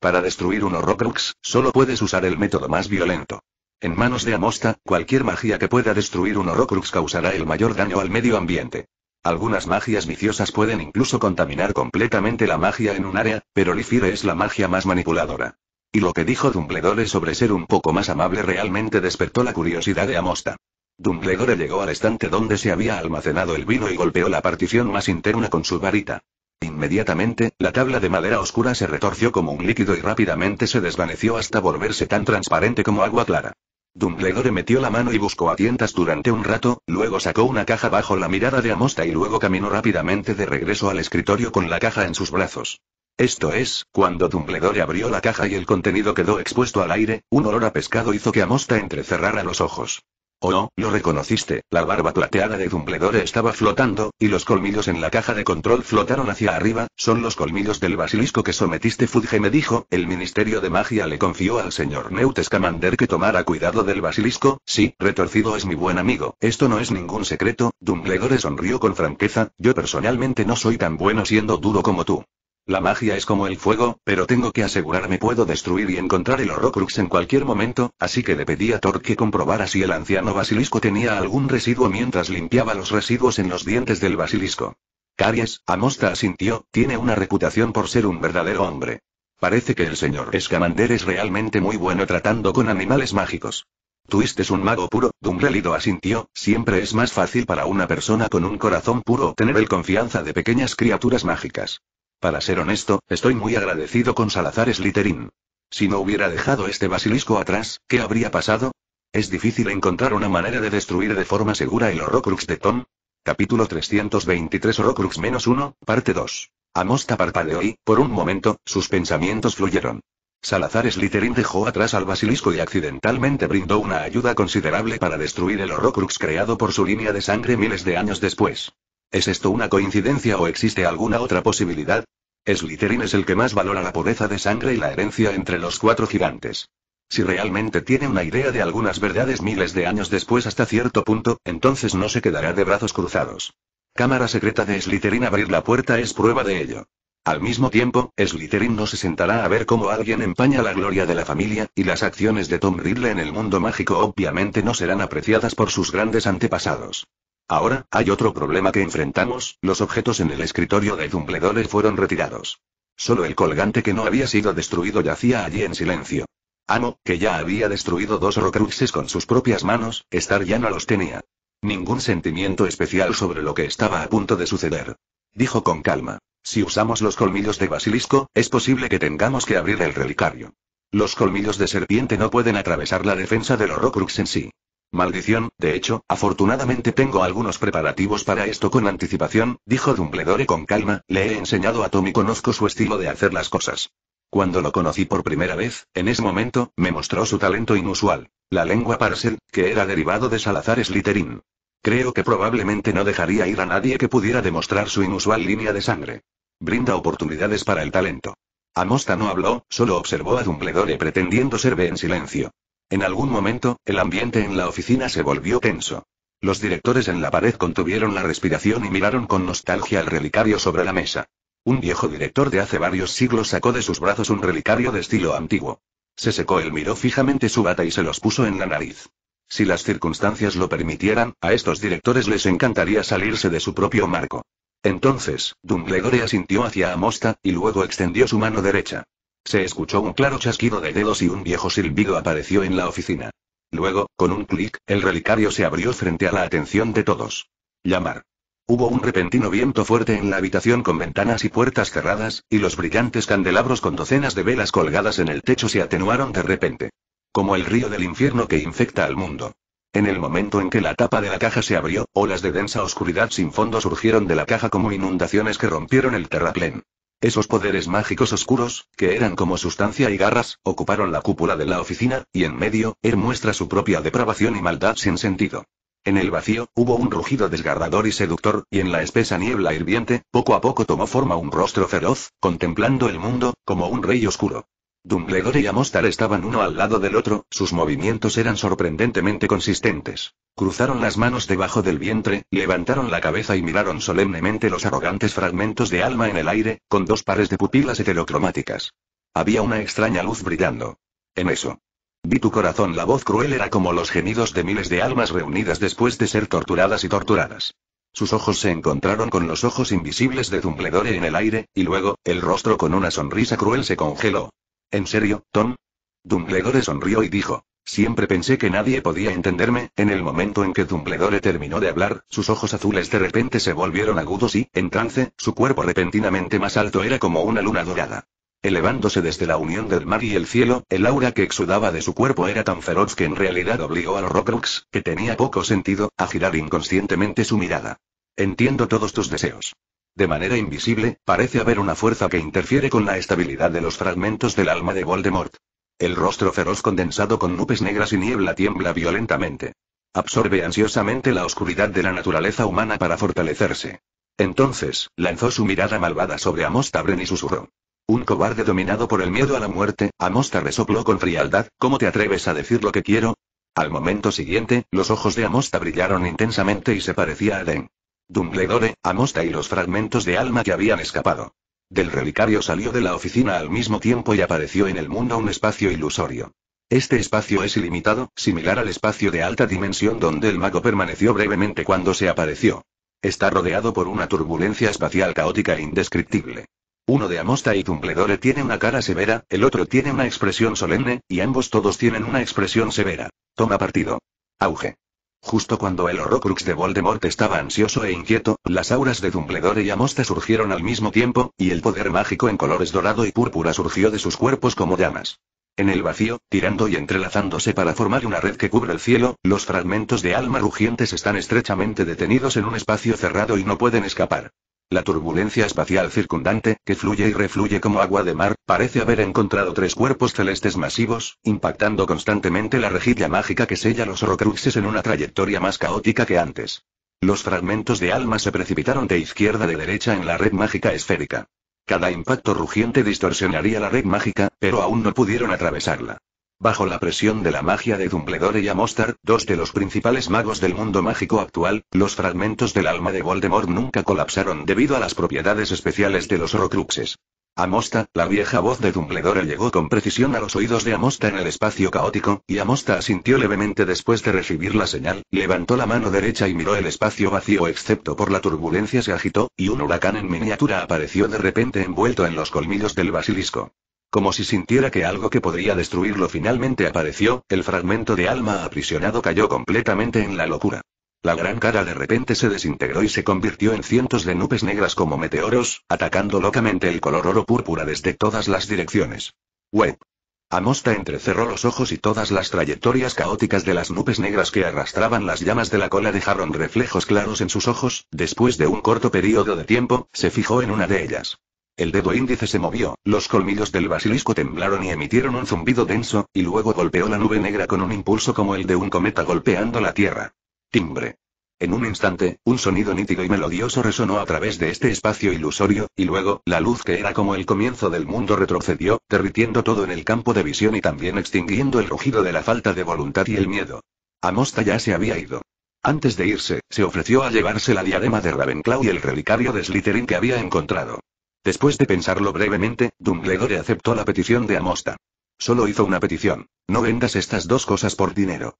Para destruir un Horrocrux, solo puedes usar el método más violento. En manos de Amosta, cualquier magia que pueda destruir un Horrocrux causará el mayor daño al medio ambiente. Algunas magias viciosas pueden incluso contaminar completamente la magia en un área, pero Lifire es la magia más manipuladora. Y lo que dijo Dumbledore sobre ser un poco más amable realmente despertó la curiosidad de Amosta. Dumbledore llegó al estante donde se había almacenado el vino y golpeó la partición más interna con su varita. Inmediatamente, la tabla de madera oscura se retorció como un líquido y rápidamente se desvaneció hasta volverse tan transparente como agua clara. Dumbledore metió la mano y buscó a tientas durante un rato, luego sacó una caja bajo la mirada de Amosta y luego caminó rápidamente de regreso al escritorio con la caja en sus brazos. Esto es, cuando Dumbledore abrió la caja y el contenido quedó expuesto al aire, un olor a pescado hizo que Amosta entrecerrara los ojos. Oh lo reconociste, la barba plateada de Dumbledore estaba flotando, y los colmillos en la caja de control flotaron hacia arriba, son los colmillos del basilisco que sometiste Fudge me dijo, el Ministerio de Magia le confió al señor Neutes que tomara cuidado del basilisco, sí, retorcido es mi buen amigo, esto no es ningún secreto, Dumbledore sonrió con franqueza, yo personalmente no soy tan bueno siendo duro como tú. La magia es como el fuego, pero tengo que asegurarme puedo destruir y encontrar el Horrocrux en cualquier momento, así que le pedí a Thor que comprobara si el anciano basilisco tenía algún residuo mientras limpiaba los residuos en los dientes del basilisco. Caries, Amosta asintió, tiene una reputación por ser un verdadero hombre. Parece que el señor Escamander es realmente muy bueno tratando con animales mágicos. Tú este es un mago puro, Dumbrelido asintió, siempre es más fácil para una persona con un corazón puro tener el confianza de pequeñas criaturas mágicas. Para ser honesto, estoy muy agradecido con Salazar Slytherin. Si no hubiera dejado este basilisco atrás, ¿qué habría pasado? Es difícil encontrar una manera de destruir de forma segura el Horrocrux de Tom. Capítulo 323 Horrocrux menos 1, parte 2. Amosta de y, por un momento, sus pensamientos fluyeron. Salazar Slytherin dejó atrás al basilisco y accidentalmente brindó una ayuda considerable para destruir el Horrocrux creado por su línea de sangre miles de años después. ¿Es esto una coincidencia o existe alguna otra posibilidad? Slytherin es el que más valora la pureza de sangre y la herencia entre los cuatro gigantes. Si realmente tiene una idea de algunas verdades miles de años después hasta cierto punto, entonces no se quedará de brazos cruzados. Cámara secreta de Slytherin abrir la puerta es prueba de ello. Al mismo tiempo, Slytherin no se sentará a ver cómo alguien empaña la gloria de la familia, y las acciones de Tom Riddle en el mundo mágico obviamente no serán apreciadas por sus grandes antepasados. Ahora, hay otro problema que enfrentamos, los objetos en el escritorio de Dumbledore fueron retirados. Solo el colgante que no había sido destruido yacía allí en silencio. Amo, que ya había destruido dos Horcruxes con sus propias manos, estar ya no los tenía. Ningún sentimiento especial sobre lo que estaba a punto de suceder. Dijo con calma. Si usamos los colmillos de basilisco, es posible que tengamos que abrir el relicario. Los colmillos de serpiente no pueden atravesar la defensa del Horrocrux en sí. Maldición, de hecho, afortunadamente tengo algunos preparativos para esto con anticipación, dijo Dumbledore con calma, le he enseñado a Tom y conozco su estilo de hacer las cosas. Cuando lo conocí por primera vez, en ese momento, me mostró su talento inusual. La lengua Parcel, que era derivado de Salazar Slytherin. Creo que probablemente no dejaría ir a nadie que pudiera demostrar su inusual línea de sangre. Brinda oportunidades para el talento. Amosta no habló, solo observó a Dumbledore pretendiendo ser en silencio. En algún momento, el ambiente en la oficina se volvió tenso. Los directores en la pared contuvieron la respiración y miraron con nostalgia el relicario sobre la mesa. Un viejo director de hace varios siglos sacó de sus brazos un relicario de estilo antiguo. Se secó el miró fijamente su bata y se los puso en la nariz. Si las circunstancias lo permitieran, a estos directores les encantaría salirse de su propio marco. Entonces, Dumbledore asintió hacia Amosta, y luego extendió su mano derecha. Se escuchó un claro chasquido de dedos y un viejo silbido apareció en la oficina. Luego, con un clic, el relicario se abrió frente a la atención de todos. Llamar. Hubo un repentino viento fuerte en la habitación con ventanas y puertas cerradas, y los brillantes candelabros con docenas de velas colgadas en el techo se atenuaron de repente. Como el río del infierno que infecta al mundo. En el momento en que la tapa de la caja se abrió, olas de densa oscuridad sin fondo surgieron de la caja como inundaciones que rompieron el terraplén. Esos poderes mágicos oscuros, que eran como sustancia y garras, ocuparon la cúpula de la oficina, y en medio, él muestra su propia depravación y maldad sin sentido. En el vacío, hubo un rugido desgarrador y seductor, y en la espesa niebla hirviente, poco a poco tomó forma un rostro feroz, contemplando el mundo, como un rey oscuro. Dumbledore y Amostar estaban uno al lado del otro, sus movimientos eran sorprendentemente consistentes. Cruzaron las manos debajo del vientre, levantaron la cabeza y miraron solemnemente los arrogantes fragmentos de alma en el aire, con dos pares de pupilas heterocromáticas. Había una extraña luz brillando. En eso. Vi tu corazón, la voz cruel era como los gemidos de miles de almas reunidas después de ser torturadas y torturadas. Sus ojos se encontraron con los ojos invisibles de Dumbledore en el aire, y luego, el rostro con una sonrisa cruel se congeló. ¿En serio, Tom? Dumbledore sonrió y dijo. Siempre pensé que nadie podía entenderme, en el momento en que Dumbledore terminó de hablar, sus ojos azules de repente se volvieron agudos y, en trance, su cuerpo repentinamente más alto era como una luna dorada. Elevándose desde la unión del mar y el cielo, el aura que exudaba de su cuerpo era tan feroz que en realidad obligó a Rockrux, que tenía poco sentido, a girar inconscientemente su mirada. Entiendo todos tus deseos. De manera invisible, parece haber una fuerza que interfiere con la estabilidad de los fragmentos del alma de Voldemort. El rostro feroz condensado con nubes negras y niebla tiembla violentamente. Absorbe ansiosamente la oscuridad de la naturaleza humana para fortalecerse. Entonces, lanzó su mirada malvada sobre Amos Tabren y susurró. Un cobarde dominado por el miedo a la muerte, Amosta resopló con frialdad, ¿cómo te atreves a decir lo que quiero? Al momento siguiente, los ojos de Amosta brillaron intensamente y se parecía a Den. Dumbledore, Amosta y los fragmentos de alma que habían escapado. Del relicario salió de la oficina al mismo tiempo y apareció en el mundo un espacio ilusorio. Este espacio es ilimitado, similar al espacio de alta dimensión donde el mago permaneció brevemente cuando se apareció. Está rodeado por una turbulencia espacial caótica e indescriptible. Uno de Amosta y Dumbledore tiene una cara severa, el otro tiene una expresión solemne, y ambos todos tienen una expresión severa. Toma partido. Auge. Justo cuando el Horrocrux de Voldemort estaba ansioso e inquieto, las auras de Dumbledore y Amosta surgieron al mismo tiempo, y el poder mágico en colores dorado y púrpura surgió de sus cuerpos como llamas. En el vacío, tirando y entrelazándose para formar una red que cubre el cielo, los fragmentos de alma rugientes están estrechamente detenidos en un espacio cerrado y no pueden escapar. La turbulencia espacial circundante, que fluye y refluye como agua de mar, parece haber encontrado tres cuerpos celestes masivos, impactando constantemente la rejilla mágica que sella los horrocruxes en una trayectoria más caótica que antes. Los fragmentos de alma se precipitaron de izquierda a derecha en la red mágica esférica. Cada impacto rugiente distorsionaría la red mágica, pero aún no pudieron atravesarla. Bajo la presión de la magia de Dumbledore y Amostar, dos de los principales magos del mundo mágico actual, los fragmentos del alma de Voldemort nunca colapsaron debido a las propiedades especiales de los Horcruxes. Amosta, la vieja voz de Dumbledore llegó con precisión a los oídos de Amosta en el espacio caótico, y Amosta asintió levemente después de recibir la señal, levantó la mano derecha y miró el espacio vacío excepto por la turbulencia se agitó, y un huracán en miniatura apareció de repente envuelto en los colmillos del basilisco. Como si sintiera que algo que podría destruirlo finalmente apareció, el fragmento de alma aprisionado cayó completamente en la locura. La gran cara de repente se desintegró y se convirtió en cientos de nubes negras como meteoros, atacando locamente el color oro púrpura desde todas las direcciones. Web. Amosta entrecerró los ojos y todas las trayectorias caóticas de las nubes negras que arrastraban las llamas de la cola dejaron reflejos claros en sus ojos, después de un corto periodo de tiempo, se fijó en una de ellas. El dedo índice se movió, los colmillos del basilisco temblaron y emitieron un zumbido denso, y luego golpeó la nube negra con un impulso como el de un cometa golpeando la Tierra. Timbre. En un instante, un sonido nítido y melodioso resonó a través de este espacio ilusorio, y luego, la luz que era como el comienzo del mundo retrocedió, derritiendo todo en el campo de visión y también extinguiendo el rugido de la falta de voluntad y el miedo. Amosta ya se había ido. Antes de irse, se ofreció a llevarse la diadema de Ravenclaw y el relicario de Slytherin que había encontrado. Después de pensarlo brevemente, Dumbledore aceptó la petición de Amosta. Solo hizo una petición. No vendas estas dos cosas por dinero.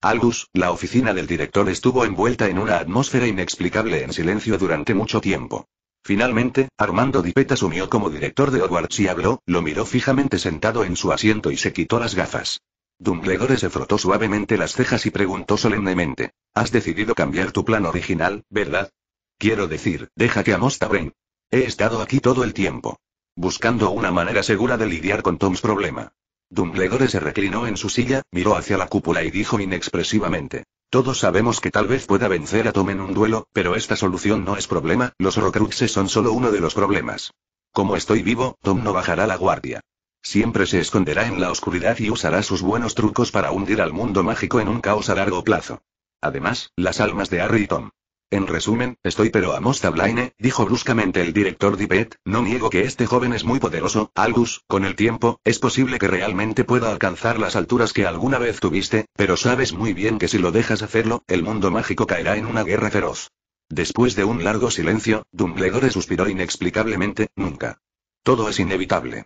Albus, la oficina del director estuvo envuelta en una atmósfera inexplicable en silencio durante mucho tiempo. Finalmente, Armando Dipet asumió como director de Hogwarts y habló, lo miró fijamente sentado en su asiento y se quitó las gafas. Dumbledore se frotó suavemente las cejas y preguntó solemnemente. Has decidido cambiar tu plan original, ¿verdad? Quiero decir, deja que Amosta Brain He estado aquí todo el tiempo. Buscando una manera segura de lidiar con Tom's problema. Dumbledore se reclinó en su silla, miró hacia la cúpula y dijo inexpresivamente. Todos sabemos que tal vez pueda vencer a Tom en un duelo, pero esta solución no es problema, los Horcruxes son solo uno de los problemas. Como estoy vivo, Tom no bajará la guardia. Siempre se esconderá en la oscuridad y usará sus buenos trucos para hundir al mundo mágico en un caos a largo plazo. Además, las almas de Harry y Tom en resumen, estoy pero a Mosta Blaine, dijo bruscamente el director Dipet, no niego que este joven es muy poderoso, algus con el tiempo, es posible que realmente pueda alcanzar las alturas que alguna vez tuviste, pero sabes muy bien que si lo dejas hacerlo, el mundo mágico caerá en una guerra feroz. Después de un largo silencio, Dumbledore suspiró inexplicablemente, nunca. Todo es inevitable.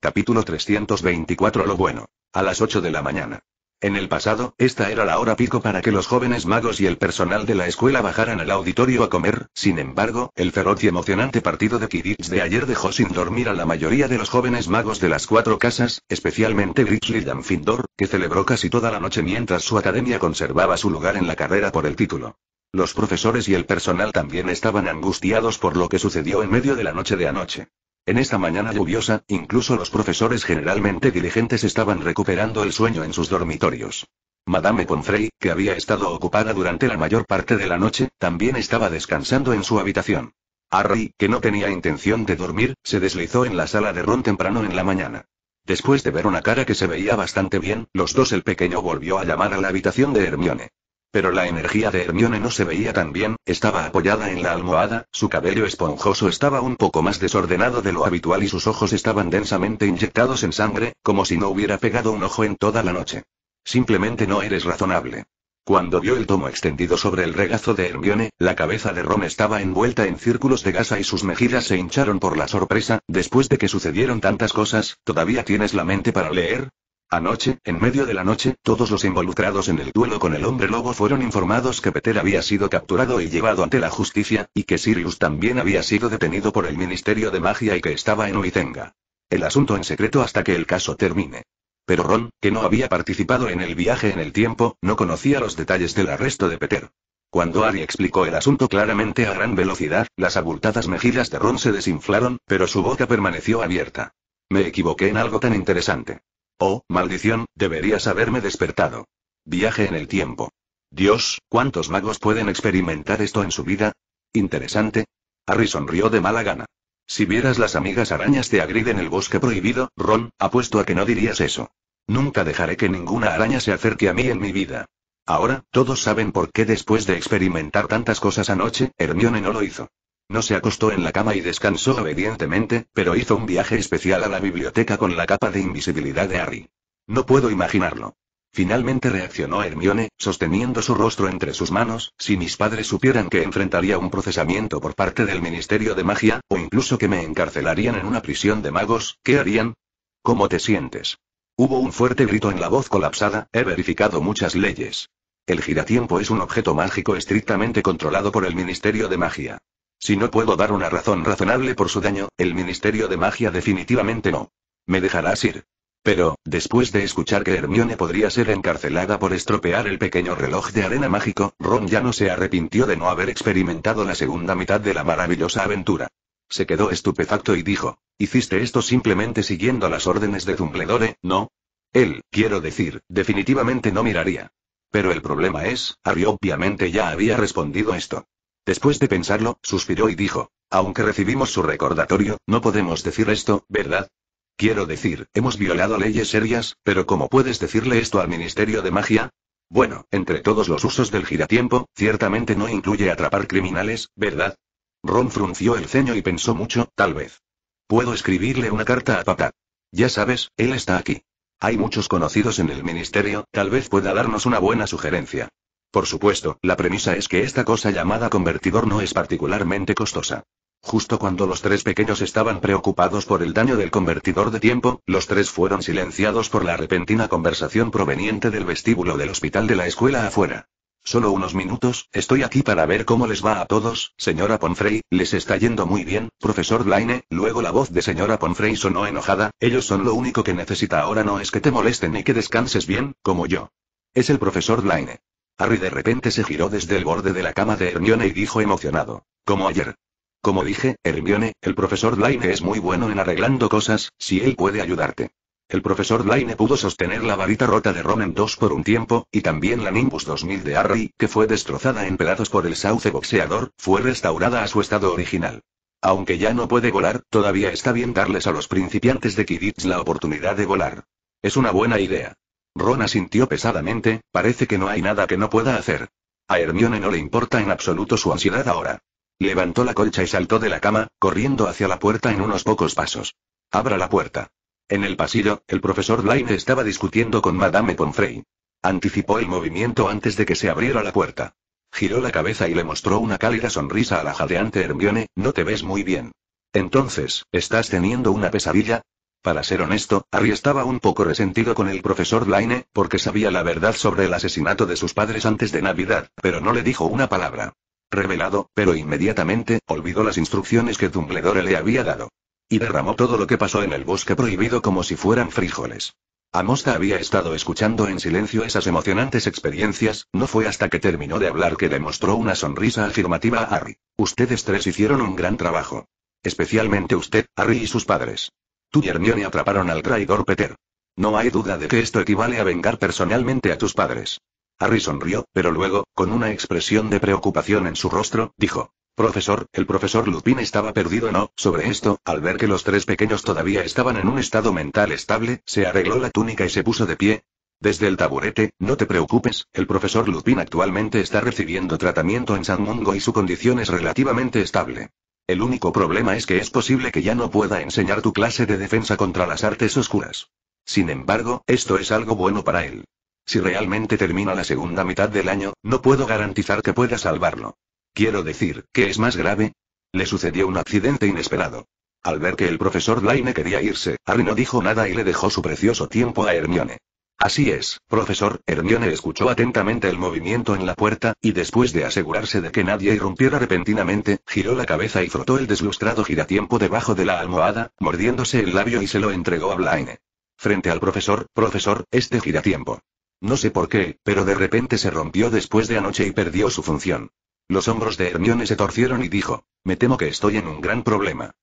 Capítulo 324 Lo bueno. A las 8 de la mañana. En el pasado, esta era la hora pico para que los jóvenes magos y el personal de la escuela bajaran al auditorio a comer, sin embargo, el feroz y emocionante partido de Quidditch de ayer dejó sin dormir a la mayoría de los jóvenes magos de las cuatro casas, especialmente Grizzly Danfindor, que celebró casi toda la noche mientras su academia conservaba su lugar en la carrera por el título. Los profesores y el personal también estaban angustiados por lo que sucedió en medio de la noche de anoche. En esta mañana lluviosa, incluso los profesores generalmente diligentes estaban recuperando el sueño en sus dormitorios. Madame Confrey, que había estado ocupada durante la mayor parte de la noche, también estaba descansando en su habitación. Harry, que no tenía intención de dormir, se deslizó en la sala de Ron temprano en la mañana. Después de ver una cara que se veía bastante bien, los dos el pequeño volvió a llamar a la habitación de Hermione. Pero la energía de Hermione no se veía tan bien, estaba apoyada en la almohada, su cabello esponjoso estaba un poco más desordenado de lo habitual y sus ojos estaban densamente inyectados en sangre, como si no hubiera pegado un ojo en toda la noche. Simplemente no eres razonable. Cuando vio el tomo extendido sobre el regazo de Hermione, la cabeza de Ron estaba envuelta en círculos de gasa y sus mejillas se hincharon por la sorpresa, después de que sucedieron tantas cosas, ¿todavía tienes la mente para leer? Anoche, en medio de la noche, todos los involucrados en el duelo con el hombre lobo fueron informados que Peter había sido capturado y llevado ante la justicia, y que Sirius también había sido detenido por el Ministerio de Magia y que estaba en Uitenga. El asunto en secreto hasta que el caso termine. Pero Ron, que no había participado en el viaje en el tiempo, no conocía los detalles del arresto de Peter. Cuando Ari explicó el asunto claramente a gran velocidad, las abultadas mejillas de Ron se desinflaron, pero su boca permaneció abierta. Me equivoqué en algo tan interesante. Oh, maldición, deberías haberme despertado. Viaje en el tiempo. Dios, ¿cuántos magos pueden experimentar esto en su vida? Interesante. Harry sonrió de mala gana. Si vieras las amigas arañas te Agrid en el bosque prohibido, Ron, apuesto a que no dirías eso. Nunca dejaré que ninguna araña se acerque a mí en mi vida. Ahora, todos saben por qué después de experimentar tantas cosas anoche, Hermione no lo hizo. No se acostó en la cama y descansó obedientemente, pero hizo un viaje especial a la biblioteca con la capa de invisibilidad de Harry. No puedo imaginarlo. Finalmente reaccionó Hermione, sosteniendo su rostro entre sus manos, si mis padres supieran que enfrentaría un procesamiento por parte del Ministerio de Magia, o incluso que me encarcelarían en una prisión de magos, ¿qué harían? ¿Cómo te sientes? Hubo un fuerte grito en la voz colapsada, he verificado muchas leyes. El giratiempo es un objeto mágico estrictamente controlado por el Ministerio de Magia. Si no puedo dar una razón razonable por su daño, el Ministerio de Magia definitivamente no. Me dejarás ir. Pero, después de escuchar que Hermione podría ser encarcelada por estropear el pequeño reloj de arena mágico, Ron ya no se arrepintió de no haber experimentado la segunda mitad de la maravillosa aventura. Se quedó estupefacto y dijo, ¿hiciste esto simplemente siguiendo las órdenes de Zumbledore, no? Él, quiero decir, definitivamente no miraría. Pero el problema es, Harry obviamente ya había respondido esto. Después de pensarlo, suspiró y dijo, aunque recibimos su recordatorio, no podemos decir esto, ¿verdad? Quiero decir, hemos violado leyes serias, pero ¿cómo puedes decirle esto al Ministerio de Magia? Bueno, entre todos los usos del giratiempo, ciertamente no incluye atrapar criminales, ¿verdad? Ron frunció el ceño y pensó mucho, tal vez. Puedo escribirle una carta a papá. Ya sabes, él está aquí. Hay muchos conocidos en el ministerio, tal vez pueda darnos una buena sugerencia. Por supuesto, la premisa es que esta cosa llamada convertidor no es particularmente costosa. Justo cuando los tres pequeños estaban preocupados por el daño del convertidor de tiempo, los tres fueron silenciados por la repentina conversación proveniente del vestíbulo del hospital de la escuela afuera. Solo unos minutos, estoy aquí para ver cómo les va a todos, señora Ponfrey, les está yendo muy bien, profesor Blaine, luego la voz de señora Ponfrey sonó enojada, ellos son lo único que necesita ahora no es que te molesten ni que descanses bien, como yo. Es el profesor Blaine. Harry de repente se giró desde el borde de la cama de Hermione y dijo emocionado. Como ayer. Como dije, Hermione, el profesor Blaine es muy bueno en arreglando cosas, si él puede ayudarte. El profesor Blaine pudo sostener la varita rota de Ron en por un tiempo, y también la Nimbus 2000 de Harry, que fue destrozada en pedazos por el sauce boxeador, fue restaurada a su estado original. Aunque ya no puede volar, todavía está bien darles a los principiantes de Quidditch la oportunidad de volar. Es una buena idea. Ron sintió pesadamente, parece que no hay nada que no pueda hacer. A Hermione no le importa en absoluto su ansiedad ahora. Levantó la colcha y saltó de la cama, corriendo hacia la puerta en unos pocos pasos. Abra la puerta. En el pasillo, el profesor Blaine estaba discutiendo con Madame Pomfrey. Anticipó el movimiento antes de que se abriera la puerta. Giró la cabeza y le mostró una cálida sonrisa a la jadeante Hermione, no te ves muy bien. Entonces, ¿estás teniendo una pesadilla? Para ser honesto, Harry estaba un poco resentido con el profesor Blaine, porque sabía la verdad sobre el asesinato de sus padres antes de Navidad, pero no le dijo una palabra. Revelado, pero inmediatamente, olvidó las instrucciones que Dumbledore le había dado. Y derramó todo lo que pasó en el bosque prohibido como si fueran frijoles. Amosta había estado escuchando en silencio esas emocionantes experiencias, no fue hasta que terminó de hablar que demostró una sonrisa afirmativa a Harry. Ustedes tres hicieron un gran trabajo. Especialmente usted, Harry y sus padres. Tú y Hermione atraparon al traidor Peter. No hay duda de que esto equivale a vengar personalmente a tus padres. Harry sonrió, pero luego, con una expresión de preocupación en su rostro, dijo. Profesor, el profesor Lupin estaba perdido, ¿no? Sobre esto, al ver que los tres pequeños todavía estaban en un estado mental estable, se arregló la túnica y se puso de pie. Desde el taburete, no te preocupes, el profesor Lupin actualmente está recibiendo tratamiento en San Mungo y su condición es relativamente estable. El único problema es que es posible que ya no pueda enseñar tu clase de defensa contra las artes oscuras. Sin embargo, esto es algo bueno para él. Si realmente termina la segunda mitad del año, no puedo garantizar que pueda salvarlo. Quiero decir, ¿qué es más grave? Le sucedió un accidente inesperado. Al ver que el profesor Laine quería irse, Harry no dijo nada y le dejó su precioso tiempo a Hermione. Así es, profesor, Hermione escuchó atentamente el movimiento en la puerta, y después de asegurarse de que nadie irrumpiera repentinamente, giró la cabeza y frotó el deslustrado giratiempo debajo de la almohada, mordiéndose el labio y se lo entregó a Blaine. Frente al profesor, profesor, este giratiempo. No sé por qué, pero de repente se rompió después de anoche y perdió su función. Los hombros de Hermione se torcieron y dijo, me temo que estoy en un gran problema.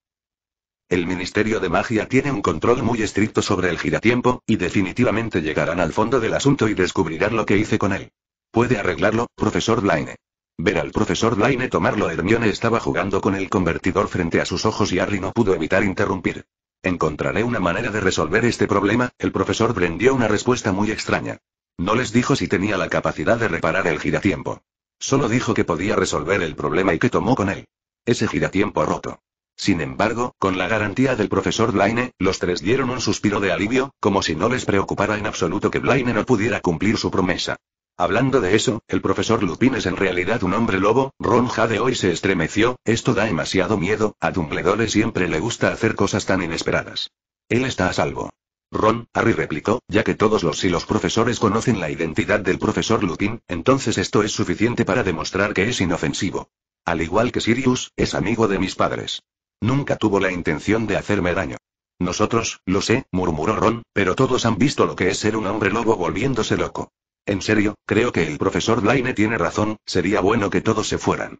El Ministerio de Magia tiene un control muy estricto sobre el giratiempo, y definitivamente llegarán al fondo del asunto y descubrirán lo que hice con él. Puede arreglarlo, profesor Blaine. Ver al profesor Blaine tomarlo Hermione estaba jugando con el convertidor frente a sus ojos y Harry no pudo evitar interrumpir. Encontraré una manera de resolver este problema, el profesor prendió una respuesta muy extraña. No les dijo si tenía la capacidad de reparar el giratiempo. Solo dijo que podía resolver el problema y que tomó con él. Ese giratiempo roto. Sin embargo, con la garantía del profesor Blaine, los tres dieron un suspiro de alivio, como si no les preocupara en absoluto que Blaine no pudiera cumplir su promesa. Hablando de eso, el profesor Lupin es en realidad un hombre lobo, Ron Jade hoy se estremeció, esto da demasiado miedo, a Dumbledore siempre le gusta hacer cosas tan inesperadas. Él está a salvo. Ron, Harry replicó, ya que todos los y los profesores conocen la identidad del profesor Lupin, entonces esto es suficiente para demostrar que es inofensivo. Al igual que Sirius, es amigo de mis padres. Nunca tuvo la intención de hacerme daño. Nosotros, lo sé, murmuró Ron, pero todos han visto lo que es ser un hombre lobo volviéndose loco. En serio, creo que el profesor Blaine tiene razón, sería bueno que todos se fueran.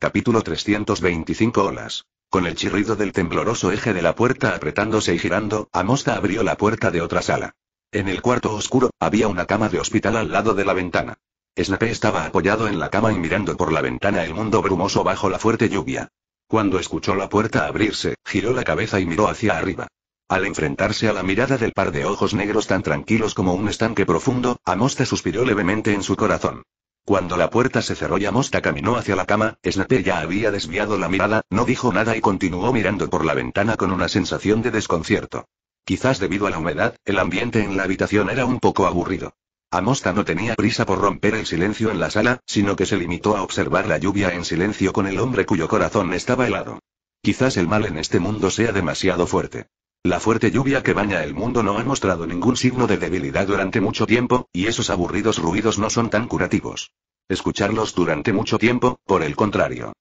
Capítulo 325 Olas. Con el chirrido del tembloroso eje de la puerta apretándose y girando, Amosta abrió la puerta de otra sala. En el cuarto oscuro, había una cama de hospital al lado de la ventana. Snape estaba apoyado en la cama y mirando por la ventana el mundo brumoso bajo la fuerte lluvia. Cuando escuchó la puerta abrirse, giró la cabeza y miró hacia arriba. Al enfrentarse a la mirada del par de ojos negros tan tranquilos como un estanque profundo, Amosta suspiró levemente en su corazón. Cuando la puerta se cerró y Amosta caminó hacia la cama, Snape ya había desviado la mirada, no dijo nada y continuó mirando por la ventana con una sensación de desconcierto. Quizás debido a la humedad, el ambiente en la habitación era un poco aburrido. Amosta no tenía prisa por romper el silencio en la sala, sino que se limitó a observar la lluvia en silencio con el hombre cuyo corazón estaba helado. Quizás el mal en este mundo sea demasiado fuerte. La fuerte lluvia que baña el mundo no ha mostrado ningún signo de debilidad durante mucho tiempo, y esos aburridos ruidos no son tan curativos. Escucharlos durante mucho tiempo, por el contrario.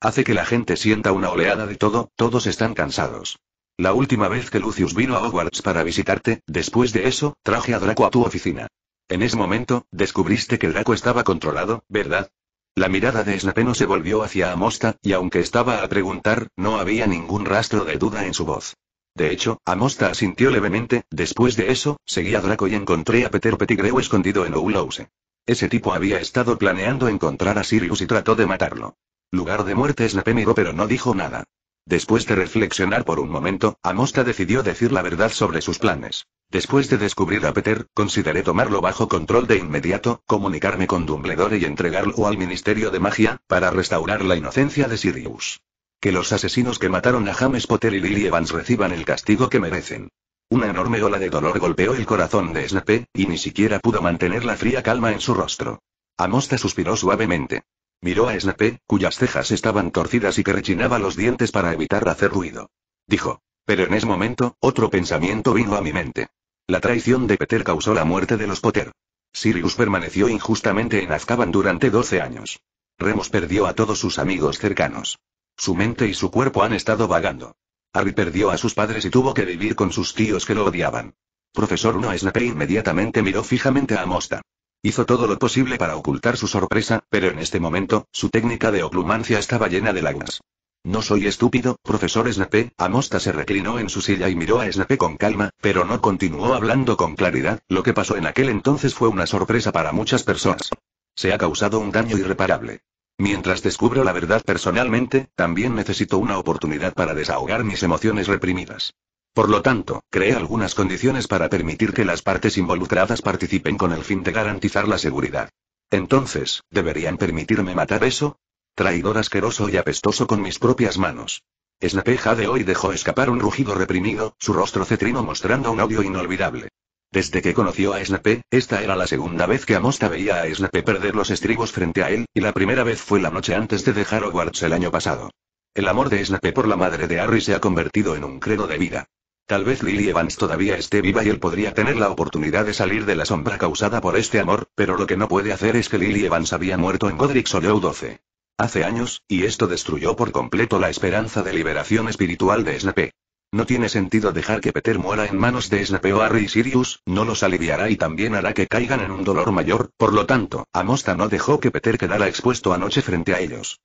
Hace que la gente sienta una oleada de todo, todos están cansados. La última vez que Lucius vino a Hogwarts para visitarte, después de eso, traje a Draco a tu oficina. En ese momento, descubriste que Draco estaba controlado, ¿verdad? La mirada de Snapeno se volvió hacia Amosta, y aunque estaba a preguntar, no había ningún rastro de duda en su voz. De hecho, Amosta asintió levemente, después de eso, seguí a Draco y encontré a Peter Pettigrew escondido en Oulouse. Ese tipo había estado planeando encontrar a Sirius y trató de matarlo. Lugar de muerte Snape miró pero no dijo nada. Después de reflexionar por un momento, Amosta decidió decir la verdad sobre sus planes. Después de descubrir a Peter, consideré tomarlo bajo control de inmediato, comunicarme con Dumbledore y entregarlo al Ministerio de Magia, para restaurar la inocencia de Sirius. Que los asesinos que mataron a James Potter y Lily Evans reciban el castigo que merecen. Una enorme ola de dolor golpeó el corazón de Snape, y ni siquiera pudo mantener la fría calma en su rostro. Amosta suspiró suavemente. Miró a Snape, cuyas cejas estaban torcidas y que rechinaba los dientes para evitar hacer ruido. Dijo. Pero en ese momento, otro pensamiento vino a mi mente. La traición de Peter causó la muerte de los Potter. Sirius permaneció injustamente en Azkaban durante 12 años. Remus perdió a todos sus amigos cercanos. Su mente y su cuerpo han estado vagando. Harry perdió a sus padres y tuvo que vivir con sus tíos que lo odiaban. Profesor no Snape inmediatamente miró fijamente a Mosta. Hizo todo lo posible para ocultar su sorpresa, pero en este momento, su técnica de oclumancia estaba llena de lágrimas. No soy estúpido, profesor Snape. Amosta se reclinó en su silla y miró a Snape con calma, pero no continuó hablando con claridad. Lo que pasó en aquel entonces fue una sorpresa para muchas personas. Se ha causado un daño irreparable. Mientras descubro la verdad personalmente, también necesito una oportunidad para desahogar mis emociones reprimidas. Por lo tanto, creé algunas condiciones para permitir que las partes involucradas participen con el fin de garantizar la seguridad. Entonces, ¿deberían permitirme matar eso? Traidor asqueroso y apestoso con mis propias manos. Snape jadeó hoy dejó escapar un rugido reprimido, su rostro cetrino mostrando un odio inolvidable. Desde que conoció a Snape, esta era la segunda vez que Amosta veía a Snape perder los estribos frente a él, y la primera vez fue la noche antes de dejar Hogwarts el año pasado. El amor de Snape por la madre de Harry se ha convertido en un credo de vida. Tal vez Lily Evans todavía esté viva y él podría tener la oportunidad de salir de la sombra causada por este amor, pero lo que no puede hacer es que Lily Evans había muerto en Godric Hollow 12. Hace años, y esto destruyó por completo la esperanza de liberación espiritual de Snape. No tiene sentido dejar que Peter muera en manos de Snape o Harry y Sirius, no los aliviará y también hará que caigan en un dolor mayor, por lo tanto, Amosta no dejó que Peter quedara expuesto anoche frente a ellos.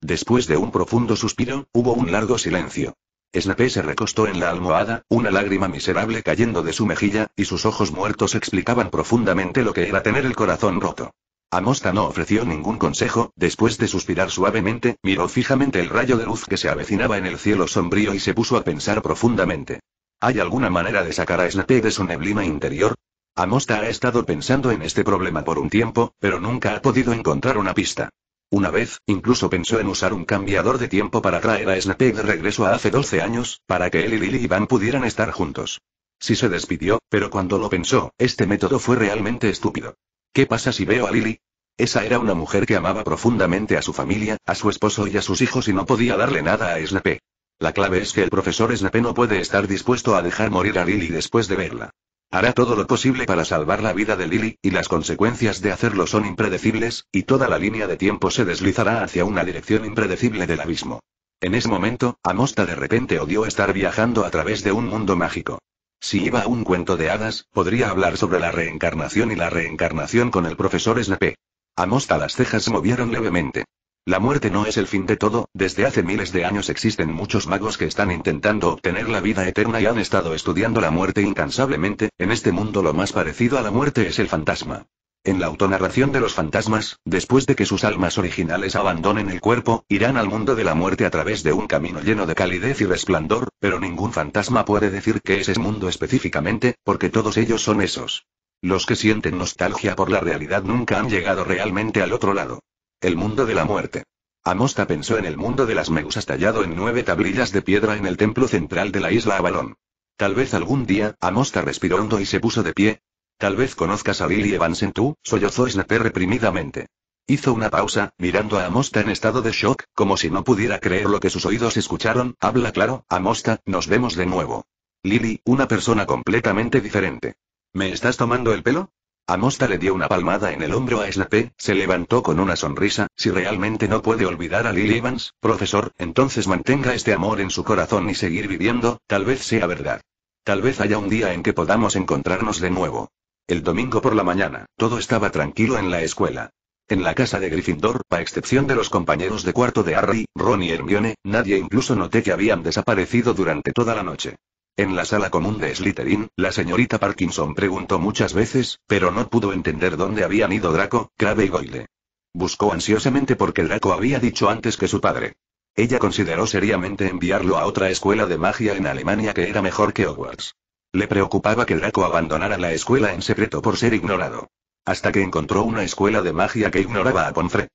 Después de un profundo suspiro, hubo un largo silencio. Snape se recostó en la almohada, una lágrima miserable cayendo de su mejilla, y sus ojos muertos explicaban profundamente lo que era tener el corazón roto. Amosta no ofreció ningún consejo, después de suspirar suavemente, miró fijamente el rayo de luz que se avecinaba en el cielo sombrío y se puso a pensar profundamente. ¿Hay alguna manera de sacar a Snape de su neblina interior? Amosta ha estado pensando en este problema por un tiempo, pero nunca ha podido encontrar una pista. Una vez, incluso pensó en usar un cambiador de tiempo para traer a Snape de regreso a hace 12 años, para que él y Lily Van pudieran estar juntos. Sí se despidió, pero cuando lo pensó, este método fue realmente estúpido. ¿Qué pasa si veo a Lily? Esa era una mujer que amaba profundamente a su familia, a su esposo y a sus hijos y no podía darle nada a Snape. La clave es que el profesor Snape no puede estar dispuesto a dejar morir a Lily después de verla. Hará todo lo posible para salvar la vida de Lily, y las consecuencias de hacerlo son impredecibles, y toda la línea de tiempo se deslizará hacia una dirección impredecible del abismo. En ese momento, Amosta de repente odió estar viajando a través de un mundo mágico. Si iba a un cuento de hadas, podría hablar sobre la reencarnación y la reencarnación con el profesor Snape. Amosta las cejas se movieron levemente. La muerte no es el fin de todo, desde hace miles de años existen muchos magos que están intentando obtener la vida eterna y han estado estudiando la muerte incansablemente, en este mundo lo más parecido a la muerte es el fantasma. En la autonarración de los fantasmas, después de que sus almas originales abandonen el cuerpo, irán al mundo de la muerte a través de un camino lleno de calidez y resplandor, pero ningún fantasma puede decir que es ese mundo específicamente, porque todos ellos son esos. Los que sienten nostalgia por la realidad nunca han llegado realmente al otro lado. El mundo de la muerte. Amosta pensó en el mundo de las Meusas tallado en nueve tablillas de piedra en el templo central de la isla Avalón. Tal vez algún día, Amosta respiró hondo y se puso de pie. Tal vez conozcas a Lily en tú, sollozó Snape reprimidamente. Hizo una pausa, mirando a Amosta en estado de shock, como si no pudiera creer lo que sus oídos escucharon. Habla claro, Amosta, nos vemos de nuevo. Lily, una persona completamente diferente. ¿Me estás tomando el pelo? Amosta le dio una palmada en el hombro a Snape, se levantó con una sonrisa, si realmente no puede olvidar a Lily Evans, profesor, entonces mantenga este amor en su corazón y seguir viviendo, tal vez sea verdad. Tal vez haya un día en que podamos encontrarnos de nuevo. El domingo por la mañana, todo estaba tranquilo en la escuela. En la casa de Gryffindor, a excepción de los compañeros de cuarto de Harry, Ron y Hermione, nadie incluso noté que habían desaparecido durante toda la noche. En la sala común de Slytherin, la señorita Parkinson preguntó muchas veces, pero no pudo entender dónde habían ido Draco, Crabbe y Goyle. Buscó ansiosamente porque Draco había dicho antes que su padre. Ella consideró seriamente enviarlo a otra escuela de magia en Alemania que era mejor que Hogwarts. Le preocupaba que Draco abandonara la escuela en secreto por ser ignorado. Hasta que encontró una escuela de magia que ignoraba a Confred.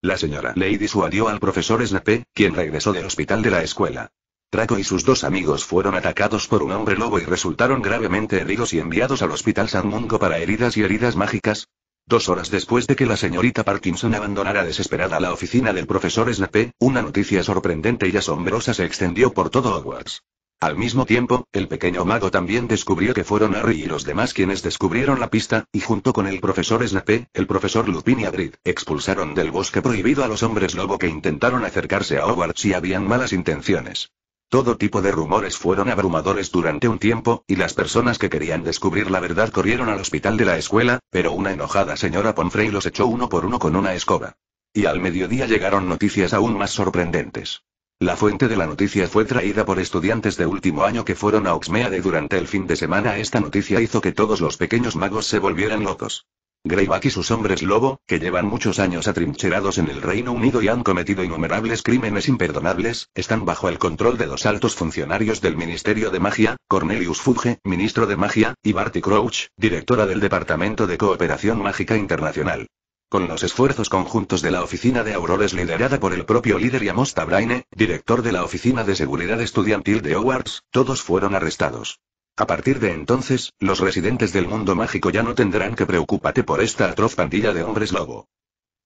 La señora Lady disuadió al profesor Snape, quien regresó del hospital de la escuela. Draco y sus dos amigos fueron atacados por un hombre lobo y resultaron gravemente heridos y enviados al Hospital San Mungo para heridas y heridas mágicas. Dos horas después de que la señorita Parkinson abandonara desesperada la oficina del profesor Snape, una noticia sorprendente y asombrosa se extendió por todo Hogwarts. Al mismo tiempo, el pequeño mago también descubrió que fueron Harry y los demás quienes descubrieron la pista, y junto con el profesor Snape, el profesor Lupin y Hagrid, expulsaron del bosque prohibido a los hombres lobo que intentaron acercarse a Hogwarts y habían malas intenciones. Todo tipo de rumores fueron abrumadores durante un tiempo, y las personas que querían descubrir la verdad corrieron al hospital de la escuela, pero una enojada señora Ponfrey los echó uno por uno con una escoba. Y al mediodía llegaron noticias aún más sorprendentes. La fuente de la noticia fue traída por estudiantes de último año que fueron a Oxmeade durante el fin de semana. Esta noticia hizo que todos los pequeños magos se volvieran locos. Greyback y sus hombres lobo, que llevan muchos años atrincherados en el Reino Unido y han cometido innumerables crímenes imperdonables, están bajo el control de dos altos funcionarios del Ministerio de Magia, Cornelius Fudge, ministro de Magia, y Barty Crouch, directora del Departamento de Cooperación Mágica Internacional. Con los esfuerzos conjuntos de la Oficina de Aurores liderada por el propio líder Yamosta Braine, director de la Oficina de Seguridad Estudiantil de Hogwarts, todos fueron arrestados. A partir de entonces, los residentes del mundo mágico ya no tendrán que preocuparte por esta atroz pandilla de hombres lobo.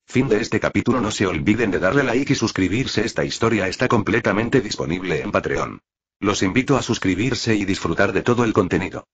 Fin de este capítulo. No se olviden de darle like y suscribirse. Esta historia está completamente disponible en Patreon. Los invito a suscribirse y disfrutar de todo el contenido.